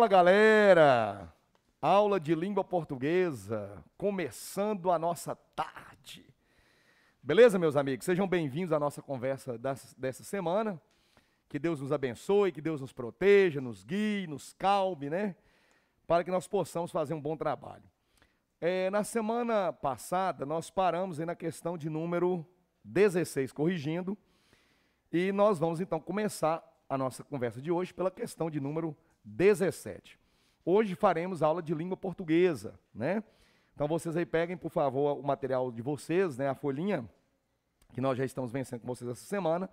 Fala galera! Aula de língua portuguesa, começando a nossa tarde. Beleza, meus amigos? Sejam bem-vindos à nossa conversa dessa semana. Que Deus nos abençoe, que Deus nos proteja, nos guie, nos calme, né? Para que nós possamos fazer um bom trabalho. É, na semana passada, nós paramos na questão de número 16, corrigindo. E nós vamos então começar a nossa conversa de hoje pela questão de número 16. 17. Hoje faremos aula de língua portuguesa, né? Então vocês aí peguem, por favor, o material de vocês, né, a folhinha que nós já estamos vencendo com vocês essa semana,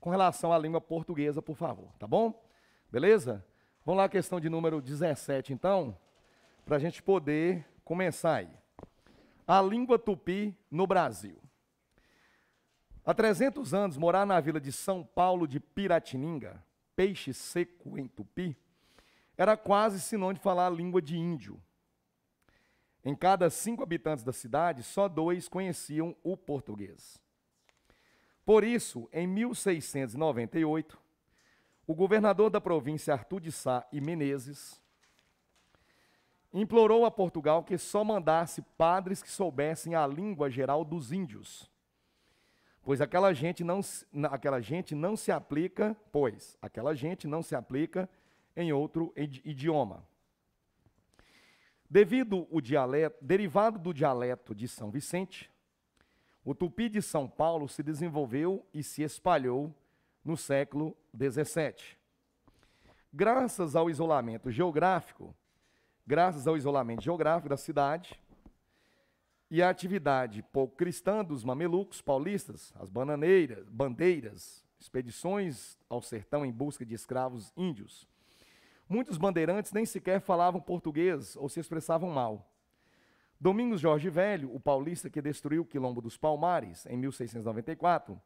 com relação à língua portuguesa, por favor, tá bom? Beleza? Vamos lá, questão de número 17, então, para a gente poder começar aí. A língua tupi no Brasil. Há 300 anos, morar na vila de São Paulo de Piratininga, peixe seco em tupi, era quase sinônimo de falar a língua de índio. Em cada cinco habitantes da cidade, só dois conheciam o português. Por isso, em 1698, o governador da província Artur de Sá e Menezes implorou a Portugal que só mandasse padres que soubessem a língua geral dos índios, pois aquela gente não, aquela gente não se aplica, pois aquela gente não se aplica em outro idioma. Devido o dialeto, derivado do dialeto de São Vicente, o tupi de São Paulo se desenvolveu e se espalhou no século XVII. Graças ao isolamento geográfico, graças ao isolamento geográfico da cidade e à atividade pouco cristã dos mamelucos paulistas, as bananeiras, bandeiras, expedições ao sertão em busca de escravos índios, Muitos bandeirantes nem sequer falavam português ou se expressavam mal. Domingos Jorge Velho, o paulista que destruiu o Quilombo dos Palmares em 1694,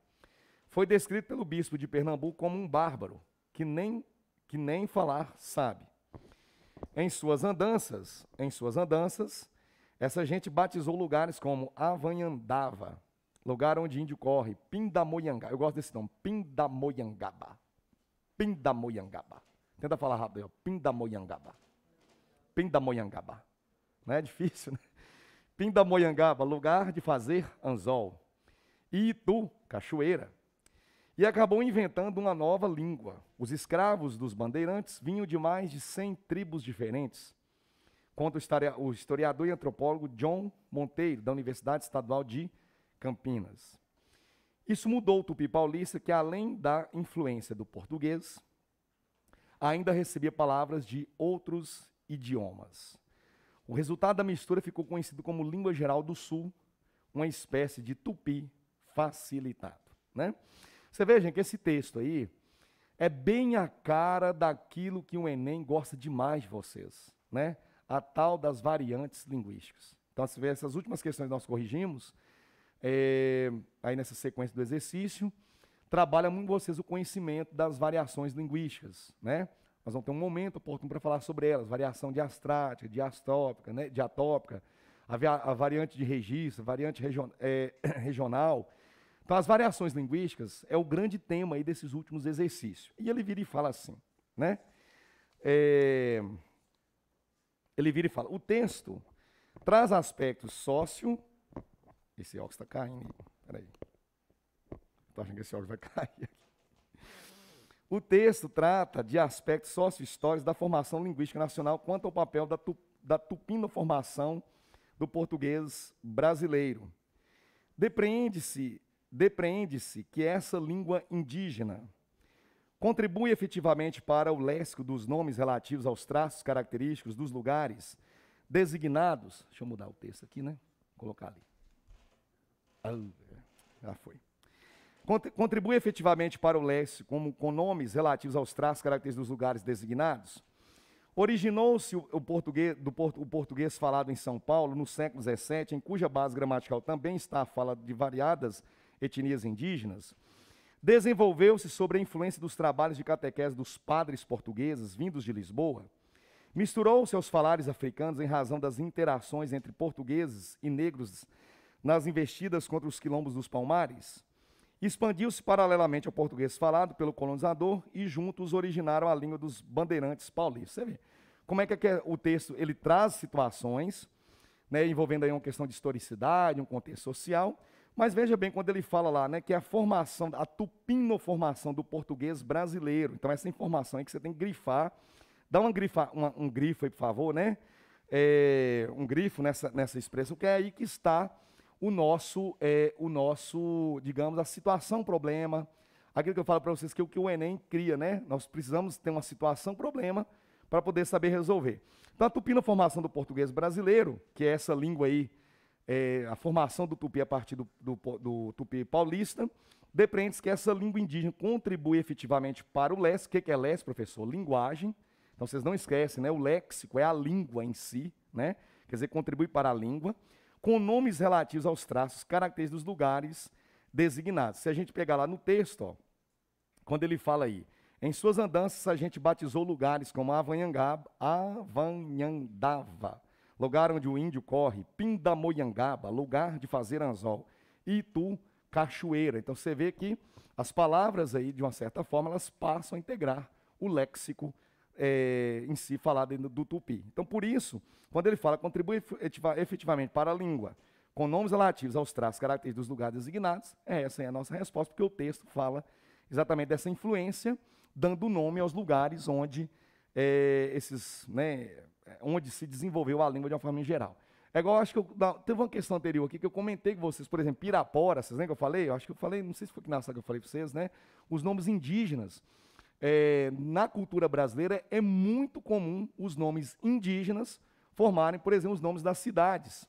foi descrito pelo bispo de Pernambuco como um bárbaro, que nem, que nem falar sabe. Em suas andanças, em suas andanças, essa gente batizou lugares como Avanhandava, lugar onde índio corre, Pindamonhangaba. Eu gosto desse nome, Pindamonhangaba. Pindamonhangaba. Tenta falar rápido aí, Pindamonhangaba. Pindamonhangaba. Não é difícil, né? Pindamonhangaba, lugar de fazer anzol. Itu, cachoeira. E acabou inventando uma nova língua. Os escravos dos bandeirantes vinham de mais de 100 tribos diferentes. Conta o historiador e antropólogo John Monteiro, da Universidade Estadual de Campinas. Isso mudou o tupi paulista, que além da influência do português, ainda recebia palavras de outros idiomas. O resultado da mistura ficou conhecido como língua geral do sul, uma espécie de tupi facilitado. Né? Você veja que esse texto aí é bem a cara daquilo que o Enem gosta demais de vocês, né? a tal das variantes linguísticas. Então, se vê essas últimas questões que nós corrigimos, é, aí nessa sequência do exercício, trabalha muito vocês o conhecimento das variações linguísticas, né? Nós vamos ter um momento oportuno para falar sobre elas, variação diastrática, diastópica, né, diatópica, a, a variante de registro, variante region, é, regional. Então, as variações linguísticas é o grande tema aí desses últimos exercícios. E ele vira e fala assim, né? É, ele vira e fala, o texto traz aspectos sócio... Esse óculos está caindo, peraí. Estou achando que esse áudio vai cair aqui. O texto trata de aspectos sócio-históricos da formação linguística nacional quanto ao papel da, tu, da formação do português brasileiro. Depreende-se depreende-se que essa língua indígena contribui efetivamente para o léxico dos nomes relativos aos traços característicos dos lugares designados. Deixa eu mudar o texto aqui, né? Vou colocar ali. Ah, é, já foi. Contribui efetivamente para o leste, como com nomes relativos aos traços característicos dos lugares designados. Originou-se o, português, do, o português falado em São Paulo no século XVII, em cuja base gramatical também está a fala de variadas etnias indígenas. Desenvolveu-se sobre a influência dos trabalhos de catequese dos padres portugueses vindos de Lisboa. Misturou-se aos falares africanos em razão das interações entre portugueses e negros nas investidas contra os quilombos dos Palmares. Expandiu-se paralelamente ao português falado pelo colonizador e juntos originaram a língua dos bandeirantes paulistas. Você vê como é que, é que o texto ele traz situações, né, envolvendo aí uma questão de historicidade, um contexto social, mas veja bem quando ele fala lá, né, que a formação, a tupinoformação do português brasileiro. Então essa informação aí que você tem que grifar, dá uma grifa, uma, um grifo aí, por favor, né? É, um grifo nessa, nessa expressão, que é aí que está o nosso, é, o nosso, digamos, a situação problema, aquilo que eu falo para vocês que o que o Enem cria, né? Nós precisamos ter uma situação problema para poder saber resolver. Então, a tupi na formação do português brasileiro, que é essa língua aí, é, a formação do tupi a partir do, do, do tupi paulista, depreende-se que essa língua indígena contribui efetivamente para o LES. O que é LES, professor? Linguagem. Então, vocês não esquecem, né? O léxico é a língua em si, né? Quer dizer, contribui para a língua com nomes relativos aos traços características dos lugares designados. Se a gente pegar lá no texto, ó, quando ele fala aí, em suas andanças a gente batizou lugares como Avanhangaba, Avanhandava, lugar onde o índio corre, Pindamoiangaba, lugar de fazer anzol, Itu, cachoeira. Então você vê que as palavras aí, de uma certa forma, elas passam a integrar o léxico é, em si falada do tupi. Então, por isso, quando ele fala contribui efetivamente para a língua com nomes relativos aos traços característicos dos lugares designados, é, essa é a nossa resposta, porque o texto fala exatamente dessa influência, dando nome aos lugares onde é, esses, né, onde se desenvolveu a língua de uma forma em geral. É igual, acho que eu, teve uma questão anterior aqui que eu comentei com vocês, por exemplo, Pirapora, vocês lembram que eu falei? Eu acho que eu falei, não sei se foi que na sala que eu falei para vocês, né? Os nomes indígenas é, na cultura brasileira é muito comum os nomes indígenas formarem, por exemplo, os nomes das cidades.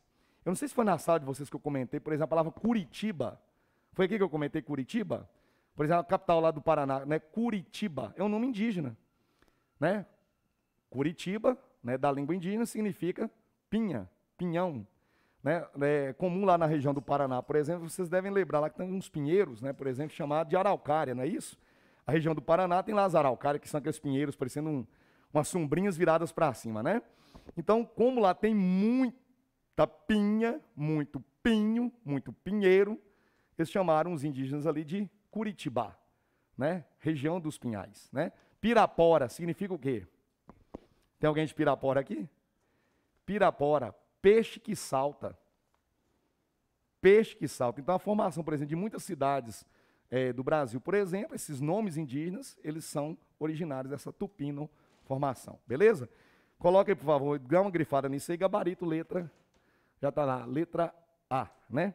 Eu não sei se foi na sala de vocês que eu comentei, por exemplo, a palavra Curitiba. Foi aqui que eu comentei Curitiba? Por exemplo, a capital lá do Paraná, né? Curitiba é um nome indígena, né? Curitiba, né, da língua indígena, significa pinha, pinhão. Né, é comum lá na região do Paraná, por exemplo, vocês devem lembrar lá que tem uns pinheiros, né, por exemplo, chamados de araucária, não é isso? a região do Paraná tem Lazaral, cara, que são aqueles pinheiros parecendo um, umas sombrinhas viradas para cima, né? Então, como lá tem muita pinha, muito pinho, muito pinheiro, eles chamaram os indígenas ali de Curitibá, né? Região dos Pinhais, né? Pirapora significa o quê? Tem alguém de Pirapora aqui? Pirapora, peixe que salta. Peixe que salta. Então, a formação, por exemplo, de muitas cidades é, do Brasil, por exemplo, esses nomes indígenas, eles são originários dessa tupino formação. Beleza? Coloca aí, por favor, dá uma grifada nisso aí, gabarito, letra, já está lá, letra A, né?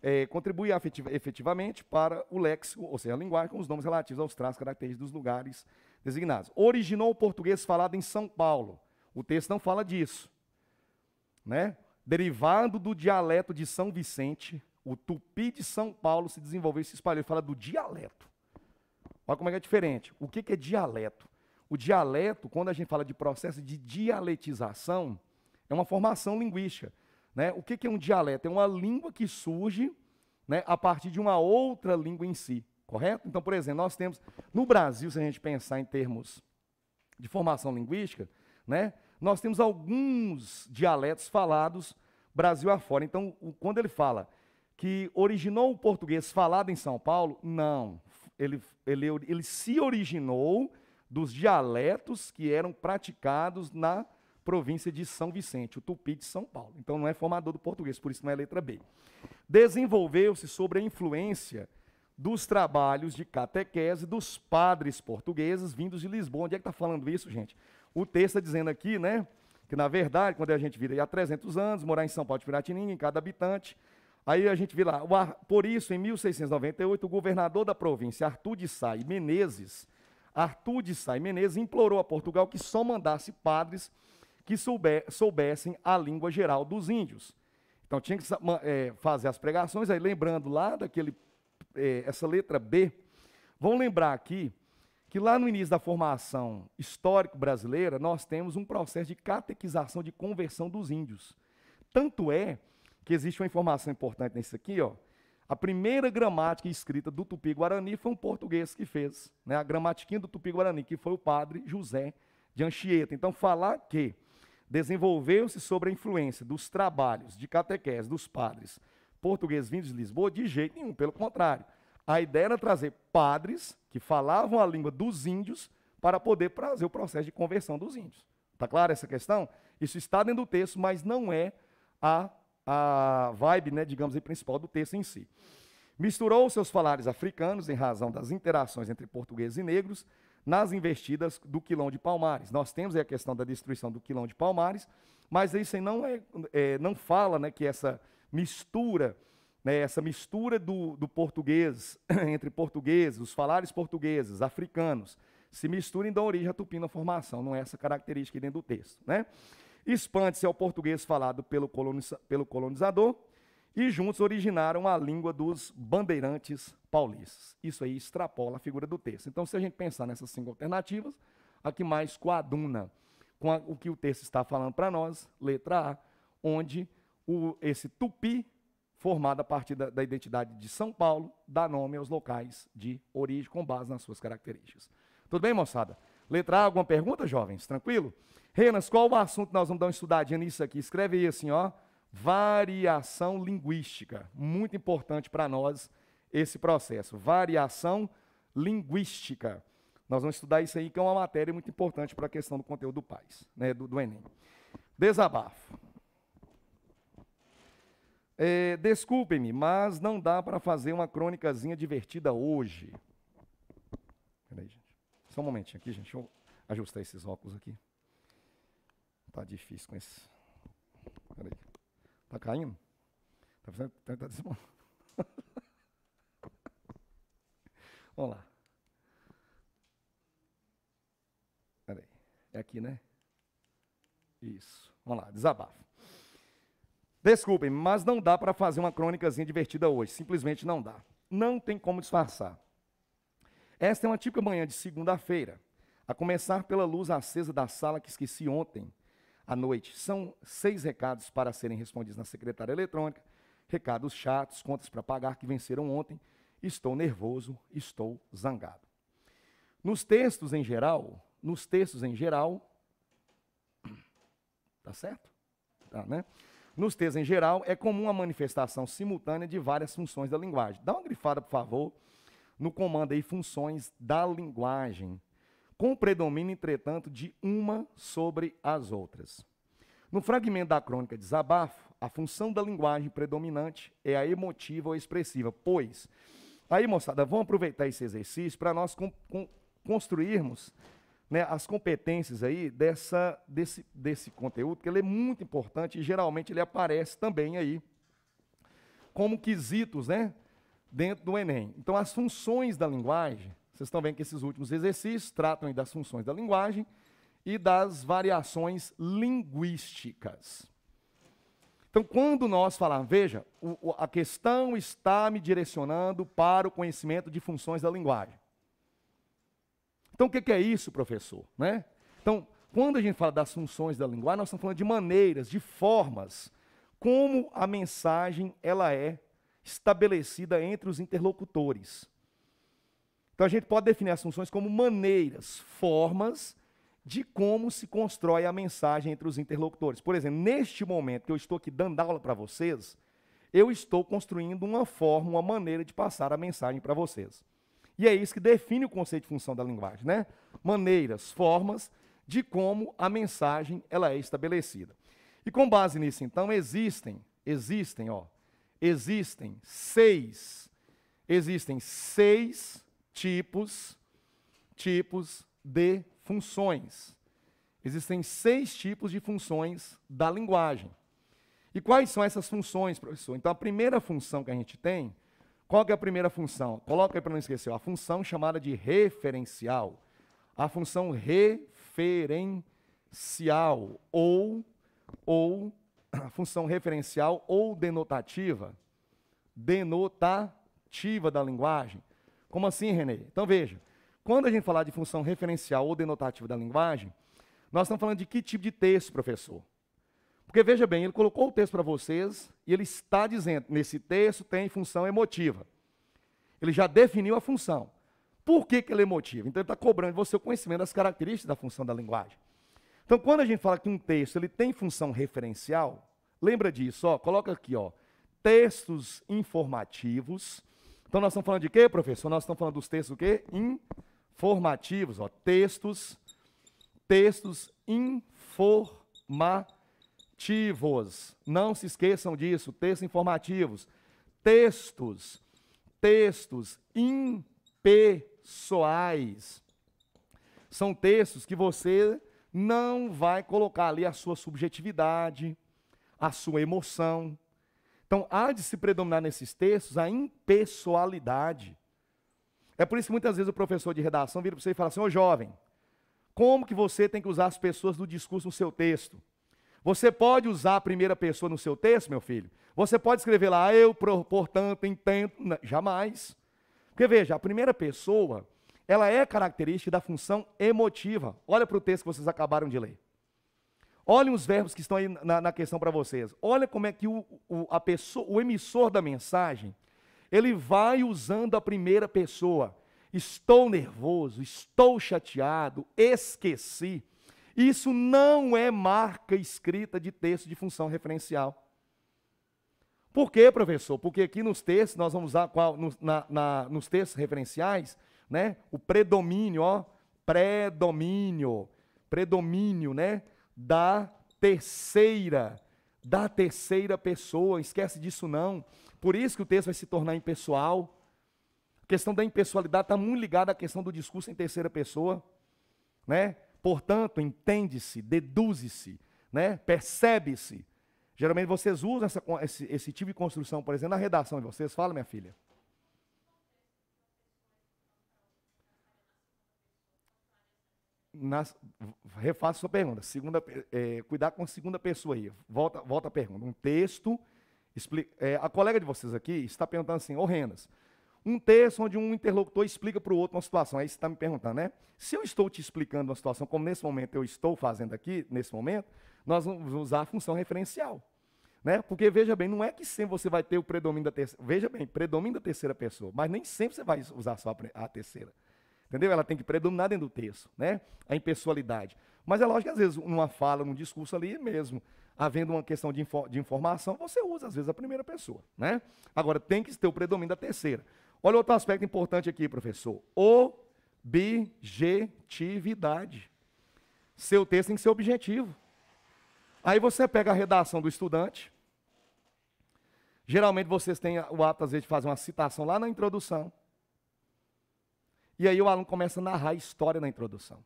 É, contribui afetiva, efetivamente para o léxico, ou seja, a linguagem, com os nomes relativos aos traços característicos dos lugares designados. Originou o português falado em São Paulo. O texto não fala disso. Né? Derivado do dialeto de São Vicente, o tupi de São Paulo se desenvolveu e se espalhou. Ele fala do dialeto. Olha como é, que é diferente. O que, é dialeto? O dialeto, quando a gente fala de processo de dialetização, é uma formação linguística. Né? O que, que é um dialeto? É uma língua que surge né, a partir de uma outra língua em si, correto? Então, por exemplo, nós temos, no Brasil, se a gente pensar em termos de formação linguística, né, nós temos alguns dialetos falados Brasil afora. Então, o, quando ele fala que originou o português falado em São Paulo? Não. Ele, ele, ele se originou dos dialetos que eram praticados na província de São Vicente, o tupi de São Paulo. Então não é formador do português, por isso não é letra B. Desenvolveu-se sobre a influência dos trabalhos de catequese dos padres portugueses vindos de Lisboa. Onde é que está falando isso, gente? O texto está dizendo aqui, né? Que na verdade, quando a gente vira há 300 anos, morar em São Paulo de Piratininga, em cada habitante, Aí a gente vê lá, por isso, em 1698, o governador da província, Artur de e Menezes, Artur de e Menezes implorou a Portugal que só mandasse padres que soubessem a língua geral dos índios. Então tinha que é, fazer as pregações, aí lembrando lá daquele, é, essa letra B, vão lembrar aqui que lá no início da formação histórico brasileira, nós temos um processo de catequização de conversão dos índios. Tanto é que existe uma informação importante nisso aqui, ó. A primeira gramática escrita do Tupi-Guarani foi um português que fez, né, a gramatiquinha do Tupi-Guarani, que foi o padre José de Anchieta. Então, falar que desenvolveu-se sobre a influência dos trabalhos de catequese dos padres portugueses vindos de Lisboa, de jeito nenhum, pelo contrário. A ideia era trazer padres que falavam a língua dos índios para poder trazer o processo de conversão dos índios. Está clara essa questão? Isso está dentro do texto, mas não é a a vibe, né, digamos, aí, principal do texto em si. Misturou seus falares africanos em razão das interações entre portugueses e negros nas investidas do Quilão de Palmares. Nós temos aí a questão da destruição do Quilão de Palmares, mas isso não, é, é, não fala né, que essa mistura, né, essa mistura do, do português entre portugueses, os falares portugueses, africanos, se misturem da origem à tupina formação. Não é essa característica dentro do texto. Né? Espante-se ao português falado pelo, coloniza pelo colonizador e juntos originaram a língua dos bandeirantes paulistas. Isso aí extrapola a figura do texto. Então, se a gente pensar nessas cinco alternativas, a que mais coaduna com a, o que o texto está falando para nós, letra A, onde o, esse tupi, formado a partir da, da identidade de São Paulo, dá nome aos locais de origem com base nas suas características. Tudo bem, moçada? Letra A, alguma pergunta, jovens? Tranquilo? Renas, qual o assunto nós vamos dar uma estudadinha nisso aqui? Escreve aí assim, ó. Variação linguística. Muito importante para nós esse processo. Variação linguística. Nós vamos estudar isso aí, que é uma matéria muito importante para a questão do conteúdo do PAIS, né, do, do Enem. Desabafo. É, Desculpem-me, mas não dá para fazer uma crônicazinha divertida hoje. Peraí, gente. Só um momentinho aqui, gente. Deixa eu ajustar esses óculos aqui. Tá difícil com esse. Peraí. Tá caindo? Tá, tá, tá desmontando. Vamos lá. Peraí. É aqui, né? Isso. Vamos lá, desabafo. Desculpem, mas não dá para fazer uma crônicazinha divertida hoje. Simplesmente não dá. Não tem como disfarçar. Esta é uma típica manhã de segunda-feira, a começar pela luz acesa da sala que esqueci ontem à noite. São seis recados para serem respondidos na secretária eletrônica, recados chatos, contas para pagar que venceram ontem. Estou nervoso, estou zangado. Nos textos em geral, nos textos em geral, tá certo? Tá, né? Nos textos em geral, é comum a manifestação simultânea de várias funções da linguagem. Dá uma grifada, por favor no comando e funções da linguagem, com predomínio, entretanto, de uma sobre as outras. No fragmento da crônica de Zabafo, a função da linguagem predominante é a emotiva ou expressiva, pois. Aí, moçada, vamos aproveitar esse exercício para nós com, com, construirmos né, as competências aí dessa, desse, desse conteúdo, que ele é muito importante e geralmente ele aparece também aí como quesitos, né? dentro do Enem. Então, as funções da linguagem, vocês estão vendo que esses últimos exercícios tratam das funções da linguagem e das variações linguísticas. Então, quando nós falamos, veja, o, a questão está me direcionando para o conhecimento de funções da linguagem. Então, o que, que é isso, professor? Né? Então, quando a gente fala das funções da linguagem, nós estamos falando de maneiras, de formas, como a mensagem ela é estabelecida entre os interlocutores. Então a gente pode definir as funções como maneiras, formas de como se constrói a mensagem entre os interlocutores. Por exemplo, neste momento que eu estou aqui dando aula para vocês, eu estou construindo uma forma, uma maneira de passar a mensagem para vocês. E é isso que define o conceito de função da linguagem, né? Maneiras, formas de como a mensagem ela é estabelecida. E com base nisso, então, existem, existem, ó, existem seis, existem seis tipos, tipos de funções. Existem seis tipos de funções da linguagem. E quais são essas funções, professor? Então, a primeira função que a gente tem, qual é a primeira função? Coloca aí para não esquecer, a função chamada de referencial. A função referencial ou, ou a função referencial ou denotativa, denotativa da linguagem. Como assim, Renê? Então veja, quando a gente falar de função referencial ou denotativa da linguagem, nós estamos falando de que tipo de texto, professor? Porque veja bem, ele colocou o texto para vocês e ele está dizendo, nesse texto tem função emotiva. Ele já definiu a função. Por que, que ele é emotivo? Então ele está cobrando de você o conhecimento das características da função da linguagem. Então, quando a gente fala que um texto ele tem função referencial, lembra disso, ó, coloca aqui, ó, textos informativos. Então, nós estamos falando de quê, professor? Nós estamos falando dos textos o quê? Informativos, ó, textos, textos informativos. Não se esqueçam disso, textos informativos. Textos, textos impessoais. São textos que você não vai colocar ali a sua subjetividade, a sua emoção. Então, há de se predominar nesses textos a impessoalidade. É por isso que muitas vezes o professor de redação vira para você e fala assim: Ô oh, jovem, como que você tem que usar as pessoas do discurso no seu texto? Você pode usar a primeira pessoa no seu texto, meu filho? Você pode escrever lá, eu, portanto, entendo. jamais. Porque veja, a primeira pessoa ela é característica da função emotiva. Olha para o texto que vocês acabaram de ler. Olhem os verbos que estão aí na, na questão para vocês. Olha como é que o, o, a pessoa, o emissor da mensagem, ele vai usando a primeira pessoa. Estou nervoso, estou chateado, esqueci. Isso não é marca escrita de texto de função referencial. Por quê, professor? Porque aqui nos textos, nós vamos usar qual, na, na, nos textos referenciais, né? O predomínio, ó, predomínio, predomínio, né? Da terceira, da terceira pessoa, esquece disso não. Por isso que o texto vai se tornar impessoal. A questão da impessoalidade está muito ligada à questão do discurso em terceira pessoa, né? Portanto, entende-se, deduze-se, né? Percebe-se. Geralmente vocês usam essa, esse, esse tipo de construção, por exemplo, na redação de vocês. Fala, minha filha. nas, refaço sua pergunta. Segunda, é, cuidar com a segunda pessoa aí. Volta, volta a pergunta. Um texto. Explica, é, a colega de vocês aqui está perguntando assim, ô oh, Renas, um texto onde um interlocutor explica para o outro uma situação. Aí você está me perguntando, né? Se eu estou te explicando uma situação, como nesse momento eu estou fazendo aqui, nesse momento, nós vamos usar a função referencial. Né? Porque, veja bem, não é que sempre você vai ter o predomínio da terceira. Veja bem, predomínio da terceira pessoa, mas nem sempre você vai usar só a terceira. Entendeu? Ela tem que predominar dentro do texto, né? A impessoalidade. Mas é lógico que às vezes numa fala, num discurso ali mesmo, havendo uma questão de, info de informação, você usa às vezes a primeira pessoa, né? Agora tem que ter o predomínio da terceira. Olha outro aspecto importante aqui, professor. Objetividade. Seu texto tem que ser objetivo. Aí você pega a redação do estudante. Geralmente vocês têm o hábito, às vezes, de fazer uma citação lá na introdução. E aí o aluno começa a narrar a história na introdução.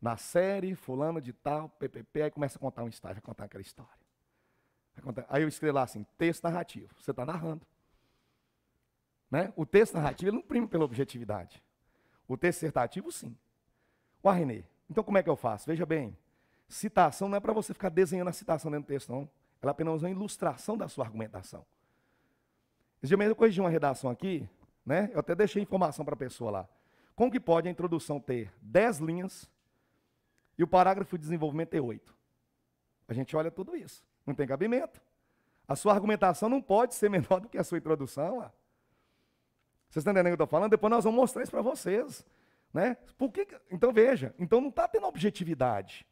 Na série, fulano de tal, PPP, aí começa a contar um estágio, a contar aquela história. Aí eu escrevo lá assim, texto narrativo, você está narrando. Né? O texto narrativo não prima pela objetividade. O texto dissertativo, sim. O Renê, então como é que eu faço? Veja bem, citação não é para você ficar desenhando a citação dentro do texto, não. Ela é apenas é uma ilustração da sua argumentação. Esse dia mesmo eu corrigi uma redação aqui, né? Eu até deixei informação para a pessoa lá. Como que pode a introdução ter 10 linhas e o parágrafo de desenvolvimento ter 8? A gente olha tudo isso. Não tem cabimento. A sua argumentação não pode ser menor do que a sua introdução. Lá. Vocês estão entendendo o que eu estou falando? Depois nós vamos mostrar isso para vocês. Né? Por que... Então veja, então não está tendo objetividade.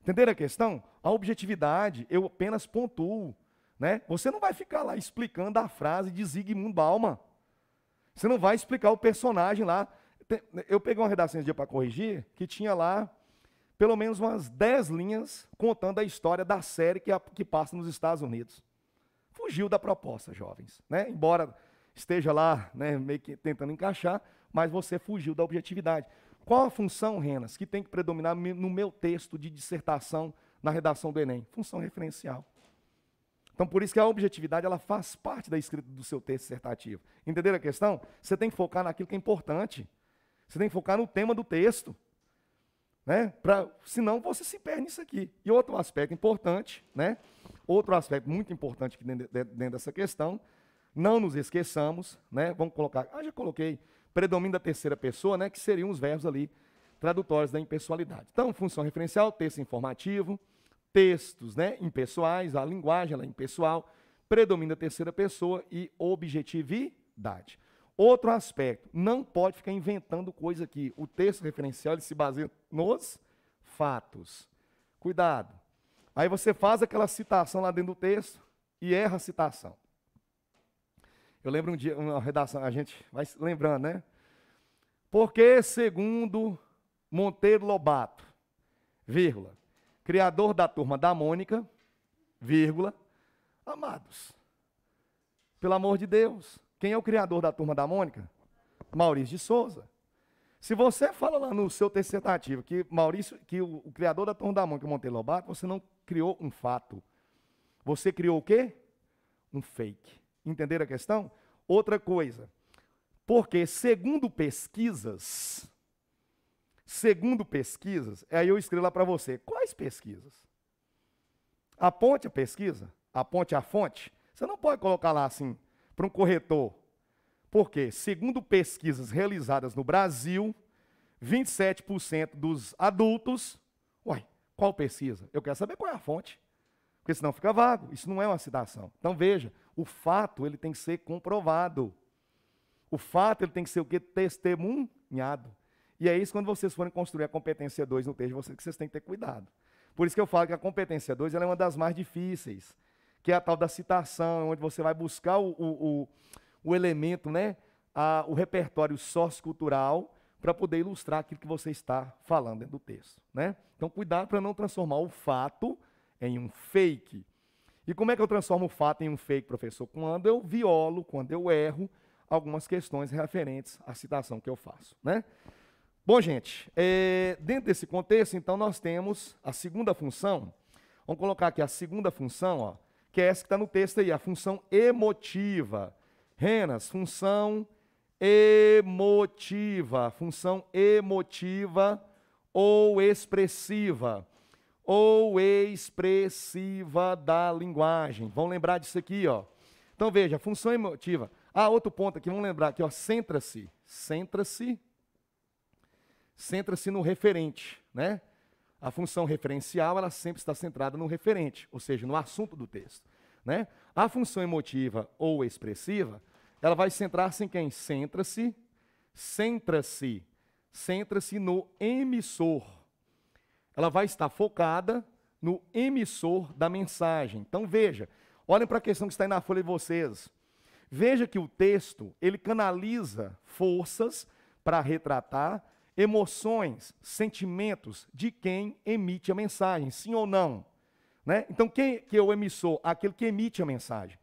Entenderam a questão? A objetividade, eu apenas pontuo. Né? Você não vai ficar lá explicando a frase de Zygmunt Bauman. Você não vai explicar o personagem lá. Eu peguei uma redação de dia para corrigir, que tinha lá pelo menos umas 10 linhas contando a história da série que, a, que passa nos Estados Unidos. Fugiu da proposta, jovens. Né? Embora esteja lá né, meio que tentando encaixar, mas você fugiu da objetividade. Qual a função, Renas, que tem que predominar no meu texto de dissertação na redação do Enem? Função referencial. Então, por isso que a objetividade ela faz parte da escrita do seu texto dissertativo. Entenderam a questão? Você tem que focar naquilo que é importante. Você tem que focar no tema do texto. Né? Pra, senão você se perde nisso aqui. E outro aspecto importante, né? outro aspecto muito importante dentro, dentro dessa questão, não nos esqueçamos, né? vamos colocar, ah, já coloquei, predomínio da terceira pessoa, né? que seriam os verbos ali tradutórios da impessoalidade. Então, função referencial, texto informativo, textos né, impessoais, a linguagem ela é impessoal, predomina a terceira pessoa e objetividade. Outro aspecto, não pode ficar inventando coisa aqui. O texto referencial ele se baseia nos fatos. Cuidado. Aí você faz aquela citação lá dentro do texto e erra a citação. Eu lembro um dia, uma redação, a gente vai lembrando, né? Porque, segundo Monteiro Lobato, vírgula, criador da turma da Mônica, vírgula, amados. Pelo amor de Deus, quem é o criador da turma da Mônica? Maurício de Souza. Se você fala lá no seu testemunho que Maurício, que o, o criador da turma da Mônica, Monteiro Lobato, você não criou um fato. Você criou o quê? Um fake. Entenderam a questão? Outra coisa. Porque, segundo pesquisas, segundo pesquisas, é aí eu escrevo lá para você, quais pesquisas? Aponte a é pesquisa, aponte é a fonte. Você não pode colocar lá assim, para um corretor. Porque, segundo pesquisas realizadas no Brasil, 27% dos adultos. Uai, qual pesquisa? Eu quero saber qual é a fonte. Porque senão fica vago. Isso não é uma citação. Então veja, o fato ele tem que ser comprovado. O fato ele tem que ser o que? Testemunhado. E é isso quando vocês forem construir a competência 2 no texto, vocês, que vocês têm que ter cuidado. Por isso que eu falo que a competência 2 é uma das mais difíceis, que é a tal da citação, onde você vai buscar o, o, o, o elemento, né? A, o repertório sociocultural para poder ilustrar aquilo que você está falando dentro do texto. Né? Então, cuidado para não transformar o fato em um fake. E como é que eu transformo o fato em um fake, professor? Quando eu violo, quando eu erro algumas questões referentes à citação que eu faço. Né? Bom, gente, é, dentro desse contexto, então, nós temos a segunda função. Vamos colocar aqui a segunda função, ó, que é essa que está no texto aí, a função emotiva. Renas, função emotiva. Função emotiva ou expressiva. Ou expressiva da linguagem. Vão lembrar disso aqui, ó. Então, veja, função emotiva. Ah, outro ponto aqui, vamos lembrar aqui, ó. Centra-se. Centra-se centra-se no referente, né? A função referencial, ela sempre está centrada no referente, ou seja, no assunto do texto, né? A função emotiva ou expressiva, ela vai centrar-se em quem? Centra-se, centra-se, centra-se no emissor. Ela vai estar focada no emissor da mensagem. Então veja, olhem para a questão que está aí na folha de vocês. Veja que o texto, ele canaliza forças para retratar emoções, sentimentos de quem emite a mensagem, sim ou não. Né? Então, quem que é o emissor? Aquele que emite a mensagem.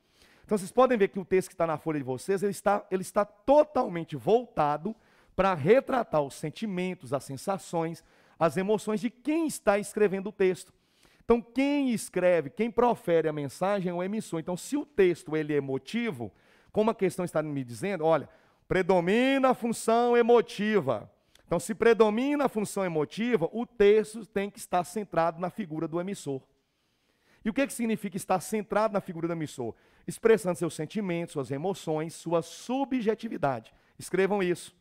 Então, vocês podem ver que o texto que está na folha de vocês, ele está, ele está totalmente voltado para retratar os sentimentos, as sensações, as emoções de quem está escrevendo o texto. Então, quem escreve, quem profere a mensagem é o emissor. Então, se o texto ele é emotivo, como a questão está me dizendo, olha, predomina a função emotiva. Então, se predomina a função emotiva, o texto tem que estar centrado na figura do emissor. E o que, que significa estar centrado na figura do emissor? Expressando seus sentimentos, suas emoções, sua subjetividade. Escrevam isso.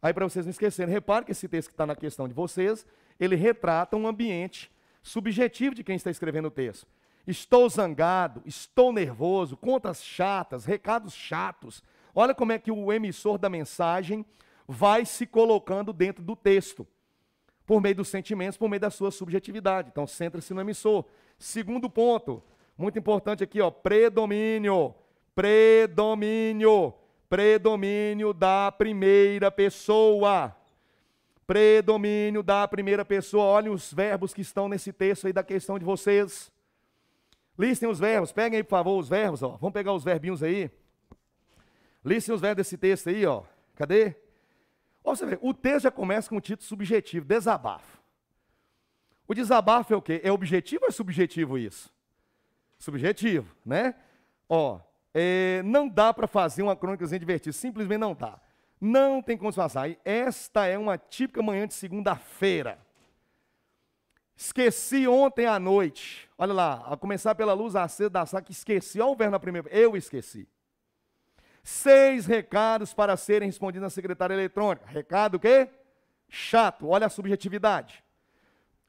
Aí, para vocês não esquecerem, repare que esse texto que está na questão de vocês, ele retrata um ambiente subjetivo de quem está escrevendo o texto. Estou zangado, estou nervoso, contas chatas, recados chatos. Olha como é que o emissor da mensagem vai se colocando dentro do texto, por meio dos sentimentos, por meio da sua subjetividade. Então, centra-se no emissor. Segundo ponto, muito importante aqui, ó, predomínio, predomínio, predomínio da primeira pessoa. Predomínio da primeira pessoa. Olhem os verbos que estão nesse texto aí da questão de vocês. Listem os verbos, peguem aí, por favor, os verbos, ó. Vamos pegar os verbinhos aí. Listem os verbos desse texto aí, ó. Cadê? Ó, você vê, o texto já começa com um título subjetivo, desabafo. O desabafo é o quê? É objetivo ou é subjetivo isso? Subjetivo, né? Ó, é, não dá para fazer uma sem divertida, simplesmente não dá. Não tem como se passar. E esta é uma típica manhã de segunda-feira. Esqueci ontem à noite. Olha lá, a começar pela luz acesa da sala, que esqueci. Olha o verbo na primeira. Eu esqueci. Seis recados para serem respondidos na secretária eletrônica. Recado o quê? Chato, olha a subjetividade.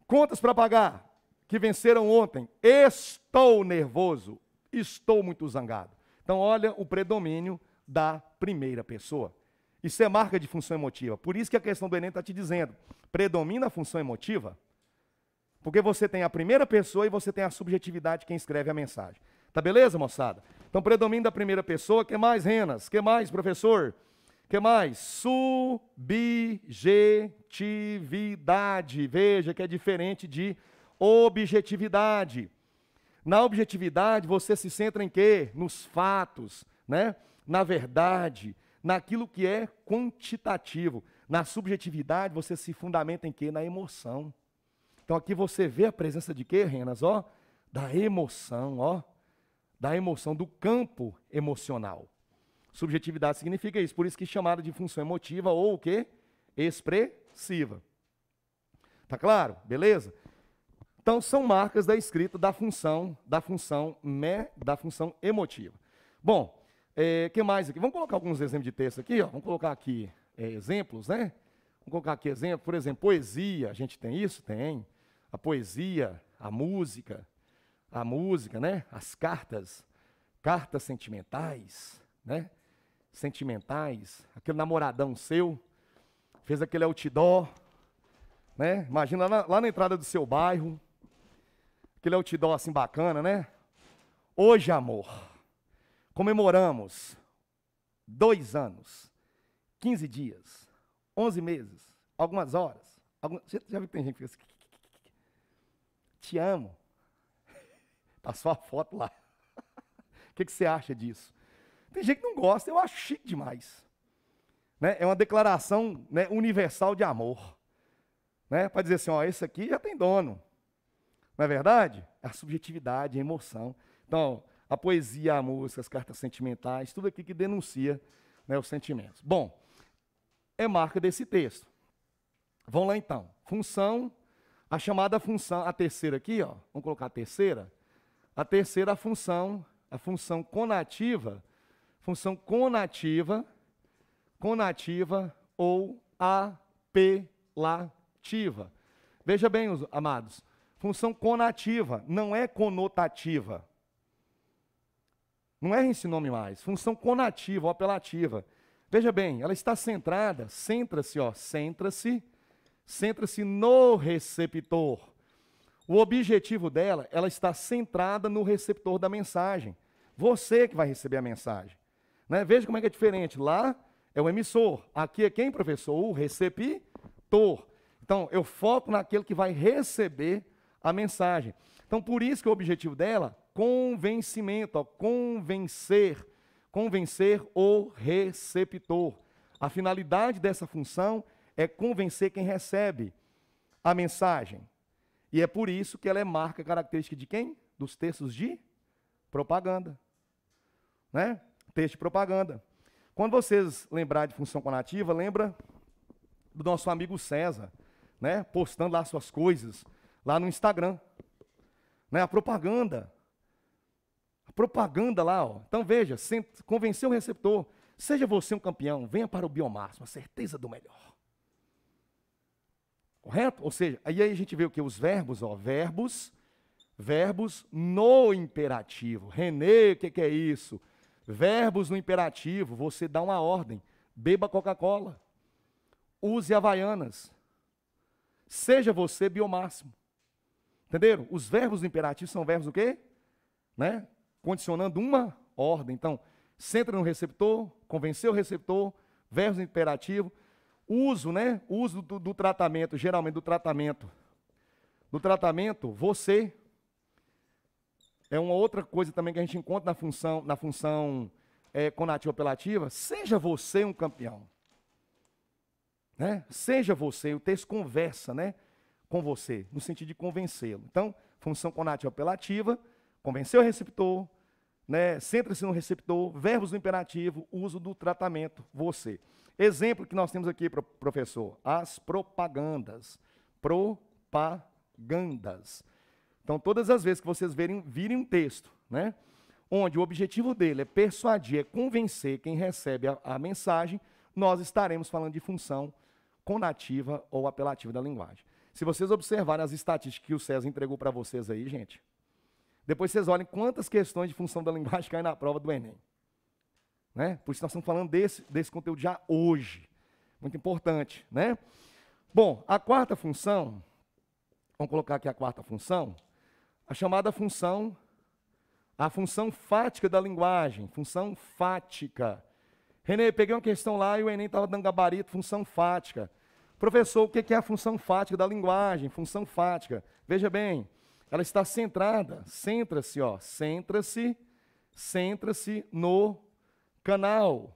Contas para pagar, que venceram ontem. Estou nervoso, estou muito zangado. Então, olha o predomínio da primeira pessoa. Isso é marca de função emotiva. Por isso que a questão do Enem está te dizendo: predomina a função emotiva, porque você tem a primeira pessoa e você tem a subjetividade quem escreve a mensagem. Tá beleza, moçada? Então, predomínio da primeira pessoa, que mais, Renas? Que mais, professor? que mais? Subjetividade. Veja que é diferente de objetividade. Na objetividade, você se centra em quê? Nos fatos, né? na verdade, naquilo que é quantitativo. Na subjetividade, você se fundamenta em quê? Na emoção. Então aqui você vê a presença de quê, Renas? Ó, da emoção, ó da emoção, do campo emocional. Subjetividade significa isso, por isso que é chamada de função emotiva ou o quê? Expressiva. Tá claro? Beleza? Então são marcas da escrita da função, da função me, da função emotiva. Bom, é, que mais aqui? Vamos colocar alguns exemplos de texto aqui, ó. Vamos colocar aqui é, exemplos, né? Vamos colocar aqui exemplo, por exemplo, poesia, a gente tem isso? Tem. A poesia, a música, a música, né? As cartas, cartas sentimentais, né? Sentimentais, aquele namoradão seu, fez aquele outdoor, né? Imagina lá, lá na entrada do seu bairro, aquele outdoor assim bacana, né? Hoje, amor, comemoramos dois anos, 15 dias, 11 meses, algumas horas. Algumas... Já, já viu que tem gente que fica assim, te amo. Tá só a foto lá. O que, que, você acha disso? Tem gente que não gosta, eu acho chique demais. Né? É uma declaração né, universal de amor. Né? Para dizer assim, ó, esse aqui já tem dono. Não é verdade? É a subjetividade, a emoção. Então, a poesia, a música, as cartas sentimentais, tudo aqui que denuncia né, os sentimentos. Bom, é marca desse texto. Vamos lá então. Função, a chamada função, a terceira aqui, ó, vamos colocar a terceira. A terceira função, a função conativa, função conativa, conativa ou apelativa. Veja bem, amados, função conativa não é conotativa. Não é esse nome mais, função conativa ou apelativa. Veja bem, ela está centrada, centra-se, ó, centra-se, centra-se no receptor. O objetivo dela, ela está centrada no receptor da mensagem. Você que vai receber a mensagem. Né? Veja como é que é diferente. Lá é o emissor. Aqui é quem, professor? O receptor. Então, eu foco naquele que vai receber a mensagem. Então, por isso que o objetivo dela, convencimento, ó, convencer, convencer o receptor. A finalidade dessa função é convencer quem recebe a mensagem. E é por isso que ela é marca característica de quem? Dos textos de propaganda. Né? Texto de propaganda. Quando vocês lembrar de função conativa, lembra do nosso amigo César, né? Postando lá suas coisas lá no Instagram. Né? A propaganda. A propaganda lá, ó. Então veja, convencer o receptor. Seja você um campeão, venha para o biomáximo, a certeza do melhor. Correto? Ou seja, aí a gente vê o que? Os verbos, ó, verbos, verbos no imperativo. Renê, o que, que é isso? Verbos no imperativo, você dá uma ordem. Beba Coca-Cola. Use Havaianas. Seja você biomáximo. Entenderam? Os verbos no imperativo são verbos o quê? Né? Condicionando uma ordem. Então, centra no receptor, convenceu o receptor, verbos no imperativo, uso, né? Uso do, do tratamento, geralmente do tratamento. Do tratamento, você é uma outra coisa também que a gente encontra na função, na função é, conativa apelativa. Seja você um campeão, né? Seja você. O texto conversa, né? Com você, no sentido de convencê-lo. Então, função conativa apelativa, convenceu o receptor, né? Centra-se no receptor, verbos do imperativo, uso do tratamento, você. Exemplo que nós temos aqui, professor, as propagandas. Propagandas. Então, todas as vezes que vocês virem um texto, né, onde o objetivo dele é persuadir, é convencer quem recebe a, a mensagem, nós estaremos falando de função conativa ou apelativa da linguagem. Se vocês observarem as estatísticas que o César entregou para vocês aí, gente, depois vocês olhem quantas questões de função da linguagem caem na prova do Enem. Né? Por isso nós estamos falando desse, desse conteúdo já hoje. Muito importante, né? Bom, a quarta função, vamos colocar aqui a quarta função, a chamada função, a função fática da linguagem, função fática. Renê, peguei uma questão lá e o Enem estava dando gabarito, função fática. Professor, o que é a função fática da linguagem? Função fática. Veja bem, ela está centrada, centra-se, ó, centra-se, centra-se no canal,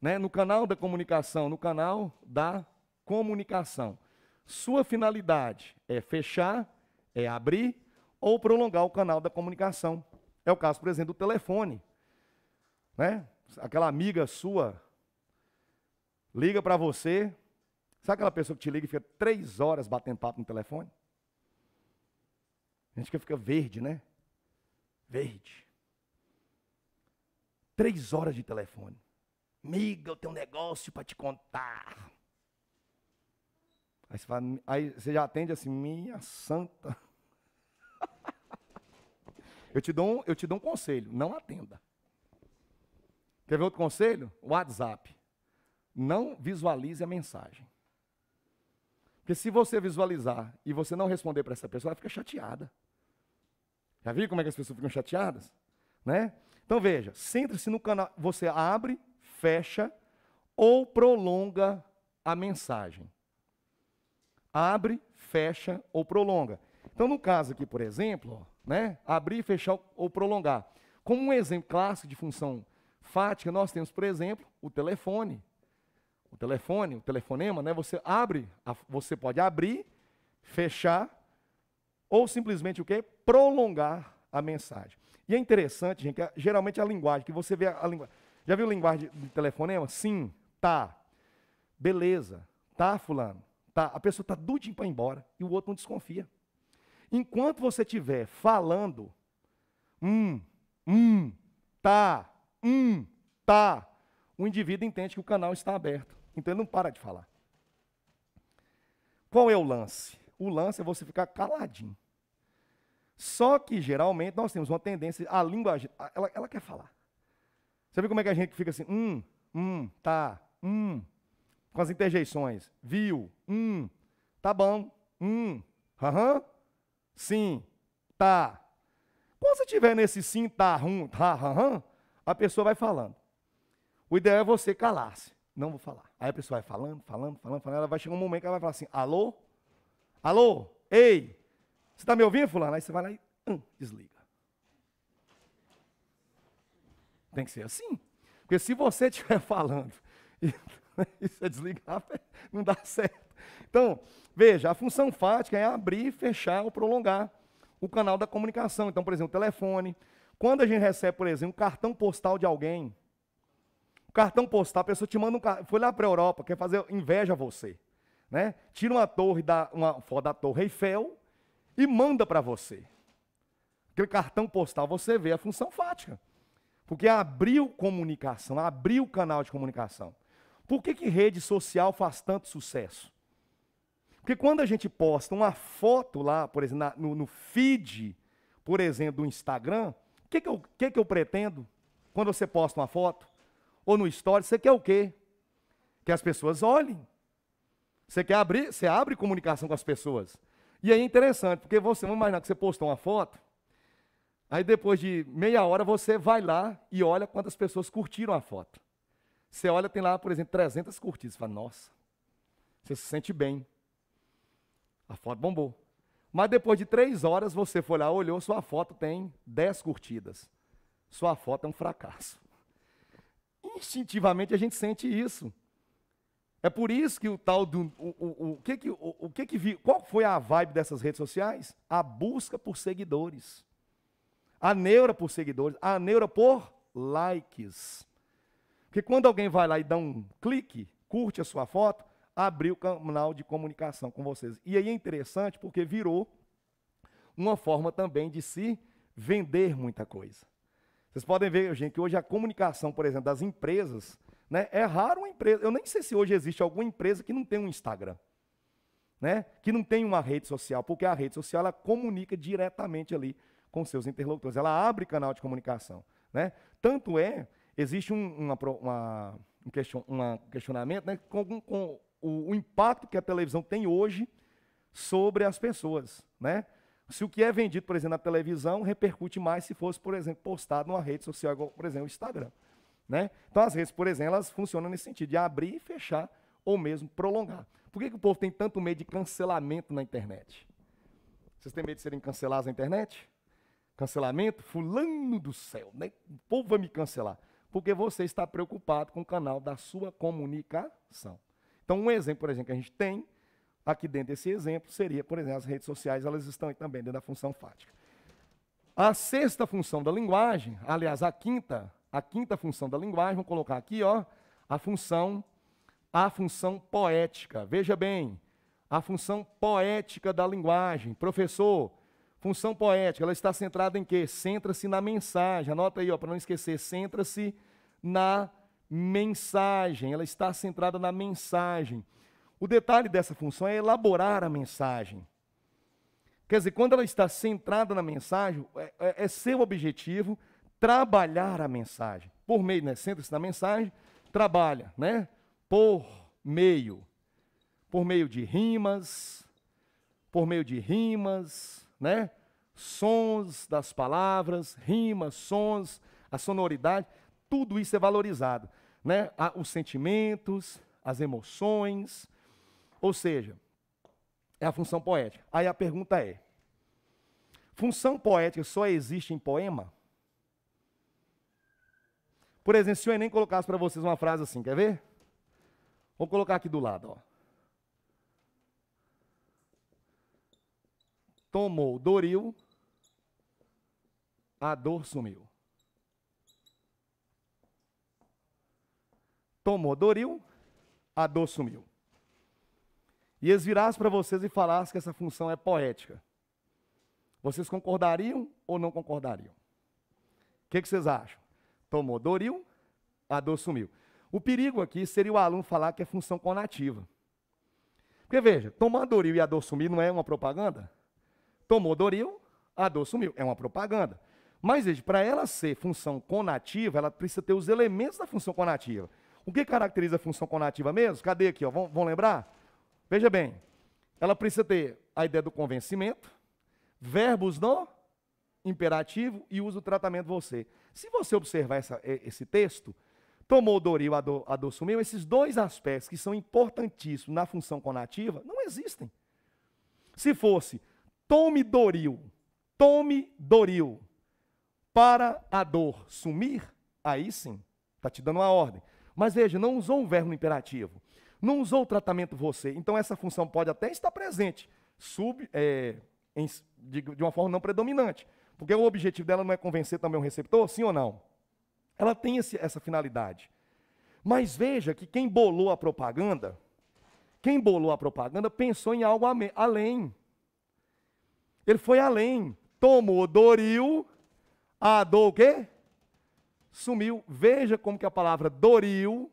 né, no canal da comunicação, no canal da comunicação. Sua finalidade é fechar, é abrir ou prolongar o canal da comunicação. É o caso, por exemplo, do telefone. Né? Aquela amiga sua liga para você. Sabe aquela pessoa que te liga e fica três horas batendo papo no telefone? A gente fica verde, né? Verde. Três horas de telefone. Miga, eu tenho um negócio para te contar. Aí você, fala, aí você, já atende assim, minha santa. eu, te dou um, eu te dou um conselho, não atenda. Quer ver outro conselho? WhatsApp. Não visualize a mensagem. Porque se você visualizar e você não responder para essa pessoa, ela fica chateada. Já viu como é que as pessoas ficam chateadas? Né? Então veja, centre-se no canal. Você abre, fecha ou prolonga a mensagem. Abre, fecha ou prolonga. Então, no caso aqui, por exemplo, né, abrir, fechar ou prolongar. Como um exemplo clássico de função fática, nós temos, por exemplo, o telefone. O telefone, o telefonema, né, você abre, você pode abrir, fechar ou simplesmente o quê? Prolongar a mensagem. E é interessante, gente, que geralmente a linguagem, que você vê a, linguagem. Já viu linguagem de telefonema? Sim, tá. Beleza. Tá, fulano. Tá. A pessoa está doidinha para ir embora e o outro não desconfia. Enquanto você estiver falando, hum, hum, tá, hum, tá, o indivíduo entende que o canal está aberto. Então ele não para de falar. Qual é o lance? O lance é você ficar caladinho. Só que, geralmente, nós temos uma tendência, a língua, ela, ela quer falar. Você vê como é que a gente fica assim, hum, hum, tá, hum, com as interjeições, viu, hum, tá bom, hum, aham, uhum, sim, tá. Quando você tiver nesse sim, tá, hum, tá, aham, uhum, a pessoa vai falando. O ideal é você calar-se, não vou falar. Aí a pessoa vai falando, falando, falando, falando, ela vai chegar um momento que ela vai falar assim, alô, alô, ei, você está me ouvindo, fulano? Aí você vai lá e hum, desliga. Tem que ser assim. Porque se você estiver falando e, e você desligar, não dá certo. Então, veja, a função fática é abrir, fechar ou prolongar o canal da comunicação. Então, por exemplo, o telefone. Quando a gente recebe, por exemplo, um cartão postal de alguém, o cartão postal, a pessoa te manda um cartão, foi lá para a Europa, quer fazer inveja a você. Né? Tira uma torre, da, uma foto da Torre Eiffel e manda para você. Aquele cartão postal você vê a função fática. Porque abriu comunicação, abriu canal de comunicação. Por que, que rede social faz tanto sucesso? Porque quando a gente posta uma foto lá, por exemplo, na, no, no, feed, por exemplo, do Instagram, o que, que, eu, que, que eu pretendo quando você posta uma foto? Ou no story, você quer o quê? Que as pessoas olhem. Você quer abrir, você abre comunicação com as pessoas. E é interessante, porque você, vamos imaginar que você postou uma foto, aí depois de meia hora você vai lá e olha quantas pessoas curtiram a foto. Você olha, tem lá, por exemplo, 300 curtidas. Você fala, nossa, você se sente bem. A foto bombou. Mas depois de três horas você foi lá, olhou, sua foto tem 10 curtidas. Sua foto é um fracasso. Instintivamente a gente sente isso. É por isso que o tal do. O, o, o que que, o, o que que vi, qual foi a vibe dessas redes sociais? A busca por seguidores. A neura por seguidores. A neura por likes. Porque quando alguém vai lá e dá um clique, curte a sua foto, abriu o canal de comunicação com vocês. E aí é interessante porque virou uma forma também de se vender muita coisa. Vocês podem ver, gente, que hoje a comunicação, por exemplo, das empresas né? É raro uma empresa. Eu nem sei se hoje existe alguma empresa que não tem um Instagram. Né? Que não tem uma rede social, porque a rede social ela comunica diretamente ali com seus interlocutores. Ela abre canal de comunicação. Né? Tanto é, existe um, uma, uma, um, question, uma questionamento né, com, com o, o, impacto que a televisão tem hoje sobre as pessoas. Né? Se o que é vendido, por exemplo, na televisão repercute mais se fosse, por exemplo, postado numa rede social, igual, por exemplo, o Instagram. Né? Então, as redes, por exemplo, elas funcionam nesse sentido, de abrir e fechar, ou mesmo prolongar. Por que, que o povo tem tanto medo de cancelamento na internet? Vocês têm medo de serem cancelados na internet? Cancelamento? Fulano do céu, né? o povo vai me cancelar. Porque você está preocupado com o canal da sua comunicação. Então, um exemplo, por exemplo, que a gente tem aqui dentro desse exemplo seria, por exemplo, as redes sociais, elas estão também dentro da função fática. A sexta função da linguagem, aliás, a quinta, a quinta função da linguagem, vamos colocar aqui, ó, a função a função poética. Veja bem, a função poética da linguagem. Professor, função poética, ela está centrada em quê? Centra-se na mensagem. Anota aí, ó, para não esquecer, centra-se na mensagem. Ela está centrada na mensagem. O detalhe dessa função é elaborar a mensagem. Quer dizer, quando ela está centrada na mensagem, é, é, é seu objetivo trabalhar a mensagem. Por meio, né? senta se na mensagem, trabalha, né? Por meio. Por meio de rimas, por meio de rimas, né? Sons das palavras, rimas, sons, a sonoridade, tudo isso é valorizado, né? Os sentimentos, as emoções, ou seja, é a função poética. Aí a pergunta é: função poética só existe em poema? Por exemplo, se eu nem colocasse para vocês uma frase assim, quer ver? Vou colocar aqui do lado, ó. Tomou Doril, a dor sumiu. Tomou Doril, a dor sumiu. E eles virassem para vocês e falassem que essa função é poética. Vocês concordariam ou não concordariam? O que, que vocês acham? Tomou Doril, a dor sumiu. O perigo aqui seria o aluno falar que é função conativa. Porque veja, tomar Doril e a dor sumir não é uma propaganda? Tomou Doril, a dor sumiu. É uma propaganda. Mas veja, para ela ser função conativa, ela precisa ter os elementos da função conativa. O que caracteriza a função conativa mesmo? Cadê aqui? Vão, vão lembrar? Veja bem, ela precisa ter a ideia do convencimento, verbos no imperativo e usa o tratamento você. Se você observar essa, esse texto, tomou Doril, a dor, a dor sumiu, esses dois aspectos que são importantíssimos na função conativa, não existem. Se fosse, tome Doril, tome Doril, para a dor sumir, aí sim, está te dando uma ordem. Mas veja, não usou o verbo imperativo, não usou o tratamento você, então essa função pode até estar presente, sub, é, em, de, de uma forma não predominante. Porque o objetivo dela não é convencer também um receptor, sim ou não? Ela tem esse, essa finalidade. Mas veja que quem bolou a propaganda, quem bolou a propaganda pensou em algo além. Ele foi além. Tomou doriu, a dor o quê? Sumiu. Veja como que a palavra doriu,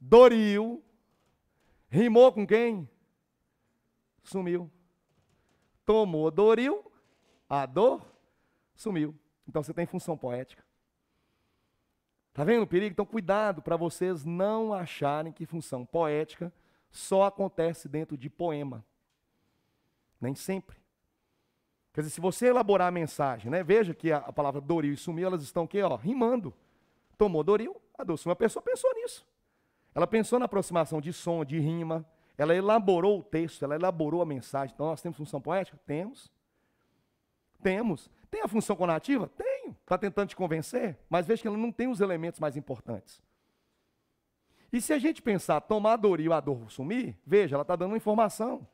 doriu, rimou com quem? Sumiu. Tomou doriu. A dor sumiu. Então você tem função poética. Tá vendo o perigo? Então cuidado para vocês não acharem que função poética só acontece dentro de poema. Nem sempre. Quer dizer, se você elaborar a mensagem, né? Veja que a, a palavra Doril e sumiu, elas estão aqui, ó, rimando. Tomou Doril, a dor sumiu. A pessoa pensou nisso. Ela pensou na aproximação de som, de rima. Ela elaborou o texto, ela elaborou a mensagem. Então nós temos função poética? Temos. Temos. Tem a função conativa? Tenho. Está tentando te convencer? Mas veja que ela não tem os elementos mais importantes. E se a gente pensar tomar dor e a dor sumir, veja, ela está dando uma informação.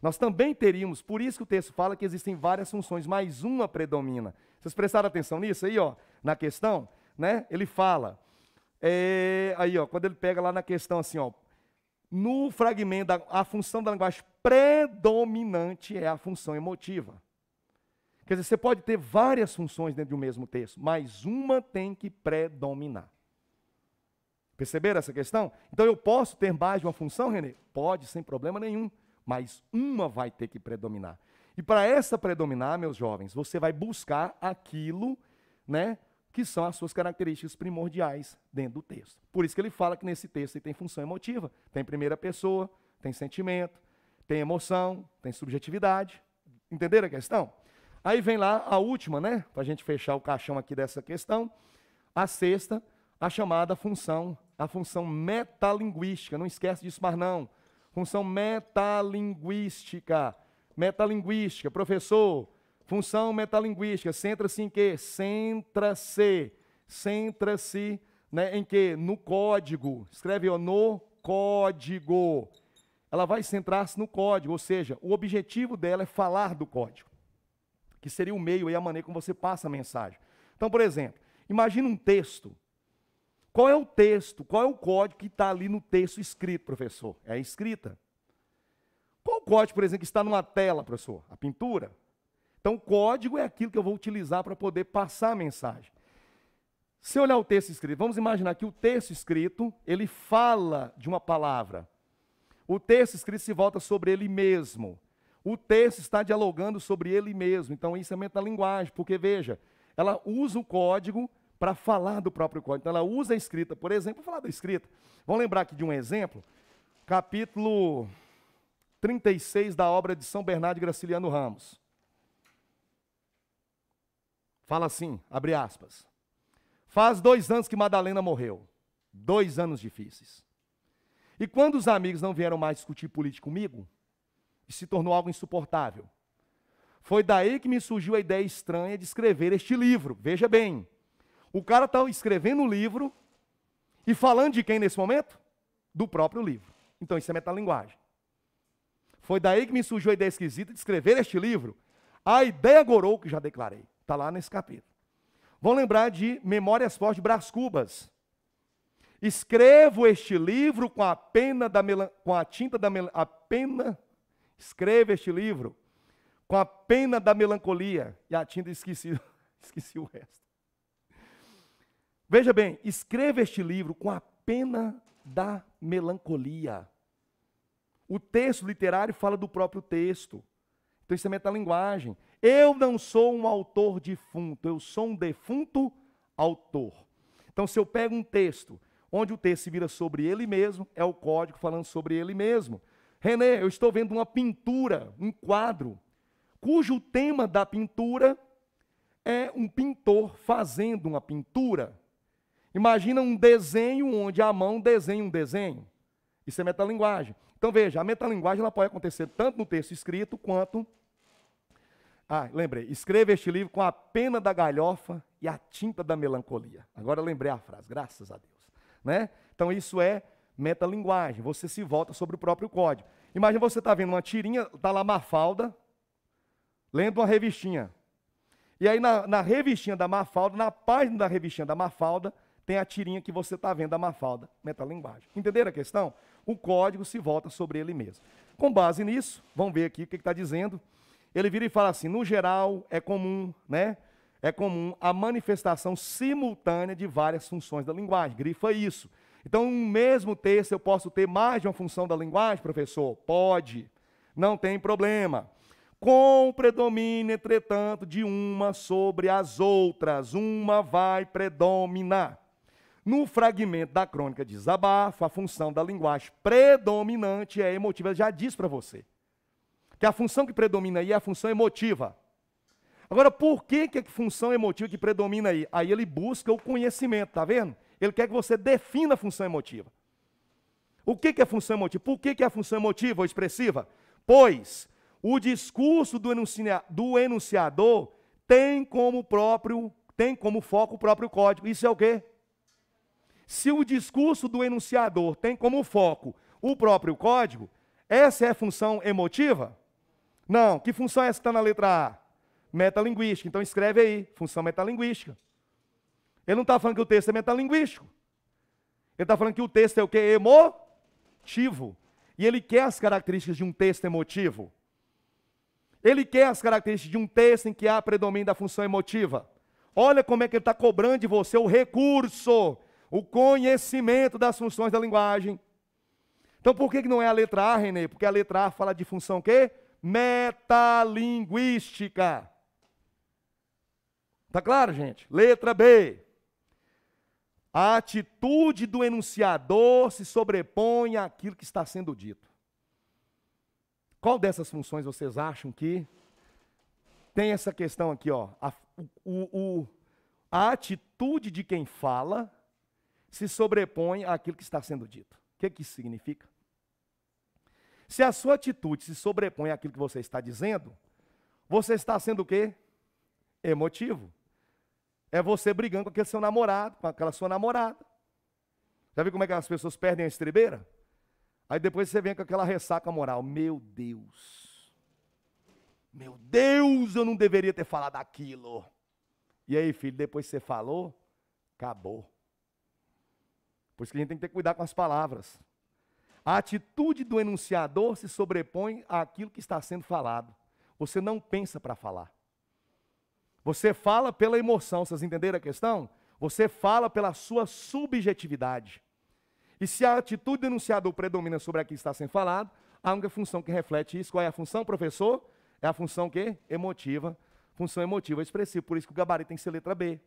Nós também teríamos, por isso que o texto fala que existem várias funções, mas uma predomina. Vocês prestaram atenção nisso aí, ó, na questão, né? Ele fala, é, aí, ó, quando ele pega lá na questão assim, ó, no fragmento, da, a função da linguagem predominante é a função emotiva. Quer dizer, você pode ter várias funções dentro do mesmo texto, mas uma tem que predominar. Perceberam essa questão? Então eu posso ter mais de uma função, Renê? Pode, sem problema nenhum, mas uma vai ter que predominar. E para essa predominar, meus jovens, você vai buscar aquilo, né, que são as suas características primordiais dentro do texto. Por isso que ele fala que nesse texto tem função emotiva, tem primeira pessoa, tem sentimento, tem emoção, tem subjetividade. Entenderam a questão? Aí vem lá a última, né? Para a gente fechar o caixão aqui dessa questão. A sexta, a chamada função, a função metalinguística. Não esquece disso mais não. Função metalinguística. Metalinguística. Professor, função metalinguística. Centra-se em quê? Centra-se. Centra-se né, em quê? No código. Escreve ó, no código. Ela vai centrar-se no código, ou seja, o objetivo dela é falar do código que seria o meio e a maneira como você passa a mensagem. Então, por exemplo, imagina um texto. Qual é o texto? Qual é o código que está ali no texto escrito, professor? É a escrita. Qual o código, por exemplo, que está numa tela, professor? A pintura. Então, o código é aquilo que eu vou utilizar para poder passar a mensagem. Se olhar o texto escrito, vamos imaginar que o texto escrito, ele fala de uma palavra. O texto escrito se volta sobre ele mesmo. O texto está dialogando sobre ele mesmo. Então, isso é metalinguagem, porque veja, ela usa o código para falar do próprio código. Então, ela usa a escrita, por exemplo, para falar da escrita. Vamos lembrar aqui de um exemplo? Capítulo 36 da obra de São Bernardo Graciliano Ramos. Fala assim, abre aspas. Faz dois anos que Madalena morreu. Dois anos difíceis. E quando os amigos não vieram mais discutir política comigo, e se tornou algo insuportável. Foi daí que me surgiu a ideia estranha de escrever este livro. Veja bem, o cara está escrevendo um livro e falando de quem nesse momento? Do próprio livro. Então isso é metalinguagem. Foi daí que me surgiu a ideia esquisita de escrever este livro. A ideia gorou que já declarei. Está lá nesse capítulo. Vão lembrar de Memórias Fortes de Brás Cubas. Escrevo este livro com a pena da com a tinta da a pena Escreva este livro com a pena da melancolia. E a tinta esqueci, esqueci o resto. Veja bem, escreva este livro com a pena da melancolia. O texto literário fala do próprio texto. Então isso é metalinguagem. Eu não sou um autor defunto, eu sou um defunto autor. Então se eu pego um texto onde o texto se vira sobre ele mesmo, é o código falando sobre ele mesmo. René, eu estou vendo uma pintura, um quadro, cujo tema da pintura é um pintor fazendo uma pintura. Imagina um desenho onde a mão desenha um desenho. Isso é metalinguagem. Então veja, a metalinguagem ela pode acontecer tanto no texto escrito quanto. Ah, lembrei. Escreva este livro com a pena da galhofa e a tinta da melancolia. Agora lembrei a frase, graças a Deus. Né? Então isso é metalinguagem, você se volta sobre o próprio código. Imagina você está vendo uma tirinha, está lá Mafalda, lendo uma revistinha. E aí na, na, revistinha da Mafalda, na página da revistinha da Mafalda, tem a tirinha que você está vendo da Mafalda, metalinguagem. Entenderam a questão? O código se volta sobre ele mesmo. Com base nisso, vamos ver aqui o que está dizendo. Ele vira e fala assim: no geral, é comum, né? É comum a manifestação simultânea de várias funções da linguagem. Grifa isso. Então, no mesmo texto eu posso ter mais de uma função da linguagem, professor? Pode, não tem problema. Com predomínio, entretanto, de uma sobre as outras, uma vai predominar. No fragmento da crônica de Zabafo, a função da linguagem predominante é emotiva. Eu já disse para você que a função que predomina aí é a função emotiva. Agora, por que, que a função emotiva que predomina aí? Aí ele busca o conhecimento, tá vendo? Ele quer que você defina a função emotiva. O que, que é função emotiva? Por que, que é a função emotiva ou expressiva? Pois o discurso do, enuncia, do enunciador tem como próprio, tem como foco o próprio código. Isso é o quê? Se o discurso do enunciador tem como foco o próprio código, essa é a função emotiva? Não. Que função é essa que está na letra A? Metalinguística. Então escreve aí, função metalinguística. Ele não está falando que o texto é metalinguístico. Ele está falando que o texto é o que? Emotivo. E ele quer as características de um texto emotivo. Ele quer as características de um texto em que há predomínio da função emotiva. Olha como é que ele está cobrando de você o recurso, o conhecimento das funções da linguagem. Então por que, não é a letra A, Renê? Porque a letra A fala de função quê? Metalinguística. Tá claro, gente? Letra B. A atitude do enunciador se sobrepõe àquilo que está sendo dito. Qual dessas funções vocês acham que tem essa questão aqui, ó? A, o, o, a atitude de quem fala se sobrepõe àquilo que está sendo dito. O que, que isso significa? Se a sua atitude se sobrepõe àquilo que você está dizendo, você está sendo o quê? Emotivo é você brigando com aquele seu namorado, com aquela sua namorada. Já viu como é que as pessoas perdem a estrebeira? Aí depois você vem com aquela ressaca moral. Meu Deus. Meu Deus, eu não deveria ter falado aquilo. E aí, filho, depois você falou, acabou. Por isso que a gente tem que ter cuidado com as palavras. A atitude do enunciador se sobrepõe àquilo que está sendo falado. Você não pensa para falar. Você fala pela emoção, vocês entenderam a questão? Você fala pela sua subjetividade. E se a atitude denunciada predomina sobre a que está sendo falado, há uma função que reflete isso. Qual é a função, professor? É a função que? Emotiva. Função emotiva expressiva. Por isso que o gabarito tem que ser letra B.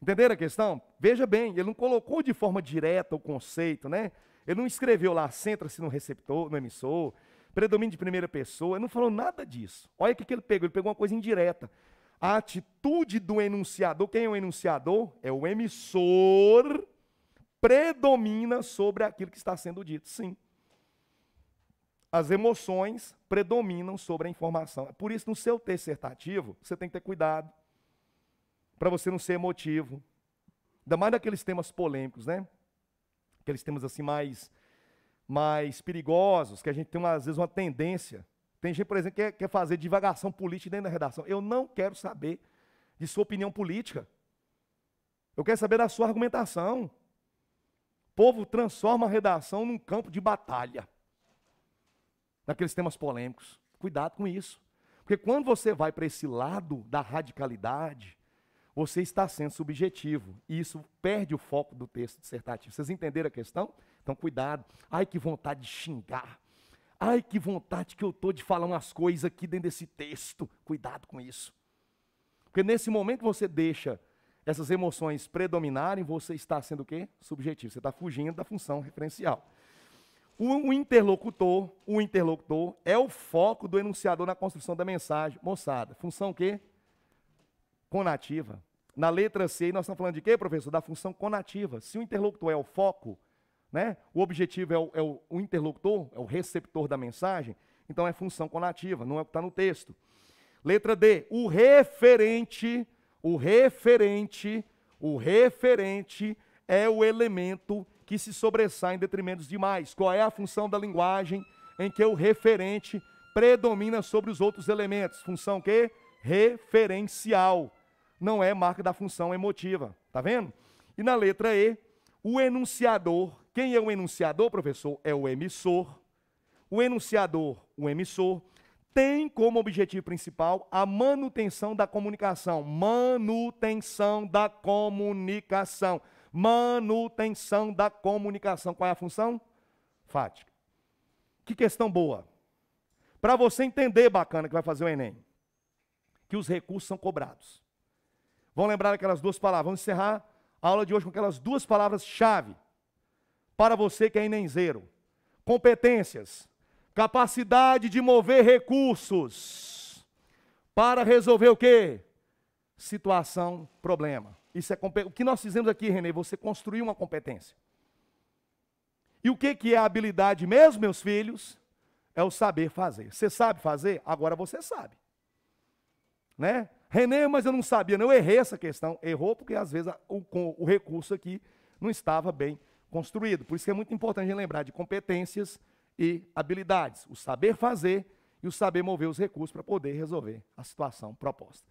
Entenderam a questão? Veja bem, ele não colocou de forma direta o conceito, né? Ele não escreveu lá, centra-se no receptor, no emissor, predomínio de primeira pessoa, não falou nada disso. Olha o que, que ele pegou, ele pegou uma coisa indireta. A atitude do enunciador, quem é o enunciador? É o emissor, predomina sobre aquilo que está sendo dito. Sim. As emoções predominam sobre a informação. Por isso, no seu texto dissertativo, você tem que ter cuidado para você não ser emotivo. Ainda mais daqueles temas polêmicos, né? Aqueles temas assim mais mais perigosos, que a gente tem uma, às vezes uma tendência. Tem gente, por exemplo, que quer fazer divagação política dentro da redação. Eu não quero saber de sua opinião política. Eu quero saber da sua argumentação. O povo transforma a redação num campo de batalha. Naqueles temas polêmicos. Cuidado com isso. Porque quando você vai para esse lado da radicalidade, você está sendo subjetivo. E isso perde o foco do texto dissertativo. Vocês entenderam a questão? Então, cuidado. Ai, que vontade de xingar. Ai, que vontade que eu estou de falar umas coisas aqui dentro desse texto. Cuidado com isso. Porque nesse momento você deixa essas emoções predominarem, você está sendo o quê? Subjetivo. Você está fugindo da função referencial. O, o interlocutor, o interlocutor é o foco do enunciador na construção da mensagem. Moçada, função o quê? Conativa. Na letra C, nós estamos falando de quê, professor? Da função conativa. Se o interlocutor é o foco, né? O objetivo é o, é o interlocutor, é o receptor da mensagem, então é função conativa, não é o que está no texto. Letra D, o referente, o referente, o referente é o elemento que se sobressai em detrimento dos demais. Qual é a função da linguagem em que o referente predomina sobre os outros elementos? Função que? Referencial. Não é marca da função emotiva, tá vendo? E na letra E, o enunciador quem é o enunciador, professor? É o emissor. O enunciador, o emissor, tem como objetivo principal a manutenção da comunicação. Manutenção da comunicação. Manutenção da comunicação. Qual é a função? Fática. Que questão boa. Para você entender, bacana, que vai fazer o Enem, que os recursos são cobrados. Vão lembrar aquelas duas palavras. Vamos encerrar a aula de hoje com aquelas duas palavras-chave para você que é inenzeiro. Competências, capacidade de mover recursos para resolver o quê? Situação, problema. Isso é o que nós fizemos aqui, Renê, você construiu uma competência. E o que que é a habilidade mesmo, meus filhos? É o saber fazer. Você sabe fazer? Agora você sabe. Né? Renê, mas eu não sabia, não. eu errei essa questão. Errou porque às vezes o, o recurso aqui não estava bem construído. Por isso que é muito importante lembrar de competências e habilidades, o saber fazer e o saber mover os recursos para poder resolver a situação proposta.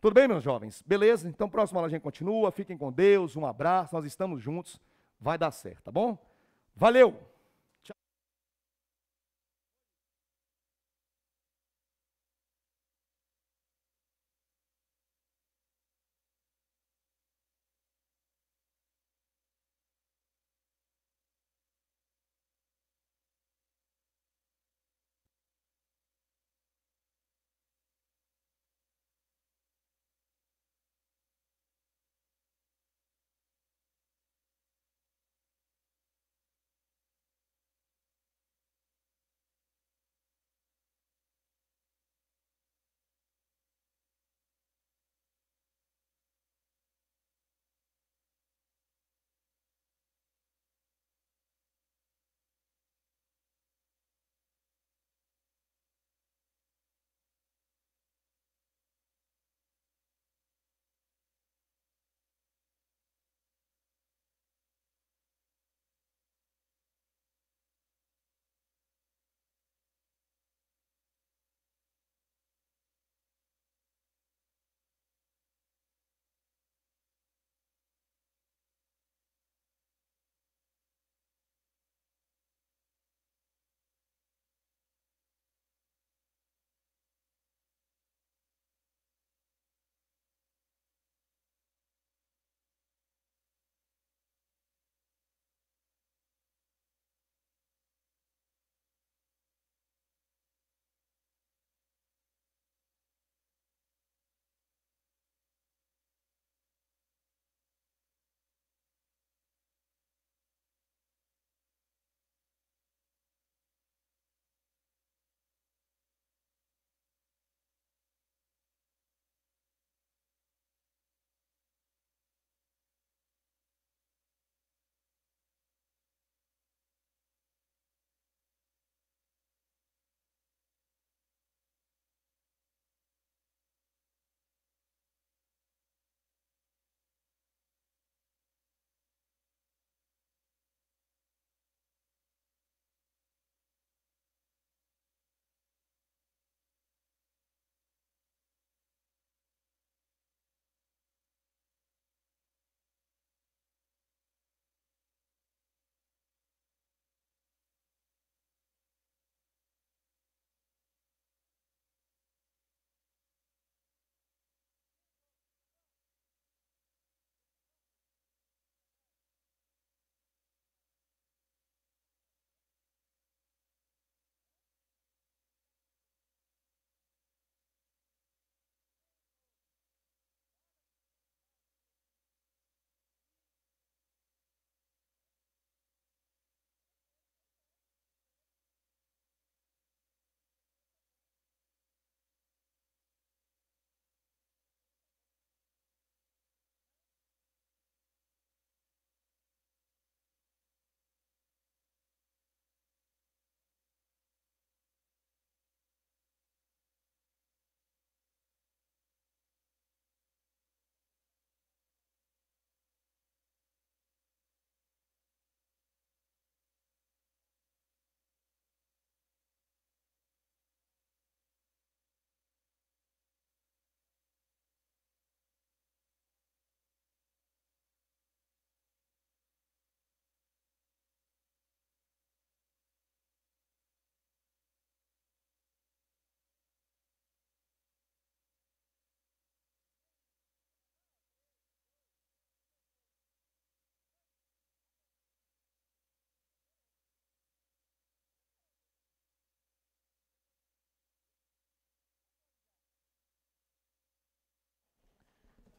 Tudo bem, meus jovens? Beleza? Então, próxima aula a gente continua. Fiquem com Deus, um abraço, nós estamos juntos. Vai dar certo, tá bom? Valeu!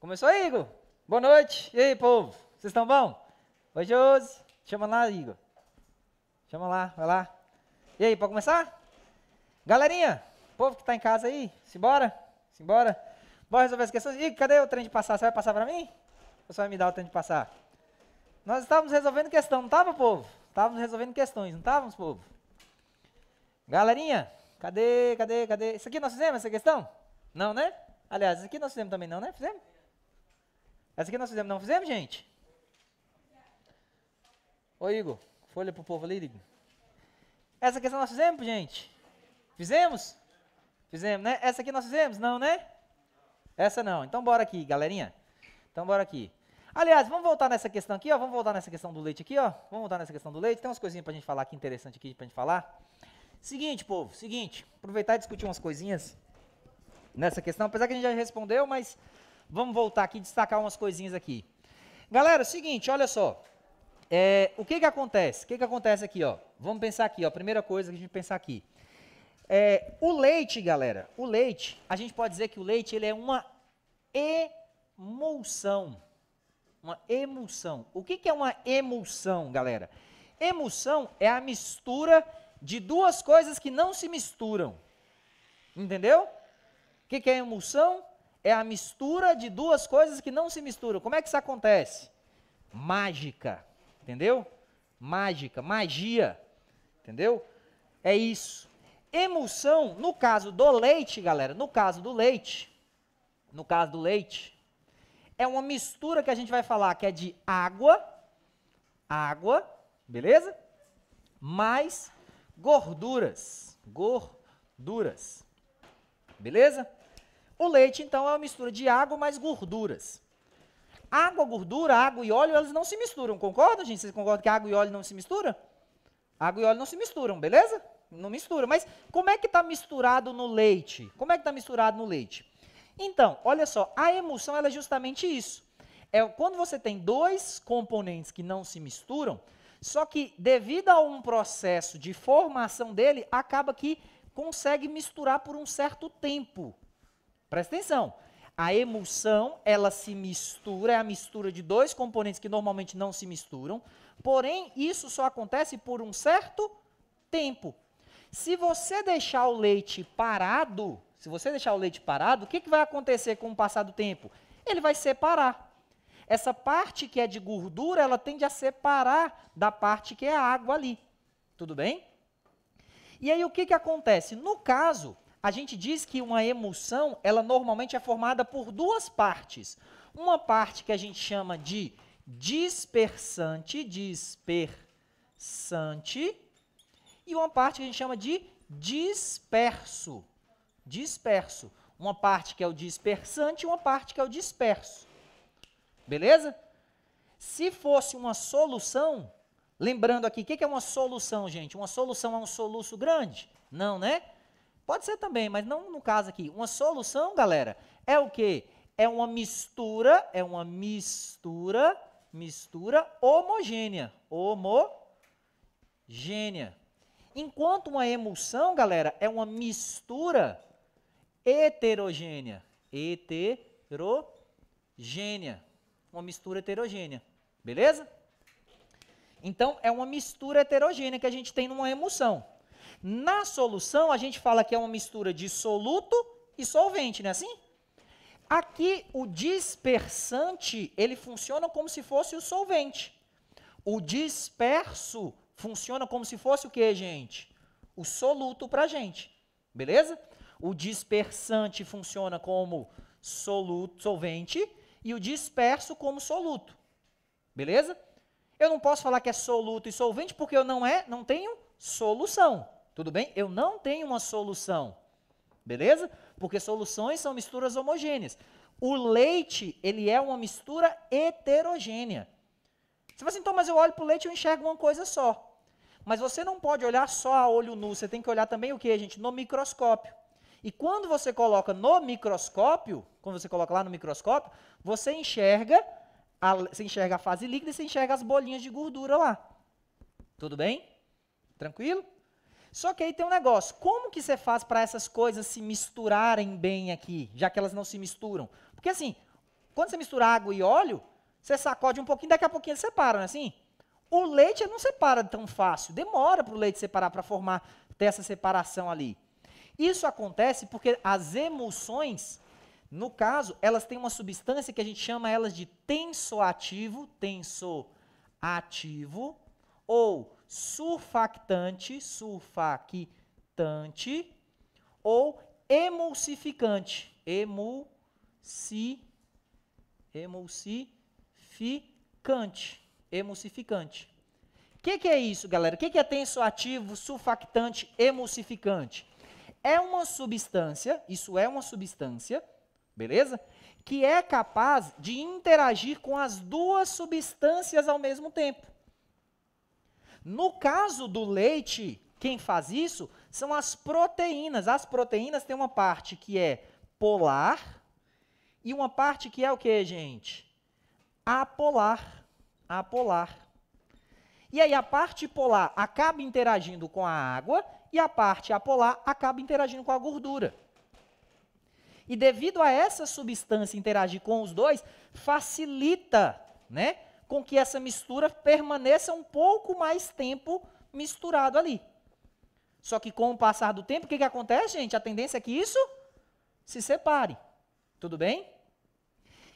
Começou aí, Igor? Boa noite. E aí, povo? Vocês estão bom? Oi, Josi. Chama lá, Igor. Chama lá, vai lá. E aí, pode começar? Galerinha, povo que está em casa aí, simbora? Simbora? Bora resolver as questões. Igor, cadê o trem de passar? Você vai passar para mim? Ou você vai me dar o trem de passar? Nós estávamos resolvendo questão, não estava, povo? Estávamos resolvendo questões, não estávamos, povo? Galerinha, cadê, cadê, cadê? Isso aqui nós fizemos, essa questão? Não, né? Aliás, isso aqui nós fizemos também não, né? Fizemos? Essa aqui nós fizemos, não fizemos, gente? Ô, Igor, folha pro povo ali, Igor. Essa questão é nós fizemos, gente? Fizemos? Fizemos, né? Essa aqui nós fizemos, não, né? Essa não. Então bora aqui, galerinha. Então bora aqui. Aliás, vamos voltar nessa questão aqui, ó. Vamos voltar nessa questão do leite aqui, ó. Vamos voltar nessa questão do leite. Tem umas coisinhas pra gente falar aqui, interessante aqui pra gente falar. Seguinte, povo, seguinte. Aproveitar e discutir umas coisinhas nessa questão. Apesar que a gente já respondeu, mas Vamos voltar aqui e destacar umas coisinhas aqui. Galera, seguinte, olha só. É, o que que acontece? O que que acontece aqui, ó? Vamos pensar aqui, ó. Primeira coisa que a gente pensar aqui. É, o leite, galera, o leite, a gente pode dizer que o leite ele é uma emulsão. Uma emulsão. O que, que é uma emulsão, galera? Emulsão é a mistura de duas coisas que não se misturam. Entendeu? O que, que é emulsão? é a mistura de duas coisas que não se misturam. Como é que isso acontece? Mágica, entendeu? Mágica, magia, entendeu? É isso. Emulsão, no caso do leite, galera, no caso do leite, no caso do leite, é uma mistura que a gente vai falar que é de água, água, beleza? Mais gorduras, gorduras, beleza? O leite, então, é uma mistura de água mais gorduras. Água, gordura, água e óleo, elas não se misturam, concordam, gente? Vocês concordam que água e óleo não se misturam? Água e óleo não se misturam, beleza? Não mistura. Mas como é que está misturado no leite? Como é que está misturado no leite? Então, olha só, a emulsão é justamente isso. É quando você tem dois componentes que não se misturam, só que devido a um processo de formação dele, acaba que consegue misturar por um certo tempo. Presta atenção. A emulsão, ela se mistura, é a mistura de dois componentes que normalmente não se misturam, porém isso só acontece por um certo tempo. Se você deixar o leite parado, se você deixar o leite parado, o que, que vai acontecer com o passar do tempo? Ele vai separar. Essa parte que é de gordura, ela tende a separar da parte que é água ali. Tudo bem? E aí o que, que acontece? No caso, a gente diz que uma emoção, ela normalmente é formada por duas partes. Uma parte que a gente chama de dispersante, dispersante, e uma parte que a gente chama de disperso, disperso. Uma parte que é o dispersante e uma parte que é o disperso. Beleza? Se fosse uma solução, lembrando aqui, o que é uma solução, gente? Uma solução é um soluço grande? Não, né? Pode ser também, mas não no caso aqui. Uma solução, galera, é o quê? É uma mistura, é uma mistura, mistura homogênea. Homogênea. Enquanto uma emulsão, galera, é uma mistura heterogênea. Heterogênea. Uma mistura heterogênea. Beleza? Então, é uma mistura heterogênea que a gente tem numa emulsão. Na solução, a gente fala que é uma mistura de soluto e solvente, não é assim? Aqui, o dispersante, ele funciona como se fosse o solvente. O disperso funciona como se fosse o que, gente? O soluto para a gente, beleza? O dispersante funciona como soluto, solvente e o disperso como soluto, beleza? Eu não posso falar que é soluto e solvente porque eu não é, não tenho solução. Tudo bem? Eu não tenho uma solução. Beleza? Porque soluções são misturas homogêneas. O leite, ele é uma mistura heterogênea. Você fala assim, então, mas eu olho para o leite e eu enxergo uma coisa só. Mas você não pode olhar só a olho nu, você tem que olhar também o que, gente? No microscópio. E quando você coloca no microscópio, quando você coloca lá no microscópio, você enxerga a, você enxerga a fase líquida e você enxerga as bolinhas de gordura lá. Tudo bem? Tranquilo? Só que aí tem um negócio. Como que você faz para essas coisas se misturarem bem aqui, já que elas não se misturam? Porque assim, quando você mistura água e óleo, você sacode um pouquinho, daqui a pouquinho eles separam, não é assim? O leite não separa tão fácil. Demora para o leite separar, para formar ter essa separação ali. Isso acontece porque as emulsões, no caso, elas têm uma substância que a gente chama elas de tensoativo, tensoativo, ou surfactante, surfactante ou emulsificante, emulsi, emulsificante, emulsificante. O que, que, é isso, galera? O que, que é tensoativo, surfactante, emulsificante? É uma substância, isso é uma substância, beleza? Que é capaz de interagir com as duas substâncias ao mesmo tempo. No caso do leite, quem faz isso são as proteínas. As proteínas têm uma parte que é polar e uma parte que é o que, gente? Apolar. Apolar. E aí a parte polar acaba interagindo com a água e a parte apolar acaba interagindo com a gordura. E devido a essa substância interagir com os dois, facilita, né? com que essa mistura permaneça um pouco mais tempo misturado ali. Só que com o passar do tempo, o que, que acontece, gente? A tendência é que isso se separe. Tudo bem?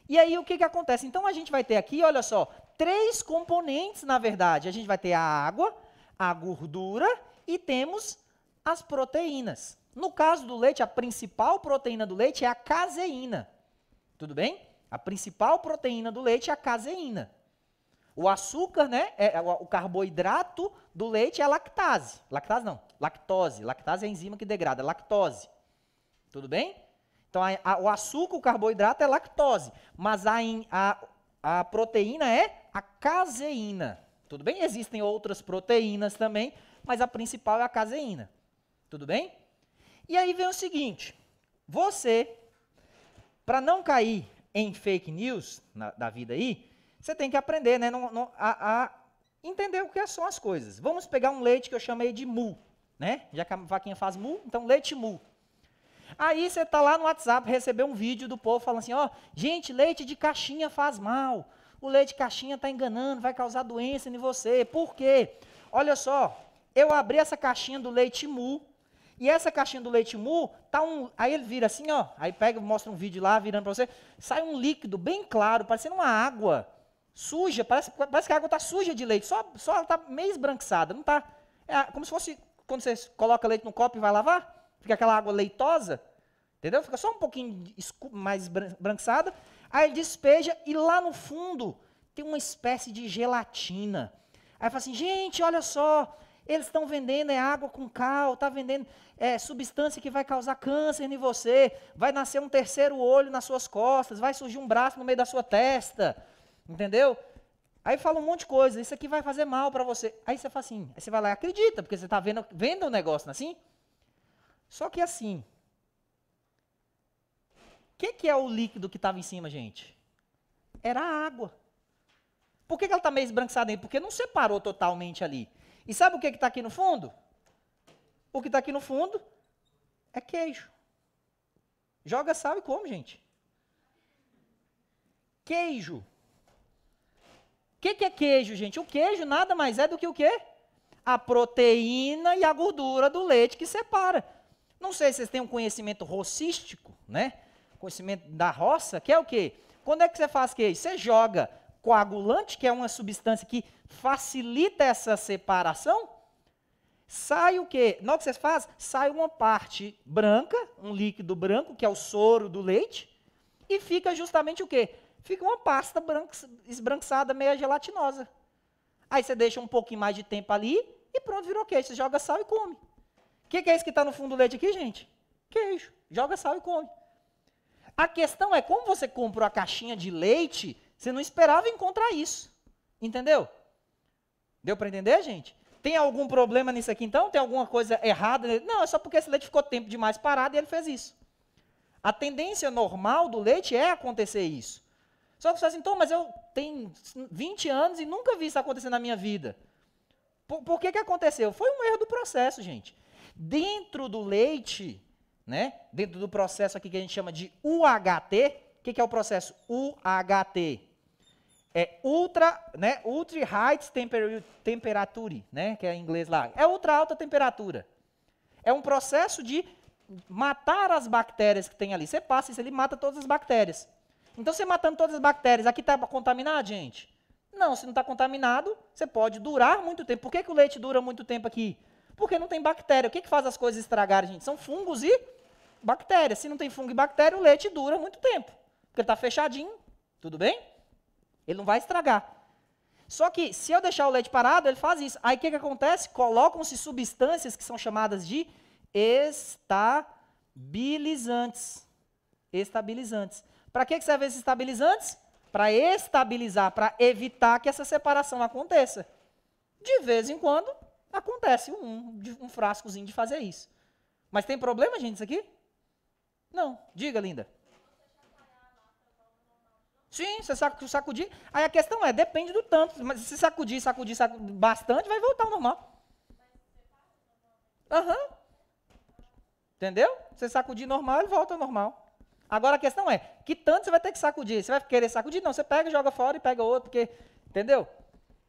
E aí o que, que acontece? Então a gente vai ter aqui, olha só, três componentes, na verdade. A gente vai ter a água, a gordura e temos as proteínas. No caso do leite, a principal proteína do leite é a caseína. Tudo bem? A principal proteína do leite é a caseína. O açúcar, né, é, é o carboidrato do leite é a lactase. Lactase não, lactose. Lactase é a enzima que degrada, lactose. Tudo bem? Então, a, a, o açúcar, o carboidrato é lactose, mas a, a, proteína é a caseína. Tudo bem? Existem outras proteínas também, mas a principal é a caseína. Tudo bem? E aí vem o seguinte: você, para não cair em fake news na, da vida aí, você tem que aprender né, a, a, entender o que são as coisas. Vamos pegar um leite que eu chamei de mu, né? Já que a vaquinha faz mu, então leite mu. Aí você está lá no WhatsApp, recebeu um vídeo do povo falando assim, ó, gente, leite de caixinha faz mal. O leite de caixinha está enganando, vai causar doença em você. Por quê? Olha só, eu abri essa caixinha do leite mu, e essa caixinha do leite mu, tá um, aí ele vira assim, ó, aí pega, mostra um vídeo lá, virando para você, sai um líquido bem claro, parecendo uma água suja, parece, parece que a água está suja de leite, só, só ela está meio esbranquiçada, não está. É como se fosse quando você coloca leite no copo e vai lavar, fica aquela água leitosa, entendeu? Fica só um pouquinho mais esbranquiçada. Aí ele despeja e lá no fundo tem uma espécie de gelatina. Aí fala assim, gente, olha só, eles estão vendendo é água com cal, está vendendo é, substância que vai causar câncer em você, vai nascer um terceiro olho nas suas costas, vai surgir um braço no meio da sua testa. Entendeu? Aí fala um monte de coisa, isso aqui vai fazer mal para você. Aí você fala assim, aí você vai lá e acredita, porque você está vendo, vendo o um negócio, não é assim? Só que é assim, o que, que é o líquido que estava em cima, gente? Era a água. Por que, que ela está meio esbranquiçada aí? Porque não separou totalmente ali. E sabe o que está aqui no fundo? O que está aqui no fundo é queijo. Joga sal e come, gente. Queijo. O que, que é queijo, gente? O queijo nada mais é do que o quê? A proteína e a gordura do leite que separa. Não sei se vocês têm um conhecimento rocístico, né? Conhecimento da roça, que é o quê? Quando é que você faz queijo? Você joga coagulante, que é uma substância que facilita essa separação. Sai o quê? Na hora que você faz, sai uma parte branca, um líquido branco, que é o soro do leite, e fica justamente o quê? fica uma pasta esbranquiçada, meia gelatinosa. Aí você deixa um pouquinho mais de tempo ali e pronto, virou queijo. Você joga sal e come. O que, que, é isso que está no fundo do leite aqui, gente? Queijo. Joga sal e come. A questão é, como você comprou a caixinha de leite, você não esperava encontrar isso. Entendeu? Deu para entender, gente? Tem algum problema nisso aqui então? Tem alguma coisa errada? Não, é só porque esse leite ficou tempo demais parado e ele fez isso. A tendência normal do leite é acontecer isso. Só que você assim, então, mas eu tenho 20 anos e nunca vi isso acontecer na minha vida. Por, por que, que aconteceu? Foi um erro do processo, gente. Dentro do leite, né? Dentro do processo aqui que a gente chama de UHT, o que, que é o processo UHT? É ultra, né? Ultra high temperature, né? Que é em inglês lá. É ultra alta temperatura. É um processo de matar as bactérias que tem ali. Você passa isso ali, mata todas as bactérias. Então você matando todas as bactérias, aqui está para contaminar, gente? Não, se não está contaminado, você pode durar muito tempo. Por que, que o leite dura muito tempo aqui? Porque não tem bactéria. O que, que faz as coisas estragarem, gente? São fungos e bactérias. Se não tem fungo e bactéria, o leite dura muito tempo. Porque ele está fechadinho, tudo bem? Ele não vai estragar. Só que se eu deixar o leite parado, ele faz isso. Aí o que, que acontece? Colocam-se substâncias que são chamadas de estabilizantes. Estabilizantes. Para que, que servem esses estabilizantes? Para estabilizar, para evitar que essa separação aconteça. De vez em quando, acontece um, um frascozinho de fazer isso. Mas tem problema, gente, isso aqui? Não. Diga, linda. Sim, você sacudir. Aí a questão é, depende do tanto. Mas se sacudir, sacudir, sacudir bastante, vai voltar ao normal. Aham. Uhum. Entendeu? Você sacudir normal, ele volta ao normal. Agora a questão é, que tanto você vai ter que sacudir? Você vai querer sacudir? Não, você pega, joga fora e pega outro, porque, entendeu?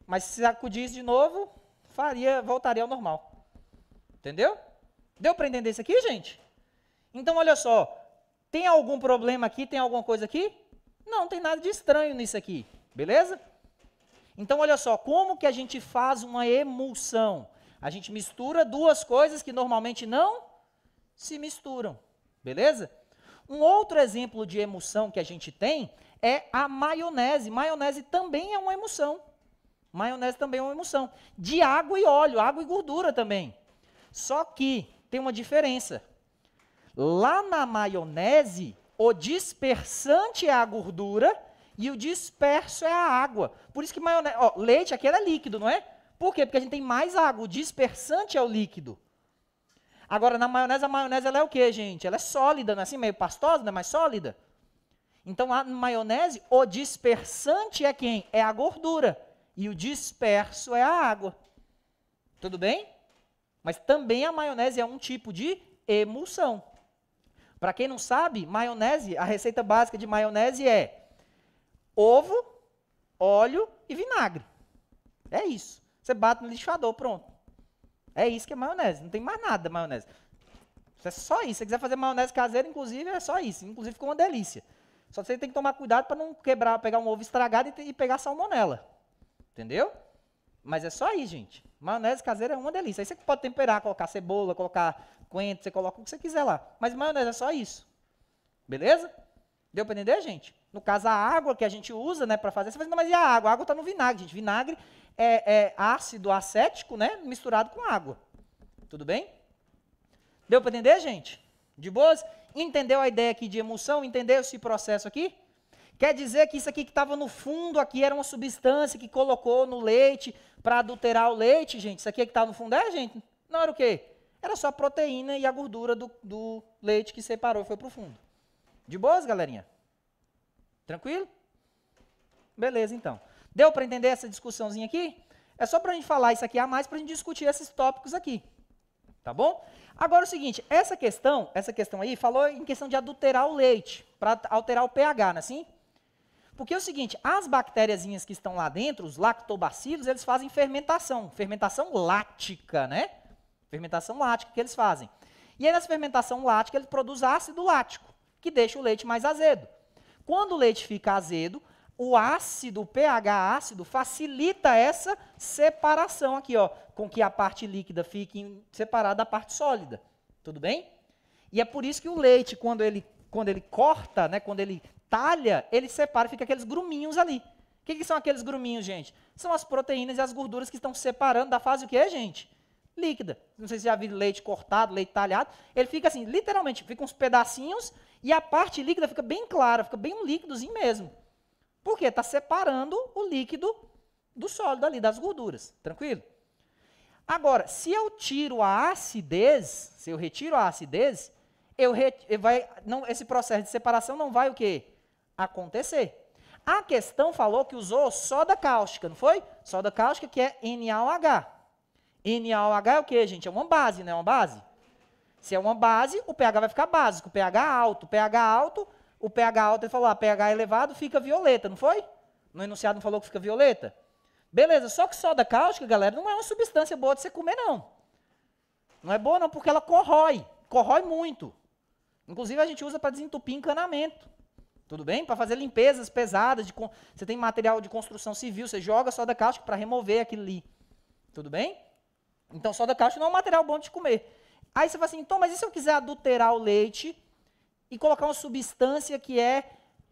Mas se sacudisse de novo, faria, voltaria ao normal. Entendeu? Deu para entender isso aqui, gente? Então, olha só, tem algum problema aqui? Tem alguma coisa aqui? Não, não tem nada de estranho nisso aqui, beleza? Então, olha só, como que a gente faz uma emulsão? A gente mistura duas coisas que normalmente não se misturam, beleza? Um outro exemplo de emoção que a gente tem é a maionese. Maionese também é uma emoção. Maionese também é uma emoção. De água e óleo, água e gordura também. Só que tem uma diferença. Lá na maionese, o dispersante é a gordura e o disperso é a água. Por isso que maionese, ó, leite aqui era é líquido, não é? Por quê? Porque a gente tem mais água. O dispersante é o líquido. Agora, na maionese, a maionese ela é o que, gente? Ela é sólida, não é assim? Meio pastosa, não é mais sólida? Então, a maionese, o dispersante é quem? É a gordura. E o disperso é a água. Tudo bem? Mas também a maionese é um tipo de emulsão. Para quem não sabe, maionese, a receita básica de maionese é ovo, óleo e vinagre. É isso. Você bate no lixador, pronto. É isso que é maionese. Não tem mais nada maionese. É só isso. Se você quiser fazer maionese caseira, inclusive, é só isso. Inclusive, ficou uma delícia. Só você tem que tomar cuidado para não quebrar, pegar um ovo estragado e, e pegar salmonela. Entendeu? Mas é só aí, gente. Maionese caseira é uma delícia. Aí você pode temperar, colocar cebola, colocar coentro, você coloca o que você quiser lá. Mas maionese é só isso. Beleza? Deu para entender, gente? No caso, a água que a gente usa né, para fazer, você fala, mas e a água? A água está no vinagre, gente. Vinagre é, é ácido acético né, misturado com água. Tudo bem? Deu para entender, gente? De boas? Entendeu a ideia aqui de emulsão? Entendeu esse processo aqui? Quer dizer que isso aqui que estava no fundo aqui era uma substância que colocou no leite para adulterar o leite, gente? Isso aqui é que estava tá no fundo é, gente? Não era o quê? Era só a proteína e a gordura do, do leite que separou e foi para o fundo. De boas, galerinha? Tranquilo? Beleza, então. Deu para entender essa discussãozinha aqui? É só para a gente falar isso aqui a mais para a gente discutir esses tópicos aqui. Tá bom? Agora é o seguinte, essa questão, essa questão aí falou em questão de adulterar o leite, para alterar o pH, não é assim? Porque é o seguinte, as bactériazinhas que estão lá dentro, os lactobacilos, eles fazem fermentação, fermentação lática, né? Fermentação lática que eles fazem. E aí nessa fermentação lática, eles produzem ácido lático, que deixa o leite mais azedo. Quando o leite fica azedo, o ácido, o pH ácido, facilita essa separação aqui, ó, com que a parte líquida fique separada da parte sólida. Tudo bem? E é por isso que o leite, quando ele, quando ele corta, né, quando ele talha, ele separa, fica aqueles gruminhos ali. O que, que são aqueles gruminhos, gente? São as proteínas e as gorduras que estão separando da fase o quê, gente? Líquida. Não sei se já viu leite cortado, leite talhado. Ele fica assim, literalmente, fica uns pedacinhos e a parte líquida fica bem clara, fica bem um líquidozinho mesmo. Por quê? Está separando o líquido do sólido ali, das gorduras. Tranquilo? Agora, se eu tiro a acidez, se eu retiro a acidez, eu vai, não, esse processo de separação não vai o quê? Acontecer. A questão falou que usou soda cáustica, não foi? Soda cáustica que é NaOH. NaOH é o quê, gente? É uma base, não é uma base? Se é uma base, o pH vai ficar básico, pH alto, pH alto, o pH alto, ele falou, ah, pH elevado fica violeta, não foi? No enunciado não falou que fica violeta? Beleza, só que soda cáustica, galera, não é uma substância boa de você comer, não. Não é boa, não, porque ela corrói, corrói muito. Inclusive, a gente usa para desentupir encanamento. Tudo bem? Para fazer limpezas pesadas, de con... você tem material de construção civil, você joga soda cáustica para remover aquilo ali. Tudo bem? Então, soda cáustica não é um material bom de comer. Aí você fala assim, então, mas e se eu quiser adulterar o leite e colocar uma substância que é,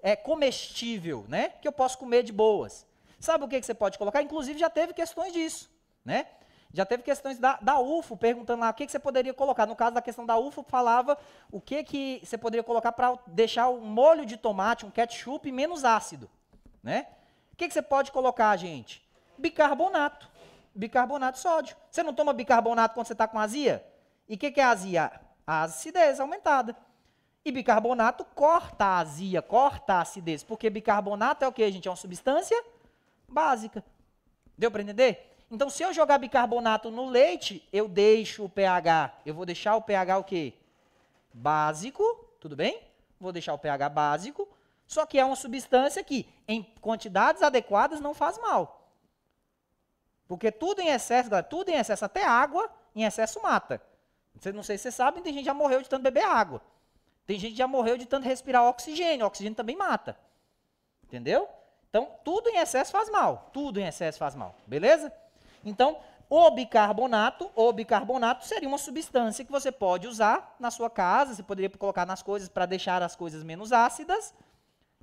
é comestível, né? Que eu posso comer de boas. Sabe o que, que você pode colocar? Inclusive já teve questões disso, né? Já teve questões da, da UFO perguntando lá o que, que você poderia colocar. No caso da questão da UFO, falava o que, que você poderia colocar para deixar o molho de tomate, um ketchup menos ácido. Né? O que, que você pode colocar, gente? Bicarbonato. Bicarbonato de sódio. Você não toma bicarbonato quando você está com azia? E o que, que é azia? A acidez aumentada. E bicarbonato corta a azia, corta a acidez, porque bicarbonato é o que, gente? É uma substância básica. Deu para entender? Então, se eu jogar bicarbonato no leite, eu deixo o pH. Eu vou deixar o pH o quê? Básico, tudo bem? Vou deixar o pH básico, só que é uma substância que, em quantidades adequadas, não faz mal. Porque tudo em excesso, galera, tudo em excesso, até água, em excesso mata. Você não sei se você sabe, tem gente que já morreu de tanto beber água. Tem gente que já morreu de tanto respirar oxigênio. O oxigênio também mata. Entendeu? Então, tudo em excesso faz mal. Tudo em excesso faz mal. Beleza? Então, o bicarbonato, o bicarbonato seria uma substância que você pode usar na sua casa, você poderia colocar nas coisas para deixar as coisas menos ácidas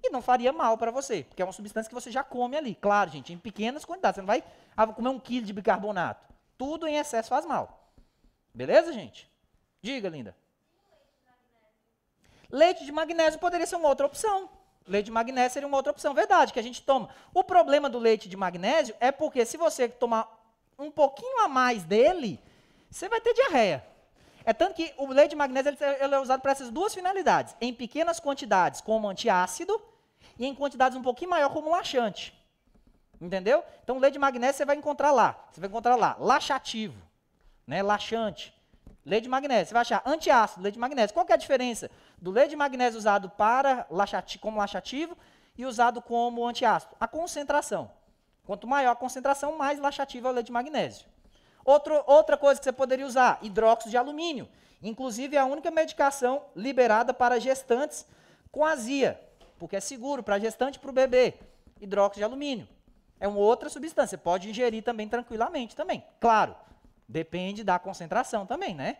e não faria mal para você, porque é uma substância que você já come ali. Claro, gente, em pequenas quantidades. Você não vai ah, comer um quilo de bicarbonato. Tudo em excesso faz mal. Beleza, gente? Diga, linda. Leite de magnésio poderia ser uma outra opção. Leite de magnésio seria uma outra opção, verdade, que a gente toma. O problema do leite de magnésio é porque se você tomar um pouquinho a mais dele, você vai ter diarreia. É tanto que o leite de magnésio ele, é, ele é usado para essas duas finalidades: em pequenas quantidades como antiácido e em quantidades um pouquinho maior como laxante. Entendeu? Então, o leite de magnésio você vai encontrar lá. Você vai encontrar lá, laxativo né, laxante. Leite de magnésio, você vai achar antiácido, lei de magnésio. Qual que é a diferença do lei de magnésio usado para laxati como laxativo e usado como antiácido? A concentração. Quanto maior a concentração, mais laxativo é o leite de magnésio. Outro, outra coisa que você poderia usar, hidróxido de alumínio. Inclusive, é a única medicação liberada para gestantes com azia, porque é seguro para gestante e para o bebê. Hidróxido de alumínio. É uma outra substância, você pode ingerir também tranquilamente também, claro. Depende da concentração também, né?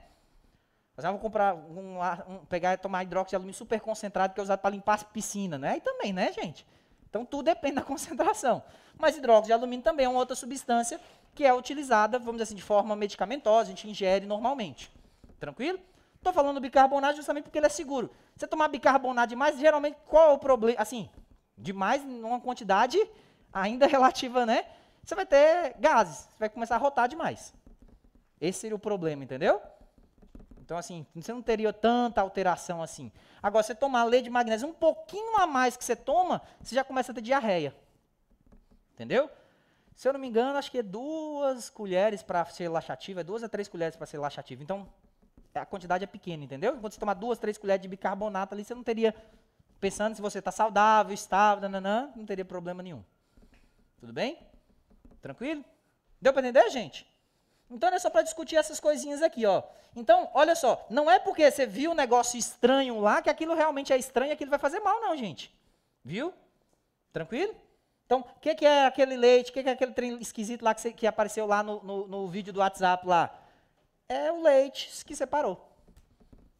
Mas eu vou comprar um, um pegar tomar hidróxido de alumínio super concentrado que é usado para limpar a piscina, né? Aí também, né, gente? Então tudo depende da concentração. Mas hidróxido de alumínio também é uma outra substância que é utilizada, vamos dizer assim, de forma medicamentosa, a gente ingere normalmente. Tranquilo? Estou falando do bicarbonato justamente porque ele é seguro. Você tomar bicarbonato demais, geralmente qual é o problema? Assim, demais numa quantidade ainda relativa, né? Você vai ter gases, você vai começar a rotar demais. Esse seria o problema, entendeu? Então, assim, você não teria tanta alteração assim. Agora, você tomar lei de magnésio um pouquinho a mais que você toma, você já começa a ter diarreia. Entendeu? Se eu não me engano, acho que é duas colheres para ser laxativo é duas a três colheres para ser laxativo. Então, a quantidade é pequena, entendeu? Quando você tomar duas, três colheres de bicarbonato ali, você não teria, pensando se você está saudável, estável, nananã, não teria problema nenhum. Tudo bem? Tranquilo? Deu para entender, gente? Então era é só para discutir essas coisinhas aqui, ó. Então, olha só, não é porque você viu um negócio estranho lá que aquilo realmente é estranho e aquilo vai fazer mal, não, gente. Viu? Tranquilo? Então, o que, que, é aquele leite, o que, que, é aquele trem esquisito lá que, você, que apareceu lá no, no, no, vídeo do WhatsApp lá? É o leite que separou.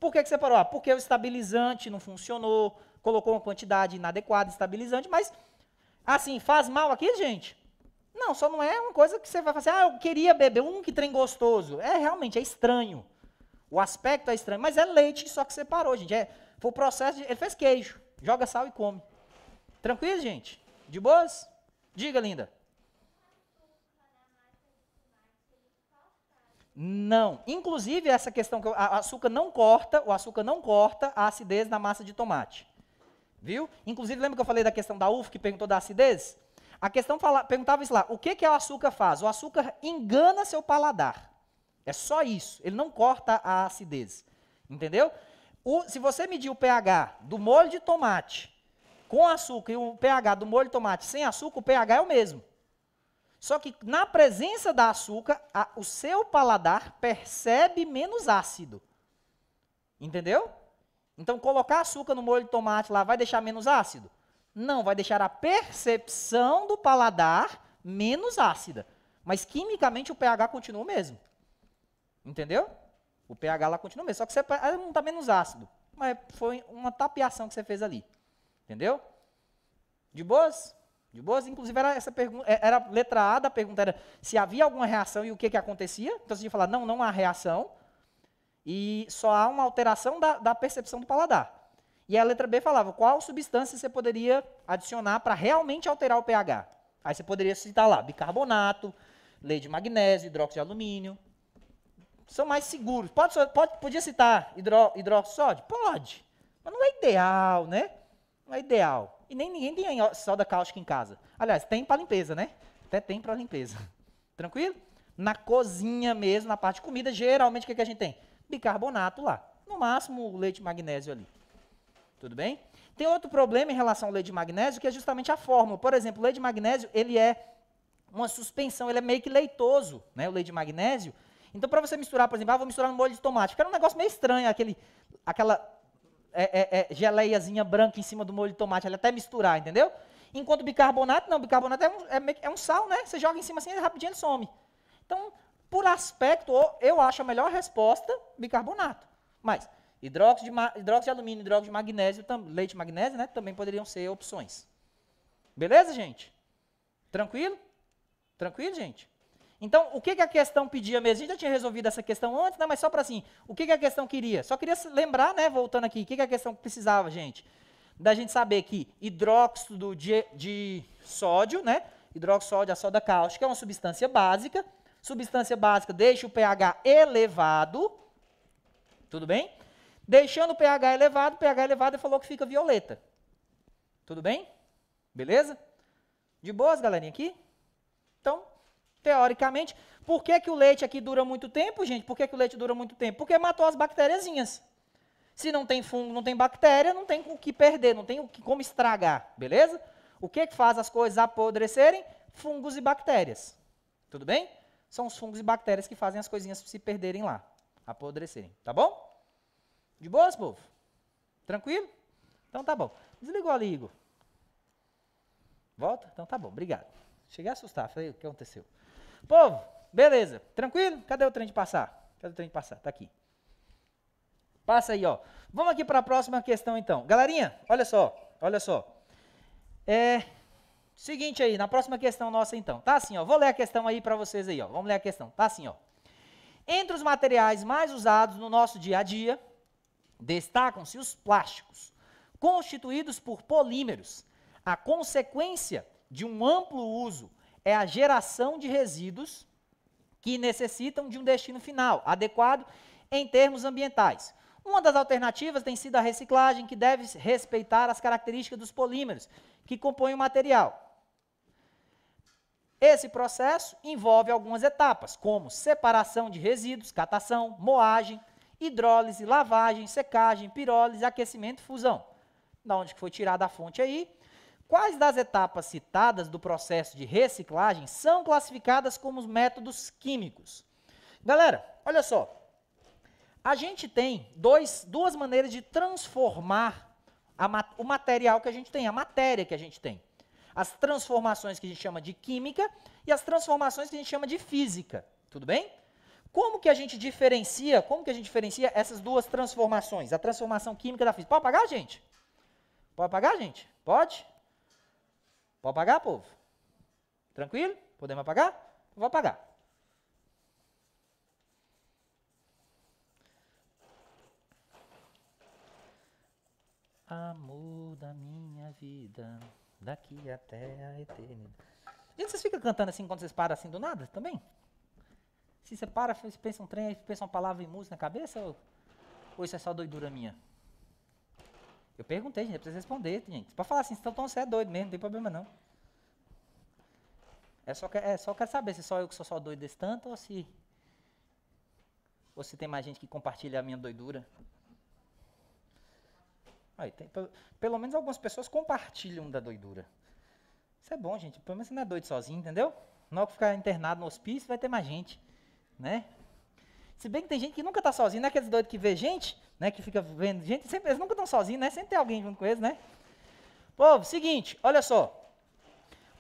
Por que, que separou? Ah, porque o estabilizante não funcionou, colocou uma quantidade inadequada de estabilizante, mas, assim, faz mal aqui, gente? Não, só não é uma coisa que você vai fazer, ah, eu queria beber um que trem gostoso. É realmente, é estranho. O aspecto é estranho, mas é leite só que separou, gente. É, foi o processo de, ele fez queijo, joga sal e come. Tranquilo, gente? De boas? Diga, linda. Não. Inclusive, essa questão que o açúcar não corta, o açúcar não corta a acidez na massa de tomate. Viu? Inclusive, lembra que eu falei da questão da Uf que perguntou da acidez? A questão fala, perguntava isso lá: o que, que o açúcar faz? O açúcar engana seu paladar. É só isso. Ele não corta a acidez. Entendeu? O, se você medir o pH do molho de tomate com açúcar e o pH do molho de tomate sem açúcar, o pH é o mesmo. Só que na presença da açúcar, a, o seu paladar percebe menos ácido. Entendeu? Então, colocar açúcar no molho de tomate lá vai deixar menos ácido? Não, vai deixar a percepção do paladar menos ácida. Mas quimicamente o pH continua o mesmo. Entendeu? O pH lá continua o mesmo. Só que você não está menos ácido. Mas foi uma tapeação que você fez ali. Entendeu? De boas? De boas? Inclusive, era essa pergunta. É, era letra A da pergunta, era se havia alguma reação e o que, que acontecia. Então você tinha que falar, não, não há reação. E só há uma alteração da, da percepção do paladar. E a letra B falava qual substância você poderia adicionar para realmente alterar o pH. Aí você poderia citar lá bicarbonato, lei de magnésio, hidróxido de alumínio. São mais seguros. Pode, pode, podia citar hidro, hidróxido de sódio? Pode. Mas não é ideal, né? Não é ideal. E nem ninguém tem soda cáustica em casa. Aliás, tem para limpeza, né? Até tem para limpeza. Tranquilo? Na cozinha mesmo, na parte de comida, geralmente o que, que a gente tem? Bicarbonato lá. No máximo, leite magnésio ali. Tudo bem? Tem outro problema em relação ao leite de magnésio, que é justamente a fórmula. Por exemplo, o leite de magnésio, ele é uma suspensão, ele é meio que leitoso, né, o leite de magnésio. Então, para você misturar, por exemplo, ah, vou misturar no molho de tomate, fica um negócio meio estranho, aquele, aquela é, é, é, geleiazinha branca em cima do molho de tomate, ele até misturar, entendeu? Enquanto o bicarbonato, não, bicarbonato é um, é, é, um sal, né? Você joga em cima assim e rapidinho ele some. Então, por aspecto, eu acho a melhor resposta bicarbonato. Mas, Hidróxido de, hidróxido de alumínio, hidróxido de magnésio, leite de magnésio, né? Também poderiam ser opções. Beleza, gente? Tranquilo? Tranquilo, gente? Então, o que, que a questão pedia mesmo? A gente já tinha resolvido essa questão antes, né? mas só para assim, o que, que a questão queria? Só queria lembrar, né, voltando aqui, o que, que a questão precisava, gente? Da gente saber que hidróxido de, de sódio, né? Hidróxido de sódio, a soda cáustica, é uma substância básica. Substância básica deixa o pH elevado, tudo bem? Deixando o pH elevado, pH elevado ele falou que fica violeta. Tudo bem? Beleza? De boas, galerinha, aqui? Então, teoricamente, por que, que o leite aqui dura muito tempo, gente? Por que, que o leite dura muito tempo? Porque matou as bactériazinhas. Se não tem fungo, não tem bactéria, não tem o que perder, não tem o que, como estragar, beleza? O que, que faz as coisas apodrecerem? Fungos e bactérias. Tudo bem? São os fungos e bactérias que fazem as coisinhas se perderem lá, apodrecerem, tá bom? De boas, povo? Tranquilo? Então tá bom. Desligou ali, Igor. Volta? Então tá bom, obrigado. Cheguei a assustar, falei, o que aconteceu? Povo, beleza, tranquilo? Cadê o trem de passar? Cadê o trem de passar? Tá aqui. Passa aí, ó. Vamos aqui para a próxima questão, então. Galerinha, olha só, olha só. É, seguinte aí, na próxima questão nossa, então. Tá assim, ó. Vou ler a questão aí para vocês aí, ó. Vamos ler a questão. Tá assim, ó. Entre os materiais mais usados no nosso dia a dia, Destacam-se os plásticos, constituídos por polímeros. A consequência de um amplo uso é a geração de resíduos que necessitam de um destino final adequado em termos ambientais. Uma das alternativas tem sido a reciclagem, que deve respeitar as características dos polímeros que compõem o material. Esse processo envolve algumas etapas, como separação de resíduos, catação, moagem, hidrólise, lavagem, secagem, pirólise, aquecimento, fusão. Da onde foi tirada a fonte aí? Quais das etapas citadas do processo de reciclagem são classificadas como métodos químicos? Galera, olha só. A gente tem dois, duas maneiras de transformar a, o material que a gente tem, a matéria que a gente tem. As transformações que a gente chama de química e as transformações que a gente chama de física. Tudo bem? Como que a gente diferencia, como que a gente diferencia essas duas transformações, a transformação química da física? Pode apagar, gente? Pode apagar, gente? Pode? Pode apagar, povo? Tranquilo? Podemos apagar? Vou apagar. Amor da minha vida, daqui até a eternidade. Gente, vocês ficam cantando assim quando vocês param assim do nada também? Se você para, pensa um trem, pensa uma palavra e música na cabeça ou, ou isso é só doidura minha? Eu perguntei, gente, é preciso responder, gente. Você pode falar assim, então, então, você é doido mesmo, não tem problema não. É só, é só quero saber se só eu que sou só doido desse tanto ou se. Ou se tem mais gente que compartilha a minha doidura. Aí, tem, pelo menos algumas pessoas compartilham da doidura. Isso é bom, gente. Pelo menos você não é doido sozinho, entendeu? Não é que ficar internado no hospício, vai ter mais gente né? Se bem que tem gente que nunca está sozinho, não é aqueles doidos que vê gente, né? Que fica vendo gente, sempre, eles nunca estão sozinhos, né? Sempre tem alguém junto com eles, né? Povo, seguinte, olha só.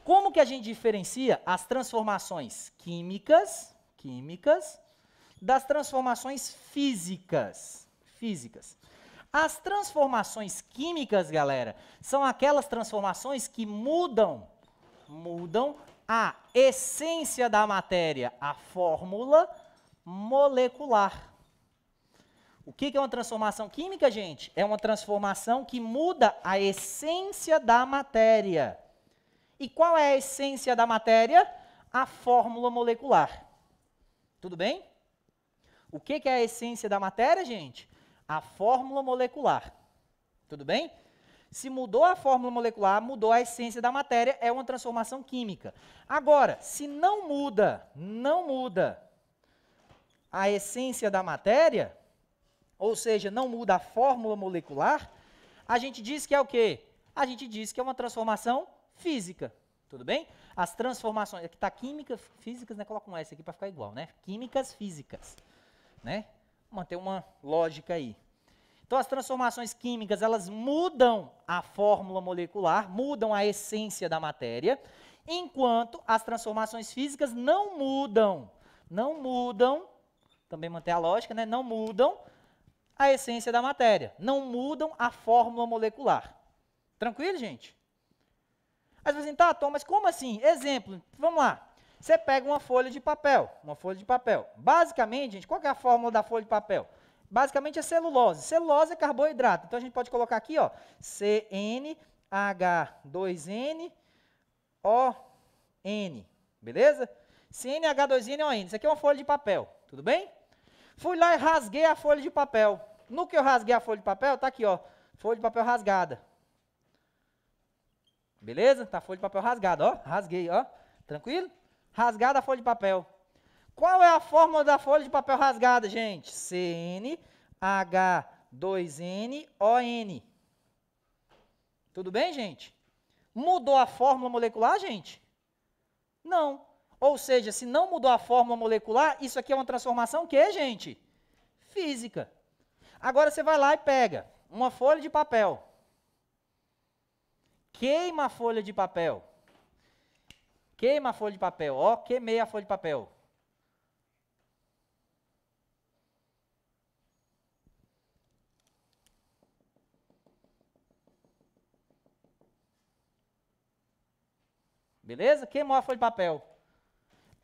Como que a gente diferencia as transformações químicas, químicas, das transformações físicas, físicas? As transformações químicas, galera, são aquelas transformações que mudam, mudam a essência da matéria, a fórmula molecular. O que é uma transformação química, gente? É uma transformação que muda a essência da matéria. E qual é a essência da matéria? A fórmula molecular. Tudo bem? O que é a essência da matéria, gente? A fórmula molecular. Tudo bem? Se mudou a fórmula molecular, mudou a essência da matéria, é uma transformação química. Agora, se não muda, não muda a essência da matéria, ou seja, não muda a fórmula molecular, a gente diz que é o quê? A gente diz que é uma transformação física. Tudo bem? As transformações, aqui é está químicas, físicas, né? Coloca um S aqui para ficar igual, né? Químicas, físicas, né? Manter uma lógica aí. Então as transformações químicas, elas mudam a fórmula molecular, mudam a essência da matéria, enquanto as transformações físicas não mudam, não mudam, também manter a lógica, né? Não mudam a essência da matéria, não mudam a fórmula molecular. Tranquilo, gente? Às vezes, assim, tá, Tom, mas como assim? Exemplo, vamos lá. Você pega uma folha de papel, uma folha de papel. Basicamente, gente, qual é a fórmula da folha de papel? basicamente é celulose. Celulose é carboidrato. Então a gente pode colocar aqui, ó, CNH2N beleza? CNH2N Isso aqui é uma folha de papel, tudo bem? Fui lá e rasguei a folha de papel. No que eu rasguei a folha de papel, tá aqui, ó, folha de papel rasgada. Beleza? Tá folha de papel rasgada, ó. Rasguei, ó. Tranquilo? Rasgada a folha de papel. Qual é a fórmula da folha de papel rasgada, gente? CnH2NON. Tudo bem, gente? Mudou a fórmula molecular, gente? Não. Ou seja, se não mudou a fórmula molecular, isso aqui é uma transformação que, gente? Física. Agora você vai lá e pega uma folha de papel. Queima a folha de papel. Queima a folha de papel. Ó, queimei a folha de papel. Beleza? Queimou a folha de papel.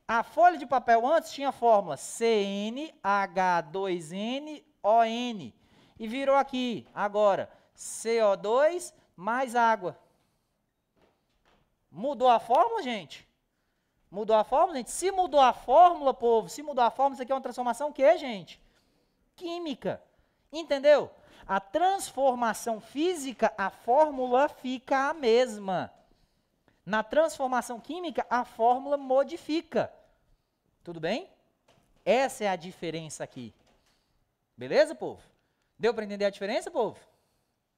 A folha de papel antes tinha a fórmula CnH2NON. E virou aqui, agora, CO2 mais água. Mudou a fórmula, gente? Mudou a fórmula, gente? Se mudou a fórmula, povo, se mudou a fórmula, isso aqui é uma transformação o quê, gente? Química. Entendeu? A transformação física, a fórmula fica a mesma. Na transformação química, a fórmula modifica. Tudo bem? Essa é a diferença aqui. Beleza, povo? Deu para entender a diferença, povo?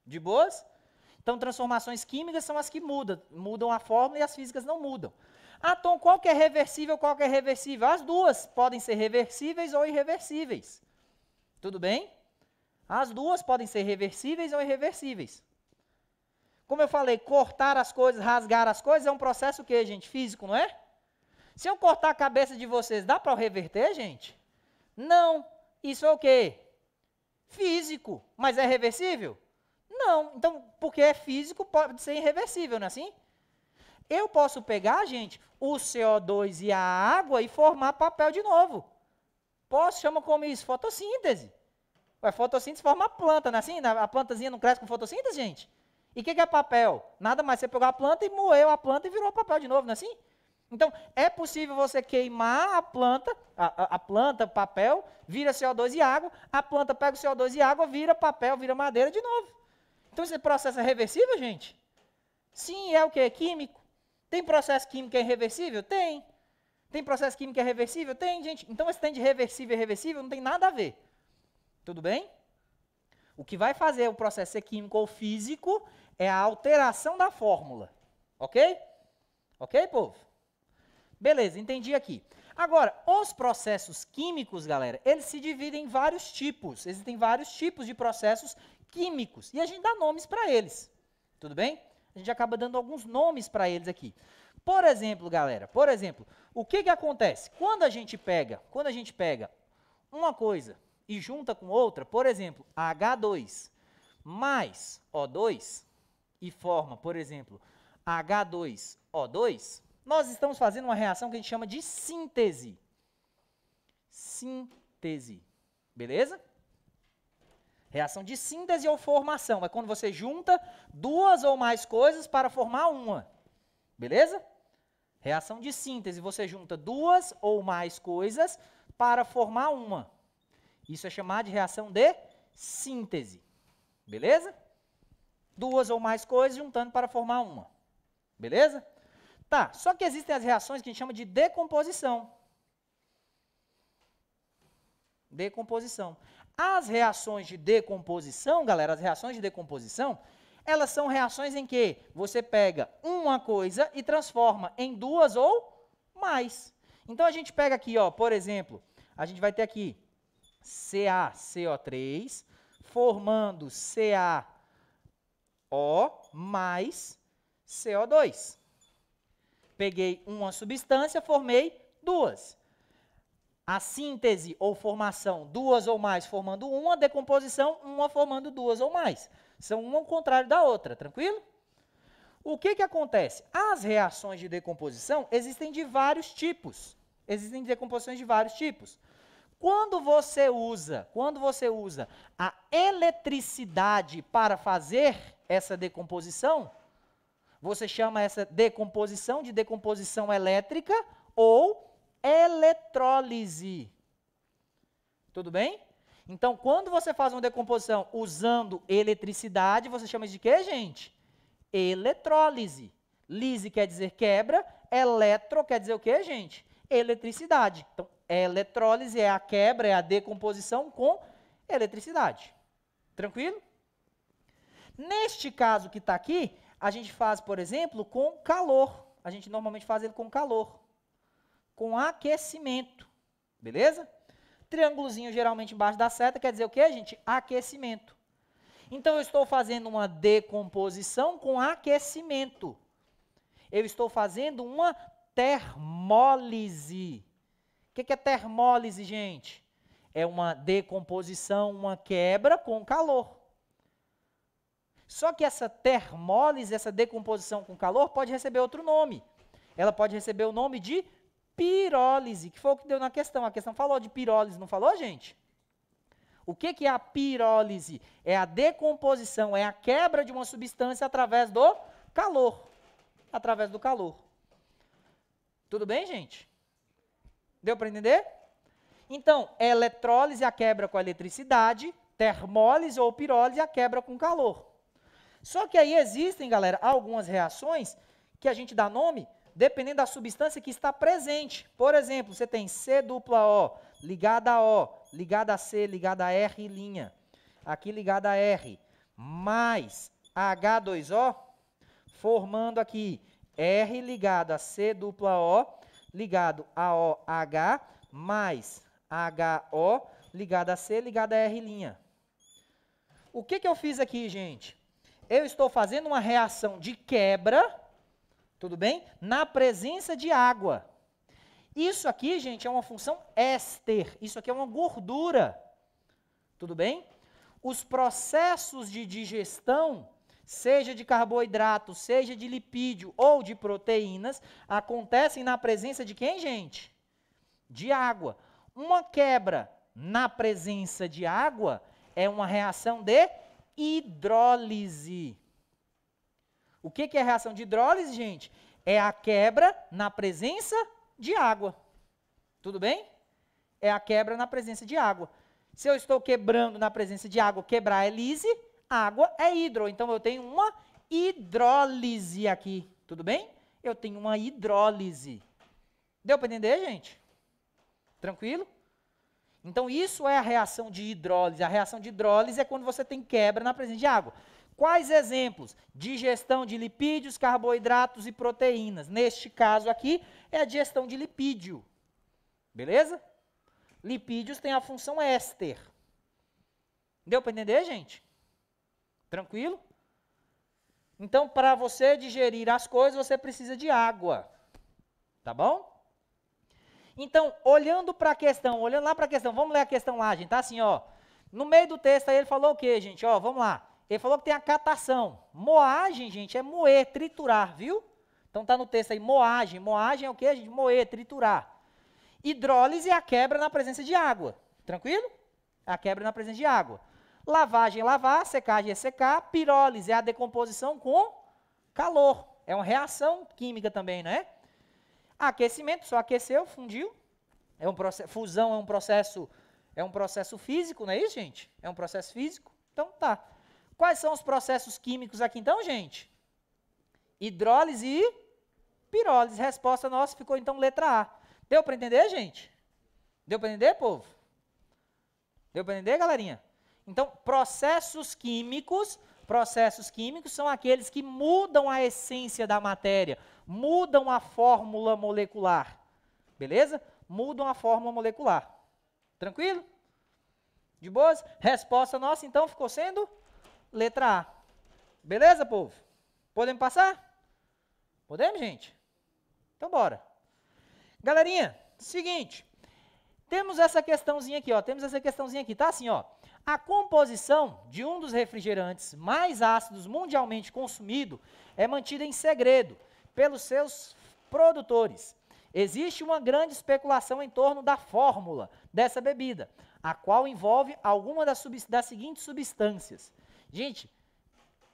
De boas? Então, transformações químicas são as que mudam, mudam a fórmula e as físicas não mudam. Ah, Tom, qual que é reversível, qual que é reversível? As duas podem ser reversíveis ou irreversíveis. Tudo bem? As duas podem ser reversíveis ou irreversíveis. Como eu falei, cortar as coisas, rasgar as coisas é um processo o quê, gente? Físico, não é? Se eu cortar a cabeça de vocês, dá para reverter, gente? Não. Isso é o quê? Físico. Mas é reversível? Não. Então, porque é físico, pode ser irreversível, não é assim? Eu posso pegar, gente, o CO2 e a água e formar papel de novo. Posso, chama como isso? Fotossíntese. A fotossíntese forma a planta, não é assim? A plantazinha não cresce com fotossíntese, gente? E o que, que, é papel? Nada mais, você pegou a planta e moeu a planta e virou papel de novo, não é assim? Então, é possível você queimar a planta, a, a, a planta, papel, vira CO2 e água, a planta pega o CO2 e água, vira papel, vira madeira de novo. Então, esse processo é reversível, gente? Sim, é o que? É químico. Tem processo químico que é irreversível? Tem. Tem processo químico que é reversível? Tem, gente. Então, esse tem de reversível e reversível não tem nada a ver. Tudo bem? O que vai fazer é o processo ser químico ou físico é a alteração da fórmula. Ok? Ok, povo? Beleza, entendi aqui. Agora, os processos químicos, galera, eles se dividem em vários tipos. Existem vários tipos de processos químicos. E a gente dá nomes para eles. Tudo bem? A gente acaba dando alguns nomes para eles aqui. Por exemplo, galera, por exemplo, o que, que acontece? Quando a gente pega, quando a gente pega uma coisa e junta com outra, por exemplo, H2 mais O2, e forma, por exemplo, H2O2, nós estamos fazendo uma reação que a gente chama de síntese. Síntese. Beleza? Reação de síntese ou formação. É quando você junta duas ou mais coisas para formar uma. Beleza? Reação de síntese. Você junta duas ou mais coisas para formar uma. Isso é chamado de reação de síntese. Beleza? duas ou mais coisas juntando para formar uma. Beleza? Tá, só que existem as reações que a gente chama de decomposição. Decomposição. As reações de decomposição, galera, as reações de decomposição, elas são reações em que você pega uma coisa e transforma em duas ou mais. Então a gente pega aqui, ó, por exemplo, a gente vai ter aqui CaCO3 formando Ca o mais CO2. Peguei uma substância, formei duas. A síntese ou formação, duas ou mais formando uma, decomposição, uma formando duas ou mais. São uma ao contrário da outra, tranquilo? O que, que acontece? As reações de decomposição existem de vários tipos. Existem decomposições de vários tipos. Quando você usa, quando você usa a eletricidade para fazer essa decomposição, você chama essa decomposição de decomposição elétrica ou eletrólise. Tudo bem? Então, quando você faz uma decomposição usando eletricidade, você chama de quê, gente? Eletrólise. Lise quer dizer quebra, eletro quer dizer o quê, gente? Eletricidade. Então, é eletrólise, é a quebra, é a decomposição com eletricidade. Tranquilo? Neste caso que está aqui, a gente faz, por exemplo, com calor. A gente normalmente faz ele com calor, com aquecimento. Beleza? Triângulozinho geralmente embaixo da seta quer dizer o quê, gente? Aquecimento. Então eu estou fazendo uma decomposição com aquecimento. Eu estou fazendo uma termólise. O que, que é termólise, gente? É uma decomposição, uma quebra com calor. Só que essa termólise, essa decomposição com calor, pode receber outro nome. Ela pode receber o nome de pirólise, que foi o que deu na questão. A questão falou de pirólise, não falou, gente? O que, que é a pirólise? É a decomposição, é a quebra de uma substância através do calor. Através do calor. Tudo bem, gente? Deu para entender? Então, eletrólise a quebra com a eletricidade, termólise ou pirólise a quebra com calor. Só que aí existem, galera, algumas reações que a gente dá nome dependendo da substância que está presente. Por exemplo, você tem C dupla O ligada a O, ligada a C, ligada a R linha. Aqui ligada a R, mais H2O formando aqui R ligado a C dupla O ligado a OH, mais HO ligado a C ligado a R'. O que, que eu fiz aqui, gente? Eu estou fazendo uma reação de quebra, tudo bem? Na presença de água. Isso aqui, gente, é uma função éster. Isso aqui é uma gordura. Tudo bem? Os processos de digestão seja de carboidrato, seja de lipídio ou de proteínas, acontecem na presença de quem, gente? De água. Uma quebra na presença de água é uma reação de hidrólise. O que, que é reação de hidrólise, gente? É a quebra na presença de água. Tudo bem? É a quebra na presença de água. Se eu estou quebrando na presença de água, quebrar é lise, água é hidro, então eu tenho uma hidrólise aqui, tudo bem? Eu tenho uma hidrólise. Deu para entender, gente? Tranquilo? Então isso é a reação de hidrólise. A reação de hidrólise é quando você tem quebra na presença de água. Quais exemplos? Digestão de lipídios, carboidratos e proteínas. Neste caso aqui, é a digestão de lipídio. Beleza? Lipídios têm a função éster. Deu para entender, gente? Tranquilo? Então, para você digerir as coisas, você precisa de água. Tá bom? Então, olhando para a questão, olhando lá para a questão, vamos ler a questão lá, gente. Tá assim, ó. No meio do texto aí ele falou o quê, gente? Ó, vamos lá. Ele falou que tem a catação. Moagem, gente, é moer, triturar, viu? Então tá no texto aí, moagem. Moagem é o quê, gente? Moer, triturar. Hidrólise é a quebra na presença de água. Tranquilo? É a quebra na presença de água. Lavagem é lavar, secagem é secar, pirólise é a decomposição com calor. É uma reação química também, não é? Aquecimento, só aqueceu, fundiu. É um processo, fusão é um processo, é um processo físico, não é isso, gente? É um processo físico. Então tá. Quais são os processos químicos aqui então, gente? Hidrólise e pirólise. Resposta nossa ficou então letra A. Deu para entender, gente? Deu para entender, povo? Deu para entender, galerinha? Então, processos químicos, processos químicos são aqueles que mudam a essência da matéria, mudam a fórmula molecular. Beleza? Mudam a fórmula molecular. Tranquilo? De boas? Resposta nossa então ficou sendo letra A. Beleza, povo? Podemos passar? Podemos, gente? Então bora. Galerinha, seguinte, temos essa questãozinha aqui, ó, temos essa questãozinha aqui, tá assim, ó. A composição de um dos refrigerantes mais ácidos mundialmente consumido é mantida em segredo pelos seus produtores. Existe uma grande especulação em torno da fórmula dessa bebida, a qual envolve alguma das, das seguintes substâncias. Gente,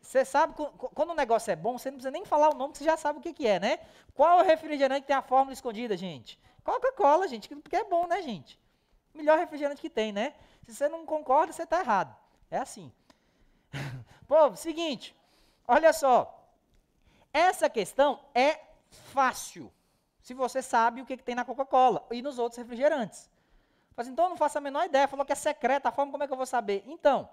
você sabe quando o um negócio é bom, você não precisa nem falar o nome, você já sabe o que, que é, né? Qual o refrigerante que tem a fórmula escondida, gente? Coca-Cola, gente, porque é bom, né, gente? Melhor refrigerante que tem, né? Se você não concorda, você está errado. É assim. Povo, seguinte, olha só. Essa questão é fácil. Se você sabe o que, que tem na Coca-Cola e nos outros refrigerantes. Mas assim, então não faço a menor ideia. Falou que é secreta a forma, como é que eu vou saber? Então,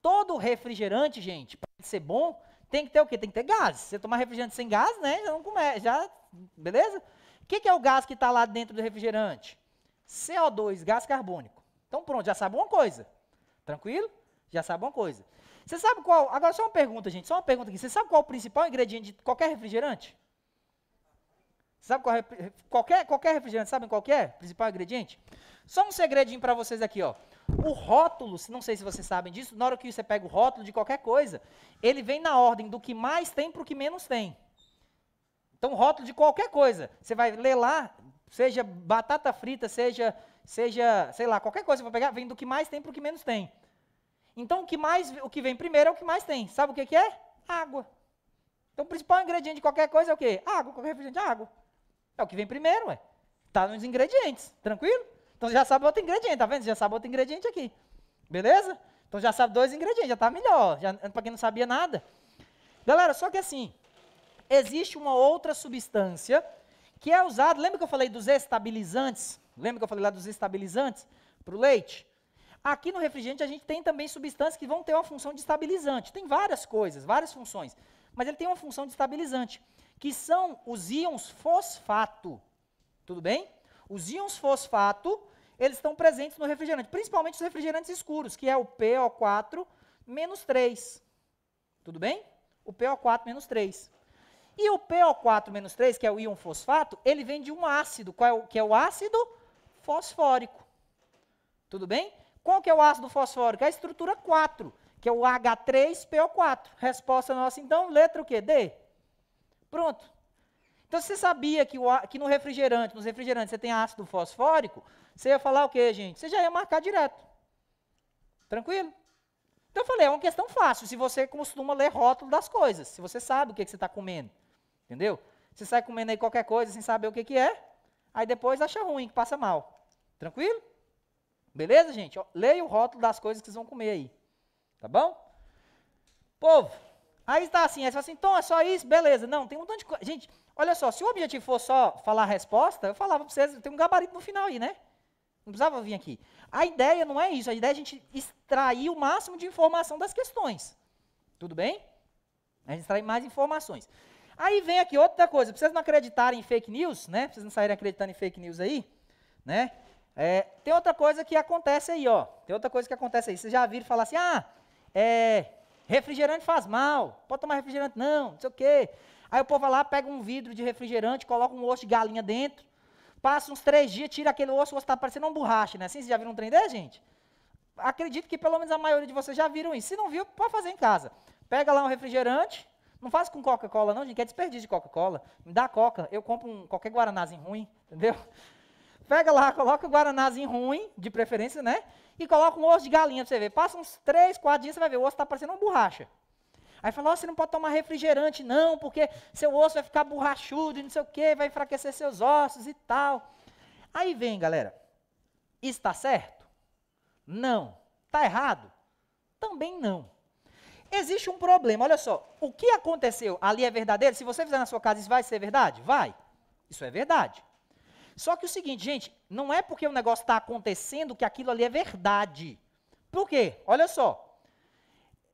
todo refrigerante, gente, para ser bom, tem que ter o quê? Tem que ter gás. Se você tomar refrigerante sem gás, né? Já não começa, já, beleza? O que, que é o gás que está lá dentro do refrigerante? CO2, gás carbônico. Então pronto, já sabe uma coisa. Tranquilo? Já sabe uma coisa. Você sabe qual. Agora só uma pergunta, gente. Só uma pergunta aqui. Você sabe qual é o principal ingrediente de qualquer refrigerante? Você sabe qual, qualquer, qualquer refrigerante, sabem qual é? Principal ingrediente? Só um segredinho para vocês aqui, ó. O rótulo, não sei se vocês sabem disso, na hora que você pega o rótulo de qualquer coisa, ele vem na ordem do que mais tem para o que menos tem. Então, rótulo de qualquer coisa. Você vai ler lá, seja batata frita, seja seja, sei lá, qualquer coisa que você for pegar, vem do que mais tem para o que menos tem. Então, o que, mais, o que vem primeiro é o que mais tem. Sabe o que, que é? Água. Então, o principal ingrediente de qualquer coisa é o quê? Água, qualquer refrigerante, água. É o que vem primeiro, ué. Está nos ingredientes, tranquilo? Então, você já sabe outro ingrediente, tá vendo? Você já sabe outro ingrediente aqui. Beleza? Então, já sabe dois ingredientes, já está melhor, para quem não sabia nada. Galera, só que assim, existe uma outra substância que é usada, lembra que eu falei dos estabilizantes? Lembra que eu falei lá dos estabilizantes para o leite? Aqui no refrigerante a gente tem também substâncias que vão ter uma função de estabilizante. Tem várias coisas, várias funções. Mas ele tem uma função de estabilizante, que são os íons fosfato. Tudo bem? Os íons fosfato, eles estão presentes no refrigerante, principalmente os refrigerantes escuros, que é o PO4 menos 3. Tudo bem? O PO4 menos 3. E o PO4 menos 3, que é o íon fosfato, ele vem de um ácido, qual é o, que é o ácido fosfórico. Tudo bem? Qual que é o ácido fosfórico? É a estrutura 4, que é o H3PO4. Resposta nossa, então, letra o quê? D. Pronto. Então, se você sabia que, o, que no refrigerante, nos refrigerantes você tem ácido fosfórico, você ia falar o quê, gente? Você já ia marcar direto. Tranquilo? Então, eu falei, é uma questão fácil, se você costuma ler rótulo das coisas, se você sabe o que, que você está comendo. Entendeu? Você sai comendo aí qualquer coisa sem saber o que, que é, aí depois acha ruim, que passa mal. Tranquilo? Beleza, gente? Leia o rótulo das coisas que vocês vão comer aí. Tá bom? Povo, aí está assim, aí você fala assim, então é só isso? Beleza. Não, tem um monte de coisa. Gente, olha só, se o objetivo for só falar a resposta, eu falava para vocês, tem um gabarito no final aí, né? Não precisava vir aqui. A ideia não é isso, a ideia é a gente extrair o máximo de informação das questões. Tudo bem? A gente extrai mais informações. Aí vem aqui outra coisa, para vocês não acreditarem em fake news, né? Para vocês não saírem acreditando em fake news aí, né? É, tem outra coisa que acontece aí, ó. Tem outra coisa que acontece aí. Vocês já viram falar assim, ah, é, refrigerante faz mal, pode tomar refrigerante não, não sei o quê. Aí o povo vai lá, pega um vidro de refrigerante, coloca um osso de galinha dentro, passa uns três dias, tira aquele osso, o osso está parecendo uma borracha, né? Assim, vocês já viram um trem desse, gente? Acredito que pelo menos a maioria de vocês já viram isso. Se não viu, pode fazer em casa. Pega lá um refrigerante, não faz com Coca-Cola não, gente, que é desperdício de Coca-Cola. Me dá Coca, eu compro um, qualquer guaranazinho ruim, entendeu? Pega lá, coloca o guaranazinho ruim, de preferência, né? E coloca um osso de galinha pra você ver. Passa uns três, quatro dias, você vai ver, o osso está parecendo uma borracha. Aí fala, oh, você não pode tomar refrigerante não, porque seu osso vai ficar borrachudo e não sei o quê, vai enfraquecer seus ossos e tal. Aí vem, galera, isso está certo? Não. Está errado? Também não. Existe um problema, olha só, o que aconteceu ali é verdadeiro? Se você fizer na sua casa, isso vai ser verdade? Vai. Isso é verdade. Só que o seguinte, gente, não é porque o negócio está acontecendo que aquilo ali é verdade. Por quê? Olha só.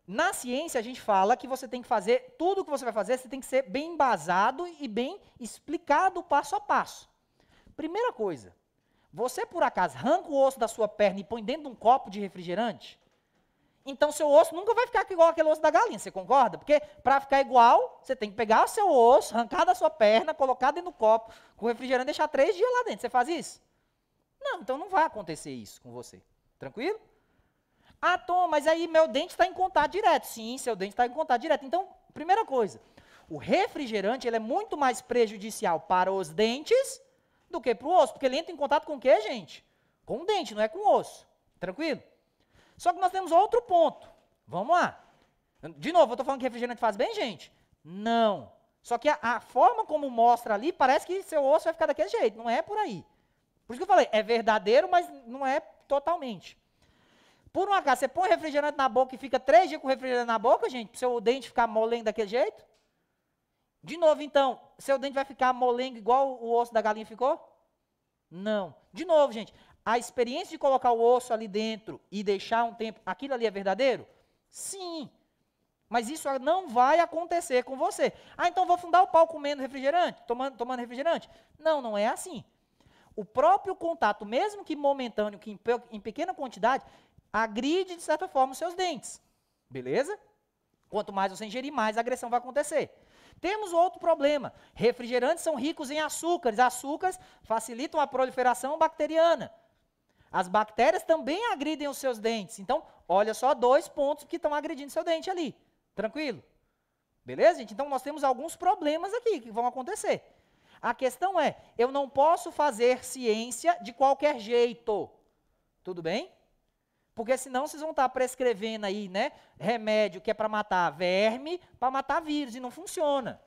Na ciência, a gente fala que você tem que fazer, tudo que você vai fazer, você tem que ser bem embasado e bem explicado passo a passo. Primeira coisa, você por acaso arranca o osso da sua perna e põe dentro de um copo de refrigerante? Então, seu osso nunca vai ficar igual aquele osso da galinha, você concorda? Porque para ficar igual, você tem que pegar o seu osso, arrancar da sua perna, colocar dentro do copo com refrigerante deixar três dias lá dentro. Você faz isso? Não, então não vai acontecer isso com você. Tranquilo? Ah, Tom, mas aí meu dente está em contato direto. Sim, seu dente está em contato direto. Então, primeira coisa, o refrigerante ele é muito mais prejudicial para os dentes do que para o osso, porque ele entra em contato com o quê, gente? Com o dente, não é com o osso. Tranquilo? Só que nós temos outro ponto. Vamos lá. De novo, eu estou falando que refrigerante faz bem, gente? Não. Só que a, a, forma como mostra ali, parece que seu osso vai ficar daquele jeito. Não é por aí. Por isso que eu falei, é verdadeiro, mas não é totalmente. Por um acaso, você põe refrigerante na boca e fica três dias com refrigerante na boca, gente, para seu dente ficar molengo daquele jeito? De novo, então, seu dente vai ficar molengo igual o osso da galinha ficou? Não. De novo, gente, a experiência de colocar o osso ali dentro e deixar um tempo, aquilo ali é verdadeiro? Sim. Mas isso não vai acontecer com você. Ah, então vou fundar o pau comendo refrigerante, tomando, tomando refrigerante. Não, não é assim. O próprio contato, mesmo que momentâneo, que em, em pequena quantidade, agride de certa forma os seus dentes. Beleza? Quanto mais você ingerir, mais agressão vai acontecer. Temos outro problema. Refrigerantes são ricos em açúcares. Açúcares facilitam a proliferação bacteriana. As bactérias também agridem os seus dentes. Então, olha só dois pontos que estão agredindo seu dente ali. Tranquilo? Beleza, gente? Então, nós temos alguns problemas aqui que vão acontecer. A questão é, eu não posso fazer ciência de qualquer jeito. Tudo bem? Porque senão vocês vão estar prescrevendo aí, né, remédio que é para matar verme, para matar vírus, e não funciona.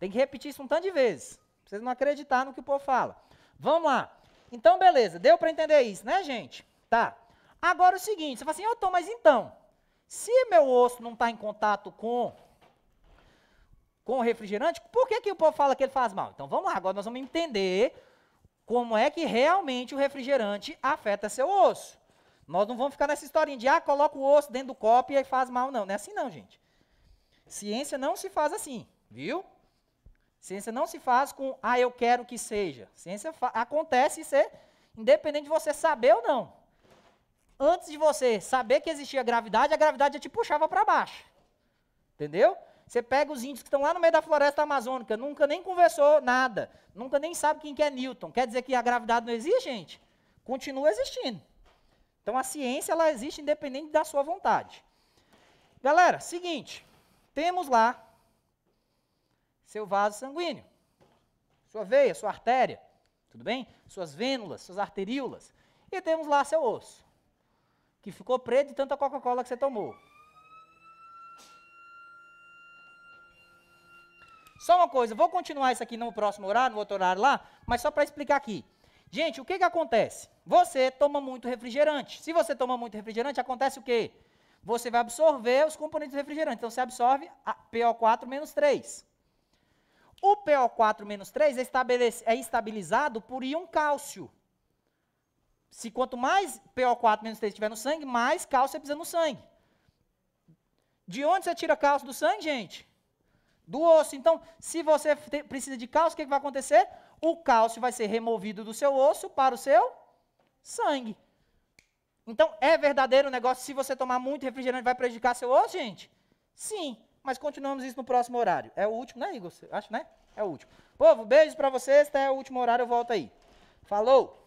Tem que repetir isso um tanto de vezes. vocês não acreditar no que o povo fala. Vamos lá. Então, beleza, deu para entender isso, né, gente? Tá. Agora é o seguinte, você fala assim, ô oh, Tom, mas então, se meu osso não está em contato com com refrigerante, por que, que o povo fala que ele faz mal? Então vamos lá, agora nós vamos entender como é que realmente o refrigerante afeta seu osso. Nós não vamos ficar nessa historinha de, ah, coloca o osso dentro do copo e aí faz mal, não. Não é assim não, gente. Ciência não se faz assim, viu? Ciência não se faz com, ah, eu quero que seja. Ciência acontece e ser, independente de você saber ou não. Antes de você saber que existia gravidade, a gravidade já te puxava para baixo. Entendeu? Você pega os índios que estão lá no meio da floresta amazônica, nunca nem conversou nada, nunca nem sabe quem que é Newton. Quer dizer que a gravidade não existe, gente? Continua existindo. Então a ciência ela existe independente da sua vontade. Galera, seguinte, temos lá seu vaso sanguíneo, sua veia, sua artéria, tudo bem? Suas vênulas, suas arteríolas. E temos lá seu osso, que ficou preto de tanta Coca-Cola que você tomou. Só uma coisa, vou continuar isso aqui no próximo horário, no outro horário lá, mas só para explicar aqui. Gente, o que, que acontece? Você toma muito refrigerante. Se você toma muito refrigerante, acontece o quê? Você vai absorver os componentes do refrigerante. Então, você absorve PO4 menos 3. O PO4-3 é, é estabilizado por íon cálcio. Se quanto mais PO4-3 estiver no sangue, mais cálcio você é precisa no sangue. De onde você tira cálcio do sangue, gente? Do osso. Então, se você precisa de cálcio, o que, que vai acontecer? O cálcio vai ser removido do seu osso para o seu sangue. Então, é verdadeiro o negócio, se você tomar muito refrigerante, vai prejudicar seu osso, gente? Sim mas continuamos isso no próximo horário. É o último, né, Igor? Acho, né? É o último. Povo, beijos para vocês. Até o último horário eu volto aí. Falou!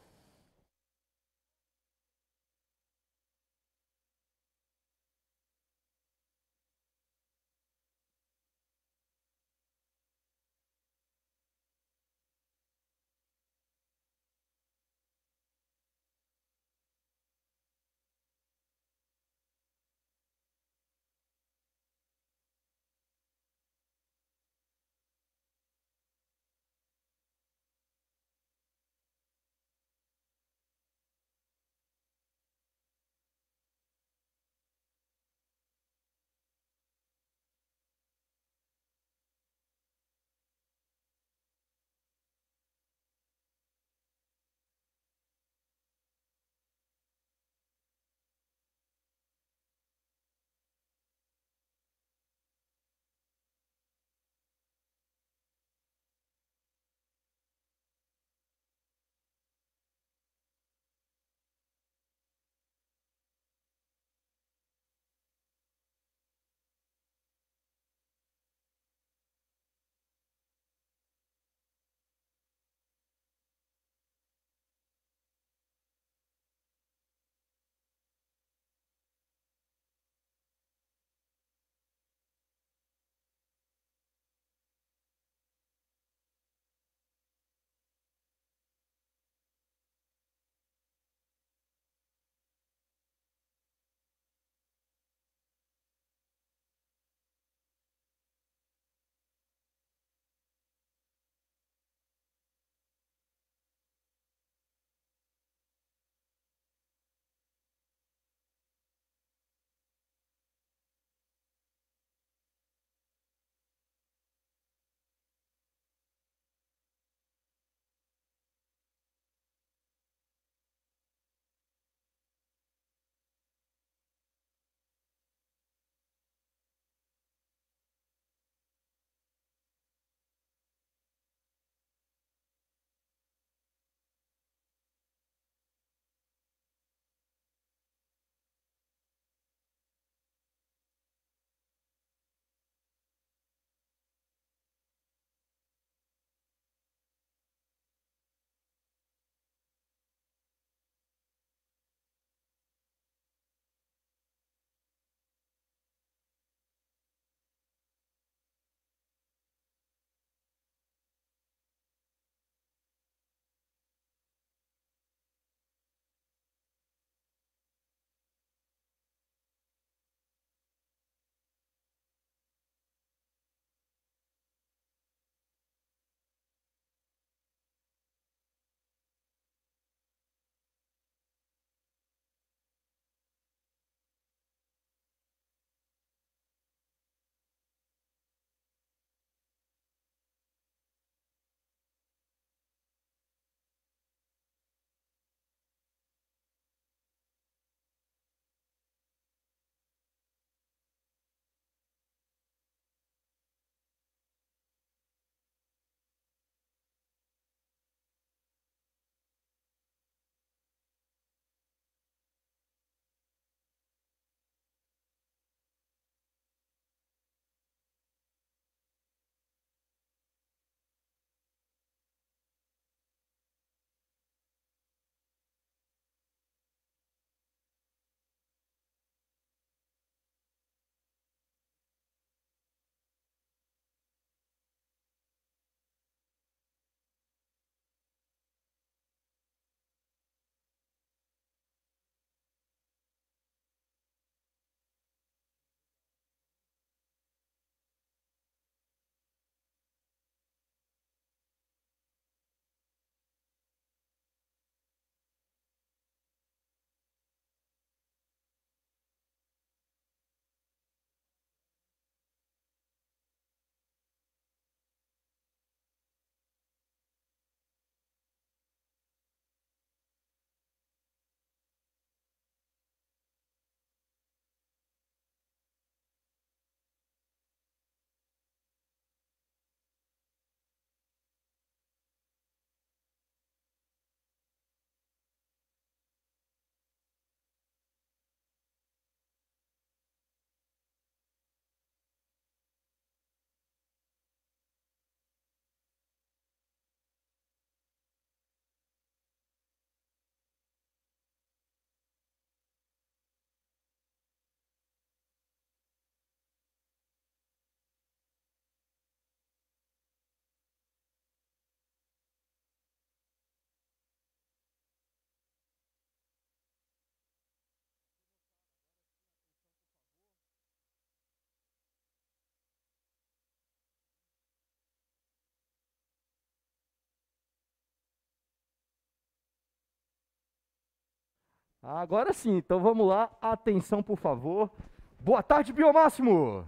Agora sim, então vamos lá. Atenção, por favor. Boa tarde, Biomáximo!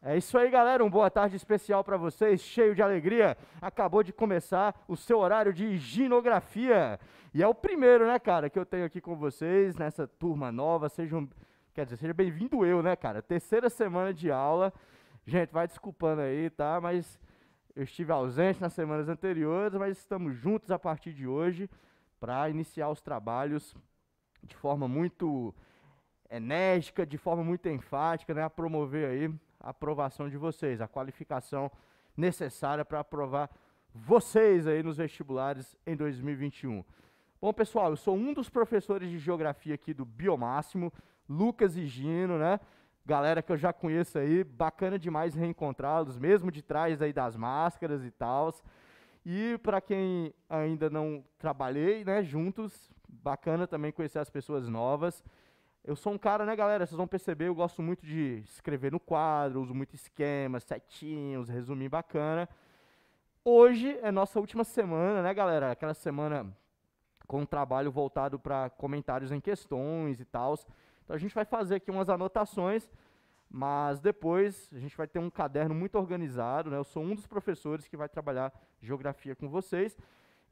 É isso aí, galera. Um boa tarde especial para vocês, cheio de alegria. Acabou de começar o seu horário de ginografia. E é o primeiro, né, cara, que eu tenho aqui com vocês nessa turma nova. Sejam, quer dizer, seja bem-vindo eu, né, cara? Terceira semana de aula. Gente, vai desculpando aí, tá? Mas eu estive ausente nas semanas anteriores, mas estamos juntos a partir de hoje para iniciar os trabalhos de forma muito enérgica, de forma muito enfática, né, a promover aí a aprovação de vocês, a qualificação necessária para aprovar vocês aí nos vestibulares em 2021. Bom, pessoal, eu sou um dos professores de geografia aqui do Biomáximo, Lucas e Gino, né? Galera que eu já conheço aí, bacana demais reencontrá-los, mesmo de trás aí das máscaras e tal. E para quem ainda não trabalhei, né, juntos, bacana também conhecer as pessoas novas. Eu sou um cara, né, galera, vocês vão perceber, eu gosto muito de escrever no quadro, uso muito esquemas, setinhos, resumir bacana. Hoje é nossa última semana, né, galera? Aquela semana com trabalho voltado para comentários em questões e tal. Então a gente vai fazer aqui umas anotações mas depois a gente vai ter um caderno muito organizado, né? Eu sou um dos professores que vai trabalhar geografia com vocês.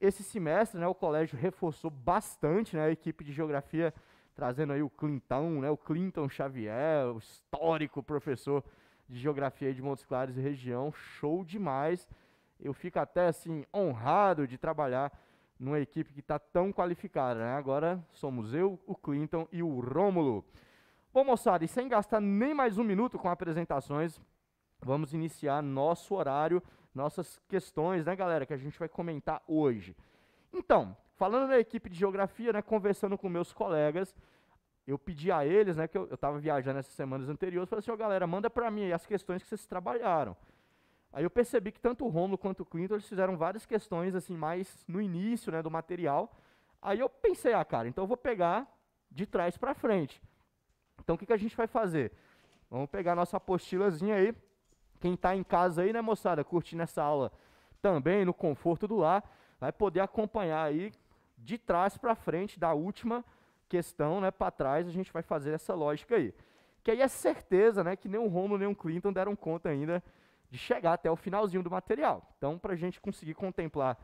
Esse semestre, né, o colégio reforçou bastante, né, a equipe de geografia trazendo aí o Clintão, né, o Clinton Xavier, o histórico professor de geografia de Montes Claros e região, show demais. Eu fico até assim honrado de trabalhar numa equipe que está tão qualificada. Né? Agora somos eu, o Clinton e o Rômulo. Bom, moçada, e sem gastar nem mais um minuto com apresentações, vamos iniciar nosso horário, nossas questões, né, galera, que a gente vai comentar hoje. Então, falando da equipe de geografia, né, conversando com meus colegas, eu pedi a eles, né, que eu estava viajando essas semanas anteriores, falei assim, ó, oh, galera, manda para mim as questões que vocês trabalharam. Aí eu percebi que tanto o Romulo quanto o Quinto, eles fizeram várias questões, assim, mais no início, né, do material. Aí eu pensei, ah, cara, então eu vou pegar de trás para frente. Então o que, que a gente vai fazer? Vamos pegar nossa apostilazinha aí. Quem está em casa aí, né, moçada, curtindo essa aula também, no conforto do lar, vai poder acompanhar aí de trás para frente, da última questão né, para trás, a gente vai fazer essa lógica aí. Que aí é certeza né, que nem o Romulo nem o Clinton deram conta ainda de chegar até o finalzinho do material. Então, para a gente conseguir contemplar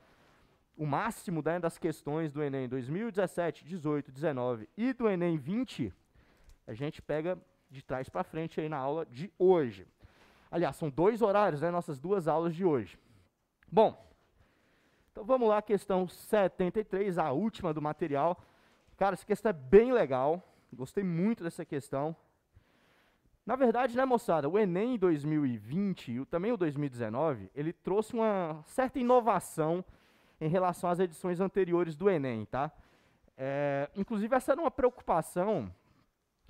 o máximo né, das questões do Enem 2017, 18, 19 e do Enem 20, a gente pega de trás para frente aí na aula de hoje. Aliás, são dois horários, né? Nossas duas aulas de hoje. Bom, então vamos lá, questão 73, a última do material. Cara, essa questão é bem legal. Gostei muito dessa questão. Na verdade, né, moçada, o Enem 2020 e também o 2019, ele trouxe uma certa inovação em relação às edições anteriores do Enem, tá? É, inclusive, essa era uma preocupação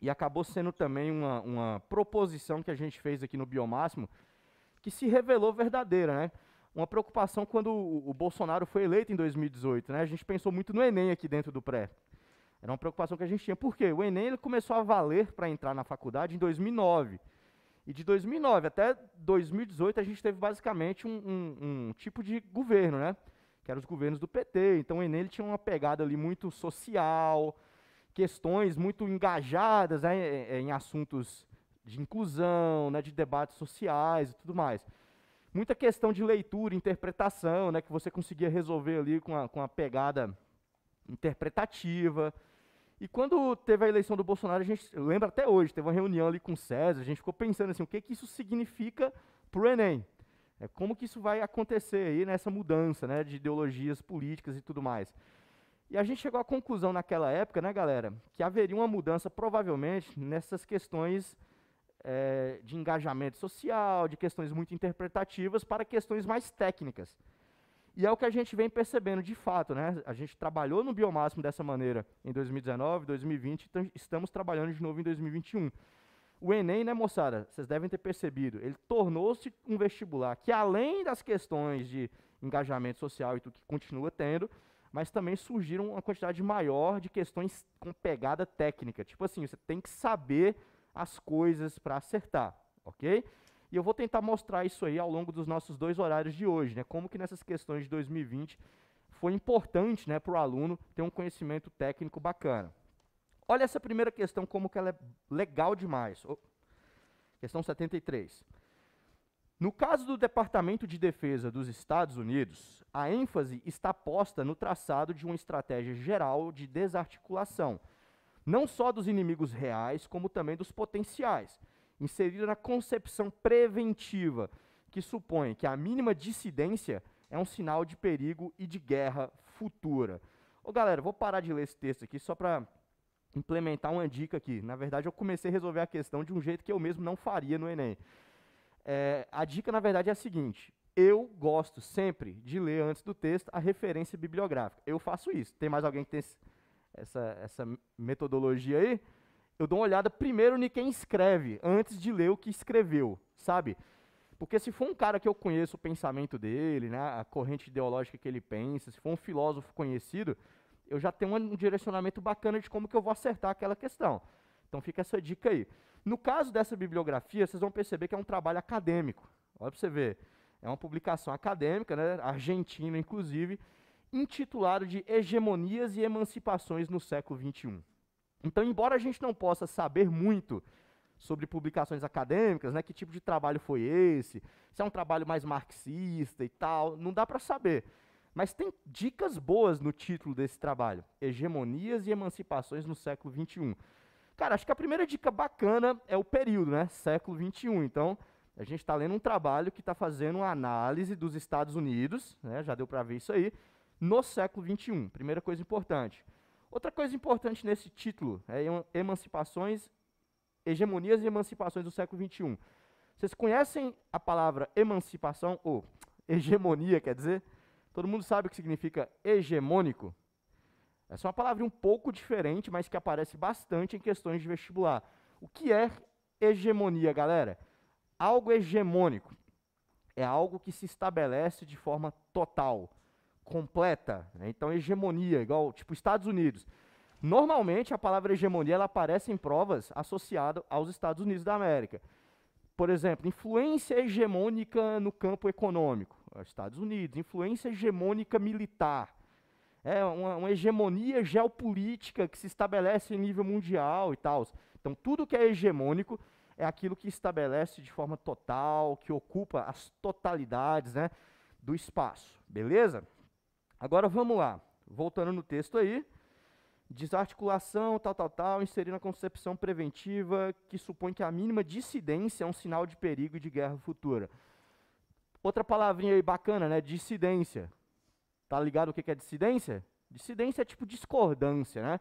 e acabou sendo também uma, uma proposição que a gente fez aqui no Biomáximo, que se revelou verdadeira, né? Uma preocupação quando o, o Bolsonaro foi eleito em 2018, né? A gente pensou muito no Enem aqui dentro do pré. Era uma preocupação que a gente tinha. Por quê? O Enem ele começou a valer para entrar na faculdade em 2009. E de 2009 até 2018 a gente teve basicamente um, um, um tipo de governo, né? Que eram os governos do PT. Então o Enem ele tinha uma pegada ali muito social, questões muito engajadas né, em assuntos de inclusão, né, de debates sociais e tudo mais. Muita questão de leitura, interpretação, né, que você conseguia resolver ali com a, com a pegada interpretativa. E quando teve a eleição do Bolsonaro, a gente lembra até hoje, teve uma reunião ali com o César, a gente ficou pensando assim, o que, que isso significa para o Enem? É, como que isso vai acontecer aí nessa mudança né, de ideologias políticas e tudo mais? E a gente chegou à conclusão naquela época, né, galera, que haveria uma mudança provavelmente nessas questões é, de engajamento social, de questões muito interpretativas, para questões mais técnicas. E é o que a gente vem percebendo de fato, né? A gente trabalhou no biomáximo dessa maneira em 2019, 2020, então estamos trabalhando de novo em 2021. O Enem, né, moçada, vocês devem ter percebido, ele tornou-se um vestibular que, além das questões de engajamento social e tudo que continua tendo, mas também surgiram uma quantidade maior de questões com pegada técnica. Tipo assim, você tem que saber as coisas para acertar, ok? E eu vou tentar mostrar isso aí ao longo dos nossos dois horários de hoje, né? Como que nessas questões de 2020 foi importante né, para o aluno ter um conhecimento técnico bacana. Olha essa primeira questão, como que ela é legal demais. Oh. Questão 73. No caso do Departamento de Defesa dos Estados Unidos, a ênfase está posta no traçado de uma estratégia geral de desarticulação, não só dos inimigos reais, como também dos potenciais, inserida na concepção preventiva, que supõe que a mínima dissidência é um sinal de perigo e de guerra futura. Ô galera, vou parar de ler esse texto aqui só para implementar uma dica aqui. Na verdade, eu comecei a resolver a questão de um jeito que eu mesmo não faria no Enem. É, a dica, na verdade, é a seguinte: eu gosto sempre de ler antes do texto a referência bibliográfica. Eu faço isso. Tem mais alguém que tem esse, essa, essa metodologia aí? Eu dou uma olhada primeiro em quem escreve, antes de ler o que escreveu, sabe? Porque se for um cara que eu conheço o pensamento dele, né, a corrente ideológica que ele pensa, se for um filósofo conhecido, eu já tenho um direcionamento bacana de como que eu vou acertar aquela questão. Então fica essa dica aí. No caso dessa bibliografia, vocês vão perceber que é um trabalho acadêmico. Olha para você ver. É uma publicação acadêmica, né, argentina inclusive, intitulado de Hegemonias e Emancipações no Século XXI. Então, embora a gente não possa saber muito sobre publicações acadêmicas, né, que tipo de trabalho foi esse, se é um trabalho mais marxista e tal, não dá para saber. Mas tem dicas boas no título desse trabalho, Hegemonias e Emancipações no Século XXI. Cara, acho que a primeira dica bacana é o período, né? Século 21. Então, a gente está lendo um trabalho que está fazendo uma análise dos Estados Unidos, né? já deu para ver isso aí, no século 21. Primeira coisa importante. Outra coisa importante nesse título é Emancipações, Hegemonias e Emancipações do século 21. Vocês conhecem a palavra emancipação ou hegemonia, quer dizer? Todo mundo sabe o que significa hegemônico? Essa é uma palavra um pouco diferente, mas que aparece bastante em questões de vestibular. O que é hegemonia, galera? Algo hegemônico é algo que se estabelece de forma total, completa. Né? Então, hegemonia, igual tipo Estados Unidos. Normalmente, a palavra hegemonia ela aparece em provas associadas aos Estados Unidos da América. Por exemplo, influência hegemônica no campo econômico, Estados Unidos. Influência hegemônica militar, é uma, uma, hegemonia geopolítica que se estabelece em nível mundial e tal. Então, tudo que é hegemônico é aquilo que estabelece de forma total, que ocupa as totalidades né, do espaço. Beleza? Agora vamos lá. Voltando no texto aí. Desarticulação, tal, tal, tal, inserindo na concepção preventiva que supõe que a mínima dissidência é um sinal de perigo e de guerra futura. Outra palavrinha aí bacana, né? Dissidência. Tá ligado o que é dissidência? Dissidência é tipo discordância, né?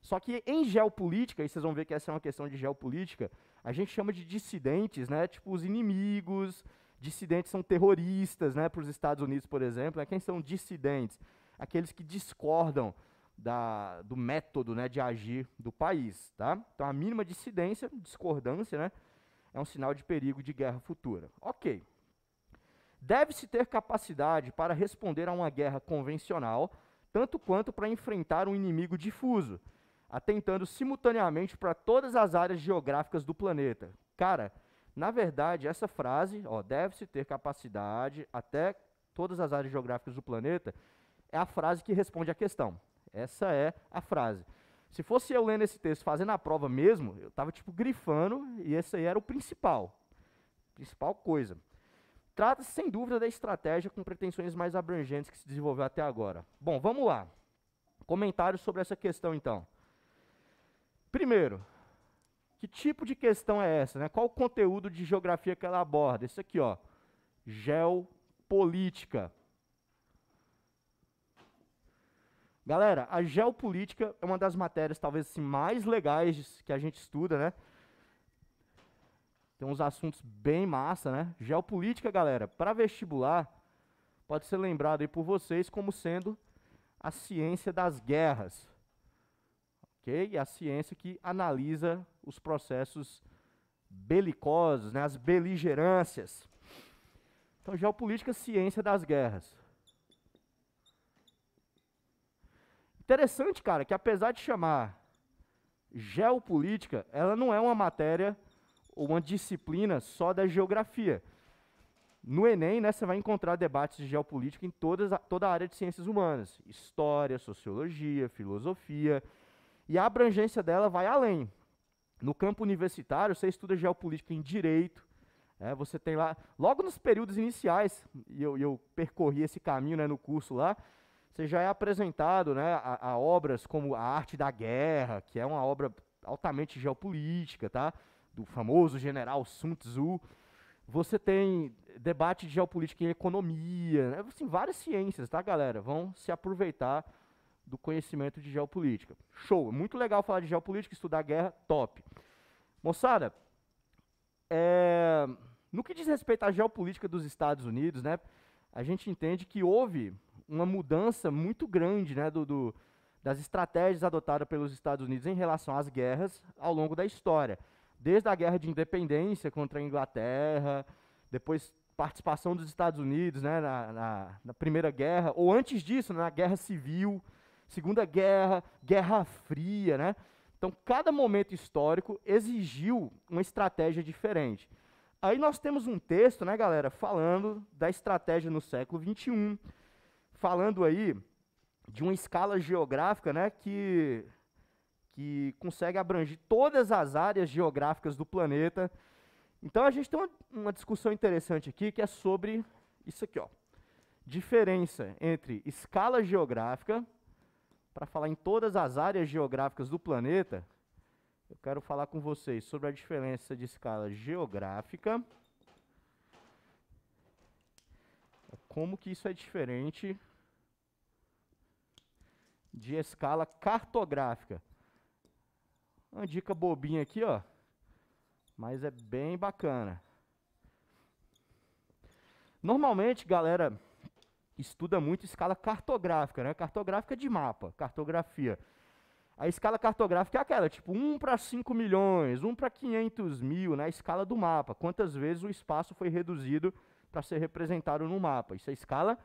Só que em geopolítica, e vocês vão ver que essa é uma questão de geopolítica, a gente chama de dissidentes, né? Tipo os inimigos, dissidentes são terroristas, né? Para os Estados Unidos, por exemplo, né? quem são dissidentes? Aqueles que discordam da, do método né, de agir do país. Tá? Então, a mínima dissidência, discordância, né, é um sinal de perigo de guerra futura. Ok. Deve-se ter capacidade para responder a uma guerra convencional, tanto quanto para enfrentar um inimigo difuso, atentando simultaneamente para todas as áreas geográficas do planeta. Cara, na verdade, essa frase, ó, deve-se ter capacidade até todas as áreas geográficas do planeta, é a frase que responde à questão. Essa é a frase. Se fosse eu lendo esse texto, fazendo a prova mesmo, eu estava tipo grifando e esse aí era o principal. Principal coisa. Trata-se, sem dúvida, da estratégia com pretensões mais abrangentes que se desenvolveu até agora. Bom, vamos lá. Comentários sobre essa questão, então. Primeiro, que tipo de questão é essa? Né? Qual o conteúdo de geografia que ela aborda? Esse aqui, ó. Geopolítica. Galera, a geopolítica é uma das matérias talvez assim, mais legais que a gente estuda, né? Tem uns assuntos bem massa, né? Geopolítica, galera, para vestibular, pode ser lembrado aí por vocês como sendo a ciência das guerras. Ok? E a ciência que analisa os processos belicosos, né? as beligerâncias. Então, geopolítica, ciência das guerras. Interessante, cara, que apesar de chamar geopolítica, ela não é uma matéria ou uma disciplina só da geografia. No Enem, né, você vai encontrar debates de geopolítica em todas, toda a área de ciências humanas: história, sociologia, filosofia. E a abrangência dela vai além. No campo universitário, você estuda geopolítica em direito. Né, você tem lá, logo nos períodos iniciais, e eu, eu percorri esse caminho né, no curso lá, você já é apresentado né, a, a obras como A Arte da Guerra, que é uma obra altamente geopolítica, tá? do famoso general Sun Tzu. Você tem debate de geopolítica em economia, né? assim, várias ciências, tá, galera? Vão se aproveitar do conhecimento de geopolítica. Show, é muito legal falar de geopolítica, estudar guerra, top. Moçada, é, no que diz respeito à geopolítica dos Estados Unidos, né, a gente entende que houve uma mudança muito grande né, do, do, das estratégias adotadas pelos Estados Unidos em relação às guerras ao longo da história desde a guerra de independência contra a Inglaterra, depois participação dos Estados Unidos né, na, na, na Primeira Guerra, ou antes disso, né, na Guerra Civil, Segunda Guerra, Guerra Fria. Né? Então, cada momento histórico exigiu uma estratégia diferente. Aí nós temos um texto, né, galera, falando da estratégia no século XXI, falando aí de uma escala geográfica né, que que consegue abranger todas as áreas geográficas do planeta. Então a gente tem uma, uma discussão interessante aqui que é sobre isso aqui, ó. Diferença entre escala geográfica, para falar em todas as áreas geográficas do planeta, eu quero falar com vocês sobre a diferença de escala geográfica. Como que isso é diferente de escala cartográfica. Uma dica bobinha aqui, ó. Mas é bem bacana. Normalmente, galera estuda muito escala cartográfica, né? Cartográfica de mapa, cartografia. A escala cartográfica é aquela, tipo 1 para 5 milhões, 1 para 500 mil, na escala do mapa. Quantas vezes o espaço foi reduzido para ser representado no mapa. Isso é escala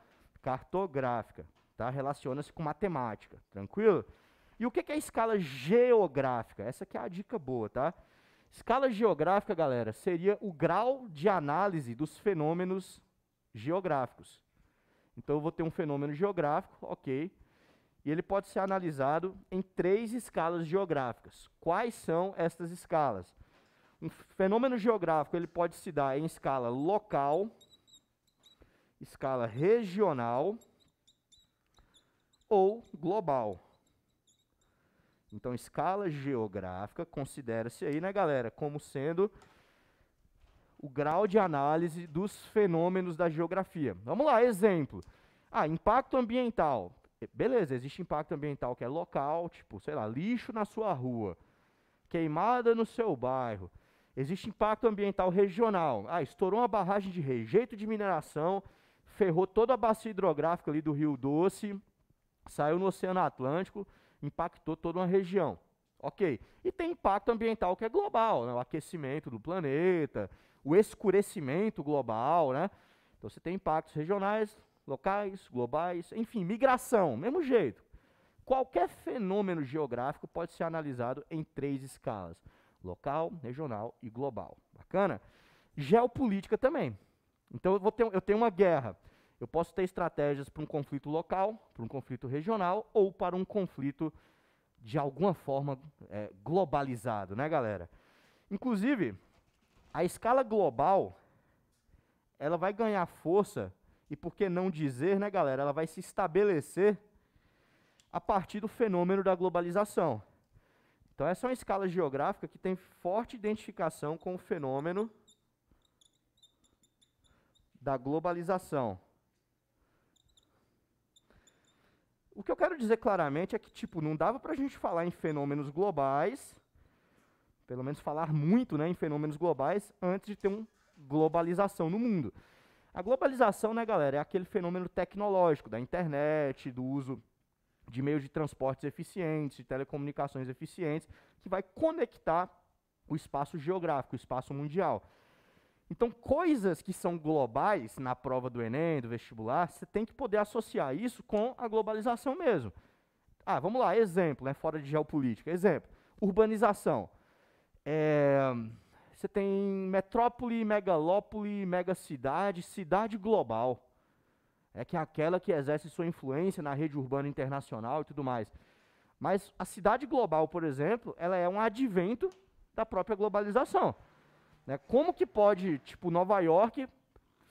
cartográfica, tá? Relaciona-se com matemática, tranquilo? E o que é escala geográfica? Essa aqui é a dica boa, tá? Escala geográfica, galera, seria o grau de análise dos fenômenos geográficos. Então, eu vou ter um fenômeno geográfico, ok, e ele pode ser analisado em três escalas geográficas. Quais são estas escalas? Um fenômeno geográfico ele pode se dar em escala local, escala regional ou global. Então, escala geográfica considera-se aí, né, galera, como sendo o grau de análise dos fenômenos da geografia. Vamos lá, exemplo. Ah, impacto ambiental. Beleza, existe impacto ambiental que é local, tipo, sei lá, lixo na sua rua, queimada no seu bairro. Existe impacto ambiental regional. Ah, estourou uma barragem de rejeito de mineração, ferrou toda a bacia hidrográfica ali do Rio Doce, saiu no Oceano Atlântico, impactou toda uma região. Ok. E tem impacto ambiental que é global, né? o aquecimento do planeta, o escurecimento global, né? Então você tem impactos regionais, locais, globais, enfim, migração, mesmo jeito. Qualquer fenômeno geográfico pode ser analisado em três escalas: local, regional e global. Bacana? Geopolítica também. Então eu, ter, eu tenho uma guerra. Eu posso ter estratégias para um conflito local, para um conflito regional ou para um conflito de alguma forma é, globalizado, né, galera? Inclusive, a escala global ela vai ganhar força e por que não dizer, né, galera? Ela vai se estabelecer a partir do fenômeno da globalização. Então essa é uma escala geográfica que tem forte identificação com o fenômeno da globalização. O que eu quero dizer claramente é que, tipo, não dava para a gente falar em fenômenos globais, pelo menos falar muito né, em fenômenos globais, antes de ter uma globalização no mundo. A globalização, né, galera, é aquele fenômeno tecnológico da internet, do uso de meios de transportes eficientes, de telecomunicações eficientes, que vai conectar o espaço geográfico, o espaço mundial. Então, coisas que são globais na prova do Enem, do vestibular, você tem que poder associar isso com a globalização mesmo. Ah, vamos lá, exemplo, né, fora de geopolítica. Exemplo, urbanização. É, você tem metrópole, megalópole, megacidade, cidade global. É que é aquela que exerce sua influência na rede urbana internacional e tudo mais. Mas a cidade global, por exemplo, ela é um advento da própria globalização. Né? Como que pode, tipo, Nova York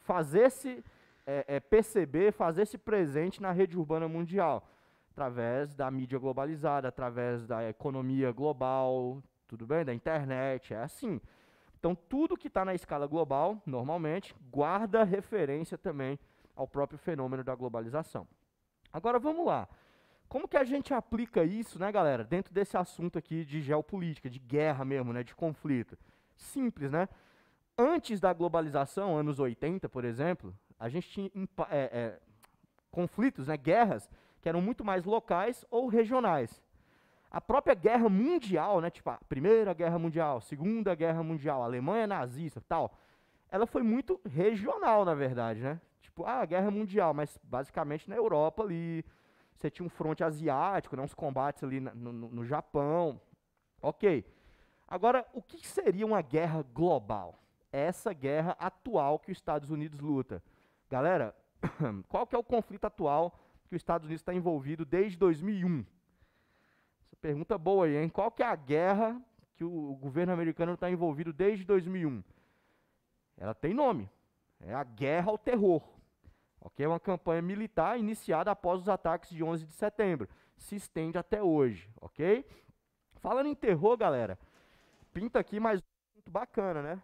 fazer-se é, é, perceber, fazer-se presente na rede urbana mundial? Através da mídia globalizada, através da economia global, tudo bem? Da internet, é assim. Então, tudo que está na escala global, normalmente, guarda referência também ao próprio fenômeno da globalização. Agora, vamos lá. Como que a gente aplica isso, né, galera, dentro desse assunto aqui de geopolítica, de guerra mesmo, né, de conflito? simples, né? Antes da globalização, anos 80, por exemplo, a gente tinha é, é, conflitos, né, guerras, que eram muito mais locais ou regionais. A própria guerra mundial, né, tipo a Primeira Guerra Mundial, Segunda Guerra Mundial, Alemanha nazista tal, ela foi muito regional, na verdade, né? Tipo, ah, guerra mundial, mas basicamente na Europa ali, você tinha um fronte asiático, né, uns combates ali no, no, no Japão, ok. Agora, o que seria uma guerra global? É essa guerra atual que os Estados Unidos luta. Galera, qual que é o conflito atual que os Estados Unidos está envolvido desde 2001? Essa pergunta é boa aí, hein? Qual que é a guerra que o governo americano está envolvido desde 2001? Ela tem nome. É a guerra ao terror. Ok? É uma campanha militar iniciada após os ataques de 11 de setembro. Se estende até hoje, ok? Falando em terror, galera, pinta aqui mais muito bacana, né?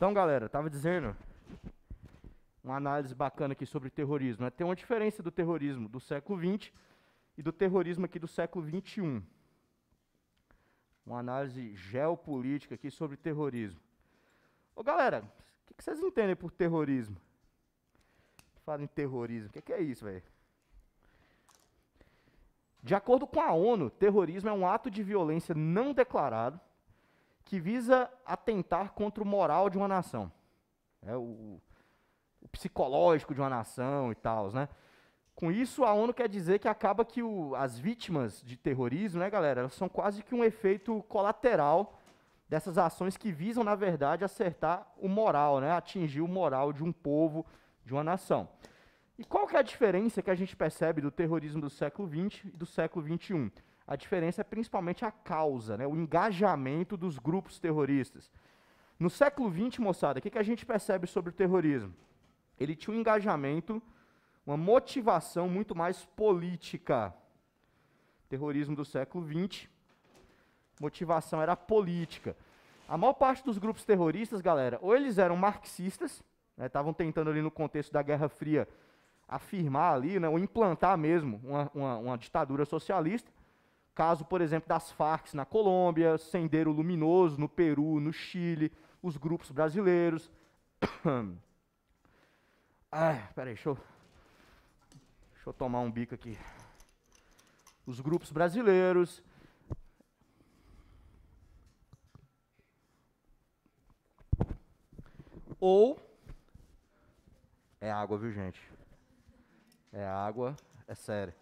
Então, galera, estava dizendo uma análise bacana aqui sobre terrorismo. Né? Tem uma diferença do terrorismo do século XX e do terrorismo aqui do século XXI. Uma análise geopolítica aqui sobre terrorismo. Ô, galera, o que, que, vocês entendem por terrorismo? Falam em terrorismo, o que, que é isso, velho? De acordo com a ONU, terrorismo é um ato de violência não declarado que visa atentar contra o moral de uma nação, né, o, o, psicológico de uma nação e tal, né? Com isso, a ONU quer dizer que acaba que o, as vítimas de terrorismo, né, galera, elas são quase que um efeito colateral dessas ações que visam, na verdade, acertar o moral, né, atingir o moral de um povo, de uma nação. E qual que é a diferença que a gente percebe do terrorismo do século XX e do século XXI? A diferença é principalmente a causa, né? o engajamento dos grupos terroristas. No século XX, moçada, o que, que a gente percebe sobre o terrorismo? Ele tinha um engajamento, uma motivação muito mais política. Terrorismo do século XX, motivação era política. A maior parte dos grupos terroristas, galera, ou eles eram marxistas, né, estavam né, tentando ali no contexto da Guerra Fria afirmar ali, né, ou implantar mesmo uma, uma, uma ditadura socialista, caso, por exemplo, das Farc na Colômbia, Sendeiro Luminoso no Peru, no Chile, os grupos brasileiros. Ai, peraí, deixa eu, deixa eu tomar um bico aqui. Os grupos brasileiros. Ou. É água, viu, gente? É água, é sério.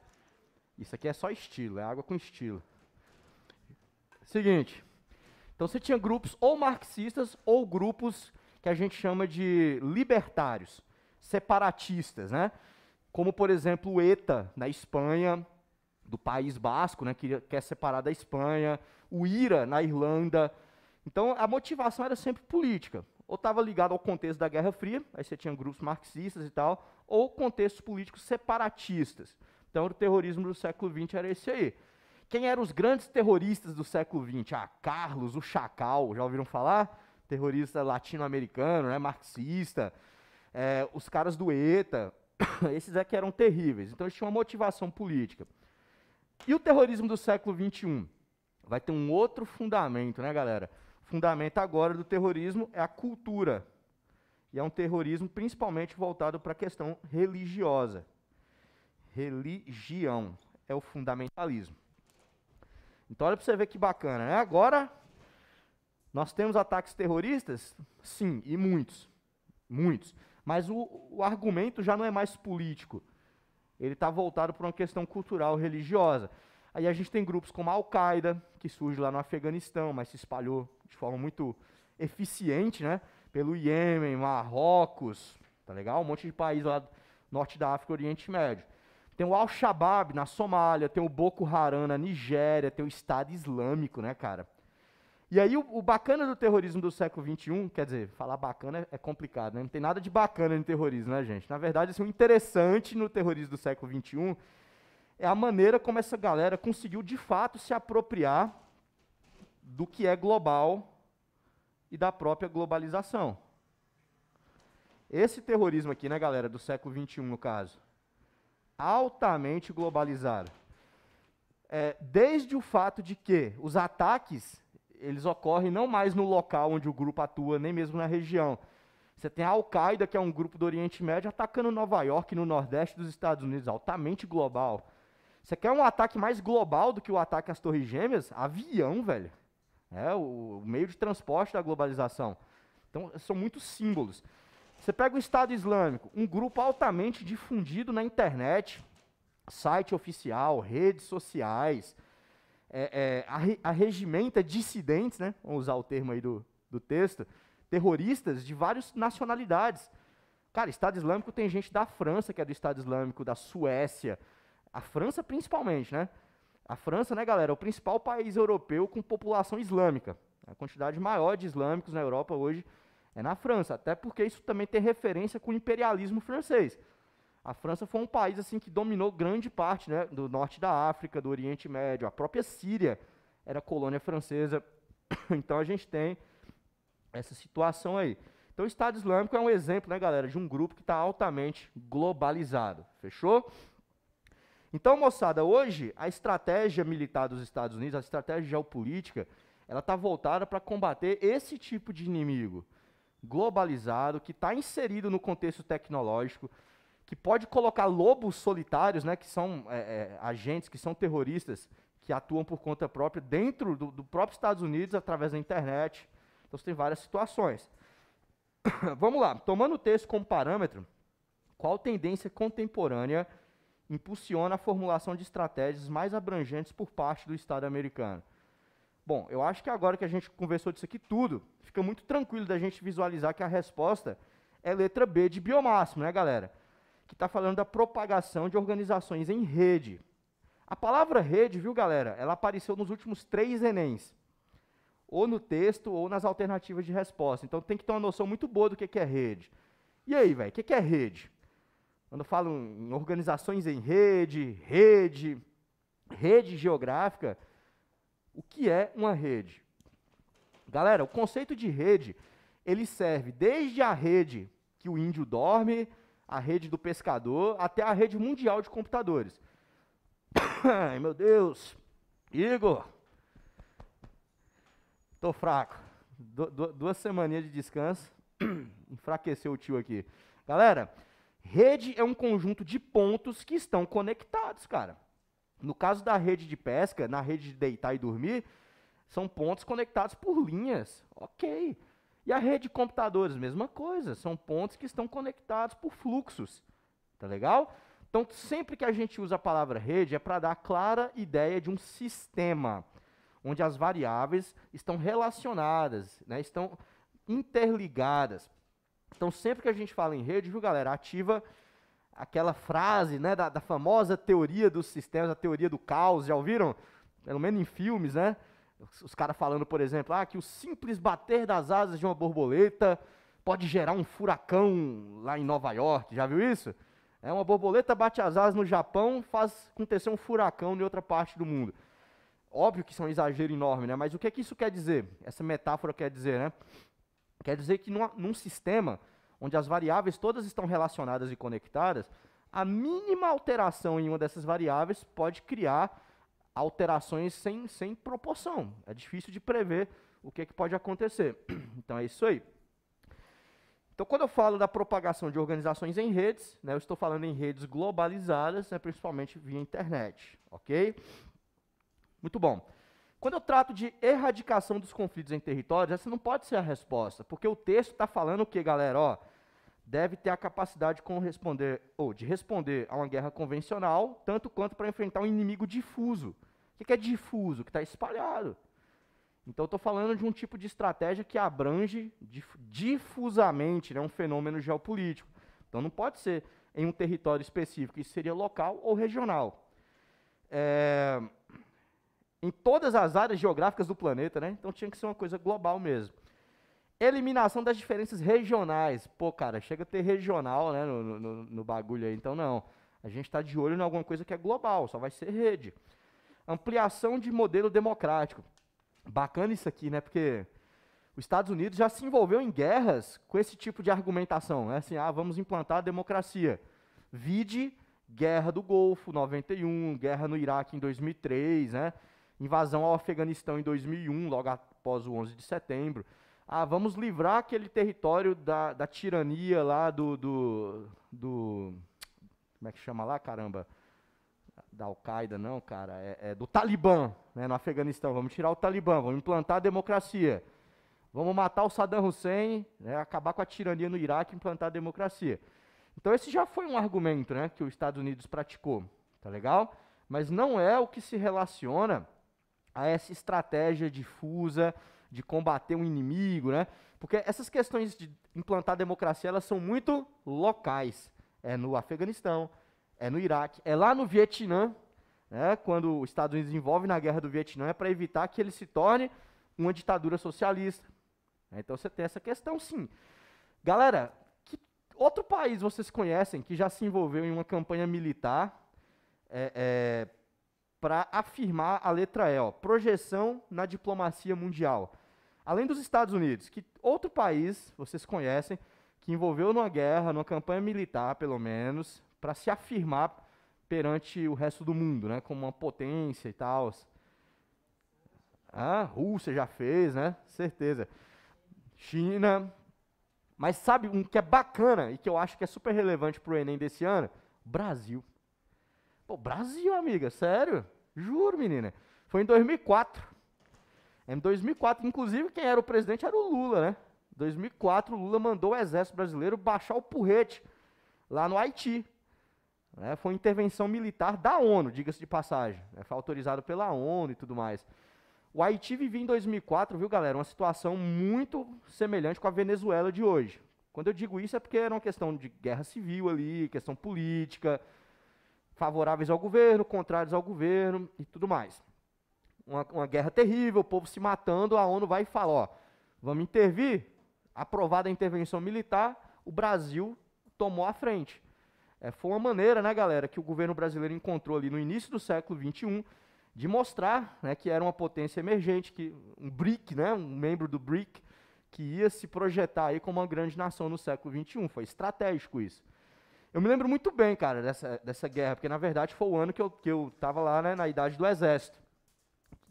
Isso aqui é só estilo, é água com estilo. Seguinte. Então você tinha grupos ou marxistas ou grupos que a gente chama de libertários, separatistas, né? Como por exemplo o ETA na Espanha, do País Basco, né, que quer é separar da Espanha, o IRA na Irlanda. Então a motivação era sempre política. Ou estava ligado ao contexto da Guerra Fria, aí você tinha grupos marxistas e tal, ou contextos políticos separatistas. Então, o terrorismo do século XX era esse aí. Quem eram os grandes terroristas do século XX? Ah, Carlos, o Chacal, já ouviram falar? Terrorista latino-americano, né, marxista. É, os caras do ETA, esses é que eram terríveis. Então, eles tinham uma motivação política. E o terrorismo do século XXI? Vai ter um outro fundamento, né, galera? O fundamento agora do terrorismo é a cultura. E é um terrorismo principalmente voltado para a questão religiosa religião. É o fundamentalismo. Então, olha para você ver que bacana. Né? Agora, nós temos ataques terroristas? Sim, e muitos. Muitos. Mas o, o argumento já não é mais político. Ele está voltado para uma questão cultural, religiosa. Aí a gente tem grupos como a Al-Qaeda, que surge lá no Afeganistão, mas se espalhou de forma muito eficiente, né? Pelo Iêmen, Marrocos, tá legal? Um monte de país lá do norte da África, Oriente Médio. Tem o Al-Shabaab na Somália, tem o Boko Haram na Nigéria, tem o Estado Islâmico, né, cara? E aí o, o bacana do terrorismo do século XXI, quer dizer, falar bacana é, complicado, né? Não tem nada de bacana no terrorismo, né, gente? Na verdade, assim, o interessante no terrorismo do século XXI é a maneira como essa galera conseguiu, de fato, se apropriar do que é global e da própria globalização. Esse terrorismo aqui, né, galera, do século XXI, no caso, altamente globalizada. É, desde o fato de que os ataques eles ocorrem não mais no local onde o grupo atua, nem mesmo na região. Você tem a Al-Qaeda, que é um grupo do Oriente Médio, atacando Nova York, no Nordeste dos Estados Unidos, altamente global. Você quer um ataque mais global do que o ataque às Torres Gêmeas? Avião, velho. É o, o meio de transporte da globalização. Então, são muitos símbolos. Você pega o Estado Islâmico, um grupo altamente difundido na internet, site oficial, redes sociais, é, é, arregimenta dissidentes, né? Vamos usar o termo aí do, do texto, terroristas de várias nacionalidades. Cara, Estado Islâmico tem gente da França, que é do Estado Islâmico, da Suécia, a França principalmente, né? A França, né, galera, é o principal país europeu com população islâmica. A quantidade maior de islâmicos na Europa hoje é na França, até porque isso também tem referência com o imperialismo francês. A França foi um país assim que dominou grande parte né, do norte da África, do Oriente Médio. A própria Síria era colônia francesa. Então a gente tem essa situação aí. Então o Estado Islâmico é um exemplo, né, galera, de um grupo que está altamente globalizado. Fechou? Então, moçada, hoje a estratégia militar dos Estados Unidos, a estratégia geopolítica, ela está voltada para combater esse tipo de inimigo globalizado, que está inserido no contexto tecnológico, que pode colocar lobos solitários, né, que são é, é, agentes, que são terroristas, que atuam por conta própria dentro do, do próprio Estados Unidos através da internet. Então você tem várias situações. Vamos lá, tomando o texto como parâmetro, qual tendência contemporânea impulsiona a formulação de estratégias mais abrangentes por parte do Estado americano? Bom, eu acho que agora que a gente conversou disso aqui tudo, fica muito tranquilo da gente visualizar que a resposta é letra B de biomassa, né, galera? Que está falando da propagação de organizações em rede. A palavra rede, viu, galera? Ela apareceu nos últimos três Enems. Ou no texto, ou nas alternativas de resposta. Então tem que ter uma noção muito boa do que, é rede. E aí, velho, o que, que é rede? Quando eu falo em organizações em rede, rede, rede geográfica, o que é uma rede? Galera, o conceito de rede, ele serve desde a rede que o índio dorme, a rede do pescador, até a rede mundial de computadores. Ai, meu Deus. Igor. Tô fraco. Du du duas semaninhas de descanso. Enfraqueceu o tio aqui. Galera, rede é um conjunto de pontos que estão conectados, cara. No caso da rede de pesca, na rede de deitar e dormir, são pontos conectados por linhas. Ok. E a rede de computadores, mesma coisa. São pontos que estão conectados por fluxos. Tá legal? Então, sempre que a gente usa a palavra rede, é para dar a clara ideia de um sistema, onde as variáveis estão relacionadas, né, estão interligadas. Então, sempre que a gente fala em rede, viu, galera? Ativa aquela frase né, da, da famosa teoria dos sistemas, a teoria do caos, já ouviram? Pelo menos em filmes, né? Os caras falando, por exemplo, ah, que o simples bater das asas de uma borboleta pode gerar um furacão lá em Nova York. Já viu isso? É uma borboleta bate as asas no Japão, faz acontecer um furacão em outra parte do mundo. Óbvio que isso é um exagero enorme, né? Mas o que é que isso quer dizer? Essa metáfora quer dizer, né? Quer dizer que numa, num sistema onde as variáveis todas estão relacionadas e conectadas, a mínima alteração em uma dessas variáveis pode criar alterações sem, sem proporção. É difícil de prever o que, é que pode acontecer. Então é isso aí. Então, quando eu falo da propagação de organizações em redes, né, eu estou falando em redes globalizadas, né, principalmente via internet, ok? Muito bom. Quando eu trato de erradicação dos conflitos em territórios, essa não pode ser a resposta, porque o texto está falando o quê, galera? Ó, deve ter a capacidade de, de responder a uma guerra convencional, tanto quanto para enfrentar um inimigo difuso. O que é difuso? Que está espalhado. Então, estou falando de um tipo de estratégia que abrange difusamente né, um fenômeno geopolítico. Então, não pode ser em um território específico, isso seria local ou regional. É, em todas as áreas geográficas do planeta, né? Então tinha que ser uma coisa global mesmo. Eliminação das diferenças regionais. Pô, cara, chega a ter regional né, no, no, no bagulho aí, então não. A gente está de olho em alguma coisa que é global, só vai ser rede. Ampliação de modelo democrático. Bacana isso aqui, né? Porque os Estados Unidos já se envolveu em guerras com esse tipo de argumentação. É assim, ah, vamos implantar a democracia. Vide Guerra do Golfo, 91, guerra no Iraque em 2003, né? Invasão ao Afeganistão em 2001, logo após o 11 de setembro ah, vamos livrar aquele território da, da tirania lá do, do, do, Como é que chama lá, caramba? Da Al-Qaeda, não, cara. É, é do Talibã, né, no Afeganistão. Vamos tirar o Talibã, vamos implantar a democracia. Vamos matar o Saddam Hussein, né, acabar com a tirania no Iraque e implantar a democracia. Então, esse já foi um argumento né, que os Estados Unidos praticou, tá legal? Mas não é o que se relaciona a essa estratégia difusa de combater um inimigo, né? Porque essas questões de implantar democracia, elas são muito locais. É no Afeganistão, é no Iraque, é lá no Vietnã, né? Quando os Estados Unidos envolve na guerra do Vietnã é para evitar que ele se torne uma ditadura socialista. É, então você tem essa questão, sim. Galera, que outro país vocês conhecem que já se envolveu em uma campanha militar é, é, para afirmar a letra E, ó, projeção na diplomacia mundial. Além dos Estados Unidos, que outro país, vocês conhecem, que envolveu numa guerra, numa campanha militar, pelo menos, para se afirmar perante o resto do mundo, né? Como uma potência e tal. A ah, Rússia já fez, né? Certeza. China. Mas sabe um que é bacana e que eu acho que é super relevante para o Enem desse ano? Brasil. Pô, Brasil, amiga, sério? Juro, menina. Foi em 2004 é, em 2004, inclusive, quem era o presidente era o Lula, né? Em 2004, o Lula mandou o exército brasileiro baixar o porrete lá no Haiti. Né? Foi intervenção militar da ONU, diga-se de passagem. Né? Foi autorizado pela ONU e tudo mais. O Haiti vivia em 2004, viu, galera, uma situação muito semelhante com a Venezuela de hoje. Quando eu digo isso é porque era uma questão de guerra civil ali, questão política, favoráveis ao governo, contrários ao governo e tudo mais uma, uma guerra terrível, o povo se matando, a ONU vai e fala, ó, vamos intervir, aprovada a intervenção militar, o Brasil tomou a frente. É, foi uma maneira, né, galera, que o governo brasileiro encontrou ali no início do século XXI de mostrar né, que era uma potência emergente, que um BRIC, né, um membro do BRIC, que ia se projetar aí como uma grande nação no século XXI. Foi estratégico isso. Eu me lembro muito bem, cara, dessa, dessa guerra, porque na verdade foi o ano que eu, que eu lá né, na idade do exército.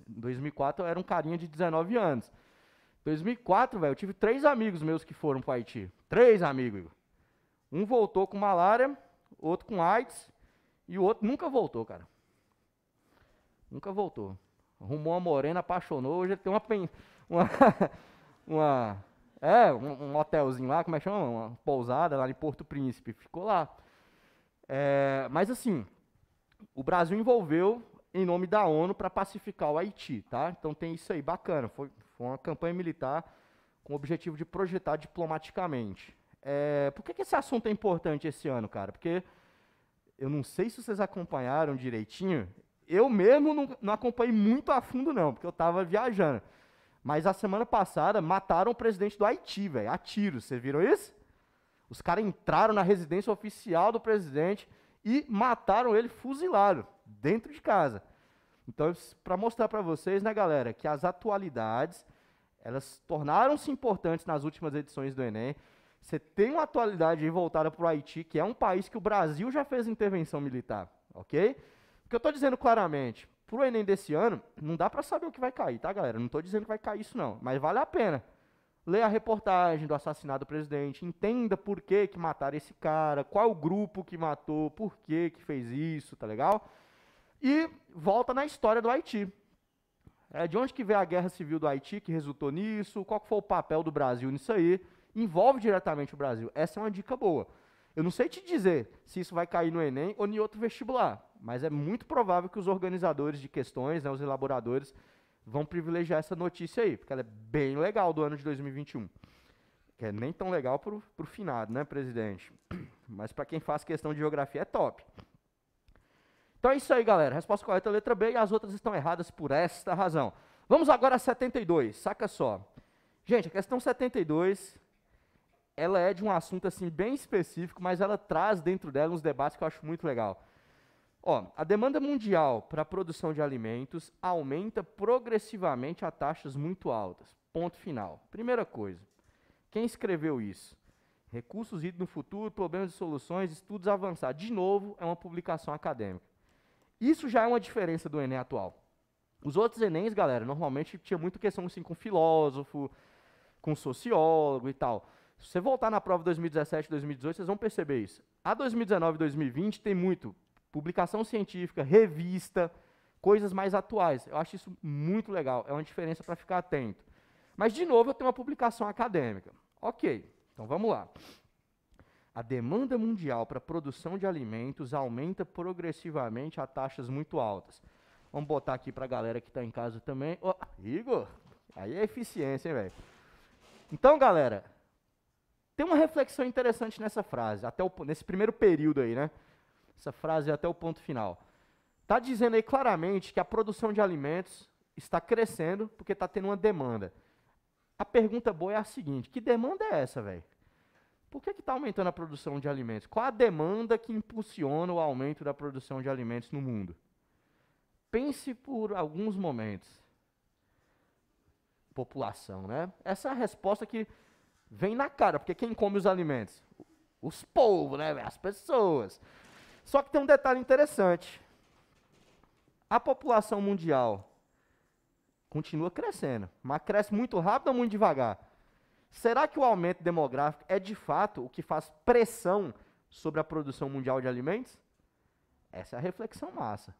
2004 eu era um carinha de 19 anos. 2004, velho, eu tive três amigos meus que foram para Haiti. Três amigos. Um voltou com malária, outro com AIDS e o outro nunca voltou, cara. Nunca voltou. Arrumou uma morena, apaixonou. Hoje ele tem uma. uma, uma é, um, um, hotelzinho lá, como é que chama? Uma pousada lá em Porto Príncipe. Ficou lá. É, mas assim, o Brasil envolveu em nome da ONU para pacificar o Haiti, tá? Então tem isso aí, bacana. Foi, foi uma campanha militar com o objetivo de projetar diplomaticamente. É, por que, que esse assunto é importante esse ano, cara? Porque eu não sei se vocês acompanharam direitinho. Eu mesmo não, não acompanhei muito a fundo, não, porque eu estava viajando. Mas a semana passada mataram o presidente do Haiti, velho, a tiros. Vocês viram isso? Os caras entraram na residência oficial do presidente e mataram ele fuzilado dentro de casa. Então, para mostrar para vocês, né, galera, que as atualidades, elas tornaram-se importantes nas últimas edições do Enem. Você tem uma atualidade voltada para o Haiti, que é um país que o Brasil já fez intervenção militar, ok? O que eu estou dizendo claramente, para o Enem desse ano, não dá para saber o que vai cair, tá, galera? Não estou dizendo que vai cair isso, não, mas vale a pena. Leia a reportagem do assassinato do presidente, entenda por que, que mataram esse cara, qual o grupo que matou, por que, que fez isso, tá legal? E volta na história do Haiti. É, de onde que veio a guerra civil do Haiti que resultou nisso? Qual foi o papel do Brasil nisso aí? Envolve diretamente o Brasil. Essa é uma dica boa. Eu não sei te dizer se isso vai cair no Enem ou em outro vestibular, mas é muito provável que os organizadores de questões, né, os elaboradores, vão privilegiar essa notícia aí, porque ela é bem legal do ano de 2021. Que é nem tão legal para pro finado, né, presidente? Mas para quem faz questão de geografia é top. Então é isso aí, galera. Resposta correta é letra B e as outras estão erradas por esta razão. Vamos agora a 72. Saca só. Gente, a questão 72 ela é de um assunto assim bem específico, mas ela traz dentro dela uns debates que eu acho muito legal. Ó, a demanda mundial para a produção de alimentos aumenta progressivamente a taxas muito altas. Ponto final. Primeira coisa. Quem escreveu isso? Recursos idos no futuro, problemas e soluções, estudos avançados. De novo, é uma publicação acadêmica. Isso já é uma diferença do Enem atual. Os outros Enems, galera, normalmente tinha muito questão assim, com filósofo, com sociólogo e tal. Se você voltar na prova 2017 2018, vocês vão perceber isso. A 2019 2020 tem muito publicação científica, revista, coisas mais atuais. Eu acho isso muito legal, é uma diferença para ficar atento. Mas, de novo, eu tenho uma publicação acadêmica. Ok, então vamos lá a demanda mundial para produção de alimentos aumenta progressivamente a taxas muito altas. Vamos botar aqui para a galera que está em casa também. oh, Igor, aí é eficiência, hein, velho? Então, galera, tem uma reflexão interessante nessa frase, até o, nesse primeiro período aí, né? Essa frase é até o ponto final. Está dizendo aí claramente que a produção de alimentos está crescendo porque está tendo uma demanda. A pergunta boa é a seguinte: que demanda é essa, velho? Por que está aumentando a produção de alimentos? Qual a demanda que impulsiona o aumento da produção de alimentos no mundo? Pense por alguns momentos. População, né? Essa é a resposta que vem na cara, porque quem come os alimentos? Os povos, né? As pessoas. Só que tem um detalhe interessante. A população mundial continua crescendo, mas cresce muito rápido ou muito devagar? Será que o aumento demográfico é de fato o que faz pressão sobre a produção mundial de alimentos? Essa é a reflexão massa.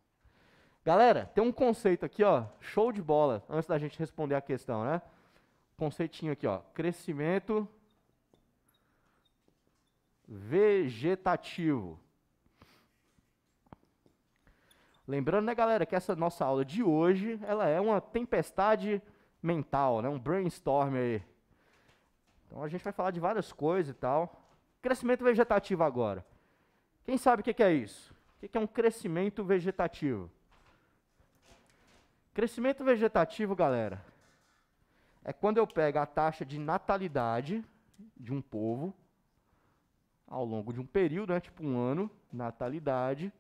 Galera, tem um conceito aqui, ó, show de bola, antes da gente responder a questão, né? Conceitinho aqui, ó, crescimento vegetativo. Lembrando, né, galera, que essa nossa aula de hoje, ela é uma tempestade mental, né? Um brainstorm aí. Então a gente vai falar de várias coisas e tal. Crescimento vegetativo agora. Quem sabe o que, é isso? O que, que é um crescimento vegetativo? Crescimento vegetativo, galera, é quando eu pego a taxa de natalidade de um povo ao longo de um período, né, tipo um ano, natalidade,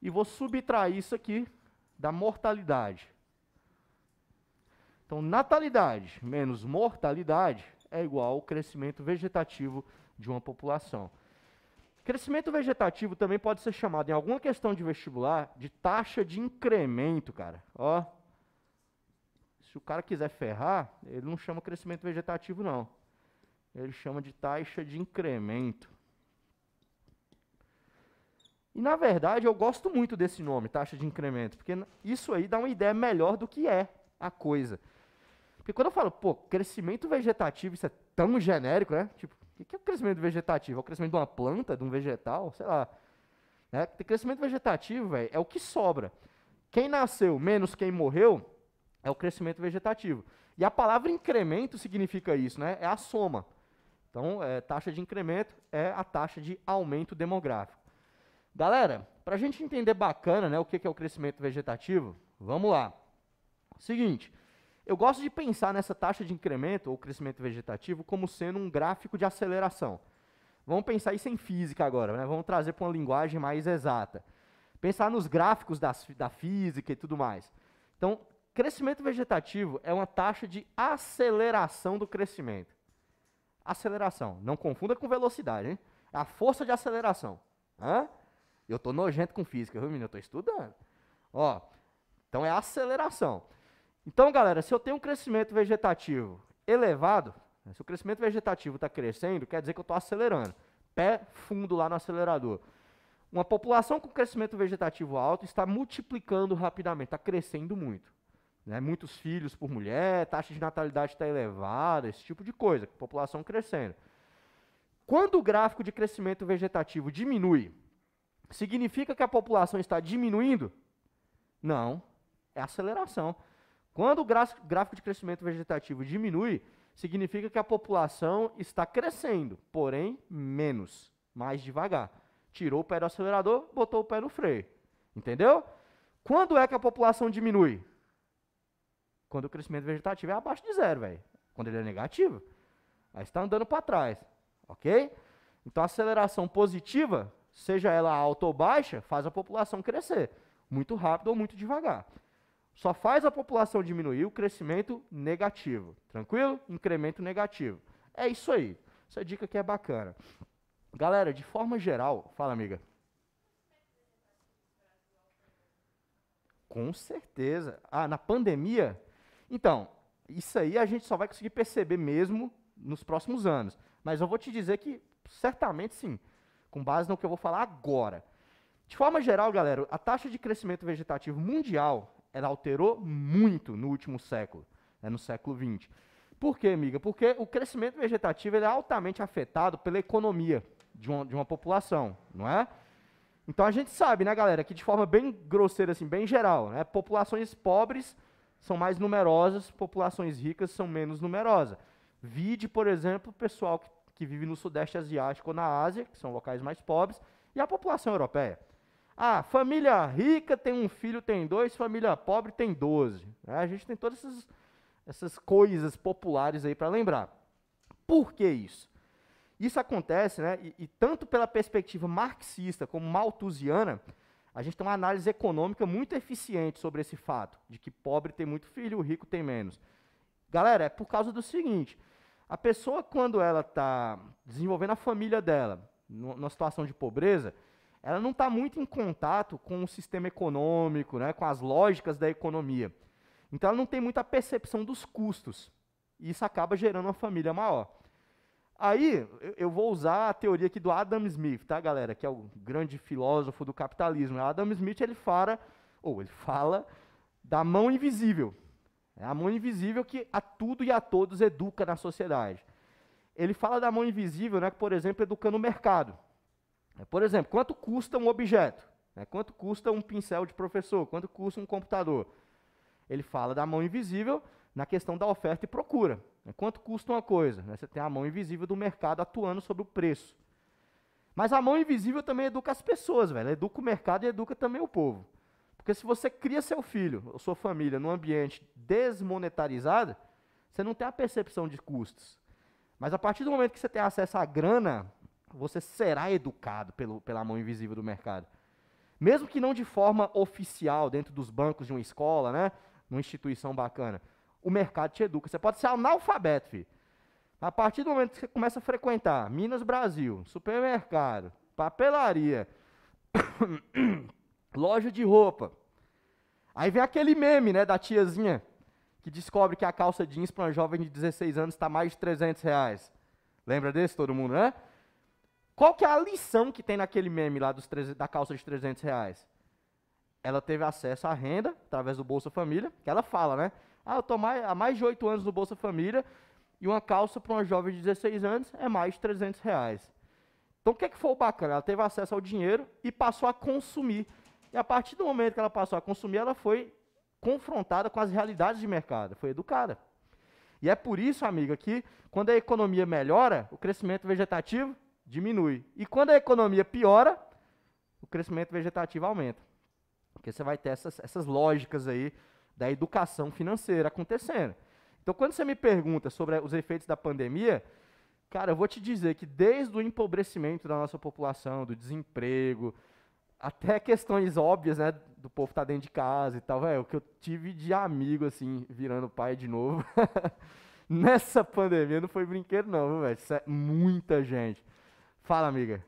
e vou subtrair isso aqui da mortalidade. Então, natalidade menos mortalidade é igual ao crescimento vegetativo de uma população. Crescimento vegetativo também pode ser chamado, em alguma questão de vestibular, de taxa de incremento, cara. Ó, se o cara quiser ferrar, ele não chama crescimento vegetativo, não. Ele chama de taxa de incremento. E, na verdade, eu gosto muito desse nome, taxa de incremento, porque isso aí dá uma ideia melhor do que é a coisa. Porque quando eu falo, pô, crescimento vegetativo, isso é tão genérico, né? Tipo, o que é o crescimento vegetativo? É o crescimento de uma planta, de um vegetal, sei lá. Né? Crescimento vegetativo, velho, é o que sobra. Quem nasceu menos quem morreu é o crescimento vegetativo. E a palavra incremento significa isso, né? É a soma. Então, é, taxa de incremento é a taxa de aumento demográfico. Galera, para a gente entender bacana né, o que, que é o crescimento vegetativo, vamos lá. Seguinte, eu gosto de pensar nessa taxa de incremento ou crescimento vegetativo como sendo um gráfico de aceleração. Vamos pensar isso em física agora, né? vamos trazer para uma linguagem mais exata. Pensar nos gráficos das, da física e tudo mais. Então, crescimento vegetativo é uma taxa de aceleração do crescimento. Aceleração. Não confunda com velocidade, hein? É a força de aceleração. Hã? Eu estou nojento com física, viu, menino? Eu estou estudando. Ó, então é aceleração. Então, galera, se eu tenho um crescimento vegetativo elevado, né, se o crescimento vegetativo está crescendo, quer dizer que eu estou acelerando. Pé fundo lá no acelerador. Uma população com crescimento vegetativo alto está multiplicando rapidamente, está crescendo muito. Né? Muitos filhos por mulher, taxa de natalidade está elevada, esse tipo de coisa, população crescendo. Quando o gráfico de crescimento vegetativo diminui, significa que a população está diminuindo? Não, é aceleração. Quando o gráfico de crescimento vegetativo diminui, significa que a população está crescendo, porém menos, mais devagar. Tirou o pé do acelerador, botou o pé no freio. Entendeu? Quando é que a população diminui? Quando o crescimento vegetativo é abaixo de zero, velho. Quando ele é negativo. Aí está andando para trás. Ok? Então a aceleração positiva, seja ela alta ou baixa, faz a população crescer. Muito rápido ou muito devagar. Só faz a população diminuir o crescimento negativo. Tranquilo? Incremento negativo. É isso aí. Essa dica aqui é bacana. Galera, de forma geral, fala, amiga. Com certeza. Ah, na pandemia? Então, isso aí a gente só vai conseguir perceber mesmo nos próximos anos. Mas eu vou te dizer que, certamente sim, com base no que eu vou falar agora. De forma geral, galera, a taxa de crescimento vegetativo mundial ela alterou muito no último século, né, no século XX. Por quê, amiga? Porque o crescimento vegetativo é altamente afetado pela economia de uma, de uma população, não é? Então a gente sabe, né, galera, que de forma bem grosseira, assim, bem geral, né, populações pobres são mais numerosas, populações ricas são menos numerosas. Vide, por exemplo, o pessoal que, que vive no Sudeste Asiático ou na Ásia, que são locais mais pobres, e a população europeia. Ah, família rica tem um filho, tem dois, família pobre tem doze. É, a gente tem todas essas, essas coisas populares aí para lembrar. Por que isso? Isso acontece, né, e, e tanto pela perspectiva marxista como malthusiana, a gente tem uma análise econômica muito eficiente sobre esse fato, de que pobre tem muito filho, rico tem menos. Galera, é por causa do seguinte: a pessoa, quando ela está desenvolvendo a família dela, numa situação de pobreza, ela não está muito em contato com o sistema econômico, né, com as lógicas da economia. Então, ela não tem muita percepção dos custos. E isso acaba gerando uma família maior. Aí, eu vou usar a teoria aqui do Adam Smith, tá, galera? Que é o grande filósofo do capitalismo. Adam Smith, ele fala, ou ele fala, da mão invisível. É a mão invisível que a tudo e a todos educa na sociedade. Ele fala da mão invisível, né, por exemplo, educando o mercado. Né, por exemplo, quanto custa um objeto? Né, quanto custa um pincel de professor? Quanto custa um computador? Ele fala da mão invisível na questão da oferta e procura. Né, quanto custa uma coisa? Você tem a mão invisível do mercado atuando sobre o preço. Mas a mão invisível também educa as pessoas, velho. Educa o mercado e educa também o povo. Porque se você cria seu filho ou sua família num ambiente desmonetarizado, você não tem a percepção de custos. Mas a partir do momento que você tem acesso à grana, você será educado pelo, pela mão invisível do mercado. Mesmo que não de forma oficial, dentro dos bancos de uma escola, né? Uma instituição bacana. O mercado te educa. Você pode ser analfabeto, filho. A partir do momento que você começa a frequentar Minas Brasil, supermercado, papelaria, loja de roupa. Aí vem aquele meme, né, da tiazinha que descobre que a calça jeans para uma jovem de 16 anos está mais de 300 reais. Lembra desse todo mundo, né? Qual que é a lição que tem naquele meme lá dos da calça de 300 reais? Ela teve acesso à renda através do Bolsa Família, que ela fala, né? Ah, eu estou há mais de oito anos no Bolsa Família e uma calça para uma jovem de 16 anos é mais de 300 reais. Então, o que, é que foi o bacana? Ela teve acesso ao dinheiro e passou a consumir. E a partir do momento que ela passou a consumir, ela foi confrontada com as realidades de mercado, foi educada. E é por isso, amiga, que quando a economia melhora, o crescimento vegetativo diminui. E quando a economia piora, o crescimento vegetativo aumenta. Porque você vai ter essas, essas lógicas aí da educação financeira acontecendo. Então, quando você me pergunta sobre os efeitos da pandemia, cara, eu vou te dizer que desde o empobrecimento da nossa população, do desemprego, até questões óbvias, né, do povo estar tá dentro de casa e tal, velho, o que eu tive de amigo, assim, virando pai de novo, nessa pandemia não foi brinquedo não, velho, é muita gente. Fala, amiga.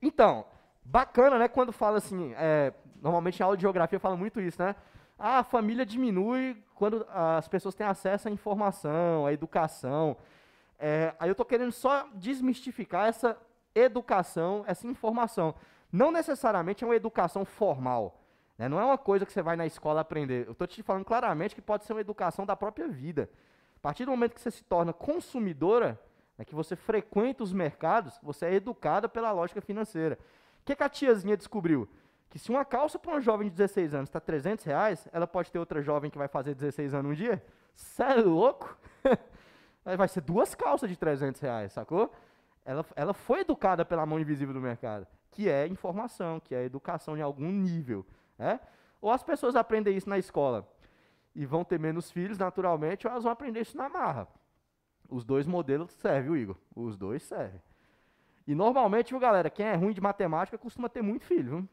Então, bacana, né? Quando fala assim, é, normalmente a aula de geografia fala muito isso, né? a família diminui quando as pessoas têm acesso à informação, à educação. É, aí eu estou querendo só desmistificar essa educação, essa informação. Não necessariamente é uma educação formal. Né? Não é uma coisa que você vai na escola aprender. Eu estou te falando claramente que pode ser uma educação da própria vida. A partir do momento que você se torna consumidora, né, que você frequenta os mercados, você é educada pela lógica financeira. O que, que a tiazinha descobriu? Que se uma calça para uma jovem de 16 anos está 300 reais, ela pode ter outra jovem que vai fazer 16 anos um dia? Você é louco? vai ser duas calças de 300 reais, sacou? Ela, ela foi educada pela mão invisível do mercado, que é informação, que é educação de algum nível. Né? Ou as pessoas aprendem isso na escola e vão ter menos filhos, naturalmente, elas vão aprender isso na marra. Os dois modelos servem, o Igor. Os dois servem. E normalmente, viu, galera, quem é ruim de matemática costuma ter muito filho. Viu?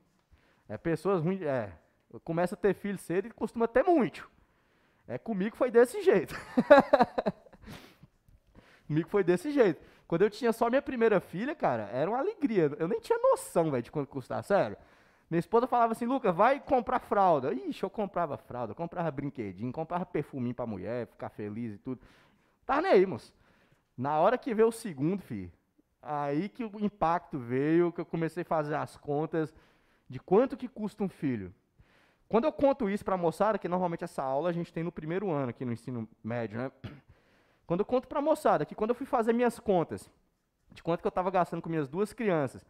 É pessoas ruins. É, começa a ter filho cedo e costuma ter muito. É, comigo foi desse jeito. comigo foi desse jeito. Quando eu tinha só minha primeira filha, cara, era uma alegria. Eu nem tinha noção, velho, de quanto custar, sério. Minha esposa falava assim, Lucas, vai comprar fralda. Ixi, eu comprava fralda, comprava brinquedinho, comprava perfuminho pra mulher, ficar feliz e tudo. Tá nem aí, moço. Na hora que veio o segundo, filho, aí que o impacto veio, que eu comecei a fazer as contas de quanto que custa um filho. Quando eu conto isso para a moçada, que normalmente essa aula a gente tem no primeiro ano aqui no ensino médio, né? Quando eu conto para a moçada que quando eu fui fazer minhas contas, de quanto que eu estava gastando com minhas duas crianças,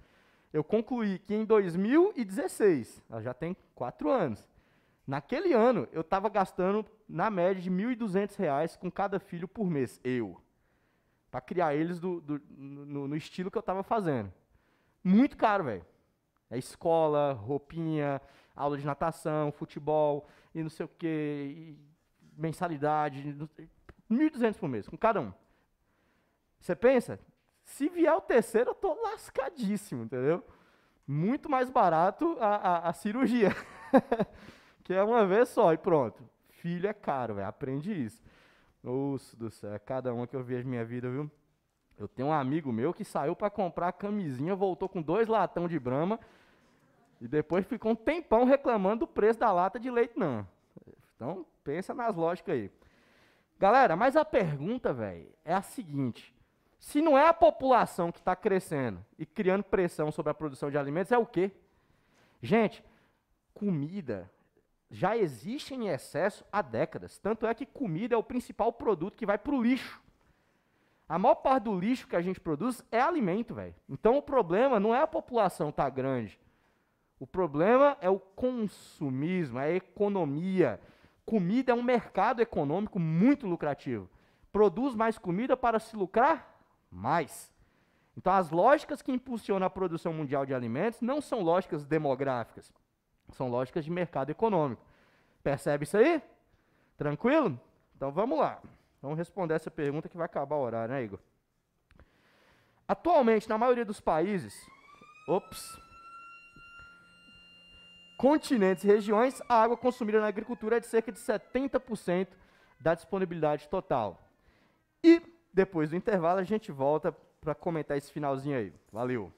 eu concluí que em 2016, ela já tem quatro anos, naquele ano eu estava gastando na média de R$ 1.200 com cada filho por mês, eu, para criar eles do, do, no, no estilo que eu estava fazendo. Muito caro, velho. É escola, roupinha, aula de natação, futebol e não sei o quê, mensalidade, R$ 1.200 por mês, com cada um. Você pensa, se vier o terceiro, eu tô lascadíssimo, entendeu? Muito mais barato a, a, a cirurgia. que é uma vez só e pronto. Filho é caro, velho. Aprende isso. Nossa do céu, é cada uma que eu vi na minha vida, viu? Eu tenho um amigo meu que saiu para comprar camisinha, voltou com dois latão de brama e depois ficou um tempão reclamando do preço da lata de leite não. Então, pensa nas lógicas aí. Galera, mas a pergunta, velho, é a seguinte: se não é a população que está crescendo e criando pressão sobre a produção de alimentos, é o quê? Gente, comida já existe em excesso há décadas. Tanto é que comida é o principal produto que vai para o lixo. A maior parte do lixo que a gente produz é alimento, velho. Então o problema não é a população tá grande. O problema é o consumismo, é a economia. Comida é um mercado econômico muito lucrativo. Produz mais comida para se lucrar? mais. Então, as lógicas que impulsionam a produção mundial de alimentos não são lógicas demográficas, são lógicas de mercado econômico. Percebe isso aí? Tranquilo? Então vamos lá. Vamos responder essa pergunta que vai acabar o horário, né, Igor? Atualmente, na maioria dos países, ops, continentes e regiões, a água consumida na agricultura é de cerca de 70% da disponibilidade total. E depois do intervalo, a gente volta para comentar esse finalzinho aí. Valeu!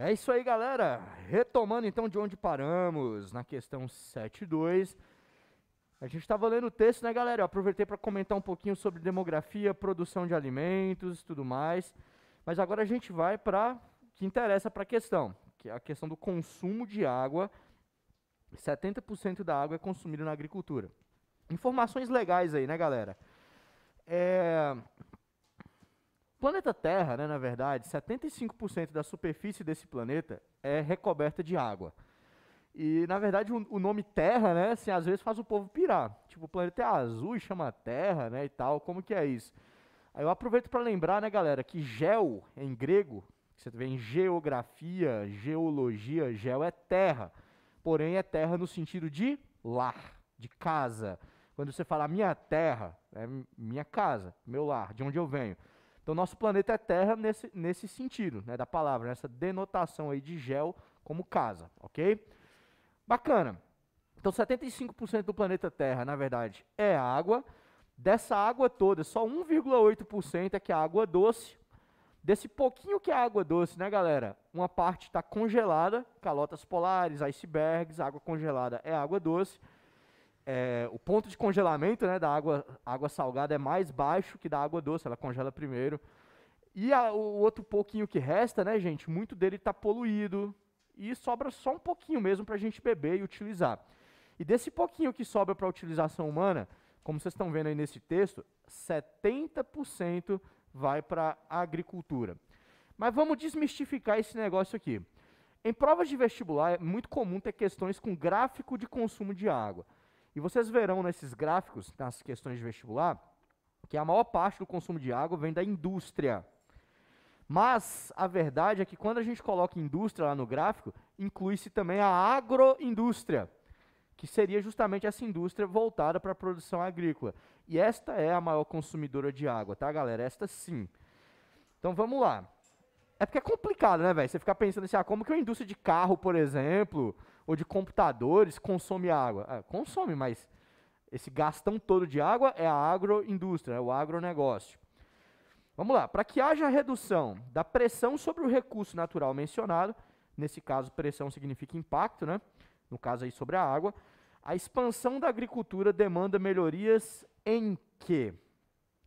É isso aí, galera. Retomando então de onde paramos, na questão 7.2. A gente estava lendo o texto, né, galera? Eu aproveitei para comentar um pouquinho sobre demografia, produção de alimentos e tudo mais. Mas agora a gente vai para o que interessa para a questão, que é a questão do consumo de água. 70% da água é consumida na agricultura. Informações legais aí, né, galera? É, planeta Terra, né, na verdade, 75% da superfície desse planeta é recoberta de água. E, na verdade, o, o, nome Terra, né, assim, às vezes faz o povo pirar. Tipo, o planeta é azul e chama Terra, né, e tal, como que é isso? Aí eu aproveito para lembrar, né, galera, que gel, em grego, que você vê em geografia, geologia, gel é terra. Porém, é terra no sentido de lar, de casa. Casa quando você fala minha terra, é minha casa, meu lar, de onde eu venho. Então, nosso planeta é Terra nesse, nesse sentido, né, da palavra, nessa denotação aí de gel como casa, ok? Bacana. Então, 75% do planeta Terra, na verdade, é água. Dessa água toda, só 1,8% é que é água doce. Desse pouquinho que é água doce, né, galera? Uma parte está congelada, calotas polares, icebergs, água congelada é água doce é, o ponto de congelamento né, da água, água salgada é mais baixo que da água doce, ela congela primeiro. E a, o outro pouquinho que resta, né, gente, muito dele está poluído e sobra só um pouquinho mesmo para a gente beber e utilizar. E desse pouquinho que sobra para a utilização humana, como vocês estão vendo aí nesse texto, 70% vai para a agricultura. Mas vamos desmistificar esse negócio aqui. Em provas de vestibular, é muito comum ter questões com gráfico de consumo de água. E vocês verão nesses gráficos, nas questões de vestibular, que a maior parte do consumo de água vem da indústria. Mas a verdade é que quando a gente coloca indústria lá no gráfico, inclui-se também a agroindústria, que seria justamente essa indústria voltada para a produção agrícola. E esta é a maior consumidora de água, tá, galera? Esta sim. Então vamos lá. É porque é complicado, né, velho? Você ficar pensando assim, ah, como que uma indústria de carro, por exemplo, ou de computadores consome água. Ah, consome, mas esse gastão todo de água é a agroindústria, é o agronegócio. Vamos lá, para que haja redução da pressão sobre o recurso natural mencionado, nesse caso pressão significa impacto, né? no caso aí sobre a água, a expansão da agricultura demanda melhorias em quê?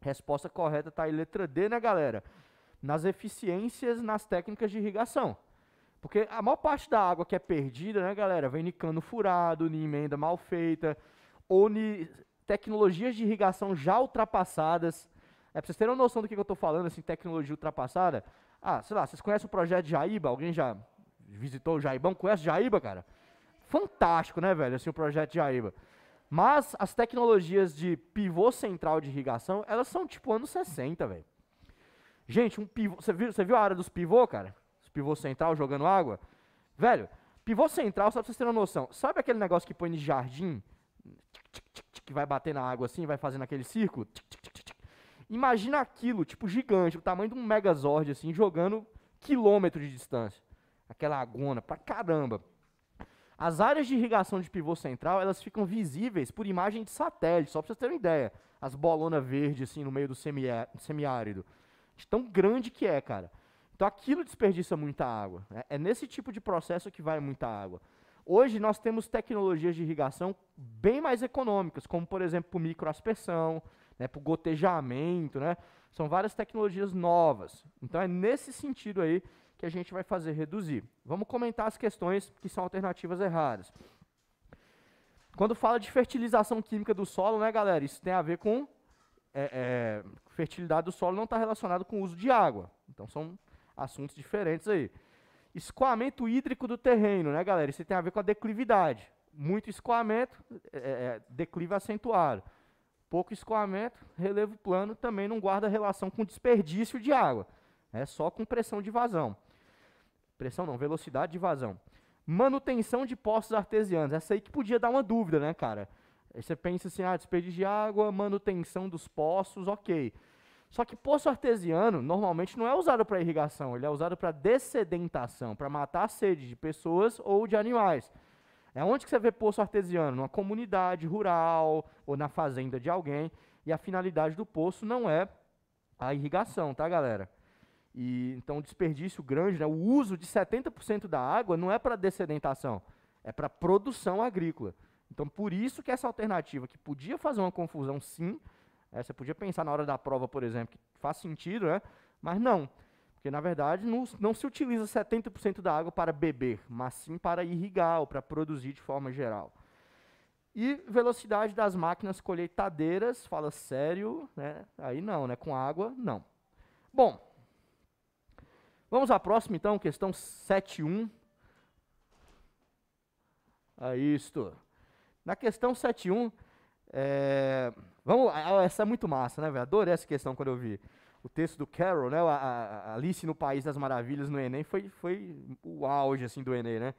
Resposta correta está aí letra D, né, galera? Nas eficiências nas técnicas de irrigação. Porque a maior parte da água que é perdida, né, galera, vem em cano furado, em emenda mal feita, ou em tecnologias de irrigação já ultrapassadas. É pra vocês terem uma noção do que, que eu tô falando, assim, tecnologia ultrapassada. Ah, sei lá, vocês conhecem o projeto Jaíba? Alguém já visitou o Jaibão? Conhece Jaíba, cara? Fantástico, né, velho, assim, o projeto Jaíba. Mas as tecnologias de pivô central de irrigação, elas são tipo anos 60, velho. Gente, um pivô, você viu, você viu a área dos pivô, cara? pivô central jogando água. Velho, pivô central, só pra vocês terem uma noção, sabe aquele negócio que põe no jardim? Que vai bater na água assim, vai fazendo aquele círculo? Imagina aquilo, tipo, gigante, o tamanho de um megazord, assim, jogando quilômetro de distância. Aquela agona, pra caramba. As áreas de irrigação de pivô central, elas ficam visíveis por imagem de satélite, só pra vocês terem uma ideia. As bolonas verdes, assim, no meio do semiárido. De tão grande que é, cara. Então aquilo desperdiça muita água. Né? É nesse tipo de processo que vai muita água. Hoje nós temos tecnologias de irrigação bem mais econômicas, como por exemplo microaspersão, né, para o gotejamento, né? São várias tecnologias novas. Então é nesse sentido aí que a gente vai fazer reduzir. Vamos comentar as questões que são alternativas erradas. Quando fala de fertilização química do solo, né, galera? Isso tem a ver com é, é, fertilidade do solo não está relacionado com o uso de água. Então são assuntos diferentes aí. Escoamento hídrico do terreno, né, galera? Isso tem a ver com a declividade. Muito escoamento, é, é, é, declive acentuado. Pouco escoamento, relevo plano também não guarda relação com desperdício de água. É só com pressão de vazão. Pressão não, velocidade de vazão. Manutenção de poços artesianos. Essa aí que podia dar uma dúvida, né, cara? Aí você pensa assim, ah, desperdício de água, manutenção dos poços, ok. Só que poço artesiano normalmente não é usado para irrigação, ele é usado para dessedentação, para matar a sede de pessoas ou de animais. É onde que você vê poço artesiano? Numa comunidade rural ou na fazenda de alguém. E a finalidade do poço não é a irrigação, tá, galera? E então o desperdício grande, né, o uso de 70% da água não é para dessedentação, é para produção agrícola. Então por isso que essa alternativa que podia fazer uma confusão sim, é, você podia pensar na hora da prova, por exemplo, que faz sentido, né? mas não. Porque, na verdade, não, não se utiliza 70% da água para beber, mas sim para irrigar ou para produzir de forma geral. E velocidade das máquinas colheitadeiras, fala sério, né? aí não, né? com água, não. Bom, vamos à próxima, então, questão 7.1. É isto. Na questão 7.1, é, Vamos lá, ah, essa é muito massa, né, velho? Adorei essa questão quando eu vi. O texto do Carol, né? A, a Alice no País das Maravilhas no Enem foi, foi o auge assim, do Enem, né?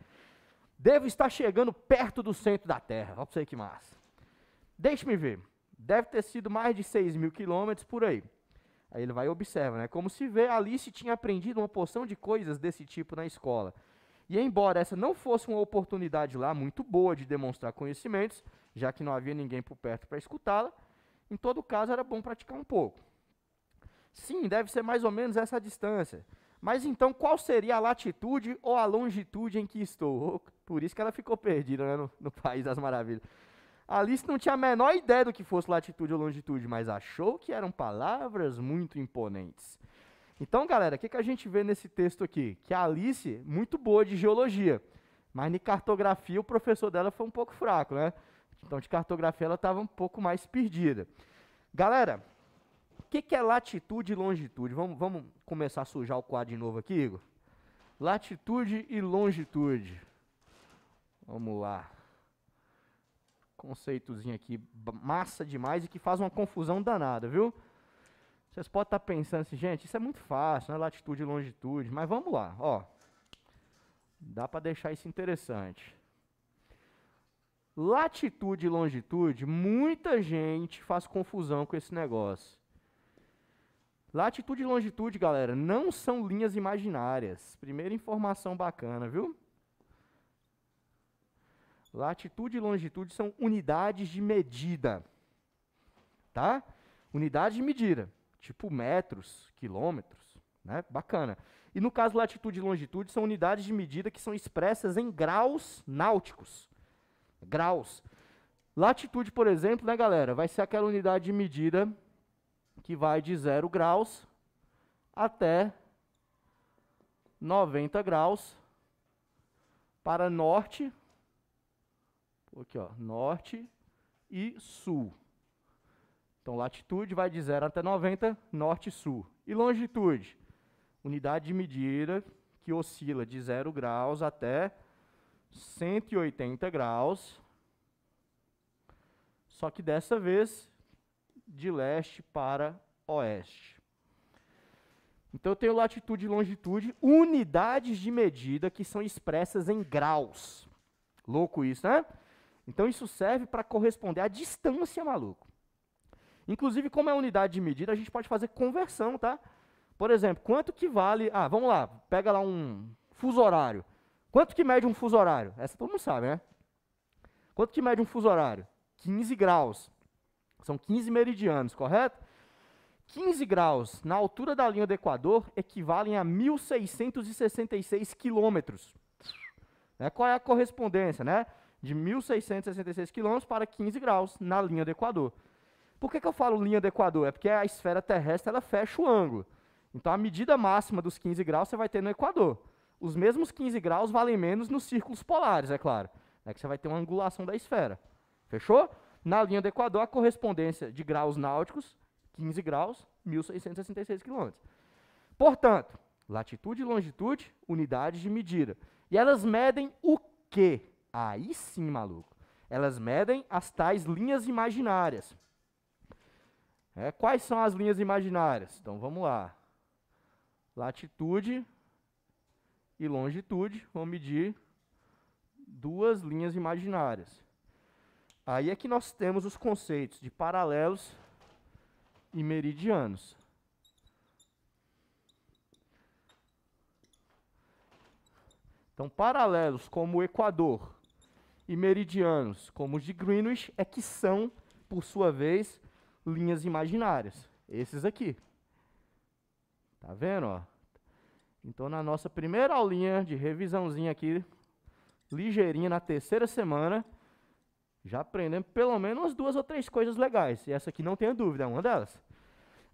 Devo estar chegando perto do centro da Terra. Olha pra você que massa. Deixe-me ver. Deve ter sido mais de 6 mil quilômetros por aí. Aí ele vai e observa, né? Como se vê, Alice tinha aprendido uma porção de coisas desse tipo na escola. E embora essa não fosse uma oportunidade lá muito boa de demonstrar conhecimentos, já que não havia ninguém por perto para escutá-la, em todo caso, era bom praticar um pouco. Sim, deve ser mais ou menos essa distância. Mas então, qual seria a latitude ou a longitude em que estou? Por isso que ela ficou perdida né, no, no País das Maravilhas. Alice não tinha a menor ideia do que fosse latitude ou longitude, mas achou que eram palavras muito imponentes. Então, galera, o que, que a gente vê nesse texto aqui? Que a Alice, muito boa de geologia, mas em cartografia o professor dela foi um pouco fraco, né? Então, de cartografia, ela estava um pouco mais perdida. Galera, o que, que, é latitude e longitude? Vamos, vamos começar a sujar o quadro de novo aqui, Igor? Latitude e longitude. Vamos lá. Conceitozinho aqui, massa demais e que faz uma confusão danada, viu? Vocês podem estar tá pensando assim, gente, isso é muito fácil, né? Latitude e longitude, mas vamos lá, ó. Dá para deixar isso interessante. Latitude e longitude, muita gente faz confusão com esse negócio. Latitude e longitude, galera, não são linhas imaginárias. Primeira informação bacana, viu? Latitude e longitude são unidades de medida. Tá? Unidades de medida, tipo metros, quilômetros, né? Bacana. E no caso latitude e longitude são unidades de medida que são expressas em graus náuticos graus. Latitude, por exemplo, né, galera, vai ser aquela unidade de medida que vai de 0 graus até 90 graus para norte, aqui ó, norte e sul. Então, latitude vai de 0 até 90, norte e sul. E longitude, unidade de medida que oscila de 0 graus até 180 graus. Só que dessa vez de leste para oeste. Então eu tenho latitude e longitude, unidades de medida que são expressas em graus. Louco isso, né? Então isso serve para corresponder à distância, maluco. Inclusive, como é unidade de medida, a gente pode fazer conversão, tá? Por exemplo, quanto que vale... Ah, vamos lá, pega lá um fuso horário. Quanto que mede um fuso horário? Essa todo mundo sabe, né? Quanto que mede um fuso horário? 15 graus. São 15 meridianos, correto? 15 graus na altura da linha do Equador equivalem a 1.666 quilômetros. Né? Qual é a correspondência, né? De 1.666 quilômetros para 15 graus na linha do Equador. Por que, que eu falo linha do Equador? É porque a esfera terrestre ela fecha o ângulo. Então a medida máxima dos 15 graus você vai ter no Equador. Os mesmos 15 graus valem menos nos círculos polares, é claro, é que você vai ter uma angulação da esfera. Fechou? Na linha do Equador, a correspondência de graus náuticos, 15 graus, 1.666 quilômetros. Portanto, latitude e longitude, unidades de medida. E elas medem o quê? Aí sim, maluco. Elas medem as tais linhas imaginárias. É, quais são as linhas imaginárias? Então vamos lá. Latitude e longitude, vão medir duas linhas imaginárias. Aí é que nós temos os conceitos de paralelos e meridianos. Então, paralelos como o Equador e meridianos como os de Greenwich é que são, por sua vez, linhas imaginárias. Esses aqui. Tá vendo, ó? Então, na nossa primeira aulinha de revisãozinha aqui, ligeirinha, na terceira semana, já aprendemos pelo menos duas ou três coisas legais. E essa aqui não tenha dúvida, é uma delas.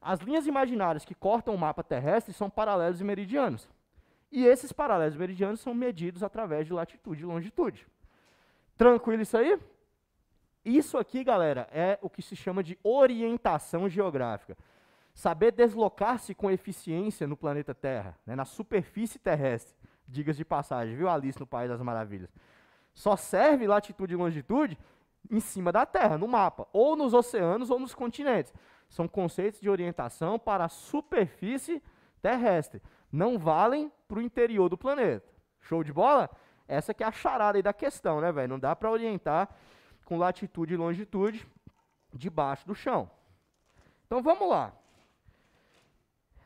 As linhas imaginárias que cortam o mapa terrestre são paralelos e meridianos. E esses paralelos e meridianos são medidos através de latitude e longitude. Tranquilo isso aí? Isso aqui, galera, é o que se chama de orientação geográfica. Saber deslocar-se com eficiência no planeta Terra, né, na superfície terrestre, digas de passagem, viu, Alice no País das Maravilhas? Só serve latitude e longitude em cima da Terra, no mapa, ou nos oceanos ou nos continentes. São conceitos de orientação para a superfície terrestre. Não valem para o interior do planeta. Show de bola? Essa que é a charada aí da questão, né, velho? Não dá para orientar com latitude e longitude debaixo do chão. Então vamos lá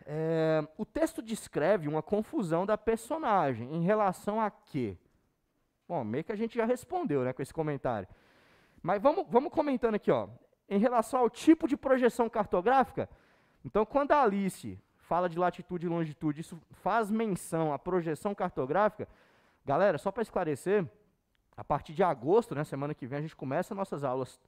é, o texto descreve uma confusão da personagem em relação a quê? Bom, meio que a gente já respondeu né, com esse comentário. Mas vamos, vamos comentando aqui, ó. Em relação ao tipo de projeção cartográfica, então quando a Alice fala de latitude e longitude, isso faz menção à projeção cartográfica. Galera, só para esclarecer, a partir de agosto, né, semana que vem, a gente começa nossas aulas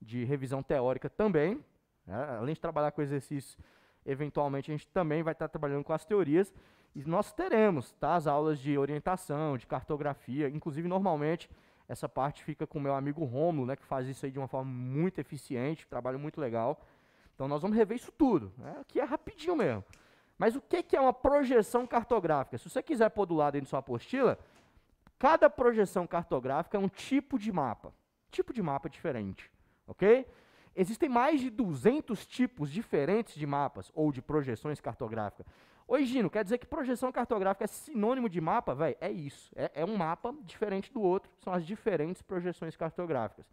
de revisão teórica também. Né, além de trabalhar com exercícios Eventualmente a gente também vai estar trabalhando com as teorias e nós teremos tá, as aulas de orientação, de cartografia, inclusive normalmente essa parte fica com o meu amigo Romulo, né, que faz isso aí de uma forma muito eficiente, trabalho muito legal. Então nós vamos rever isso tudo, né, aqui é rapidinho mesmo. Mas o que, é uma projeção cartográfica? Se você quiser pôr do lado aí na sua apostila, cada projeção cartográfica é um tipo de mapa, tipo de mapa diferente, ok? Existem mais de 200 tipos diferentes de mapas ou de projeções cartográficas. Oi, Gino, quer dizer que projeção cartográfica é sinônimo de mapa? Véi, é isso. É, é, um mapa diferente do outro, são as diferentes projeções cartográficas.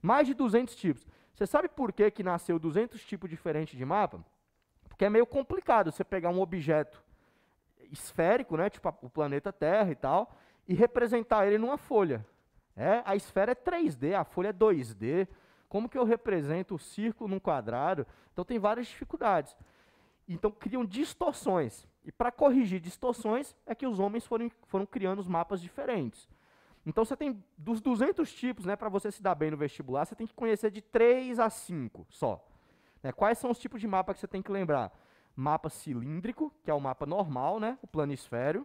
Mais de 200 tipos. Você sabe por que, que nasceu 200 tipos diferentes de mapa? Porque é meio complicado você pegar um objeto esférico, né, tipo a, o planeta Terra e tal, e representar ele numa folha. É, a esfera é 3D, a folha é 2D. Como que eu represento o círculo num quadrado? Então tem várias dificuldades. Então criam distorções. E para corrigir distorções é que os homens foram, foram criando os mapas diferentes. Então você tem dos 200 tipos, né, para você se dar bem no vestibular, você tem que conhecer de 3 a 5 só. Né? Quais são os tipos de mapa que você tem que lembrar? Mapa cilíndrico, que é o mapa normal, né, o planisfério,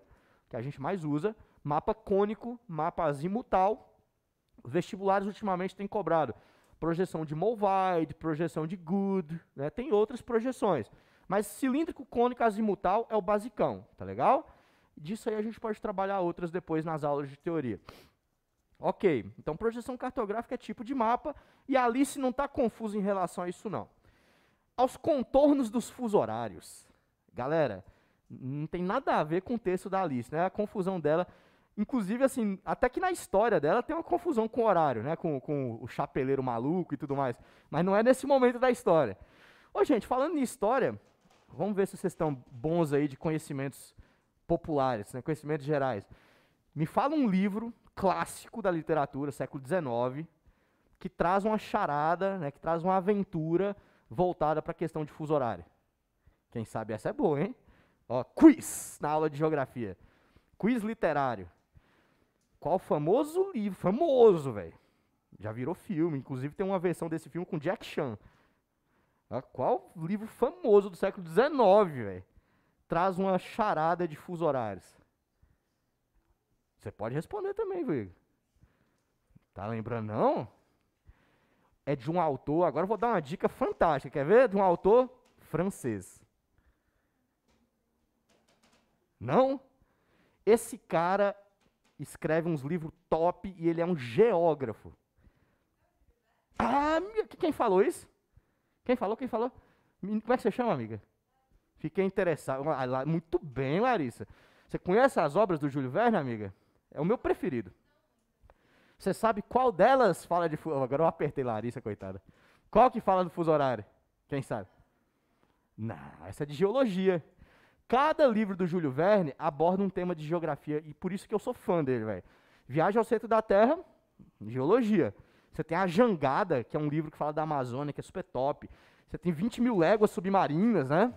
que a gente mais usa, mapa cônico, mapa azimutal. vestibulares ultimamente têm cobrado projeção de Movide, projeção de Good, né? tem outras projeções. Mas cilíndrico, cônico, azimutal é o basicão, tá legal? Disso aí a gente pode trabalhar outras depois nas aulas de teoria. Ok, então projeção cartográfica é tipo de mapa, e a Alice não está confusa em relação a isso não. Aos contornos dos fuso horários. Galera, não tem nada a ver com o texto da Alice, né? A confusão dela Inclusive, assim, até que na história dela tem uma confusão com o horário, né? Com, com o chapeleiro maluco e tudo mais. Mas não é nesse momento da história. Ô, gente, falando em história, vamos ver se vocês estão bons aí de conhecimentos populares, né? conhecimentos gerais. Me fala um livro clássico da literatura, século XIX, que traz uma charada, né? que traz uma aventura voltada para a questão de fuso horário. Quem sabe essa é boa, hein? Ó, quiz na aula de geografia. Quiz literário. Qual famoso livro? Famoso, velho. Já virou filme. Inclusive tem uma versão desse filme com Jack Chan. Ah, qual livro famoso do século XIX, velho? Traz uma charada de fuso horários. Você pode responder também, Vigo. Tá lembrando, não? É de um autor, agora eu vou dar uma dica fantástica, quer ver? De um autor francês. Não? Esse cara escreve uns livros top e ele é um geógrafo. Ah, quem falou isso? Quem falou? Quem falou? Como é que você chama, amiga? Fiquei interessado. Ah, muito bem, Larissa. Você conhece as obras do Júlio Verne, amiga? É o meu preferido. Você sabe qual delas fala de. Oh, agora eu apertei Larissa, coitada. Qual que fala do fuso horário? Quem sabe? Não, essa é de geologia. Cada livro do Júlio Verne aborda um tema de geografia, e por isso que eu sou fã dele, velho. Viagem ao Centro da Terra, geologia. Você tem A Jangada, que é um livro que fala da Amazônia, que é super top. Você tem 20 mil léguas submarinas, né?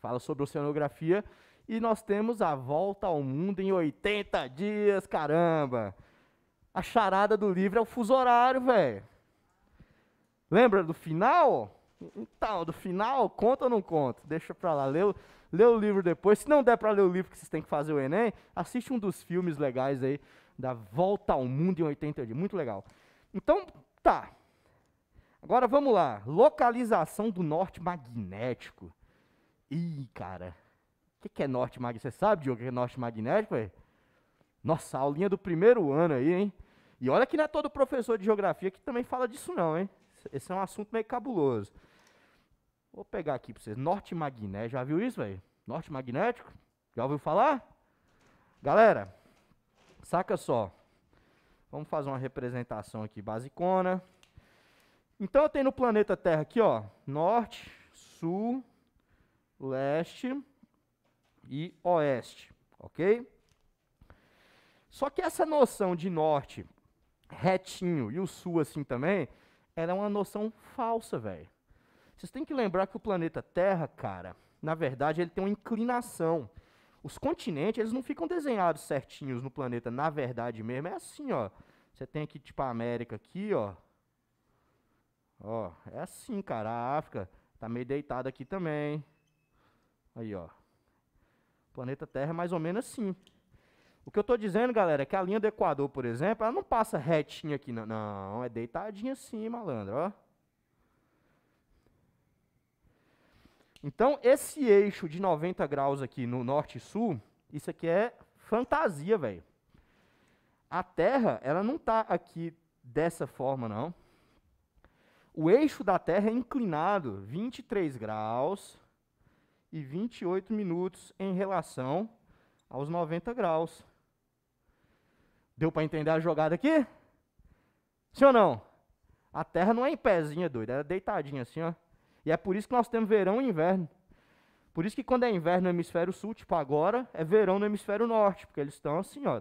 Fala sobre oceanografia. E nós temos A Volta ao Mundo em 80 Dias, caramba! A charada do livro é o fuso horário, velho. Lembra do final? Então, do final, conta ou não conta? Deixa pra lá, leu lê o livro depois. Se não der para ler o livro que vocês têm que fazer o Enem, assiste um dos filmes legais aí da Volta ao Mundo em 80 dias. Muito legal. Então, tá. Agora vamos lá. Localização do norte magnético. Ih, cara. O que, que, é norte magnético? Você sabe, Diogo, o que é norte magnético? Véio? Nossa, aulinha do primeiro ano aí, hein? E olha que não é todo professor de geografia que também fala disso, não, hein? Esse é um assunto meio cabuloso. Vou pegar aqui para vocês. Norte magnético. Já viu isso, velho? Norte magnético? Já ouviu falar? Galera, saca só. Vamos fazer uma representação aqui basicona. Então eu tenho no planeta Terra aqui, ó, norte, sul, leste e oeste, OK? Só que essa noção de norte retinho e o sul assim também, ela é uma noção falsa, velho. Vocês têm que lembrar que o planeta Terra, cara, na verdade, ele tem uma inclinação. Os continentes, eles não ficam desenhados certinhos no planeta, na verdade mesmo. É assim, ó. Você tem aqui, tipo, a América aqui, ó. Ó, é assim, cara. A África tá meio deitada aqui também. Aí, ó. O planeta Terra é mais ou menos assim. O que eu tô dizendo, galera, é que a linha do Equador, por exemplo, ela não passa retinha aqui, não. Não, é deitadinha assim, malandro, ó. Então, esse eixo de 90 graus aqui no norte e sul, isso aqui é fantasia, velho. A Terra, ela não está aqui dessa forma, não. O eixo da Terra é inclinado 23 graus e 28 minutos em relação aos 90 graus. Deu para entender a jogada aqui? Sim ou não? A Terra não é em pezinha, doido, ela é deitadinha assim, ó. E é por isso que nós temos verão e inverno. Por isso que quando é inverno no hemisfério sul, tipo agora, é verão no hemisfério norte, porque eles estão assim, ó.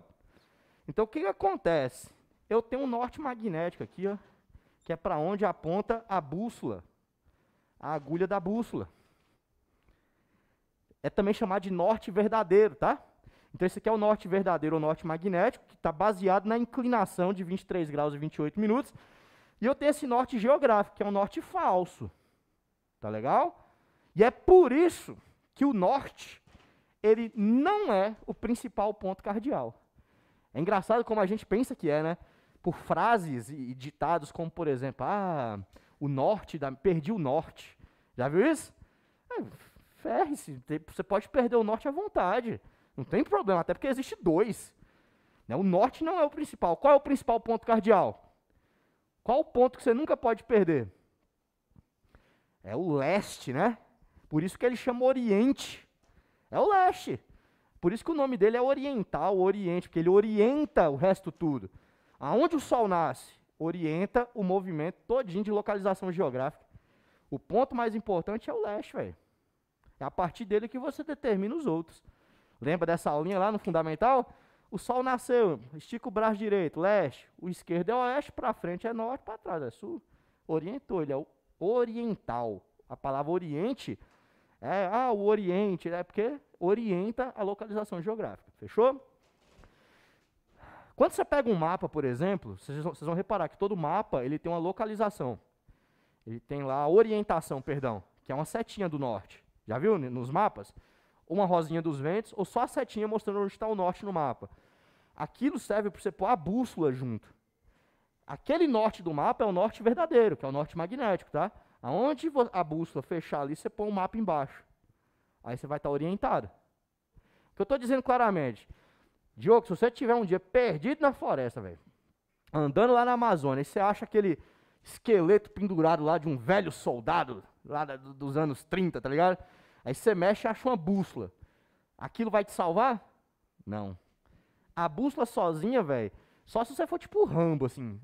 Então o que, que acontece? Eu tenho um norte magnético aqui, ó, que é para onde aponta a bússola, a agulha da bússola. É também chamado de norte verdadeiro, tá? Então esse aqui é o norte verdadeiro ou norte magnético, que está baseado na inclinação de 23 graus e 28 minutos. E eu tenho esse norte geográfico, que é um norte falso. Tá legal? E é por isso que o norte, ele não é o principal ponto cardeal. É engraçado como a gente pensa que é, né? Por frases e ditados como, por exemplo, ah, o norte, da... perdi o norte. Já viu isso? É, Ferre-se, você pode perder o norte à vontade. Não tem problema, até porque existe dois. Né? O norte não é o principal. Qual é o principal ponto cardeal? Qual o ponto que você nunca pode perder? É o leste, né? Por isso que ele chama Oriente. É o leste. Por isso que o nome dele é Oriental, Oriente, porque ele orienta o resto tudo. Aonde o sol nasce, orienta o movimento todinho de localização geográfica. O ponto mais importante é o leste, velho. É a partir dele que você determina os outros. Lembra dessa aulinha lá no fundamental? O sol nasceu, estica o braço direito, leste. O esquerdo é oeste, para frente é norte, para trás é sul. Orientou, ele é o oriental. A palavra Oriente é ah, o Oriente, né? Porque orienta a localização geográfica. Fechou? Quando você pega um mapa, por exemplo, vocês vão, vocês vão reparar que todo mapa ele tem uma localização. Ele tem lá a orientação, perdão, que é uma setinha do norte. Já viu nos mapas? Uma rosinha dos ventos ou só a setinha mostrando onde está o norte no mapa. Aquilo serve para você pôr a bússola junto. Aquele norte do mapa é o norte verdadeiro, que é o norte magnético, tá? Aonde a bússola fechar ali, você põe o mapa embaixo. Aí você vai estar tá orientado. O que eu estou dizendo claramente, Diogo, se você tiver um dia perdido na floresta, velho, andando lá na Amazônia, e você acha aquele esqueleto pendurado lá de um velho soldado, lá da, dos anos 30, tá ligado? Aí você mexe e acha uma bússola. Aquilo vai te salvar? Não. A bússola sozinha, velho, só se você for tipo Rambo, assim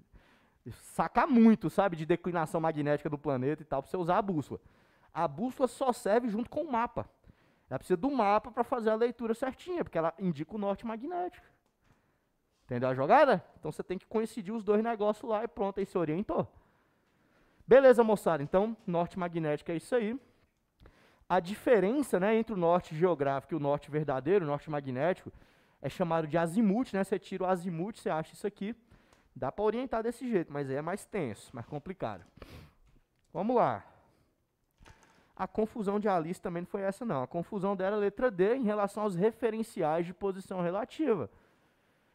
sacar muito, sabe, de declinação magnética do planeta e tal, para você usar a bússola. A bússola só serve junto com o mapa. Ela precisa do mapa para fazer a leitura certinha, porque ela indica o norte magnético. Entendeu a jogada? Então você tem que coincidir os dois negócios lá e pronto, aí se orientou. Beleza, moçada. Então, norte magnético é isso aí. A diferença né, entre o norte geográfico e o norte verdadeiro, o norte magnético, é chamado de azimuth, né? Você tira o azimuth, você acha isso aqui. Dá para orientar desse jeito, mas aí é mais tenso, mais complicado. Vamos lá. A confusão de Alice também não foi essa, não. A confusão dela é a letra D em relação aos referenciais de posição relativa.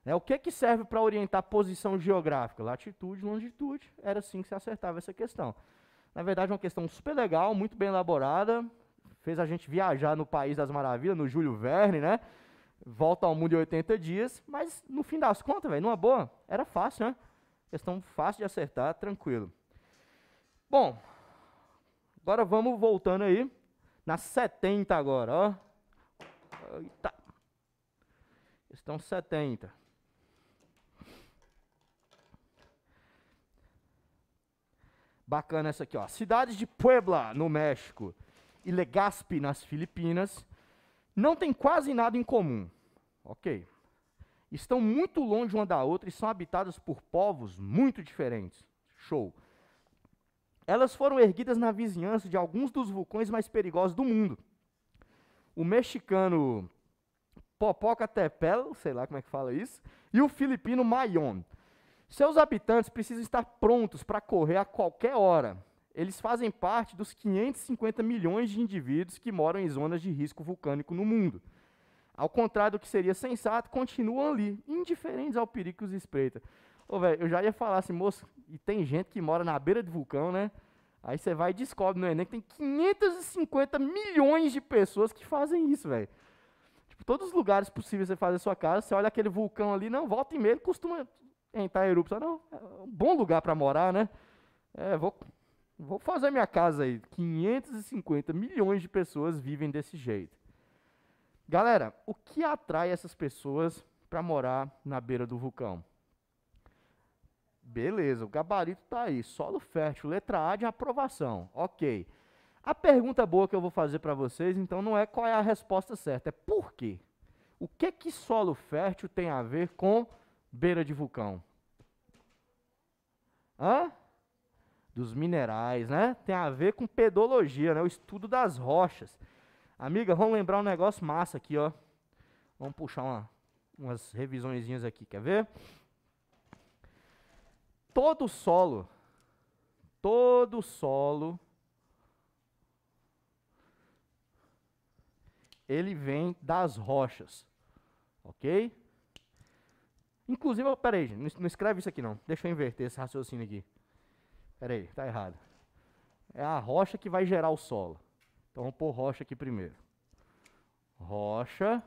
É, o que, que serve para orientar posição geográfica? Latitude, longitude. Era assim que se acertava essa questão. Na verdade, é uma questão super legal, muito bem elaborada. Fez a gente viajar no País das Maravilhas, no Júlio Verne, né? volta ao mundo em 80 dias, mas no fim das contas, velho, numa boa, era fácil, né? Questão fácil de acertar, tranquilo. Bom, agora vamos voltando aí na 70 agora, ó. Eita. Questão 70. Bacana essa aqui, ó. Cidades de Puebla, no México, e Legazpi, nas Filipinas, não têm quase nada em comum. Ok. Estão muito longe uma da outra e são habitadas por povos muito diferentes. Show. Elas foram erguidas na vizinhança de alguns dos vulcões mais perigosos do mundo. O mexicano Popocatépetl, sei lá como é que fala isso, e o filipino Mayon. Seus habitantes precisam estar prontos para correr a qualquer hora, eles fazem parte dos 550 milhões de indivíduos que moram em zonas de risco vulcânico no mundo. Ao contrário do que seria sensato, continuam ali, indiferentes ao perigo que os espreita. Ô, velho, eu já ia falar assim, moço, e tem gente que mora na beira de vulcão, né? Aí você vai e descobre no Enem que tem 550 milhões de pessoas que fazem isso, velho. Tipo, todos os lugares possíveis você fazer a sua casa, você olha aquele vulcão ali, não, volta e meia, ele costuma entrar em erupção. Não, é um bom lugar para morar, né? É, vou Vou fazer minha casa aí. 550 milhões de pessoas vivem desse jeito. Galera, o que atrai essas pessoas para morar na beira do vulcão? Beleza, o gabarito está aí. Solo fértil, letra A de aprovação. Ok. A pergunta boa que eu vou fazer para vocês, então, não é qual é a resposta certa, é por quê? O que que solo fértil tem a ver com beira de vulcão? Hã? dos minerais, né? Tem a ver com pedologia, né? O estudo das rochas. Amiga, vamos lembrar um negócio massa aqui, ó. Vamos puxar uma, umas revisõezinhas aqui, quer ver? Todo solo, todo solo, ele vem das rochas, ok? Inclusive, peraí, gente, não escreve isso aqui não. Deixa eu inverter esse raciocínio aqui. Peraí, tá errado. É a rocha que vai gerar o solo. Então vamos pôr rocha aqui primeiro. Rocha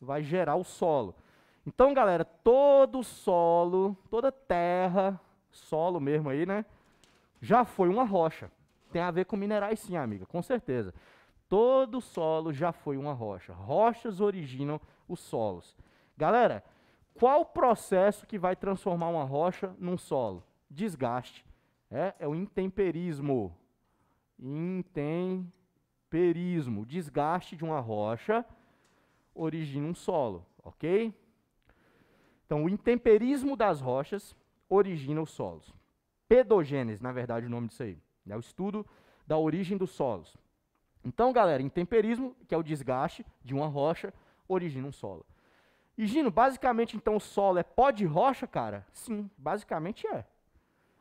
vai gerar o solo. Então, galera, todo solo, toda terra, solo mesmo aí, né? Já foi uma rocha. Tem a ver com minerais sim, amiga, com certeza. Todo solo já foi uma rocha. Rochas originam os solos. Galera, qual o processo que vai transformar uma rocha num solo? Desgaste. É, é o intemperismo. Intemperismo. Desgaste de uma rocha origina um solo, ok? Então, o intemperismo das rochas origina os solos. Pedogênese, na verdade, o nome disso aí. É o estudo da origem dos solos. Então, galera, intemperismo, que é o desgaste de uma rocha, origina um solo. E, Gino, basicamente, então, o solo é pó de rocha, cara? Sim, basicamente é.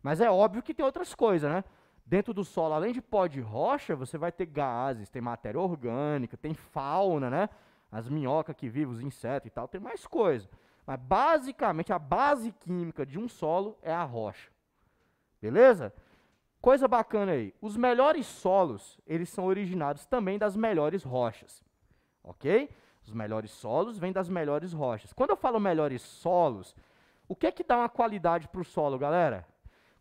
Mas é óbvio que tem outras coisas, né? Dentro do solo, além de pó de rocha, você vai ter gases, tem matéria orgânica, tem fauna, né? As minhocas que vivem, os insetos e tal, tem mais coisa. Mas, basicamente, a base química de um solo é a rocha. Beleza? Coisa bacana aí. Os melhores solos, eles são originados também das melhores rochas. Ok? Os melhores solos vêm das melhores rochas. Quando eu falo melhores solos, o que é que dá uma qualidade para o solo, galera?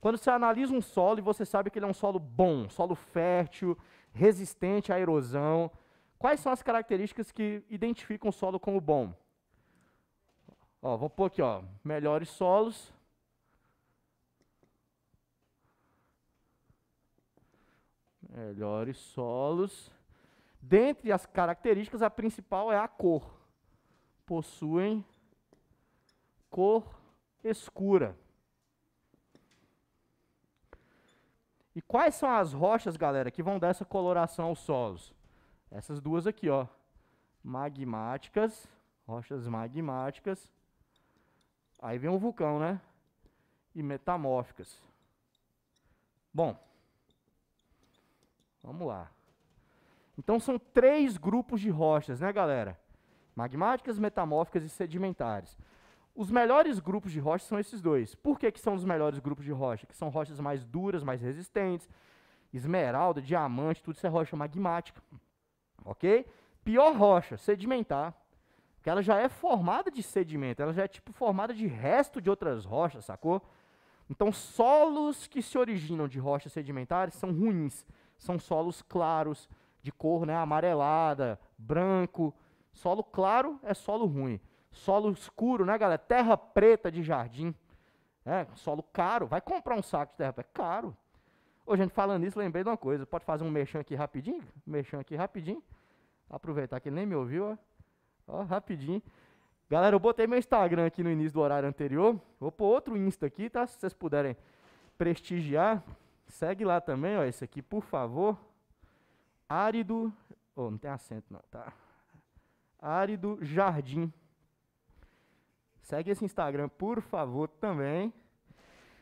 Quando você analisa um solo e você sabe que ele é um solo bom, solo fértil, resistente à erosão, quais são as características que identificam o solo como bom? Ó, pôr aqui, ó, melhores solos. Melhores solos. Dentre as características, a principal é a cor. Possuem cor escura. E quais são as rochas, galera, que vão dar essa coloração aos solos? Essas duas aqui, ó. Magmáticas, rochas magmáticas. Aí vem um vulcão, né? E metamórficas. Bom, vamos lá. Então são três grupos de rochas, né, galera? Magmáticas, metamórficas e sedimentares. Os melhores grupos de rochas são esses dois. Por que, que são os melhores grupos de rocha? Que são rochas mais duras, mais resistentes. Esmeralda, diamante, tudo isso é rocha magmática. Ok? Pior rocha, sedimentar. Que ela já é formada de sedimento, ela já é tipo formada de resto de outras rochas, sacou? Então, solos que se originam de rochas sedimentares são ruins. São solos claros, de cor né, amarelada, branco. Solo claro é solo ruim. Solo escuro, né, galera? Terra preta de jardim. É, solo caro. Vai comprar um saco de terra preta. É caro. Ô, gente, falando isso, lembrei de uma coisa. Pode fazer um mexão aqui rapidinho? Mexão aqui rapidinho. Aproveitar que ele nem me ouviu, ó. Ó, rapidinho. Galera, eu botei meu Instagram aqui no início do horário anterior. Vou pôr outro Insta aqui, tá? Se vocês puderem prestigiar, segue lá também, ó. Esse aqui, por favor árido, oh, não tem acento não, tá? Árido Jardim. Segue esse Instagram, por favor, também.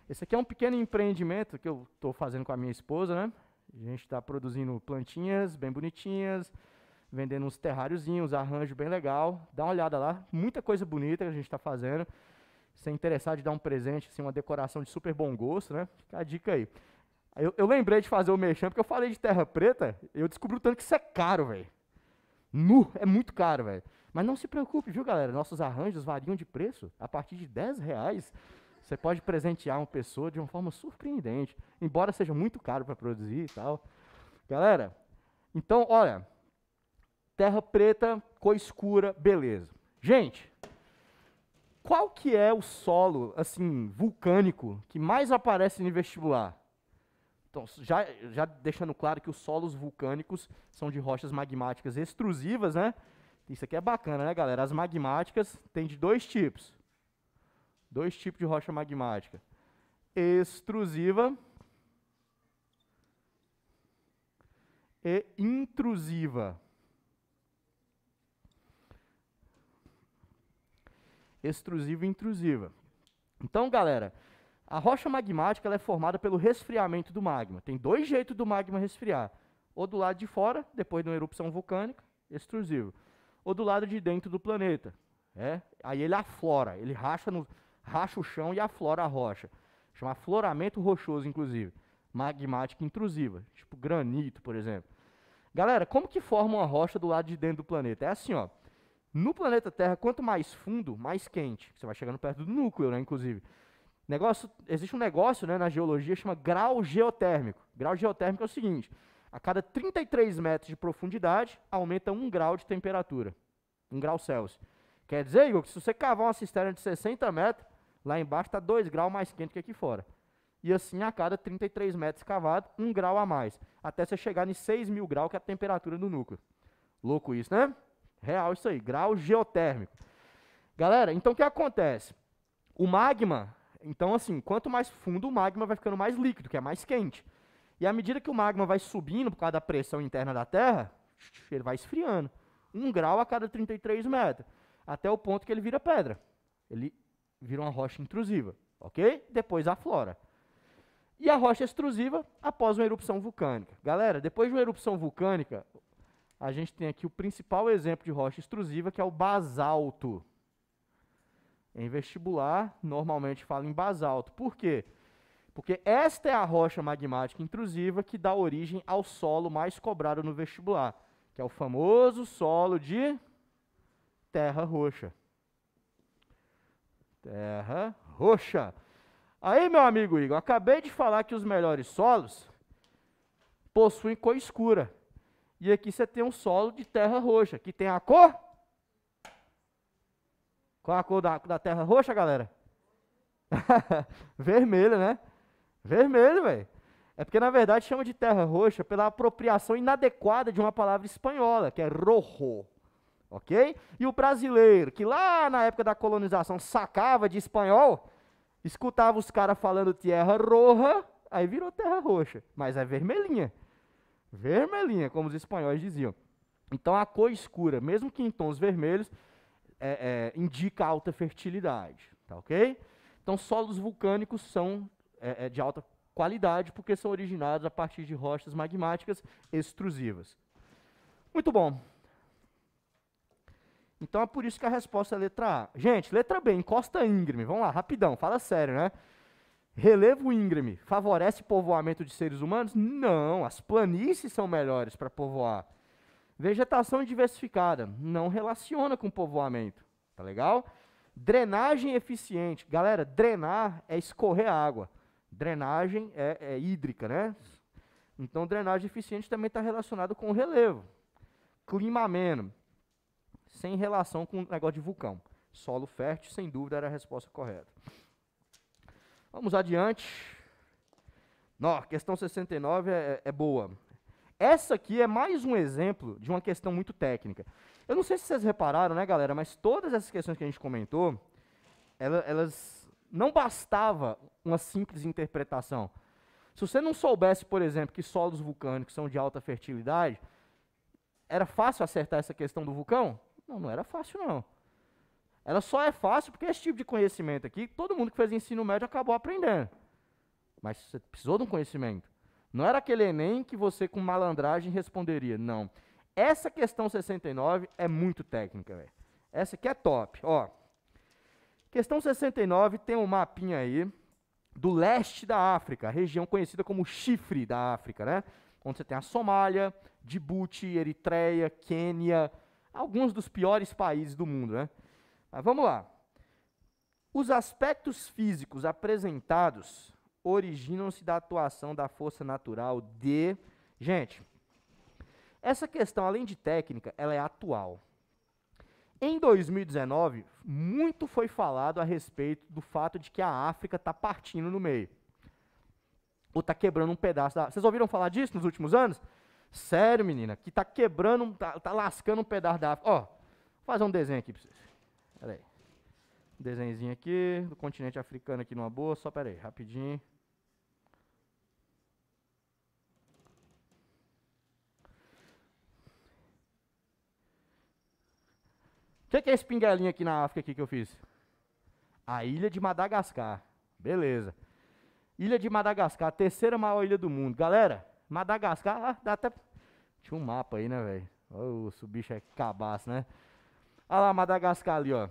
Esse aqui é um pequeno empreendimento que eu estou fazendo com a minha esposa, né? A gente está produzindo plantinhas bem bonitinhas, vendendo uns terráriozinhos, arranjo bem legal. Dá uma olhada lá, muita coisa bonita que a gente está fazendo. Se é interessado de dar um presente, assim, uma decoração de super bom gosto, né? Fica a dica aí. Eu, eu, lembrei de fazer o mexão porque eu falei de terra preta, eu descobri o tanto que isso é caro, velho. Nu, é muito caro, velho. Mas não se preocupe, viu, galera? Nossos arranjos variam de preço. A partir de 10 reais, você pode presentear uma pessoa de uma forma surpreendente. Embora seja muito caro para produzir e tal. Galera, então, olha. Terra preta, cor escura, beleza. Gente, qual que é o solo, assim, vulcânico que mais aparece no vestibular? Então, já, já deixando claro que os solos vulcânicos são de rochas magmáticas extrusivas, né? Isso aqui é bacana, né, galera? As magmáticas têm de dois tipos. Dois tipos de rocha magmática. Extrusiva e intrusiva. Extrusiva e intrusiva. Então, galera, a rocha magmática ela é formada pelo resfriamento do magma. Tem dois jeitos do magma resfriar. Ou do lado de fora, depois de uma erupção vulcânica, extrusivo. Ou do lado de dentro do planeta. É? Aí ele aflora, ele racha, no, racha o chão e aflora a rocha. Chama afloramento rochoso, inclusive. Magmática intrusiva, tipo granito, por exemplo. Galera, como que forma uma rocha do lado de dentro do planeta? É assim, ó. No planeta Terra, quanto mais fundo, mais quente. Você vai chegando perto do núcleo, né, inclusive. Negócio, existe um negócio né, na geologia chama grau geotérmico. Grau geotérmico é o seguinte: a cada 33 metros de profundidade aumenta um grau de temperatura, um grau Celsius. Quer dizer, Igor, que se você cavar uma cisterna de 60 metros, lá embaixo está 2 graus mais quente que aqui fora. E assim, a cada 33 metros cavado, um grau a mais. Até você chegar em 6 mil graus, que é a temperatura do núcleo. Louco isso, né? Real isso aí, grau geotérmico. Galera, então o que acontece? O magma então, assim, quanto mais fundo o magma vai ficando mais líquido, que é mais quente. E à medida que o magma vai subindo por causa da pressão interna da Terra, ele vai esfriando. Um grau a cada 33 metros. Até o ponto que ele vira pedra. Ele vira uma rocha intrusiva, ok? Depois aflora. E a rocha extrusiva após uma erupção vulcânica. Galera, depois de uma erupção vulcânica, a gente tem aqui o principal exemplo de rocha extrusiva, que é o basalto. Em vestibular, normalmente fala em basalto. Por quê? Porque esta é a rocha magmática intrusiva que dá origem ao solo mais cobrado no vestibular, que é o famoso solo de terra roxa. Terra roxa. Aí, meu amigo Igor, acabei de falar que os melhores solos possuem cor escura. E aqui você tem um solo de terra roxa, que tem a cor qual a cor da, da terra roxa, galera? Vermelho, né? Vermelho, velho. É porque, na verdade, chama de terra roxa pela apropriação inadequada de uma palavra espanhola, que é rojo. Ok? E o brasileiro, que lá na época da colonização sacava de espanhol, escutava os caras falando terra roja, aí virou terra roxa. Mas é vermelhinha. Vermelhinha, como os espanhóis diziam. Então a cor escura, mesmo que em tons vermelhos, é, é, indica alta fertilidade, tá ok? Então, solos vulcânicos são é, é, de alta qualidade porque são originados a partir de rochas magmáticas extrusivas. Muito bom. Então é por isso que a resposta é a letra A. Gente, letra B, encosta íngreme. Vamos lá, rapidão, fala sério, né? Relevo íngreme favorece povoamento de seres humanos? Não, as planícies são melhores para povoar. Vegetação diversificada, não relaciona com povoamento, tá legal? Drenagem eficiente. Galera, drenar é escorrer água. Drenagem é, é hídrica, né? Então, drenagem eficiente também está relacionado com relevo. Clima ameno, sem relação com o negócio de vulcão. Solo fértil, sem dúvida, era a resposta correta. Vamos adiante. Não, questão 69 é, é boa. Essa aqui é mais um exemplo de uma questão muito técnica. Eu não sei se vocês repararam, né, galera, mas todas essas questões que a gente comentou, elas, não bastava uma simples interpretação. Se você não soubesse, por exemplo, que solos vulcânicos são de alta fertilidade, era fácil acertar essa questão do vulcão? Não, não era fácil não. Ela só é fácil porque esse tipo de conhecimento aqui, todo mundo que fez ensino médio acabou aprendendo. Mas você precisou de um conhecimento. Não era aquele Enem que você com malandragem responderia, não. Essa questão 69 é muito técnica, velho. Essa aqui é top, ó. Questão 69 tem um mapinha aí do leste da África, região conhecida como Chifre da África, né? Onde você tem a Somália, Djibouti, Eritreia, Quênia, alguns dos piores países do mundo, né? Mas vamos lá. Os aspectos físicos apresentados originam-se da atuação da força natural de. Gente, essa questão, além de técnica, ela é atual. Em 2019, muito foi falado a respeito do fato de que a África está partindo no meio. Ou está quebrando um pedaço da. Vocês ouviram falar disso nos últimos anos? Sério, menina, que está quebrando, está tá lascando um pedaço da África. Ó, vou fazer um desenho aqui para vocês. Pera aí. Um desenhozinho aqui, do continente africano aqui numa boa. Só pera aí, rapidinho. que, que é esse pinguelinho aqui na África aqui que eu fiz? A ilha de Madagascar. Beleza. Ilha de Madagascar, terceira maior ilha do mundo. Galera, Madagascar, ah, dá até. Tinha um mapa aí, né, velho? Oh, o bicho é cabaço, né? Olha lá, Madagascar ali, ó.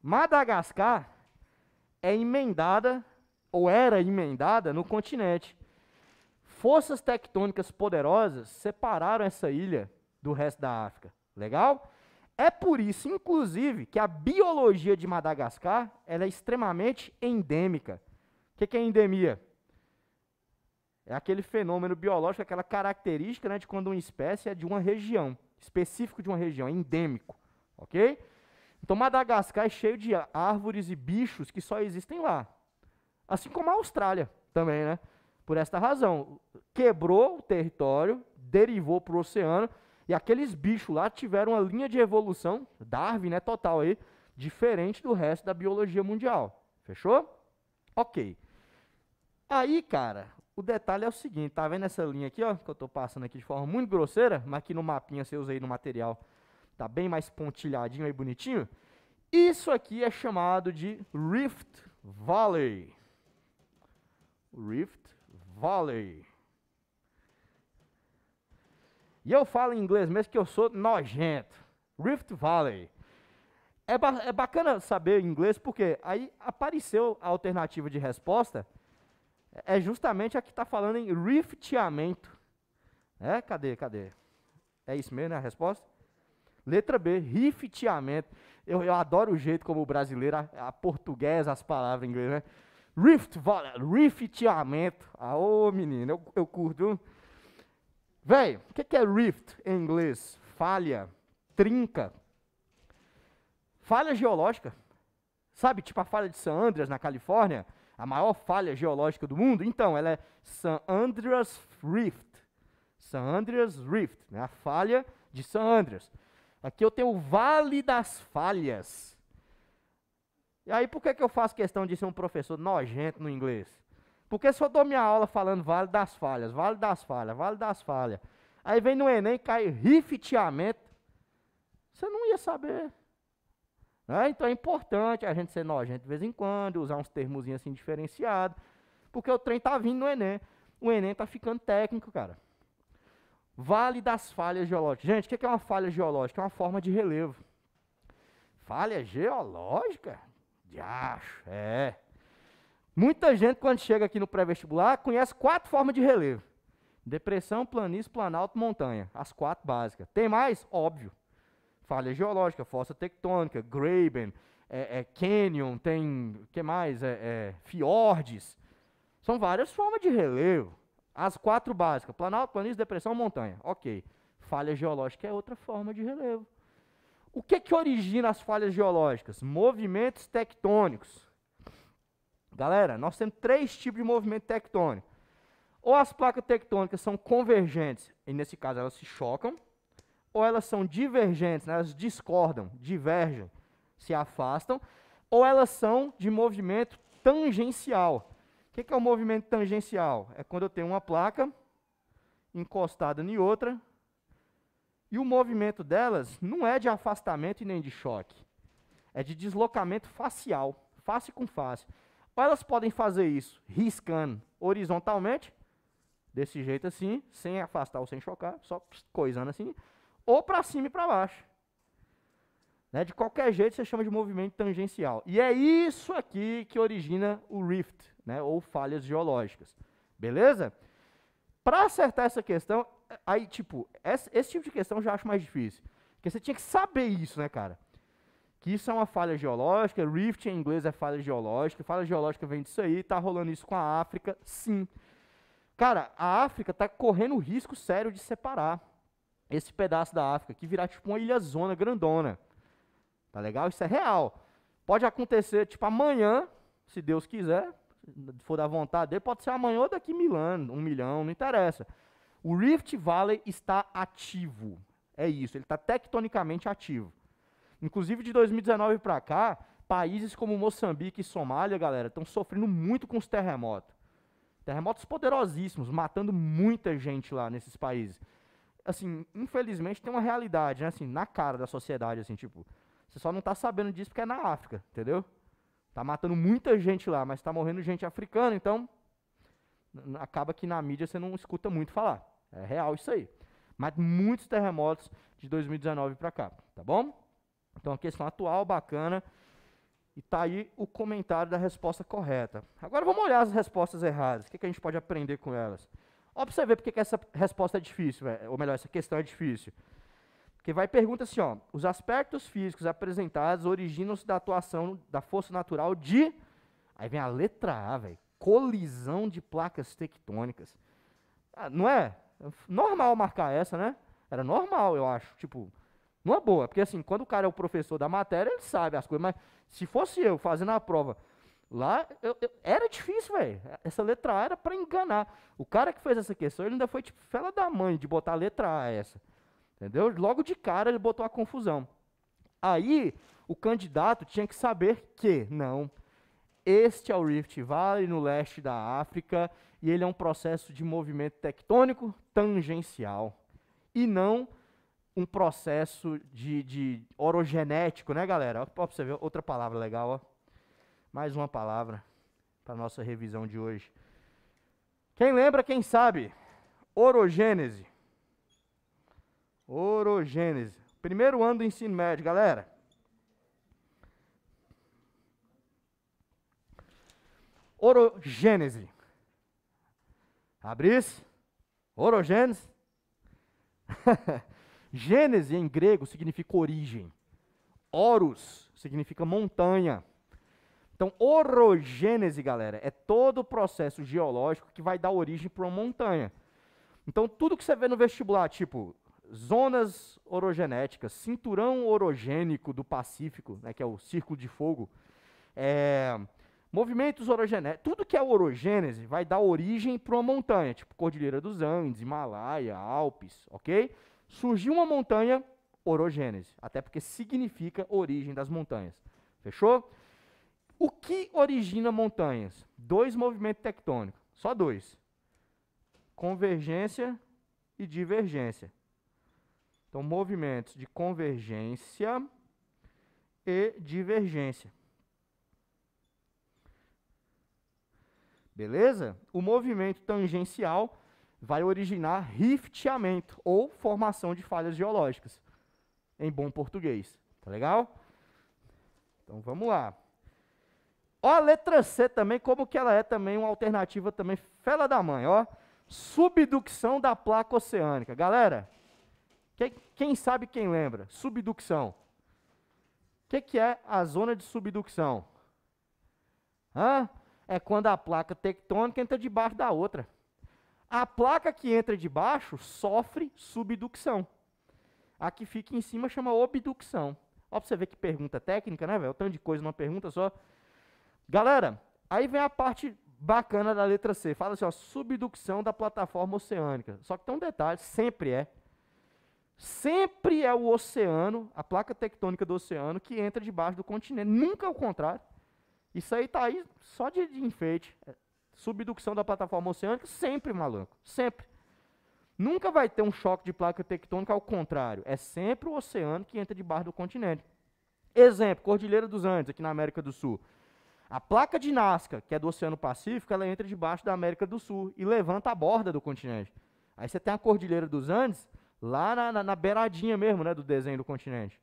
Madagascar é emendada, ou era emendada, no continente. Forças tectônicas poderosas separaram essa ilha do resto da África. Legal? É por isso, inclusive, que a biologia de Madagascar é extremamente endêmica. O que, que é endemia? É aquele fenômeno biológico, aquela característica né, de quando uma espécie é de uma região, específico de uma região, é endêmico. Ok? Então, Madagascar é cheio de árvores e bichos que só existem lá. Assim como a Austrália também, né? Por esta razão. Quebrou o território, derivou para o oceano e aqueles bichos lá tiveram uma linha de evolução, Darwin, né, total aí, diferente do resto da biologia mundial. Fechou? Ok. Aí, cara, o detalhe é o seguinte, tá vendo essa linha aqui, ó, que eu tô passando aqui de forma muito grosseira, mas aqui no mapinha você usa aí no material, tá bem mais pontilhadinho aí, bonitinho. Isso aqui é chamado de Rift Valley. Rift Valley. E eu falo em inglês mesmo que eu sou nojento. Rift Valley. É, ba é bacana saber inglês porque aí apareceu a alternativa de resposta. É justamente a que está falando em rifteamento. É, cadê, cadê? É isso mesmo né, a resposta? Letra B, rifteamento. Eu, eu adoro o jeito como o brasileiro, a, a portuguesa, as palavras em inglês, né? Rift, rifteamento. Ah, ô menino, eu, eu curto. Velho, o que, que é rift em inglês? Falha, trinca. Falha geológica. Sabe, tipo a falha de San Andreas, na Califórnia? A maior falha geológica do mundo? Então, ela é San Andreas Rift. San Andreas Rift, né? a falha de San Andreas. Aqui eu tenho o Vale das Falhas. E aí, por que, que eu faço questão de ser um professor nojento no inglês? Porque se eu dou minha aula falando vale das falhas, vale das falhas, vale das falhas, aí vem no Enem cai rifteamento você não ia saber. Né? Então é importante a gente ser nojento de vez em quando, usar uns termos assim diferenciados, porque o trem tá vindo no Enem. O Enem tá ficando técnico, cara. Vale das falhas geológicas. Gente, o que é, é uma falha geológica? É uma forma de relevo. Falha geológica? De acho, é. Muita gente, quando chega aqui no pré-vestibular, conhece quatro formas de relevo: depressão, planície, planalto, montanha. As quatro básicas. Tem mais? Óbvio. Falha geológica, fossa tectônica, Graben, é, é, Canyon, tem. que mais? É, é, fiordes. São várias formas de relevo. As quatro básicas: planalto, planície, depressão, montanha. Ok. Falha geológica é outra forma de relevo. O que, que origina as falhas geológicas? Movimentos tectônicos Galera, nós temos três tipos de movimento tectônico. Ou as placas tectônicas são convergentes, e nesse caso elas se chocam, ou elas são divergentes, né, elas discordam, divergem, se afastam, ou elas são de movimento tangencial. O que, que é o movimento tangencial? É quando eu tenho uma placa encostada em outra, e o movimento delas não é de afastamento e nem de choque. É de deslocamento facial, face com face. Elas podem fazer isso riscando horizontalmente, desse jeito assim, sem afastar ou sem chocar, só coisando assim, ou para cima e para baixo. Né? De qualquer jeito, você chama de movimento tangencial. E é isso aqui que origina o rift, né? ou falhas geológicas. Beleza? Para acertar essa questão, é, aí, tipo, esse, esse tipo de questão eu já acho mais difícil. Porque você tinha que saber isso, né, cara? que isso é uma falha geológica, rift em inglês é falha geológica, falha geológica vem disso aí, tá rolando isso com a África, sim. Cara, a África tá correndo risco sério de separar esse pedaço da África, que virar tipo uma ilha-zona grandona. Tá legal? Isso é real. Pode acontecer, tipo, amanhã, se Deus quiser, se for da vontade dele, pode ser amanhã ou daqui mil anos, um milhão, não interessa. O Rift Valley está ativo. É isso, ele está tectonicamente ativo. Inclusive de 2019 para cá, países como Moçambique e Somália, galera, estão sofrendo muito com os terremotos. Terremotos poderosíssimos, matando muita gente lá nesses países. Assim, infelizmente tem uma realidade, né, assim, na cara da sociedade, assim, tipo, você só não está sabendo disso porque é na África, entendeu? Tá matando muita gente lá, mas está morrendo gente africana, então acaba que na mídia você não escuta muito falar. É real isso aí. Mas muitos terremotos de 2019 para cá, tá bom? Então, a questão atual, bacana. E tá aí o comentário da resposta correta. Agora vamos olhar as respostas erradas. O que, que a gente pode aprender com elas? Ó, pra você ver porque que essa resposta é difícil, é, ou melhor, essa questão é difícil. Porque vai pergunta assim, ó, os aspectos físicos apresentados originam-se da atuação da força natural de Aí vem a letra A, velho, colisão de placas tectônicas. Ah, não é, é normal marcar essa, né? Era normal, eu acho, tipo, numa boa, porque assim, quando o cara é o professor da matéria, ele sabe as coisas, mas se fosse eu fazendo a prova lá, eu, eu, era difícil, velho. Essa letra A era para enganar. O cara que fez essa questão, ele ainda foi tipo fela da mãe de botar a letra A essa. Entendeu? Logo de cara ele botou a confusão. Aí o candidato tinha que saber que, não, este é o Rift Valley no leste da África e ele é um processo de movimento tectônico tangencial e não um processo de, de orogenético, né, galera? Pode você ver, outra palavra legal, ó. Mais uma palavra para nossa revisão de hoje. Quem lembra, quem sabe? Orogênese. Orogênese. Primeiro ano do ensino médio, galera. Orogênese. Abris? Orogênese? Gênese em grego significa origem. Horus significa montanha. Então, orogênese, galera, é todo o processo geológico que vai dar origem para uma montanha. Então, tudo que você vê no vestibular, tipo zonas orogenéticas, cinturão orogênico do Pacífico, né, que é o círculo de fogo, é, movimentos orogenéticos, tudo que é orogênese vai dar origem para uma montanha, tipo Cordilheira dos Andes, Himalaia, Alpes, ok? Surgiu uma montanha, orogênese, até porque significa origem das montanhas. Fechou? O que origina montanhas? Dois movimentos tectônicos, só dois. Convergência e divergência. Então, movimentos de convergência e divergência. Beleza? O movimento tangencial vai originar rifteamento ou formação de falhas geológicas, em bom português. Tá legal? Então vamos lá. Ó a letra C também, como que ela é também uma alternativa também fela da mãe, ó. Subducção da placa oceânica. Galera, quem, quem sabe quem lembra? Subducção. O que, que é a zona de subducção? Hã? É quando a placa tectônica entra debaixo da outra. A placa que entra de baixo sofre subducção. A que fica em cima chama obducção. Ó, pra você ver que pergunta técnica, né, velho? Tanto de coisa numa pergunta só. Galera, aí vem a parte bacana da letra C. Fala assim, ó, subducção da plataforma oceânica. Só que tem um detalhe, sempre é. Sempre é o oceano, a placa tectônica do oceano, que entra debaixo do continente. Nunca é o contrário. Isso aí tá aí só de, de enfeite subducção da plataforma oceânica, sempre maluco, sempre. Nunca vai ter um choque de placa tectônica, ao contrário, é sempre o oceano que entra debaixo do continente. Exemplo, Cordilheira dos Andes, aqui na América do Sul. A placa de Nazca, que é do Oceano Pacífico, ela entra debaixo da América do Sul e levanta a borda do continente. Aí você tem a Cordilheira dos Andes, lá na, na, na beiradinha mesmo né, do desenho do continente.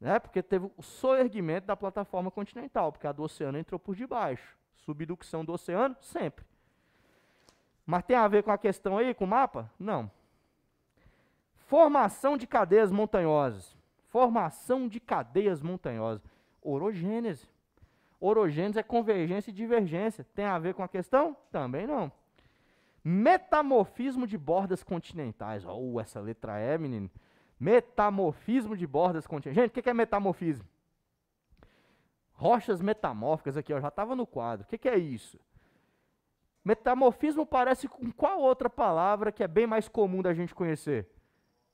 Né, porque teve o soerguimento da plataforma continental, porque a do oceano entrou por debaixo. Subducção do oceano? Sempre. Mas tem a ver com a questão aí, com o mapa? Não. Formação de cadeias montanhosas. Formação de cadeias montanhosas. Orogênese. Orogênese é convergência e divergência. Tem a ver com a questão? Também não. Metamorfismo de bordas continentais. Ou oh, essa letra é, menino. Metamorfismo de bordas continentais. Gente, o que é metamorfismo? Rochas metamórficas aqui, ó, já estava no quadro. O que, que é isso? Metamorfismo parece com qual outra palavra que é bem mais comum da gente conhecer?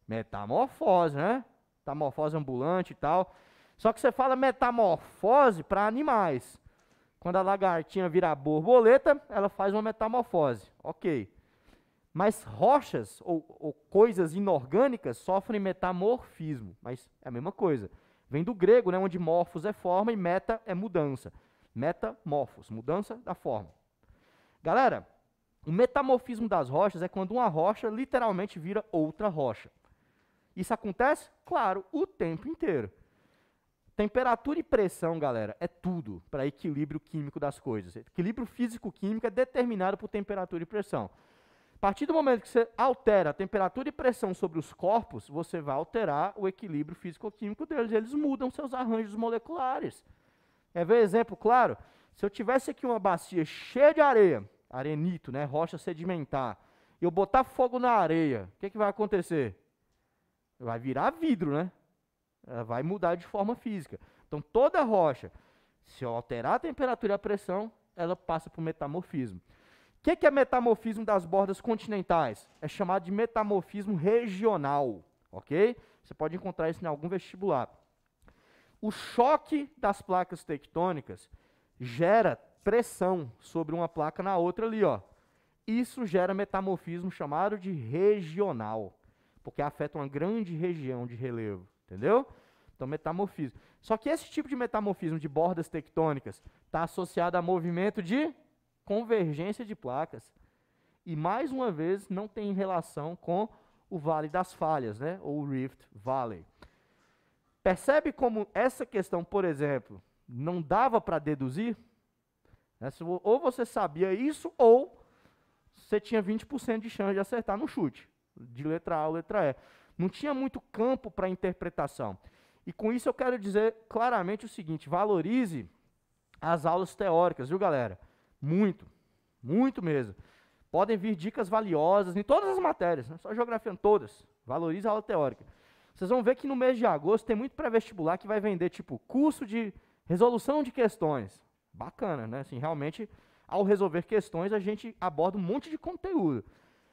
Metamorfose, né? Metamorfose ambulante e tal. Só que você fala metamorfose para animais. Quando a lagartinha vira borboleta, ela faz uma metamorfose. Ok. Mas rochas ou, ou coisas inorgânicas sofrem metamorfismo. Mas é a mesma coisa. Vem do grego, né, onde morfos é forma e meta é mudança. Metamorfos, mudança da forma. Galera, o metamorfismo das rochas é quando uma rocha literalmente vira outra rocha. Isso acontece? Claro, o tempo inteiro. Temperatura e pressão, galera, é tudo para equilíbrio químico das coisas. Equilíbrio físico-químico é determinado por temperatura e pressão. A partir do momento que você altera a temperatura e pressão sobre os corpos, você vai alterar o equilíbrio físico-químico deles. Eles mudam seus arranjos moleculares. Quer ver exemplo claro? Se eu tivesse aqui uma bacia cheia de areia, arenito, né, rocha sedimentar, e eu botar fogo na areia, o que, é que vai acontecer? Vai virar vidro, né? Ela vai mudar de forma física. Então, toda rocha, se eu alterar a temperatura e a pressão, ela passa por metamorfismo que, que é metamorfismo das bordas continentais? É chamado de metamorfismo regional, ok? Você pode encontrar isso em algum vestibular. O choque das placas tectônicas gera pressão sobre uma placa na outra ali, ó. Isso gera metamorfismo chamado de regional, porque afeta uma grande região de relevo, entendeu? Então, metamorfismo. Só que esse tipo de metamorfismo de bordas tectônicas está associado a movimento de convergência de placas e mais uma vez não tem relação com o Vale das Falhas, né? ou Rift Valley. Percebe como essa questão, por exemplo, não dava para deduzir? Né, ou você sabia isso, ou você tinha 20% de chance de acertar no chute, de letra A ou letra E. Não tinha muito campo para interpretação. E com isso eu quero dizer claramente o seguinte: valorize as aulas teóricas, viu, galera? Muito. Muito mesmo. Podem vir dicas valiosas em todas as matérias, não né? só geografia, em todas. Valoriza a aula teórica. Vocês vão ver que no mês de agosto tem muito pré-vestibular que vai vender, tipo, curso de resolução de questões. Bacana, né? Assim, realmente, ao resolver questões, a gente aborda um monte de conteúdo.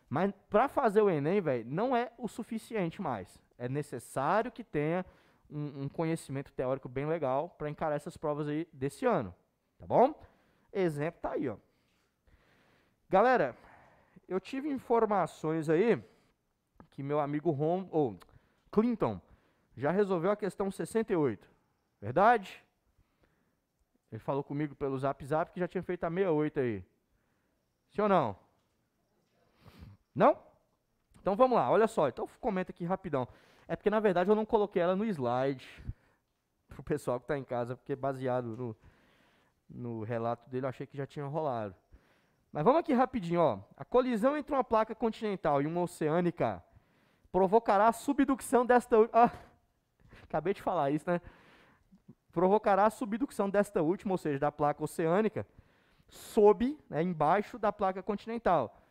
Mas para fazer o Enem, velho, não é o suficiente mais. É necessário que tenha um, um conhecimento teórico bem legal para encarar essas provas aí desse ano. Tá bom? Exemplo tá aí, ó. Galera, eu tive informações aí que meu amigo Rom, ou Clinton já resolveu a questão 68. Verdade? Ele falou comigo pelo Zap Zap que já tinha feito a 68 aí. Sim ou não? Não? Então vamos lá, olha só. Então comenta aqui rapidão. É porque na verdade eu não coloquei ela no slide pro pessoal que está em casa, porque é baseado no, no relato dele, eu achei que já tinha rolado. Mas vamos aqui rapidinho, ó. A colisão entre uma placa continental e uma oceânica provocará a subducção desta. Ah, acabei de falar isso, né? Provocará a subducção desta última, ou seja, da placa oceânica, sob, né, embaixo da placa continental,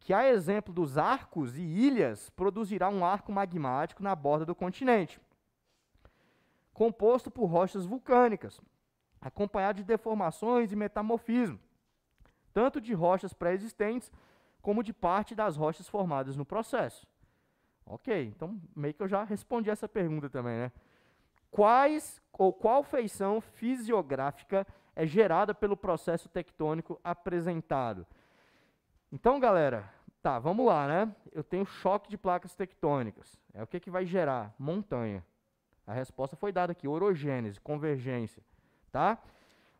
que, a exemplo dos arcos e ilhas, produzirá um arco magmático na borda do continente, composto por rochas vulcânicas acompanhado de deformações e metamorfismo, tanto de rochas pré-existentes como de parte das rochas formadas no processo. Ok, então meio que eu já respondi essa pergunta também, né? Quais ou qual feição fisiográfica é gerada pelo processo tectônico apresentado? Então, galera, tá, vamos lá, né? Eu tenho choque de placas tectônicas. É o que, que vai gerar? Montanha. A resposta foi dada aqui: orogênese, convergência tá?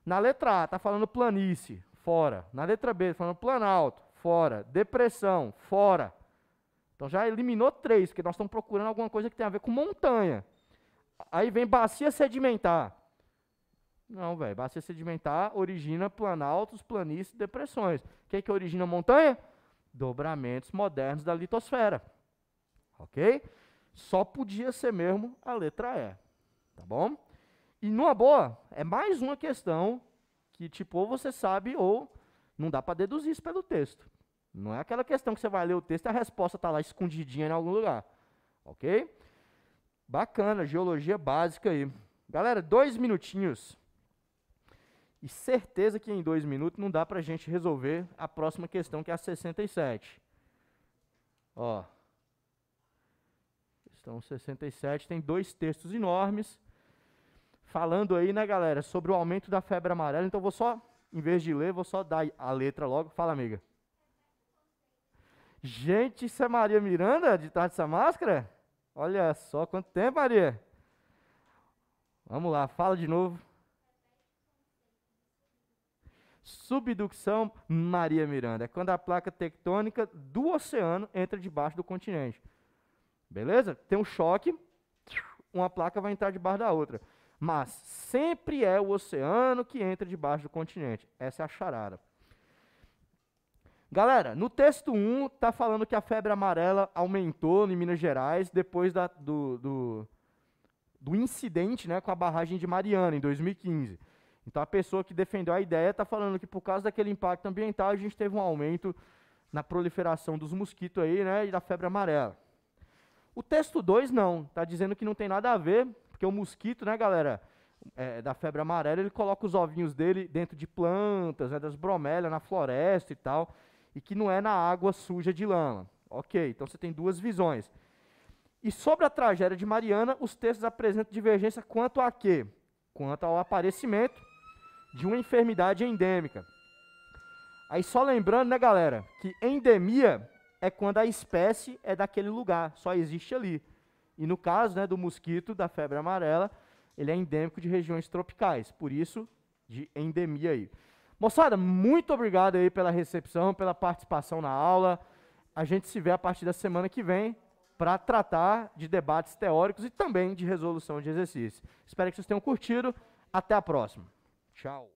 Na letra A, tá falando planície, fora. Na letra B, tá falando planalto, fora. Depressão, fora. Então já eliminou três, porque nós estamos procurando alguma coisa que tem a ver com montanha. Aí vem bacia sedimentar. Não, velho. Bacia sedimentar origina planaltos, planícies, depressões. O que, é que origina montanha? Dobramentos modernos da litosfera. Ok? Só podia ser mesmo a letra E. Tá bom? E numa boa, é mais uma questão que, tipo, ou você sabe ou não dá para deduzir isso pelo texto. Não é aquela questão que você vai ler o texto e a resposta está lá escondidinha em algum lugar. Ok? Bacana, geologia básica aí. Galera, dois minutinhos. E certeza que em dois minutos não dá para a gente resolver a próxima questão, que é a 67. Ó. Questão 67 tem dois textos enormes falando aí, né, galera, sobre o aumento da febre amarela. Então, vou só, em vez de ler, vou só dar a letra logo. Fala, amiga. Gente, isso é Maria Miranda, de trás dessa máscara? Olha só, quanto tempo, Maria? Vamos lá, fala de novo. Subducção Maria Miranda. É quando a placa tectônica do oceano entra debaixo do continente. Beleza? Tem um choque, uma placa vai entrar debaixo da outra mas sempre é o oceano que entra debaixo do continente. Essa é a charada. Galera, no texto 1 está falando que a febre amarela aumentou em Minas Gerais depois da, do, do, do incidente né, com a barragem de Mariana, em 2015. Então a pessoa que defendeu a ideia está falando que por causa daquele impacto ambiental a gente teve um aumento na proliferação dos mosquitos aí, né, e da febre amarela. O texto 2 não, está dizendo que não tem nada a ver, porque o mosquito, né, galera, é, da febre amarela, ele coloca os ovinhos dele dentro de plantas, né, das bromélias, na floresta e tal, e que não é na água suja de lama. Ok, então você tem duas visões. E sobre a tragédia de Mariana, os textos apresentam divergência quanto a quê? Quanto ao aparecimento de uma enfermidade endêmica. Aí só lembrando, né, galera, que endemia é quando a espécie é daquele lugar, só existe ali. E no caso né, do mosquito, da febre amarela, ele é endêmico de regiões tropicais, por isso de endemia aí. Moçada, muito obrigado aí pela recepção, pela participação na aula. A gente se vê a partir da semana que vem para tratar de debates teóricos e também de resolução de exercícios. Espero que vocês tenham curtido. Até a próxima. Tchau.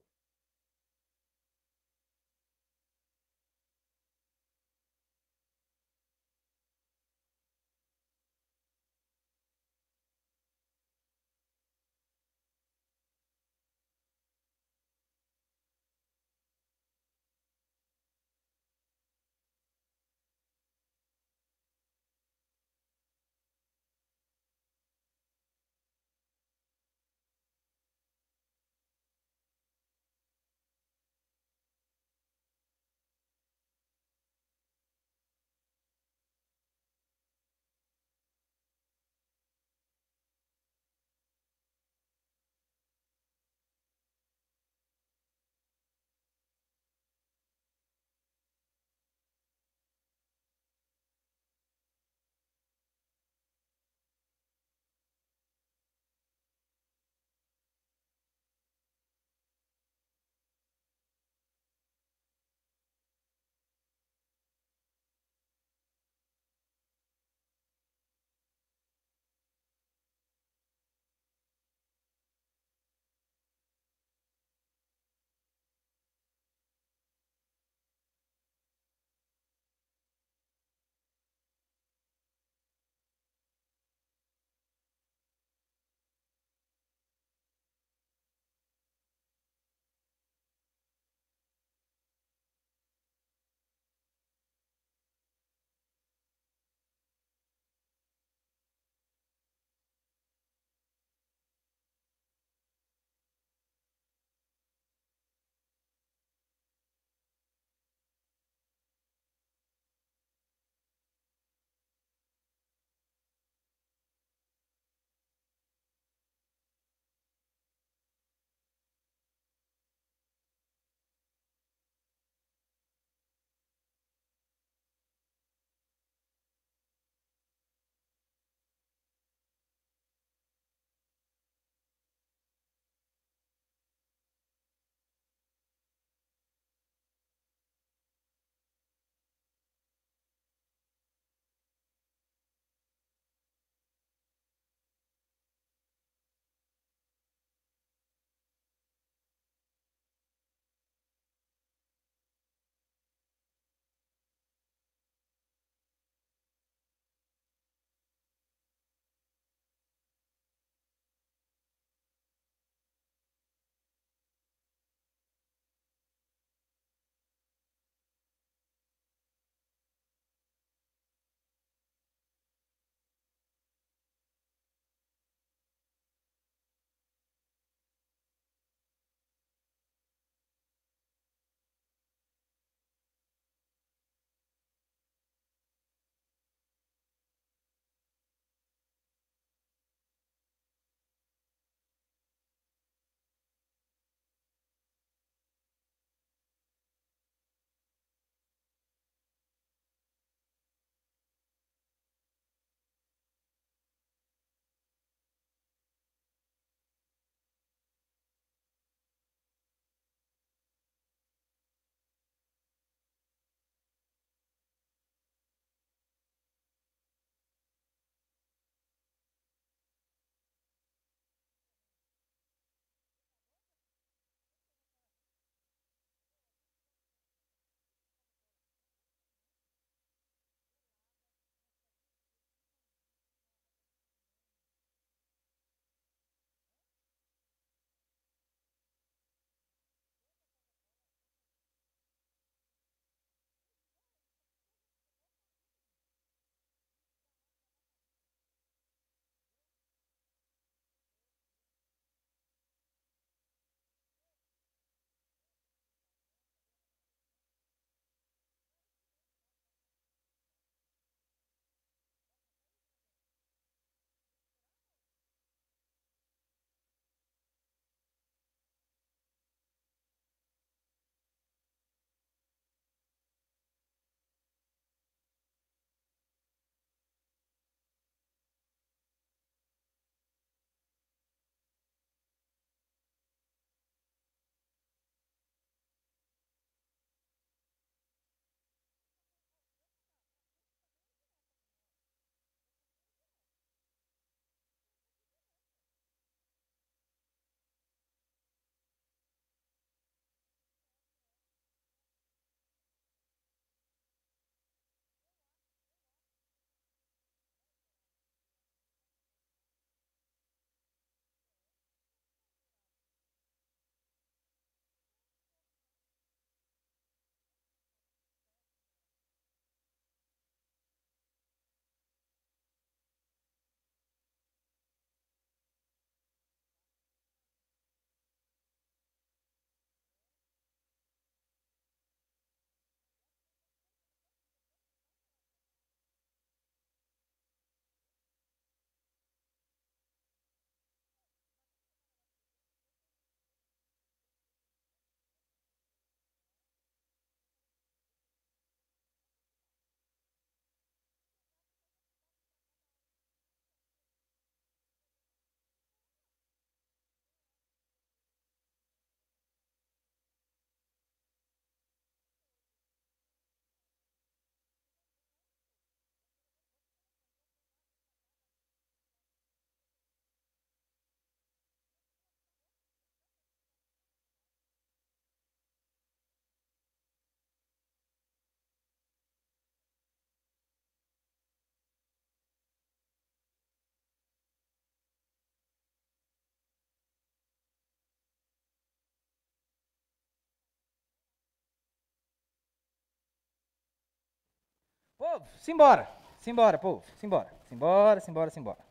povo, simbora. Simbora, povo, simbora. Simbora, simbora, simbora.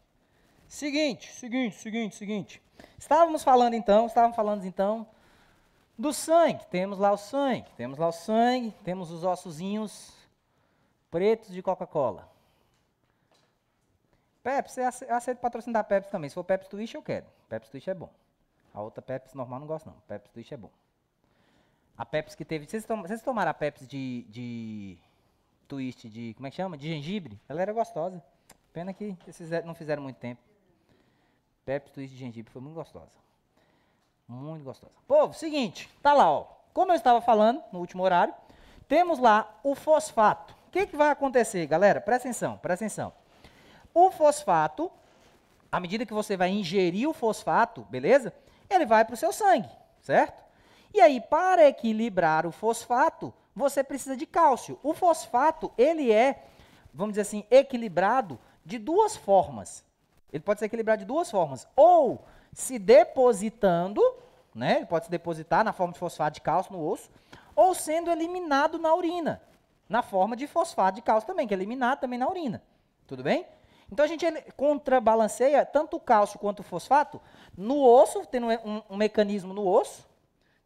Seguinte, seguinte, seguinte, seguinte. Estávamos falando então, estávamos falando então do sangue. Temos lá o sangue, temos lá o sangue, temos os ossozinhos pretos de Coca-Cola. Pepsi, eu aceito patrocinar Pepsi também. Se for Pepsi Twist, eu quero. Pepsi Twist é bom. A outra Pepsi normal não gosto, não. Pepsi Twist é bom. A Pepsi que teve. Vocês, vocês tomaram a Pepsi de, de twist de, como é que chama? De gengibre. Ela era gostosa. Pena que esses é, não fizeram muito tempo. Pepsi twist de gengibre foi muito gostosa. Muito gostosa. Povo, seguinte, tá lá, ó. Como eu estava falando no último horário, temos lá o fosfato. O que, que vai acontecer, galera? Presta atenção, presta atenção. O fosfato, à medida que você vai ingerir o fosfato, beleza? Ele vai para o seu sangue, certo? E aí, para equilibrar o fosfato, você precisa de cálcio. O fosfato, ele é, vamos dizer assim, equilibrado de duas formas. Ele pode ser equilibrado de duas formas. Ou se depositando, né? Ele pode se depositar na forma de fosfato de cálcio no osso, ou sendo eliminado na urina, na forma de fosfato de cálcio também, que é eliminado também na urina. Tudo bem? Então a gente contrabalanceia tanto o cálcio quanto o fosfato no osso, tendo um, um mecanismo no osso,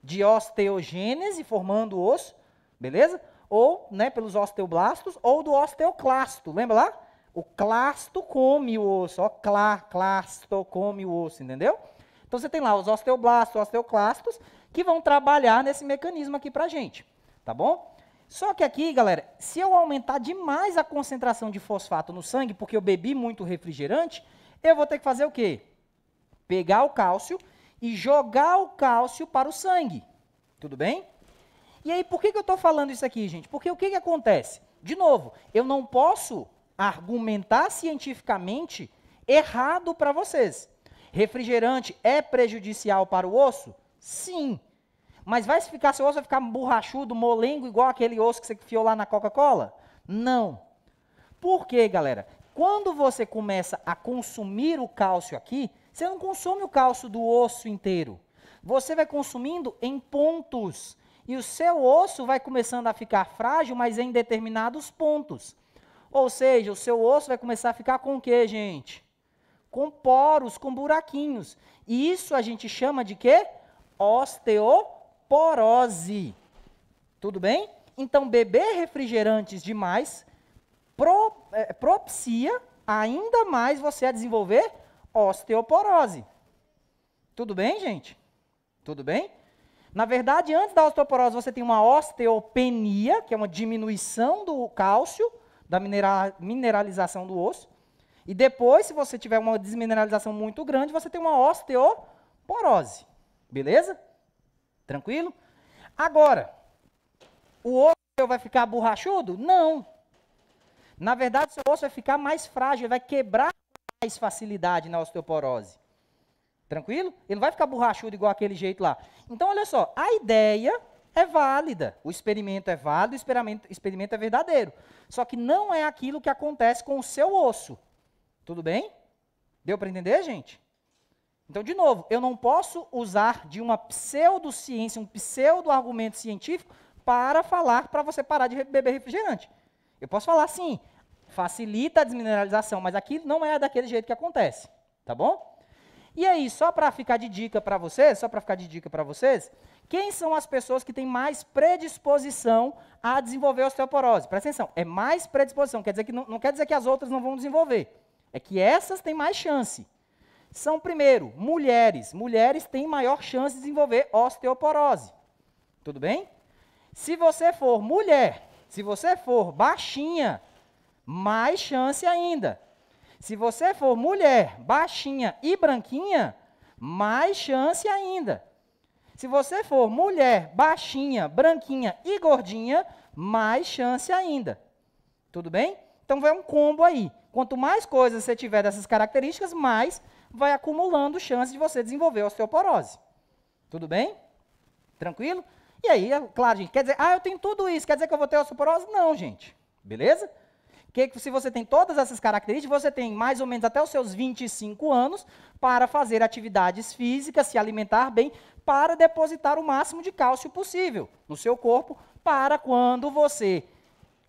de osteogênese, formando o osso, Beleza? Ou, né, pelos osteoblastos ou do osteoclasto. Lembra lá? O clasto come o osso, ó, clá, clasto come o osso, entendeu? Então você tem lá os osteoblastos, osteoclastos, que vão trabalhar nesse mecanismo aqui pra gente, tá bom? Só que aqui, galera, se eu aumentar demais a concentração de fosfato no sangue, porque eu bebi muito refrigerante, eu vou ter que fazer o quê? Pegar o cálcio e jogar o cálcio para o sangue. Tudo bem? E aí, por que, que eu estou falando isso aqui, gente? Porque o que, que acontece? De novo, eu não posso argumentar cientificamente errado para vocês. Refrigerante é prejudicial para o osso? Sim. Mas vai ficar seu osso vai ficar borrachudo, molengo, igual aquele osso que você enfiou lá na Coca-Cola? Não. Por quê, galera? Quando você começa a consumir o cálcio aqui, você não consome o cálcio do osso inteiro. Você vai consumindo em pontos. E o seu osso vai começando a ficar frágil, mas em determinados pontos. Ou seja, o seu osso vai começar a ficar com o quê, gente? Com poros, com buraquinhos. E isso a gente chama de quê? Osteoporose. Tudo bem? Então, beber refrigerantes demais pro, é, propicia ainda mais você a desenvolver osteoporose. Tudo bem, gente? Tudo bem? Na verdade, antes da osteoporose, você tem uma osteopenia, que é uma diminuição do cálcio, da mineralização do osso. E depois, se você tiver uma desmineralização muito grande, você tem uma osteoporose. Beleza? Tranquilo? Agora, o osso vai ficar borrachudo? Não. Na verdade, seu osso vai ficar mais frágil, vai quebrar mais facilidade na osteoporose. Tranquilo? Ele não vai ficar borrachudo igual aquele jeito lá. Então, olha só, a ideia é válida, o experimento é válido, o experimento, experimento é verdadeiro. Só que não é aquilo que acontece com o seu osso. Tudo bem? Deu para entender, gente? Então, de novo, eu não posso usar de uma pseudociência, um pseudo-argumento científico para falar para você parar de beber refrigerante. Eu posso falar sim, facilita a desmineralização, mas aqui não é daquele jeito que acontece, tá bom? E aí, só para ficar de dica para vocês, só para ficar de dica para vocês, quem são as pessoas que têm mais predisposição a desenvolver osteoporose? Presta atenção, é mais predisposição, quer dizer que não, não quer dizer que as outras não vão desenvolver. É que essas têm mais chance. São, primeiro, mulheres. Mulheres têm maior chance de desenvolver osteoporose. Tudo bem? Se você for mulher, se você for baixinha, mais chance ainda. Se você for mulher, baixinha e branquinha, mais chance ainda. Se você for mulher, baixinha, branquinha e gordinha, mais chance ainda. Tudo bem? Então vai um combo aí. Quanto mais coisas você tiver dessas características, mais vai acumulando chance de você desenvolver osteoporose. Tudo bem? Tranquilo? E aí, é claro, gente, quer dizer, ah, eu tenho tudo isso, quer dizer que eu vou ter osteoporose? Não, gente. Beleza? É que se você tem todas essas características, você tem mais ou menos até os seus 25 anos para fazer atividades físicas, se alimentar bem, para depositar o máximo de cálcio possível no seu corpo, para quando você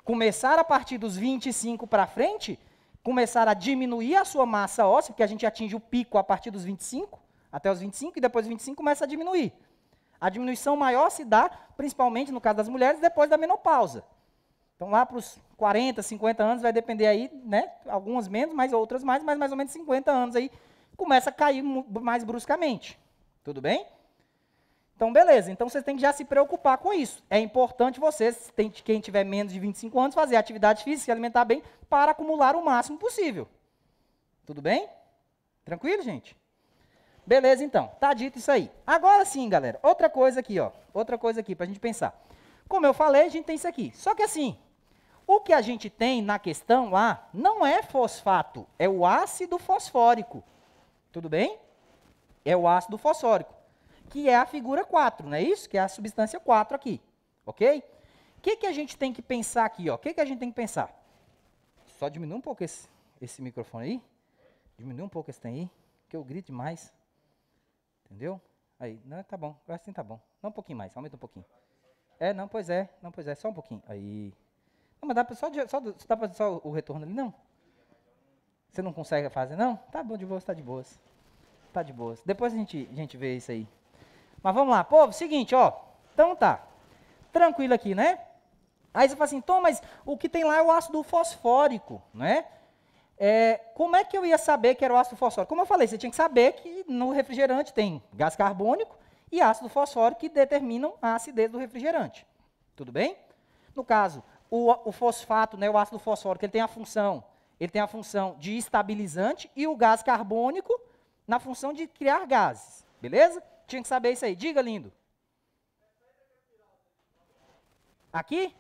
começar a partir dos 25 para frente, começar a diminuir a sua massa óssea, porque a gente atinge o pico a partir dos 25, até os 25, e depois dos 25 começa a diminuir. A diminuição maior se dá, principalmente no caso das mulheres, depois da menopausa. Então, lá para os 40, 50 anos, vai depender aí, né? Algumas menos, mas outras mais, mas mais ou menos 50 anos aí, começa a cair mais bruscamente. Tudo bem? Então, beleza. Então, vocês têm que já se preocupar com isso. É importante vocês, quem tiver menos de 25 anos, fazer atividade física, se alimentar bem, para acumular o máximo possível. Tudo bem? Tranquilo, gente? Beleza, então. Tá dito isso aí. Agora sim, galera. Outra coisa aqui, ó. Outra coisa aqui para a gente pensar. Como eu falei, a gente tem isso aqui. Só que assim, o que a gente tem na questão lá não é fosfato, é o ácido fosfórico. Tudo bem? É o ácido fosfórico, que é a figura 4, não é isso? Que é a substância 4 aqui, ok? O que, que a gente tem que pensar aqui? O que, que a gente tem que pensar? Só diminui um pouco esse, esse microfone aí. Diminui um pouco esse tem aí, que eu grito demais. Entendeu? Aí, não, tá bom, assim tá bom. Não um pouquinho mais, aumenta um pouquinho. É, não, pois é, não, pois é, só um pouquinho. Aí, não, mas dá para só, só, dá só o retorno ali, não? Você não consegue fazer, não? Tá bom, de boas, tá de boas. Tá de boas. Depois a gente, a gente vê isso aí. Mas vamos lá, povo, seguinte, ó. Então tá. Tranquilo aqui, né? Aí você fala assim, Tom, mas o que tem lá é o ácido fosfórico, né? É, como é que eu ia saber que era o ácido fosfórico? Como eu falei, você tinha que saber que no refrigerante tem gás carbônico e ácido fosfórico que determinam a acidez do refrigerante. Tudo bem? No caso, o, o fosfato, né, o ácido fosfórico, ele tem a função, ele tem a função de estabilizante e o gás carbônico na função de criar gases. Beleza? Tinha que saber isso aí. Diga, lindo. Aqui?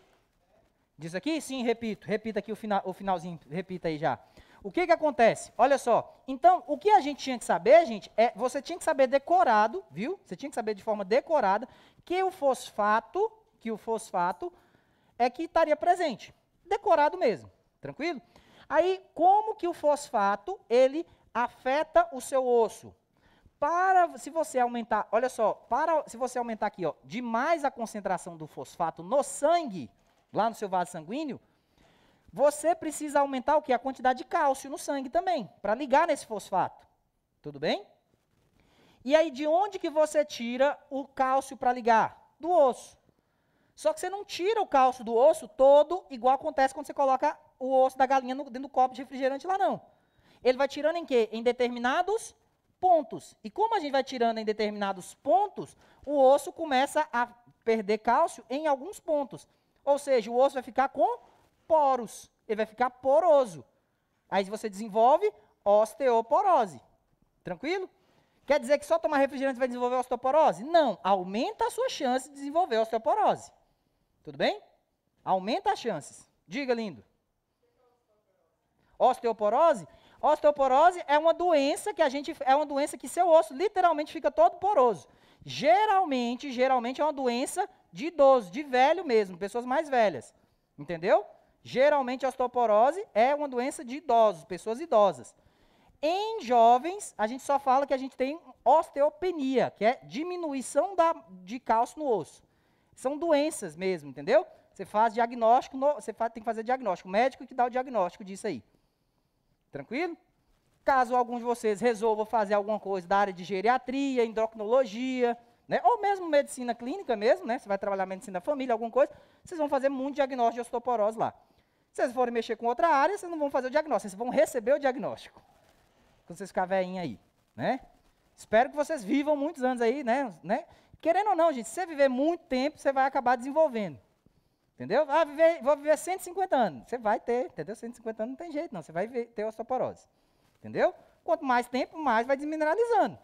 Diz aqui? Sim, repito. Repita aqui o, final, o finalzinho. Repita aí já. O que, que acontece? Olha só. Então, o que a gente tinha que saber, gente, é você tinha que saber decorado, viu? Você tinha que saber de forma decorada que o fosfato, que o fosfato é que estaria presente, decorado mesmo, tranquilo? Aí, como que o fosfato, ele afeta o seu osso? Para, se você aumentar, olha só, para, se você aumentar aqui, ó, demais a concentração do fosfato no sangue, lá no seu vaso sanguíneo, você precisa aumentar o que? A quantidade de cálcio no sangue também, para ligar nesse fosfato. Tudo bem? E aí, de onde que você tira o cálcio para ligar? Do osso. Só que você não tira o cálcio do osso todo, igual acontece quando você coloca o osso da galinha no, dentro do copo de refrigerante lá, não. Ele vai tirando em quê? Em determinados pontos. E como a gente vai tirando em determinados pontos, o osso começa a perder cálcio em alguns pontos. Ou seja, o osso vai ficar com poros, ele vai ficar poroso. Aí você desenvolve osteoporose. Tranquilo? Quer dizer que só tomar refrigerante vai desenvolver osteoporose? Não, aumenta a sua chance de desenvolver osteoporose. Tudo bem? Aumenta as chances. Diga, lindo. Osteoporose? Osteoporose é uma doença que a gente é uma doença que seu osso literalmente fica todo poroso. Geralmente, geralmente é uma doença de idoso, de velho mesmo, pessoas mais velhas. Entendeu? Geralmente a osteoporose é uma doença de idosos, pessoas idosas. Em jovens, a gente só fala que a gente tem osteopenia, que é diminuição da, de cálcio no osso. São doenças mesmo, entendeu? Você faz diagnóstico, você faz, tem que fazer diagnóstico. O médico que dá o diagnóstico disso aí. Tranquilo? Caso algum de vocês resolva fazer alguma coisa da área de geriatria, endocrinologia, né? ou mesmo medicina clínica mesmo, né? Você vai trabalhar medicina da família, alguma coisa, vocês vão fazer muito diagnóstico de osteoporose lá. Se vocês forem mexer com outra área, vocês não vão fazer o diagnóstico, vocês vão receber o diagnóstico. Quando vocês ficarem aí, né? Espero que vocês vivam muitos anos aí, né? né? Querendo ou não, gente, se você viver muito tempo, você vai acabar desenvolvendo. Entendeu? Ah, viver, vou viver 150 anos. Você vai ter, entendeu? 150 anos não tem jeito, não. Você vai ter osteoporose. Entendeu? Quanto mais tempo, mais vai desmineralizando.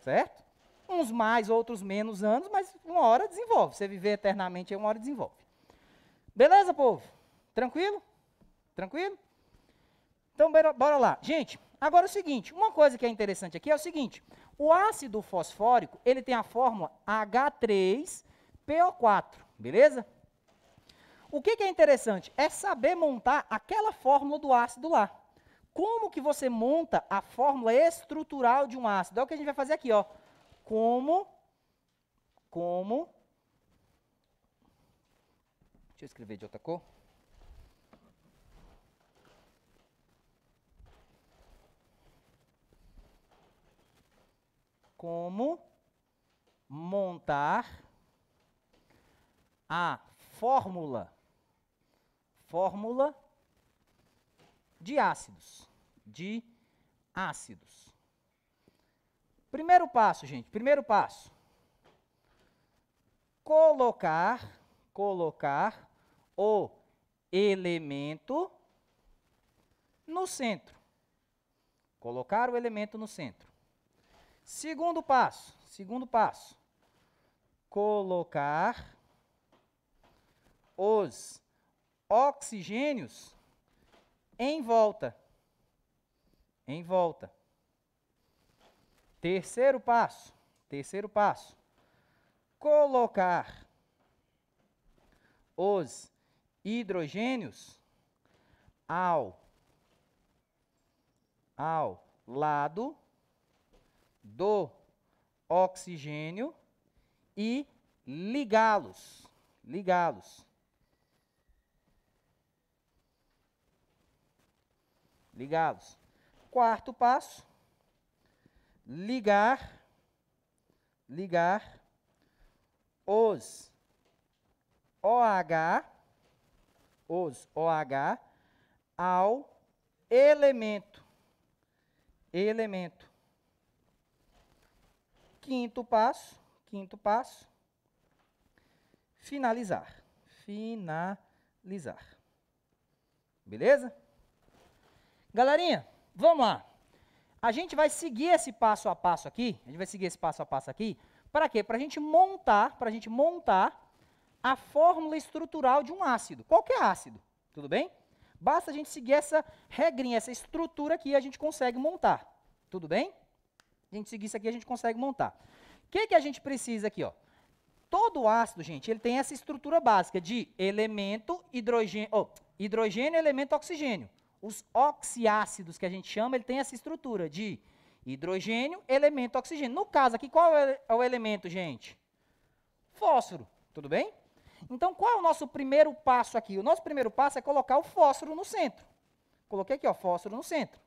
Certo? Uns mais, outros menos anos, mas uma hora desenvolve. Você viver eternamente, uma hora desenvolve. Beleza, povo? Tranquilo? Tranquilo? Então, bora lá. Gente, agora é o seguinte: uma coisa que é interessante aqui é o seguinte: o ácido fosfórico, ele tem a fórmula H3PO4, beleza? O que, que é interessante? É saber montar aquela fórmula do ácido lá. Como que você monta a fórmula estrutural de um ácido? É o que a gente vai fazer aqui, ó. Como, como, deixa eu escrever de outra cor. como montar a fórmula fórmula de ácidos, de ácidos. Primeiro passo, gente, primeiro passo. Colocar, colocar o elemento no centro. Colocar o elemento no centro. Segundo passo, segundo passo. Colocar os oxigênios em volta. Em volta. Terceiro passo, terceiro passo. Colocar os hidrogênios ao ao lado do oxigênio e ligá-los. Ligá-los. Ligá-los. Quarto passo: ligar ligar os OH os OH ao elemento elemento Quinto passo, quinto passo, finalizar. Finalizar. Beleza? Galerinha, vamos lá. A gente vai seguir esse passo a passo aqui, a gente vai seguir esse passo a passo aqui, para quê? Para a gente montar, para a gente montar a fórmula estrutural de um ácido, qualquer é ácido, tudo bem? Basta a gente seguir essa regrinha, essa estrutura aqui, a gente consegue montar, tudo bem? a gente seguir isso aqui, a gente consegue montar. O que, que a gente precisa aqui? Ó? Todo ácido, gente, ele tem essa estrutura básica de elemento, hidrogênio, oh, hidrogênio elemento, oxigênio. Os oxiácidos, que a gente chama, ele tem essa estrutura de hidrogênio, elemento, oxigênio. No caso aqui, qual é, é o elemento, gente? Fósforo, tudo bem? Então, qual é o nosso primeiro passo aqui? O nosso primeiro passo é colocar o fósforo no centro. Coloquei aqui, ó, fósforo no centro.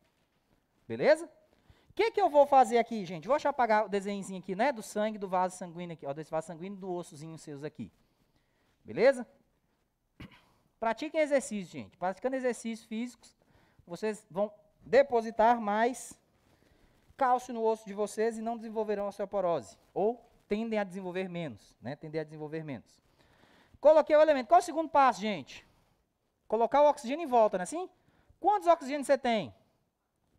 Beleza? O que, que eu vou fazer aqui, gente? Vou apagar o desenhozinho aqui, né? Do sangue, do vaso sanguíneo aqui, ó, desse vaso sanguíneo, do ossozinho seus aqui. Beleza? Pratiquem exercícios, gente. Praticando exercícios físicos, vocês vão depositar mais cálcio no osso de vocês e não desenvolverão osteoporose. Ou tendem a desenvolver menos, né? Tendem a desenvolver menos. Coloquei o elemento. Qual é o segundo passo, gente? Colocar o oxigênio em volta, não é assim? Quantos oxigênios você tem?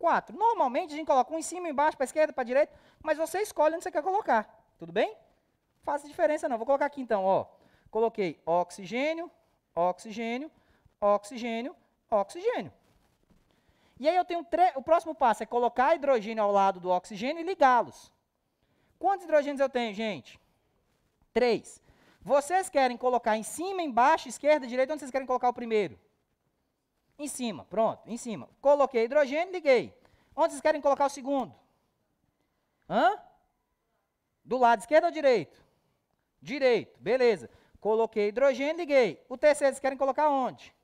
quatro. Normalmente a gente coloca um em cima, embaixo, para esquerda, para direita, mas você escolhe onde você quer colocar. Tudo bem? faz diferença não. Vou colocar aqui então, ó. Coloquei oxigênio, oxigênio, oxigênio, oxigênio. E aí eu tenho o próximo passo é colocar hidrogênio ao lado do oxigênio e ligá-los. Quantos hidrogênios eu tenho, gente? Três. Vocês querem colocar em cima, embaixo, esquerda, direita, onde vocês querem colocar o primeiro? Em cima, pronto, em cima. Coloquei hidrogênio, liguei. Onde vocês querem colocar o segundo? Hã? Do lado esquerdo ou direito? Direito, beleza. Coloquei hidrogênio, liguei. O terceiro vocês querem colocar onde?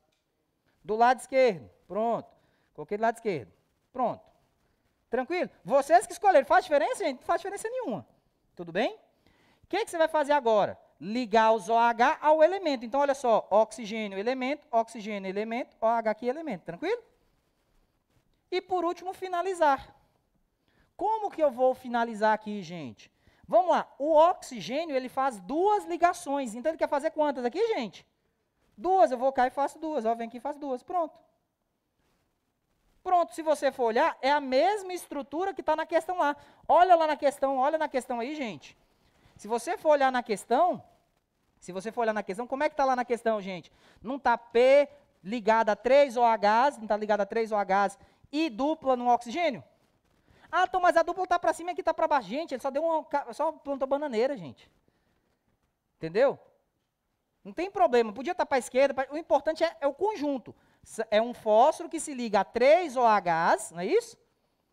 Do lado esquerdo, pronto. Coloquei do lado esquerdo, pronto. Tranquilo? Vocês que escolheram, faz diferença, gente? Não faz diferença nenhuma. Tudo bem? O que, é que você vai fazer agora? ligar os OH ao elemento. Então, olha só, oxigênio, elemento, oxigênio, elemento, OH aqui, elemento, tranquilo? E por último, finalizar. Como que eu vou finalizar aqui, gente? Vamos lá, o oxigênio, ele faz duas ligações, então ele quer fazer quantas aqui, gente? Duas, eu vou cá e faço duas, ó, vem aqui e faço duas, pronto. Pronto, se você for olhar, é a mesma estrutura que está na questão lá. Olha lá na questão, olha na questão aí, gente. Se você for olhar na questão, se você for olhar na questão, como é que está lá na questão, gente? Não está P ligada a 3 OHs, não está ligada a 3 OHs e dupla no oxigênio? Ah, então, mas a dupla está para cima e aqui está para baixo. Gente, ele só deu um só plantou bananeira, gente. Entendeu? Não tem problema, podia estar tá para a esquerda, pra, o importante é, é, o conjunto. É um fósforo que se liga a 3 OHs, não é isso?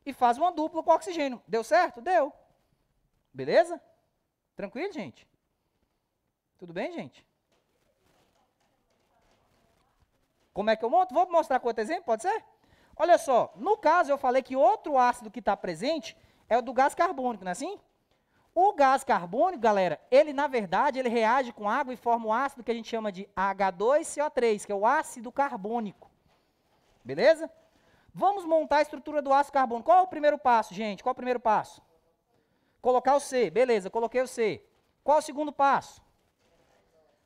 E faz uma dupla com oxigênio. Deu certo? Deu. Beleza? Tranquilo, gente? Tudo bem, gente? Como é que eu monto? Vou mostrar com outro exemplo, pode ser? Olha só, no caso eu falei que outro ácido que está presente é o do gás carbônico, não é assim? O gás carbônico, galera, ele na verdade ele reage com água e forma o ácido que a gente chama de H2CO3, que é o ácido carbônico. Beleza? Vamos montar a estrutura do ácido carbônico. Qual é o primeiro passo, gente? Qual é o primeiro passo? Colocar o C. Beleza, coloquei o C. Qual é o segundo passo?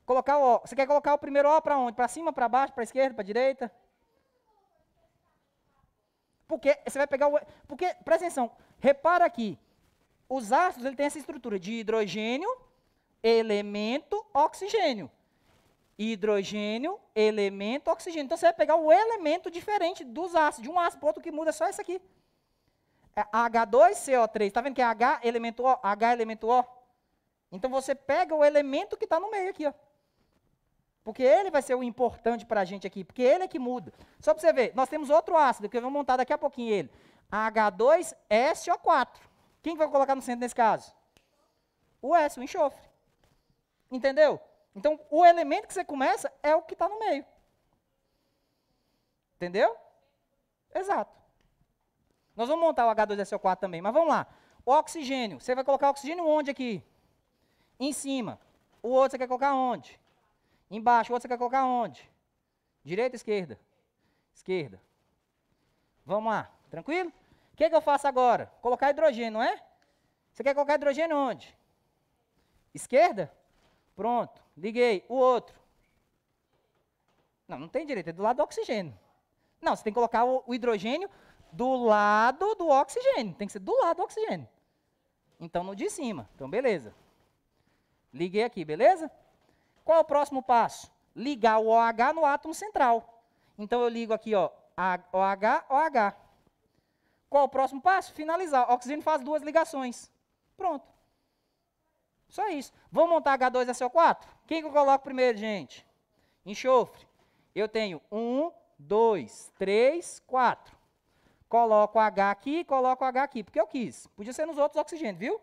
Colocar o Você quer colocar o primeiro O para onde? Para cima, para baixo, para esquerda, para direita? Porque você vai pegar o. Porque, presta atenção, repara aqui. Os ácidos ele tem essa estrutura de hidrogênio, elemento, oxigênio. Hidrogênio, elemento, oxigênio. Então você vai pegar o elemento diferente dos ácidos, de um ácido para outro que muda só esse aqui. É H2CO3, está vendo que é H elemento O, H elemento O? Então você pega o elemento que está no meio aqui, ó. Porque ele vai ser o importante para a gente aqui, porque ele é que muda. Só para você ver, nós temos outro ácido, que eu vou montar daqui a pouquinho ele. H2SO4. Quem vai colocar no centro nesse caso? O S, o enxofre. Entendeu? Então, o elemento que você começa é o que está no meio. Entendeu? Exato. Nós vamos montar o H2SO4 também, mas vamos lá. O oxigênio, você vai colocar o oxigênio onde aqui? Em cima. O outro você quer colocar onde? Embaixo, o outro você quer colocar onde? Direita, esquerda? Esquerda. Vamos lá, tranquilo? O que, que eu faço agora? Colocar hidrogênio, não é? Você quer colocar hidrogênio onde? Esquerda? Pronto, liguei. O outro? Não, não tem direito, é do lado do oxigênio. Não, você tem que colocar o, o hidrogênio do lado do oxigênio. Tem que ser do lado do oxigênio. Então, no de cima. Então, beleza. Liguei aqui, beleza? Qual é o próximo passo? Ligar o OH no átomo central. Então eu ligo aqui, ó, OH, OH. Qual é o próximo passo? Finalizar. O oxigênio faz duas ligações. Pronto. Só isso. Vou montar H2SO4? Quem que eu coloco primeiro, gente? Enxofre. Eu tenho 1, 2, 3, 4. Coloco H aqui, coloco H aqui, porque eu quis. Podia ser nos outros oxigênios, viu?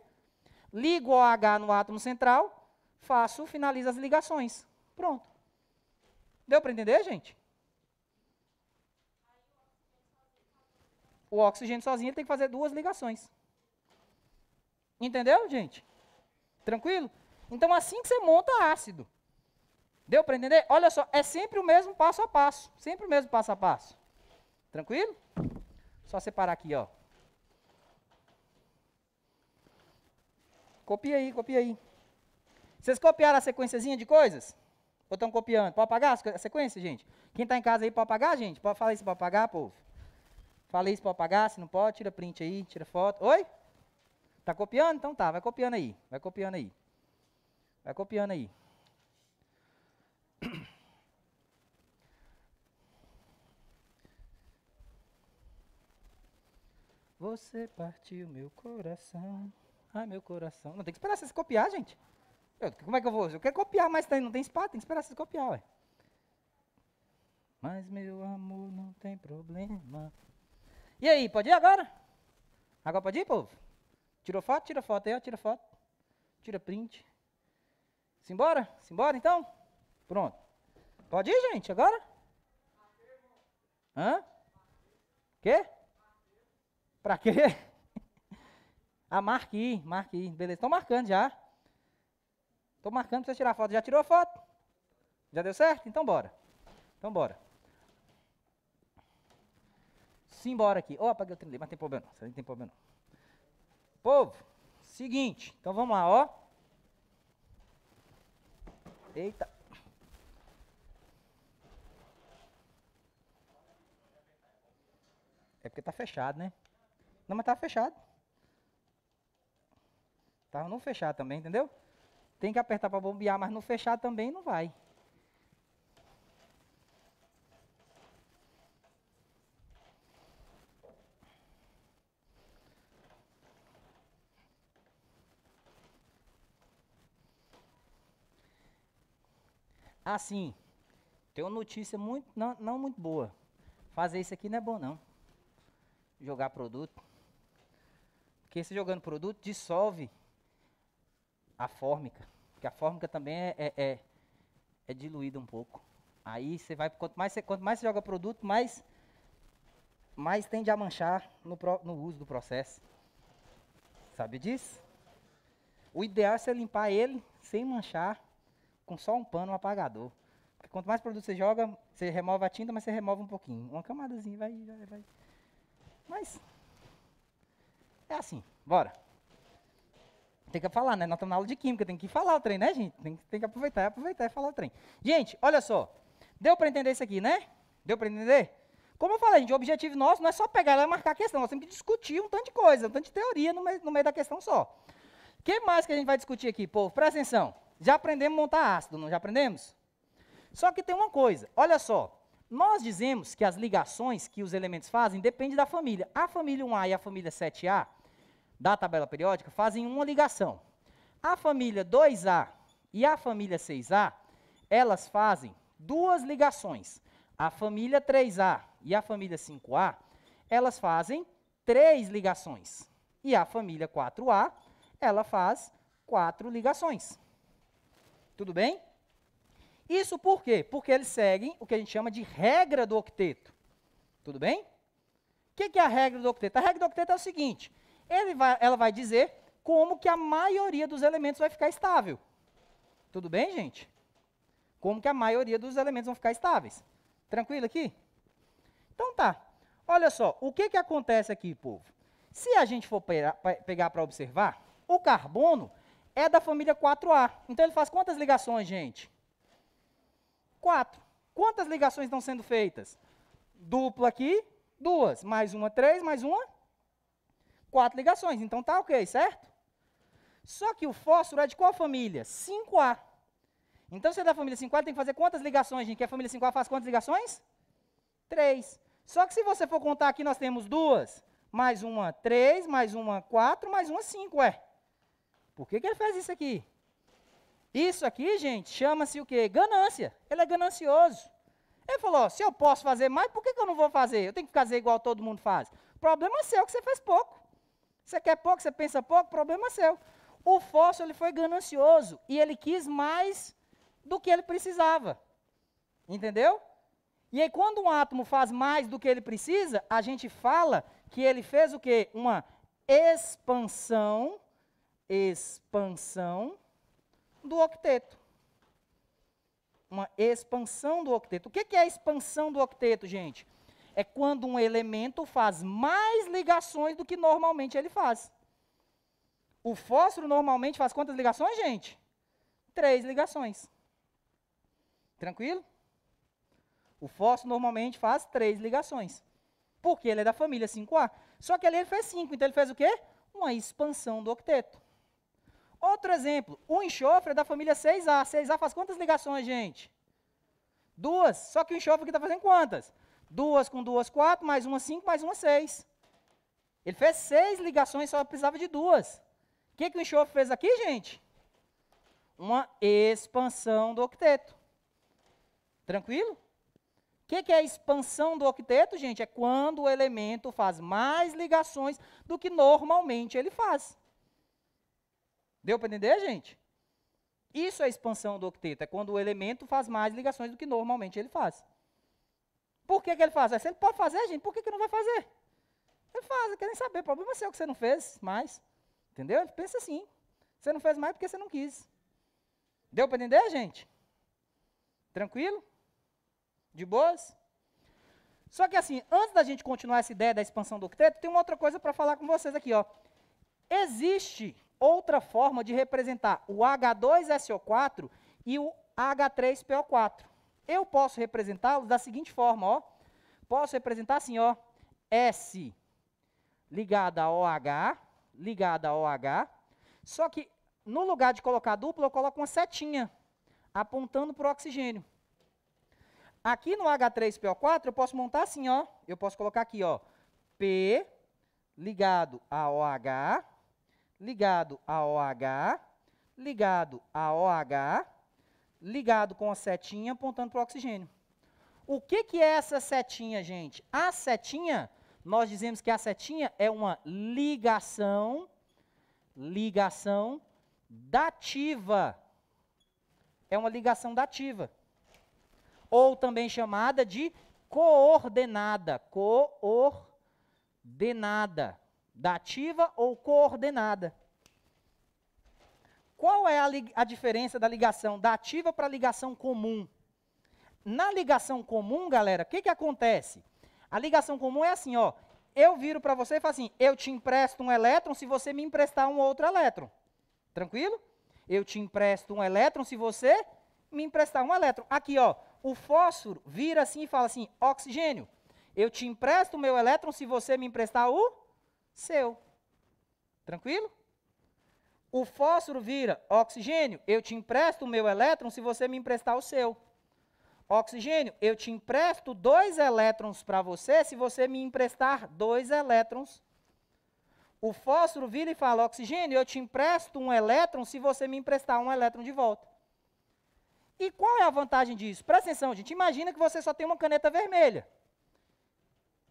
Ligo o OH no átomo central, faço, finalizo as ligações. Pronto. Deu para entender, gente? O oxigênio sozinho tem que fazer duas ligações. Entendeu, gente? Tranquilo? Então, assim que você monta ácido. Deu para entender? Olha só, é sempre o mesmo passo a passo. Sempre o mesmo passo a passo. Tranquilo? Só separar aqui, ó. Copia aí, copia aí. Vocês copiaram a sequenciazinha de coisas? Ou estão copiando? Pode apagar a sequência, gente? Quem está em casa aí pode apagar, gente? Pode falar isso para apagar, povo? Falei isso para apagar, se não pode, tira print aí, tira foto. Oi? Está copiando? Então tá, vai copiando aí. Vai copiando aí. Vai copiando aí. Você partiu meu coração. Ai, meu coração. Não tem que esperar vocês copiar, gente. Eu, como é que eu vou? Eu quero copiar, mas aí, não tem espaço, tem que esperar vocês copiar, ué. Mas meu amor não tem problema. E aí, pode ir agora? Agora pode ir, povo? Tirou foto? Tira foto aí, ó, tira foto. Tira print. Simbora? Simbora então? Pronto. Pode ir, gente, agora? Hã? Quê? Pra quê? ah, marque ir, marque ir. Beleza, estão marcando já. Estou marcando para você tirar foto. Já tirou a foto? Já deu certo? Então bora. Então bora. Simbora aqui. Oh, apaguei o trem, mas tem problema não. Não tem problema não. Povo, seguinte. Então vamos lá, ó. Eita. É porque tá fechado, né? Não, mas tá fechado. Tava não fechado também, entendeu? Tem que apertar para bombear, mas não fechar também não vai. Assim, tem uma notícia muito, não, não muito boa. Fazer isso aqui não é bom não. Jogar produto. Porque se jogando produto, dissolve a fórmica. Porque a fórmica também é, é, é, é diluída um pouco. Aí você vai, quanto mais você, quanto mais você joga produto, mais, mais tende a manchar no, pro, no uso do processo. Sabe disso? O ideal é você limpar ele sem manchar, com só um pano, um apagador. Porque quanto mais produto você joga, você remove a tinta, mas você remove um pouquinho. Uma camadazinha vai, vai, vai. Mas é assim, bora. Tem que falar, né? Nós estamos na aula de química, tem que falar o trem, né, gente? Tem, tem que aproveitar, aproveitar e falar o trem. Gente, olha só. Deu para entender isso aqui, né? Deu para entender? Como eu falei, gente, o objetivo nosso não é só pegar e marcar a questão. Nós temos que discutir um tanto de coisa, um tanto de teoria no meio, no meio da questão só. O que mais que a gente vai discutir aqui, povo? Presta atenção. Já aprendemos a montar ácido, não já aprendemos? Só que tem uma coisa, olha só. Nós dizemos que as ligações que os elementos fazem dependem da família. A família 1A e a família 7A da tabela periódica fazem uma ligação. A família 2A e a família 6A, elas fazem duas ligações. A família 3A e a família 5A, elas fazem três ligações. E a família 4A, ela faz quatro ligações. Tudo bem? Isso por quê? Porque eles seguem o que a gente chama de regra do octeto. Tudo bem? O que, que é a regra do octeto? A regra do octeto é o seguinte: vai, ela vai dizer como que a maioria dos elementos vai ficar estável. Tudo bem, gente? Como que a maioria dos elementos vão ficar estáveis. Tranquilo aqui? Então tá. Olha só, o que, que acontece aqui, povo? Se a gente for pegar para observar, o carbono é da família 4A. Então ele faz quantas ligações, gente? Quatro. Quantas ligações estão sendo feitas? Dupla aqui, duas. Mais uma, três. Mais uma, Quatro ligações, então tá ok, certo? Só que o fósforo é de qual família? 5A. Então, se é da família 5A, tem que fazer quantas ligações, gente? Que a família 5A faz quantas ligações? Três. Só que se você for contar aqui, nós temos duas, mais uma três, mais uma quatro, mais uma cinco, é. Por que, que ele fez isso aqui? Isso aqui, gente, chama-se o quê? Ganância. Ele é ganancioso. Ele falou, se eu posso fazer mais, por que, que eu não vou fazer? Eu tenho que fazer igual todo mundo faz. O problema é seu, que você fez pouco. Você quer pouco, você pensa pouco, problema é seu. O fóssil ele foi ganancioso e ele quis mais do que ele precisava. Entendeu? E aí quando um átomo faz mais do que ele precisa, a gente fala que ele fez o quê? Uma expansão expansão do octeto. Uma expansão do octeto. O que é a expansão do octeto, gente? é quando um elemento faz mais ligações do que normalmente ele faz. O fósforo normalmente faz quantas ligações, gente? Três ligações. Tranquilo? O fósforo normalmente faz três ligações. Porque ele é da família 5A. Só que ali ele fez 5, então ele fez o quê? Uma expansão do octeto. Outro exemplo, o enxofre é da família 6A. 6A faz quantas ligações, gente? Duas. Só que o enxofre aqui está fazendo quantas? Duas com duas, quatro, mais uma, cinco, mais uma, seis. Ele fez seis ligações, só precisava de duas. O que, que o enxofre fez aqui, gente? Uma expansão do octeto. Tranquilo? O que, que é a expansão do octeto, gente? É quando o elemento faz mais ligações do que normalmente ele faz. Deu para entender, gente? Isso é a expansão do octeto, é quando o elemento faz mais ligações do que normalmente ele faz. Por que, que ele faz? Você não pode fazer, gente, por que, que não vai fazer? Ele faz, quer nem saber, o problema é seu que você não fez mais. Entendeu? Ele pensa assim. Você não fez mais porque você não quis. Deu para entender, gente? Tranquilo? De boas? Só que assim, antes da gente continuar essa ideia da expansão do octeto, tem uma outra coisa para falar com vocês aqui, ó. Existe outra forma de representar o H2SO4 e o H3PO4. Eu posso representá-los da seguinte forma, ó. Posso representar assim, ó, S ligada a OH, ligada a OH, só que no lugar de colocar dupla, eu coloco uma setinha apontando para o oxigênio. Aqui no H3PO4, eu posso montar assim, ó. Eu posso colocar aqui, ó, P ligado a OH, ligado a OH, ligado a OH, ligado com a setinha apontando para o oxigênio. O que, que é essa setinha, gente? A setinha, nós dizemos que a setinha é uma ligação, ligação dativa. É uma ligação dativa. Ou também chamada de coordenada. Coordenada. Dativa ou coordenada. Qual é a, a diferença da ligação da ativa para a ligação comum? Na ligação comum, galera, o que, que acontece? A ligação comum é assim, ó. Eu viro para você e falo assim, eu te empresto um elétron se você me emprestar um outro elétron. Tranquilo? Eu te empresto um elétron se você me emprestar um elétron. Aqui, ó, o fósforo vira assim e fala assim, oxigênio, eu te empresto o meu elétron se você me emprestar o seu. Tranquilo? O fósforo vira oxigênio, eu te empresto o meu elétron se você me emprestar o seu. Oxigênio, eu te empresto dois elétrons para você se você me emprestar dois elétrons. O fósforo vira e fala: oxigênio, eu te empresto um elétron se você me emprestar um elétron de volta. E qual é a vantagem disso? Presta atenção, gente. Imagina que você só tem uma caneta vermelha.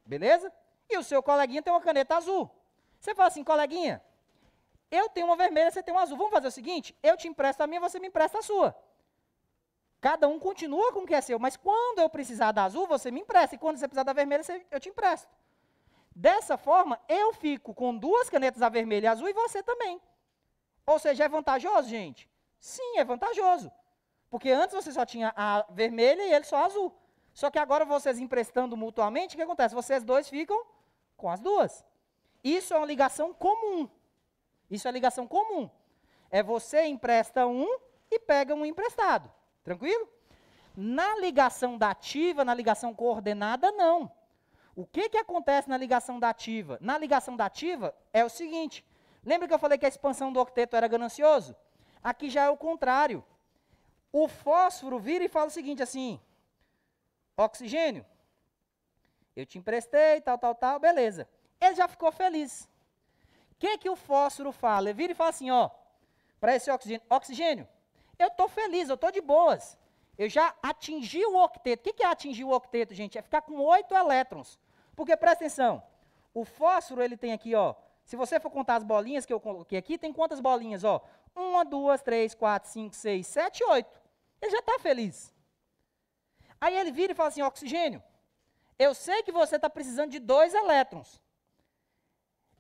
Beleza? E o seu coleguinha tem uma caneta azul. Você fala assim, coleguinha, eu tenho uma vermelha, você tem uma azul. Vamos fazer o seguinte: eu te empresto a minha, você me empresta a sua. Cada um continua com o que é seu, mas quando eu precisar da azul, você me empresta. E quando você precisar da vermelha, você, eu te empresto. Dessa forma, eu fico com duas canetas, a vermelha e a azul, e você também. Ou seja, é vantajoso, gente? Sim, é vantajoso. Porque antes você só tinha a vermelha e ele só a azul. Só que agora vocês emprestando mutuamente, o que acontece? Vocês dois ficam com as duas. Isso é uma ligação comum. Isso é ligação comum. É você empresta um e pega um emprestado. Tranquilo? Na ligação dativa, na ligação coordenada, não. O que, que acontece na ligação dativa? Na ligação dativa é o seguinte: lembra que eu falei que a expansão do octeto era ganancioso? Aqui já é o contrário. O fósforo vira e fala o seguinte assim: oxigênio, eu te emprestei, tal, tal, tal, beleza. Ele já ficou feliz que é que o fósforo fala? Ele vira e fala assim, ó, para esse oxigênio, oxigênio, eu estou feliz, eu estou de boas. Eu já atingi o octeto. O que, que é atingir o octeto, gente? É ficar com oito elétrons. Porque, presta atenção, o fósforo ele tem aqui, ó, se você for contar as bolinhas que eu coloquei aqui, tem quantas bolinhas, ó? Uma, duas, três, quatro, cinco, seis, sete, oito. Ele já está feliz. Aí ele vira e fala assim, oxigênio, eu sei que você está precisando de dois elétrons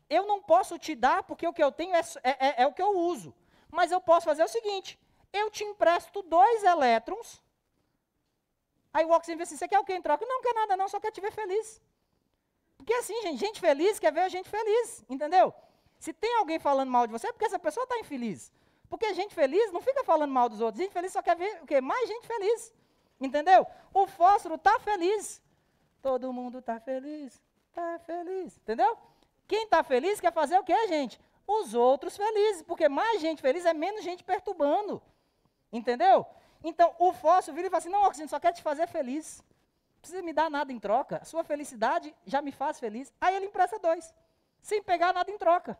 eu não posso te dar porque o que eu tenho é, é, é, é o que eu uso. Mas eu posso fazer o seguinte: eu te empresto dois elétrons. Aí o oxigênio vê assim: você quer o que em troca? Não quer nada, não, só quer te ver feliz. Porque assim, gente, gente feliz quer ver a gente feliz, entendeu? Se tem alguém falando mal de você, é porque essa pessoa está infeliz. Porque gente feliz não fica falando mal dos outros. Gente feliz só quer ver o quê? Mais gente feliz. Entendeu? O fósforo está feliz. Todo mundo está feliz. Está feliz. Entendeu? Quem está feliz quer fazer o quê, gente? Os outros felizes, porque mais gente feliz é menos gente perturbando. Entendeu? Então, o fóssil vira e fala assim: não, oxigênio, só quer te fazer feliz. Não precisa me dar nada em troca. A sua felicidade já me faz feliz. Aí ele empresta dois, sem pegar nada em troca.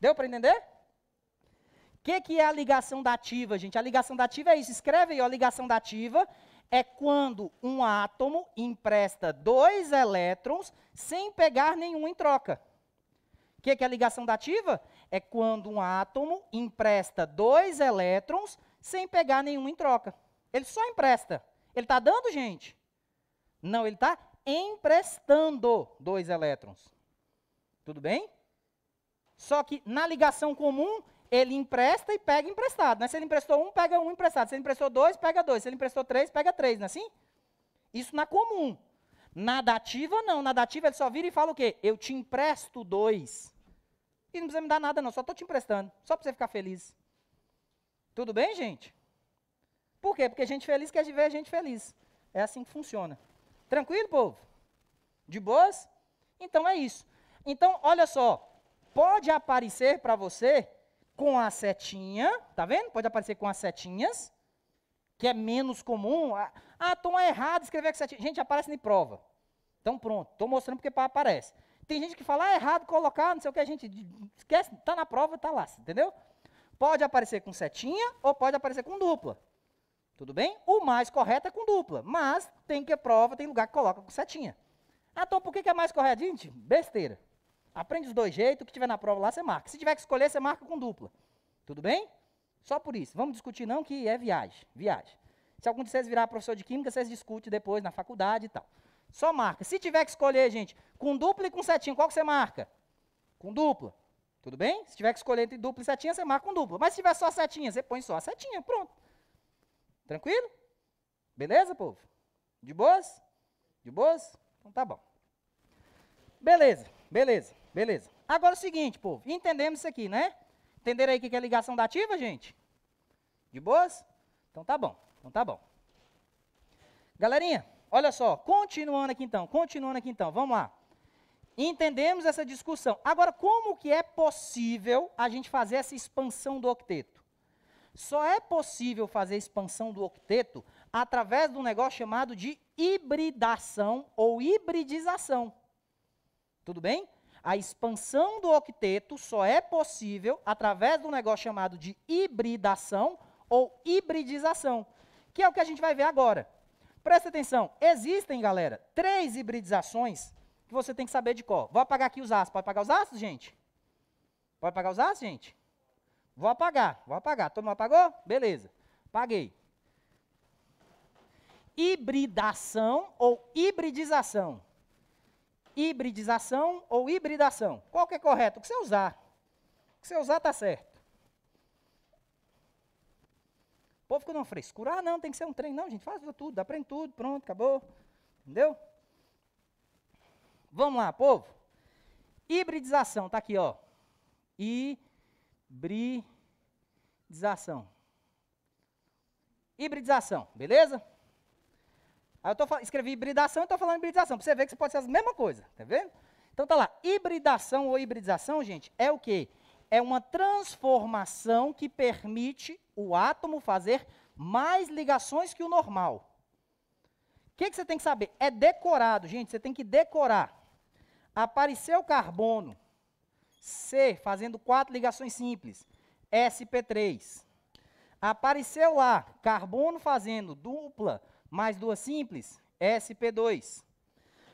Deu para entender? O que, que é a ligação dativa, gente? A ligação dativa é isso. Escreve aí, ó, a ligação dativa é quando um átomo empresta dois elétrons sem pegar nenhum em troca. O que, é que é a ligação dativa? É quando um átomo empresta dois elétrons sem pegar nenhum em troca. Ele só empresta. Ele está dando, gente? Não, ele está emprestando dois elétrons. Tudo bem? Só que na ligação comum, ele empresta e pega emprestado. Né? Se ele emprestou um, pega um emprestado. Se ele emprestou dois, pega dois. Se ele emprestou três, pega três, não é assim? Isso na comum. Na dativa, não. Na dativa, ele só vira e fala o quê? Eu te empresto dois. E não precisa me dar nada, não. Só estou te emprestando. Só para você ficar feliz. Tudo bem, gente? Por quê? Porque gente feliz quer ver gente feliz. É assim que funciona. Tranquilo, povo? De boas? Então é isso. Então, olha só. Pode aparecer para você com a setinha, tá vendo? Pode aparecer com as setinhas, que é menos comum. Ah, ah tom é errado escrever com setinha. Gente, aparece em prova. Então pronto, estou mostrando porque aparece. Tem gente que fala, ah, é errado colocar, não sei o que, a gente esquece, está na prova, está lá, entendeu? Pode aparecer com setinha ou pode aparecer com dupla. Tudo bem? O mais correto é com dupla, mas tem que é prova, tem lugar que coloca com setinha. Ah, então por que, que é mais correto? Gente, besteira. Aprende os dois jeitos, o que tiver na prova lá, você marca. Se tiver que escolher, você marca com dupla. Tudo bem? Só por isso. Vamos discutir não que é viagem. Viagem. Se algum de vocês virar professor de química, vocês discutem depois na faculdade e tal. Só marca. Se tiver que escolher, gente, com dupla e com setinha, qual que você marca? Com dupla. Tudo bem? Se tiver que escolher entre dupla e setinha, você marca com dupla. Mas se tiver só setinha, você põe só a setinha. Pronto. Tranquilo? Beleza, povo? De boas? De boas? Então tá bom. Beleza, beleza. Beleza. Agora é o seguinte, povo. Entendemos isso aqui, né? Entenderam aí o que é ligação dativa, gente? De boas? Então tá bom. Então tá bom. Galerinha, olha só. Continuando aqui então. Continuando aqui então. Vamos lá. Entendemos essa discussão. Agora, como que é possível a gente fazer essa expansão do octeto? Só é possível fazer a expansão do octeto através de um negócio chamado de hibridação ou hibridização. Tudo bem? A expansão do octeto só é possível através de um negócio chamado de hibridação ou hibridização, que é o que a gente vai ver agora. Presta atenção, existem, galera, três hibridizações que você tem que saber de cor. Vou apagar aqui os aços. Pode apagar os aços, gente? Pode apagar os aços, gente? Vou apagar, vou apagar. Todo mundo apagou? Beleza. Paguei. Hibridação ou hibridização hibridização ou hibridação. Qual que é correto? O que você usar. O que você usar está certo. O povo ficou numa frescura. Ah, não, tem que ser um trem. Não, gente, faz tudo, aprende tudo, pronto, acabou. Entendeu? Vamos lá, povo. Hibridização, está aqui, ó. Hibridização. Hibridização, beleza? Aí eu tô, escrevi hibridação, eu estou falando hibridização, para você ver que você pode ser a mesma coisa, tá vendo? Então tá lá, hibridação ou hibridização, gente, é o quê? É uma transformação que permite o átomo fazer mais ligações que o normal. O que, que você tem que saber? É decorado, gente, você tem que decorar. Apareceu carbono, C fazendo quatro ligações simples, SP3. Apareceu lá, carbono fazendo dupla mais duas simples, SP2.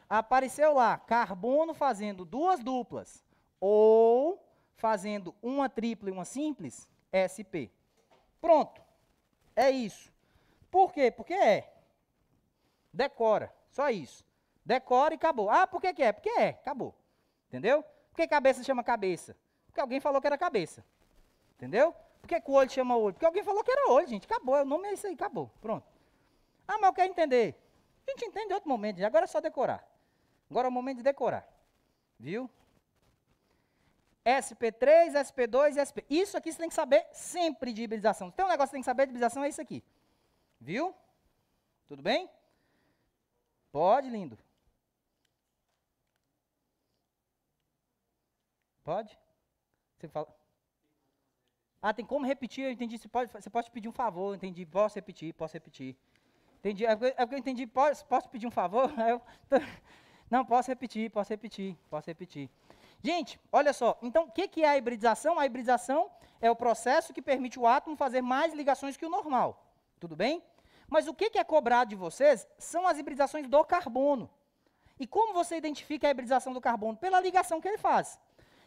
Apareceu lá carbono fazendo duas duplas ou fazendo uma tripla e uma simples, SP. Pronto. É isso. Por quê? Porque é. Decora. Só isso. Decora e acabou. Ah, por que, que é? Porque é. Acabou. Entendeu? Por que cabeça chama cabeça? Porque alguém falou que era cabeça. Entendeu? Por que, o olho chama olho? Porque alguém falou que era olho, gente. Acabou. O nome é isso aí. Acabou. Pronto. Ah, mas eu quero entender. A gente entende em outro momento, agora é só decorar. Agora é o momento de decorar. Viu? SP3, SP2 e SP. Isso aqui você tem que saber sempre de hibridização. Tem um negócio que você tem que saber de hibridização, é isso aqui. Viu? Tudo bem? Pode, lindo. Pode? Você fala. Ah, tem como repetir, eu entendi. Você pode, você pode pedir um favor, entendi. Posso repetir, posso repetir. Entendi. É porque, é que eu entendi. Posso, posso pedir um favor? Eu, não, posso repetir, posso repetir, posso repetir. Gente, olha só. Então, o que, que é a hibridização? A hibridização é o processo que permite o átomo fazer mais ligações que o normal. Tudo bem? Mas o que, que é cobrado de vocês são as hibridizações do carbono. E como você identifica a hibridização do carbono? Pela ligação que ele faz.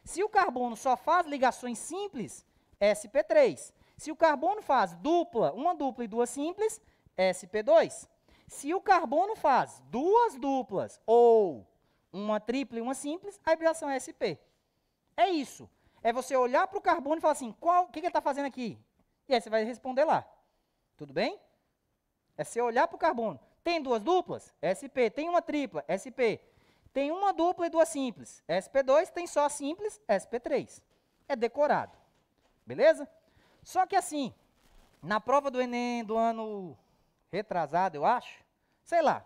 Se o carbono só faz ligações simples, SP3. Se o carbono faz dupla, uma dupla e duas simples, SP2. Se o carbono faz duas duplas ou uma tripla e uma simples, a hibridação é SP. É isso. É você olhar para o carbono e falar assim, qual, o que, que ele está fazendo aqui? E aí você vai responder lá. Tudo bem? É você olhar para o carbono. Tem duas duplas? SP. Tem uma tripla? SP. Tem uma dupla e duas simples? SP2. Tem só simples? SP3. É decorado. Beleza? Só que assim, na prova do Enem do ano retrasado, eu acho. Sei lá,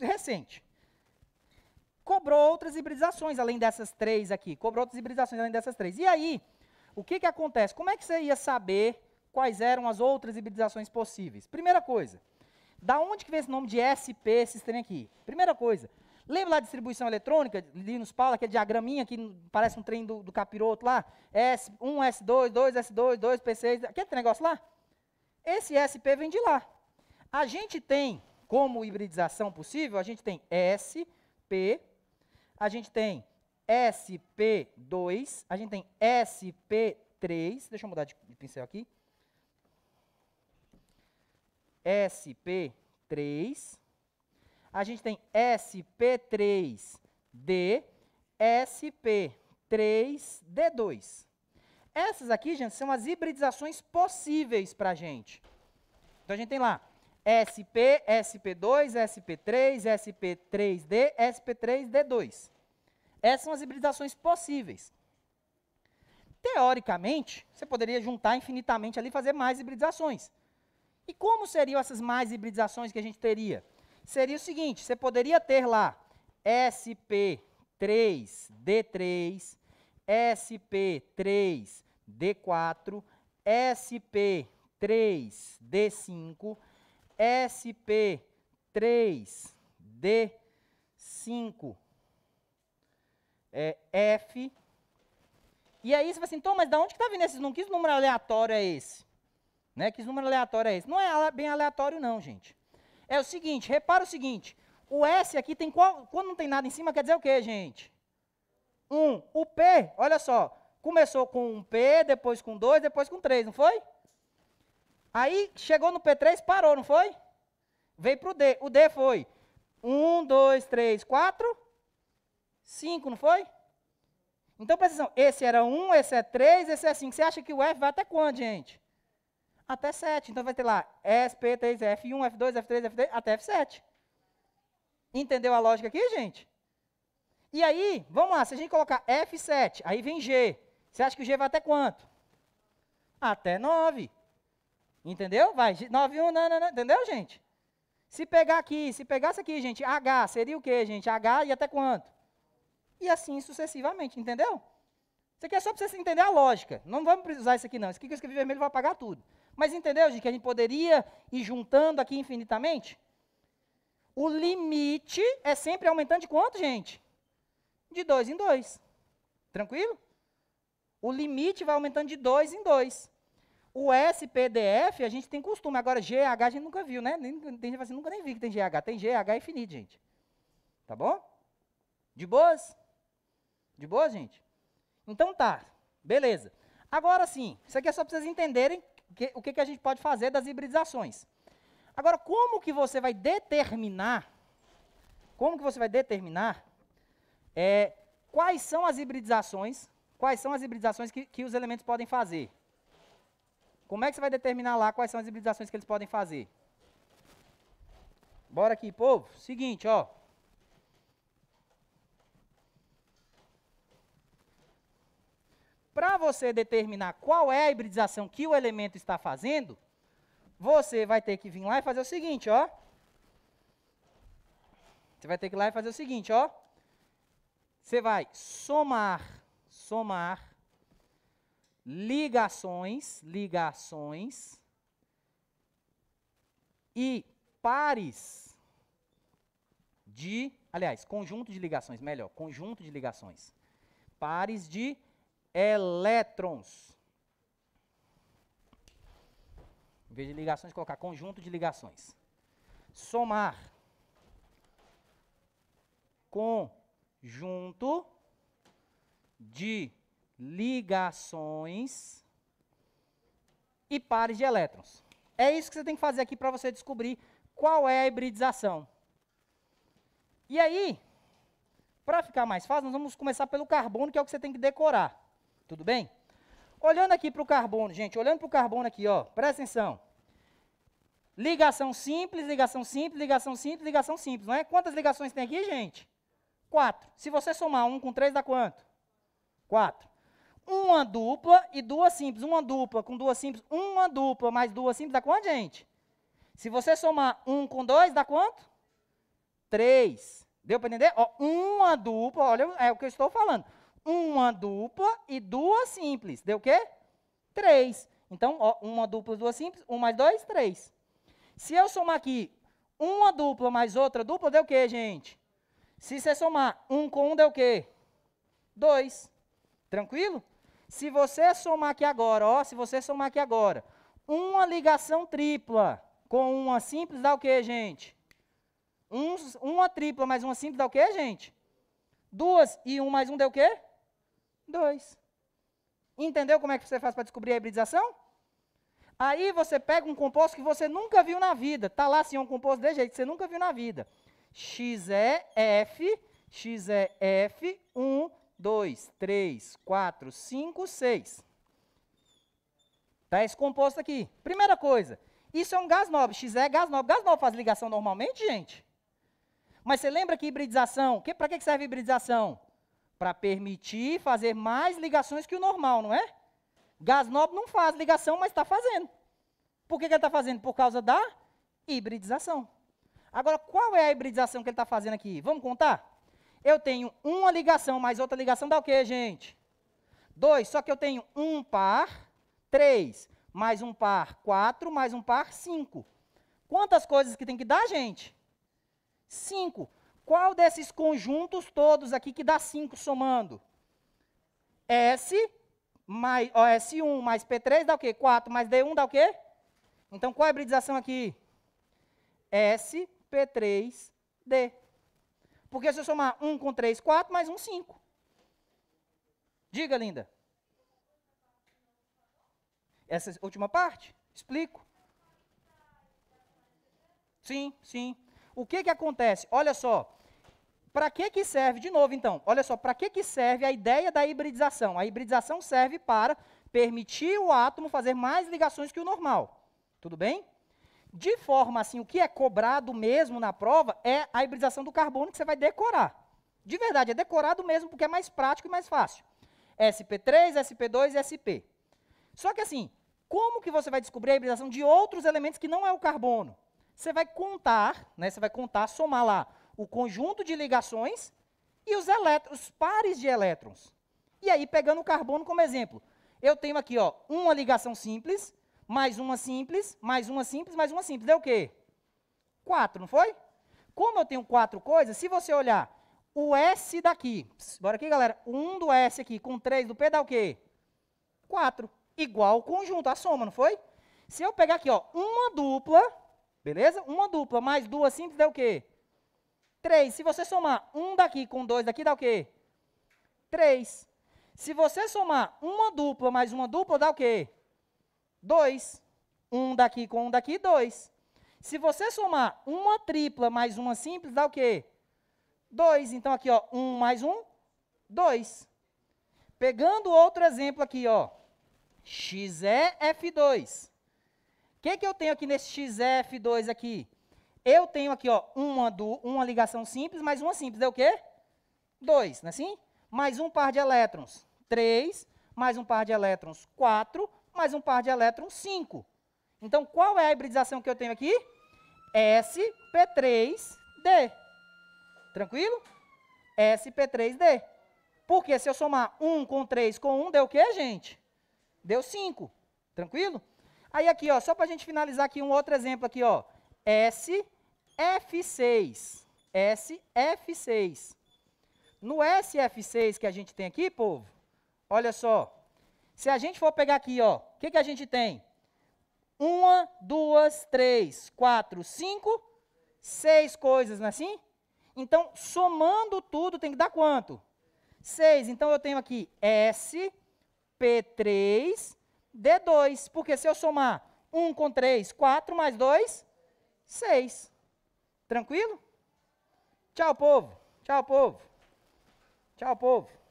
é recente. Cobrou outras hibridizações além dessas três aqui. Cobrou outras hibridizações além dessas três. E aí, o que, que acontece? Como é que você ia saber quais eram as outras hibridizações possíveis? Primeira coisa, da onde que vem esse nome de SP, esse trem aqui? Primeira coisa, Lembra lá de distribuição eletrônica? Linus Paulo, aquele diagraminha que parece um trem do, do capiroto lá? S1, S2, 2S2, 2P6, aquele negócio lá? Esse SP vem de lá. A gente tem como hibridização possível, a gente tem SP, a gente tem SP2, a gente tem SP3, deixa eu mudar de pincel aqui. SP3, a gente tem SP3D, SP3D2. Essas aqui, gente, são as hibridizações possíveis para a gente. Então a gente tem lá SP, SP2, SP3, SP3D, SP3D2. Essas são as hibridações possíveis. Teoricamente, você poderia juntar infinitamente ali e fazer mais hibridizações. E como seriam essas mais hibridizações que a gente teria? Seria o seguinte, você poderia ter lá SP3D3, SP3D4, SP3D5, SP 3D 5 é, F. E aí você fala assim, então, mas de onde que está vindo esses números? Que número aleatório é esse? Né? Que número aleatório é esse? Não é bem aleatório não, gente. É o seguinte, repara o seguinte, o S aqui tem qual, quando não tem nada em cima, quer dizer o quê, gente? 1. Um. O P, olha só, começou com um P, depois com 2, depois com 3, não foi? Aí chegou no P3, parou, não foi? Veio para o D. O D foi 1, 2, 3, 4, 5, não foi? Então, presta atenção. esse era 1, esse é 3, esse é 5. Você acha que o F vai até quando, gente? Até 7. Então vai ter lá S, P3, F1, F2, F3, F3, até F7. Entendeu a lógica aqui, gente? E aí, vamos lá, se a gente colocar F7, aí vem G. Você acha que o G vai até quanto? Até 9. Entendeu? Vai, 9, 1, não, não, não, entendeu, gente? Se pegar aqui, se pegasse aqui, gente, H seria o quê, gente? H e até quanto? E assim sucessivamente, entendeu? Isso aqui é só para você entender a lógica. Não vamos precisar isso aqui, não. Isso aqui que eu escrevi vermelho vai apagar tudo. Mas entendeu, gente, que a gente poderia ir juntando aqui infinitamente? O limite é sempre aumentando de quanto, gente? De 2 em 2. Tranquilo? O limite vai aumentando de 2 em 2. O SPDF a gente tem costume, agora GH a gente nunca viu, né? Nem, tem gente assim, nunca nem vi que tem GH. Tem GH é infinito, gente. Tá bom? De boas? De boas, gente? Então tá, beleza. Agora sim, isso aqui é só para vocês entenderem que, o que, que a gente pode fazer das hibridizações. Agora, como que você vai determinar, como que você vai determinar é, quais são as hibridizações, quais são as hibridizações que, que os elementos podem fazer? Como é que você vai determinar lá quais são as hibridizações que eles podem fazer? Bora aqui, povo. Seguinte, ó. Para você determinar qual é a hibridização que o elemento está fazendo, você vai ter que vir lá e fazer o seguinte, ó. Você vai ter que ir lá e fazer o seguinte, ó. Você vai somar, somar ligações, ligações e pares de, aliás, conjunto de ligações, melhor, conjunto de ligações, pares de elétrons. Em vez de ligações, colocar conjunto de ligações. Somar conjunto de ligações ligações e pares de elétrons. É isso que você tem que fazer aqui para você descobrir qual é a hibridização. E aí, para ficar mais fácil, nós vamos começar pelo carbono, que é o que você tem que decorar. Tudo bem? Olhando aqui para o carbono, gente, olhando para o carbono aqui, ó, presta atenção. Ligação simples, ligação simples, ligação simples, ligação simples, não é? Quantas ligações tem aqui, gente? Quatro. Se você somar um com três, dá quanto? Quatro uma dupla e duas simples. Uma dupla com duas simples, uma dupla mais duas simples dá quanto, gente? Se você somar um com dois, dá quanto? Três. Deu para entender? Ó, uma dupla, olha, é o que eu estou falando. Uma dupla e duas simples. Deu o quê? Três. Então, ó, uma dupla, duas simples, um mais dois, três. Se eu somar aqui uma dupla mais outra dupla, deu o quê, gente? Se você somar um com um, deu o quê? Dois. Tranquilo? Se você somar aqui agora, ó, se você somar aqui agora, uma ligação tripla com uma simples dá o quê, gente? Um, uma tripla mais uma simples dá o quê, gente? Duas e um mais um deu o quê? Dois. Entendeu como é que você faz para descobrir a hibridização? Aí você pega um composto que você nunca viu na vida. Está lá assim, um composto desse jeito que você nunca viu na vida. XEF, XEF1, 2, 3, 4, 5, 6. Está esse composto aqui. Primeira coisa, isso é um gás nobre. Xe é gás nobre. Gás nobre faz ligação normalmente, gente? Mas você lembra que hibridização, que, para que serve hibridização? Para permitir fazer mais ligações que o normal, não é? Gás nobre não faz ligação, mas está fazendo. Por que, que ele está fazendo? Por causa da hibridização. Agora, qual é a hibridização que ele está fazendo aqui? Vamos contar? Eu tenho uma ligação, mais outra ligação dá o quê, gente? 2, só que eu tenho um par, 3, mais um par, 4, mais um par, 5. Quantas coisas que tem que dar, gente? 5. Qual desses conjuntos todos aqui que dá 5 somando? S mais ó, S1 mais P3 dá o quê? 4 mais D1 dá o quê? Então qual é a hibridização aqui? S, P3, D. Porque se eu somar 1 com 3, 4, mais 1, 5. Diga, linda. Essa é última parte? Explico. Sim, sim. O que, que acontece? Olha só. Para que, que serve, de novo então, olha só, para que, que serve a ideia da hibridização? A hibridização serve para permitir o átomo fazer mais ligações que o normal. Tudo bem? De forma assim, o que é cobrado mesmo na prova é a hibridização do carbono que você vai decorar. De verdade, é decorado mesmo porque é mais prático e mais fácil. SP3, SP2 e SP. Só que assim, como que você vai descobrir a hibridização de outros elementos que não é o carbono? Você vai contar, né, você vai contar, somar lá o conjunto de ligações e os, elétrons, os pares de elétrons. E aí, pegando o carbono como exemplo, eu tenho aqui ó, uma ligação simples, mais uma simples, mais uma simples, mais uma simples. Deu o quê? 4, não foi? Como eu tenho quatro coisas, se você olhar o S daqui, bora aqui, galera, 1 do S aqui com 3 do P dá o quê? 4. Igual o conjunto, a soma, não foi? Se eu pegar aqui, ó, uma dupla, beleza? Uma dupla mais duas simples dá o quê? 3. Se você somar um daqui com dois daqui, dá o quê? 3. Se você somar uma dupla mais uma dupla, dá o quê? 2. Um daqui com um daqui, 2. Se você somar uma tripla mais uma simples, dá o quê? 2. Então, aqui, ó, 1 um mais 1, um, 2. Pegando outro exemplo aqui, ó. XEF2. O que, que eu tenho aqui nesse XEF2 aqui? Eu tenho aqui, ó, uma, do, uma ligação simples, mais uma simples. É o quê? 2, não é assim? Mais um par de elétrons, 3. Mais um par de elétrons, 4 mais um par de elétrons, 5. Então, qual é a hibridização que eu tenho aqui? SP3D. Tranquilo? SP3D. Porque se eu somar 1 com 3 com 1, deu o quê, gente? Deu 5. Tranquilo? Aí aqui, ó, só para a gente finalizar aqui um outro exemplo aqui, ó. SF6. SF6. No SF6 que a gente tem aqui, povo, olha só. Se a gente for pegar aqui, ó, o que, que a gente tem? Uma, duas, três, quatro, cinco, seis coisas, não é assim? Então, somando tudo, tem que dar quanto? Seis. Então, eu tenho aqui S, P3, D2. Porque se eu somar um com três, quatro mais dois, seis. Tranquilo? Tchau, povo. Tchau, povo. Tchau, povo.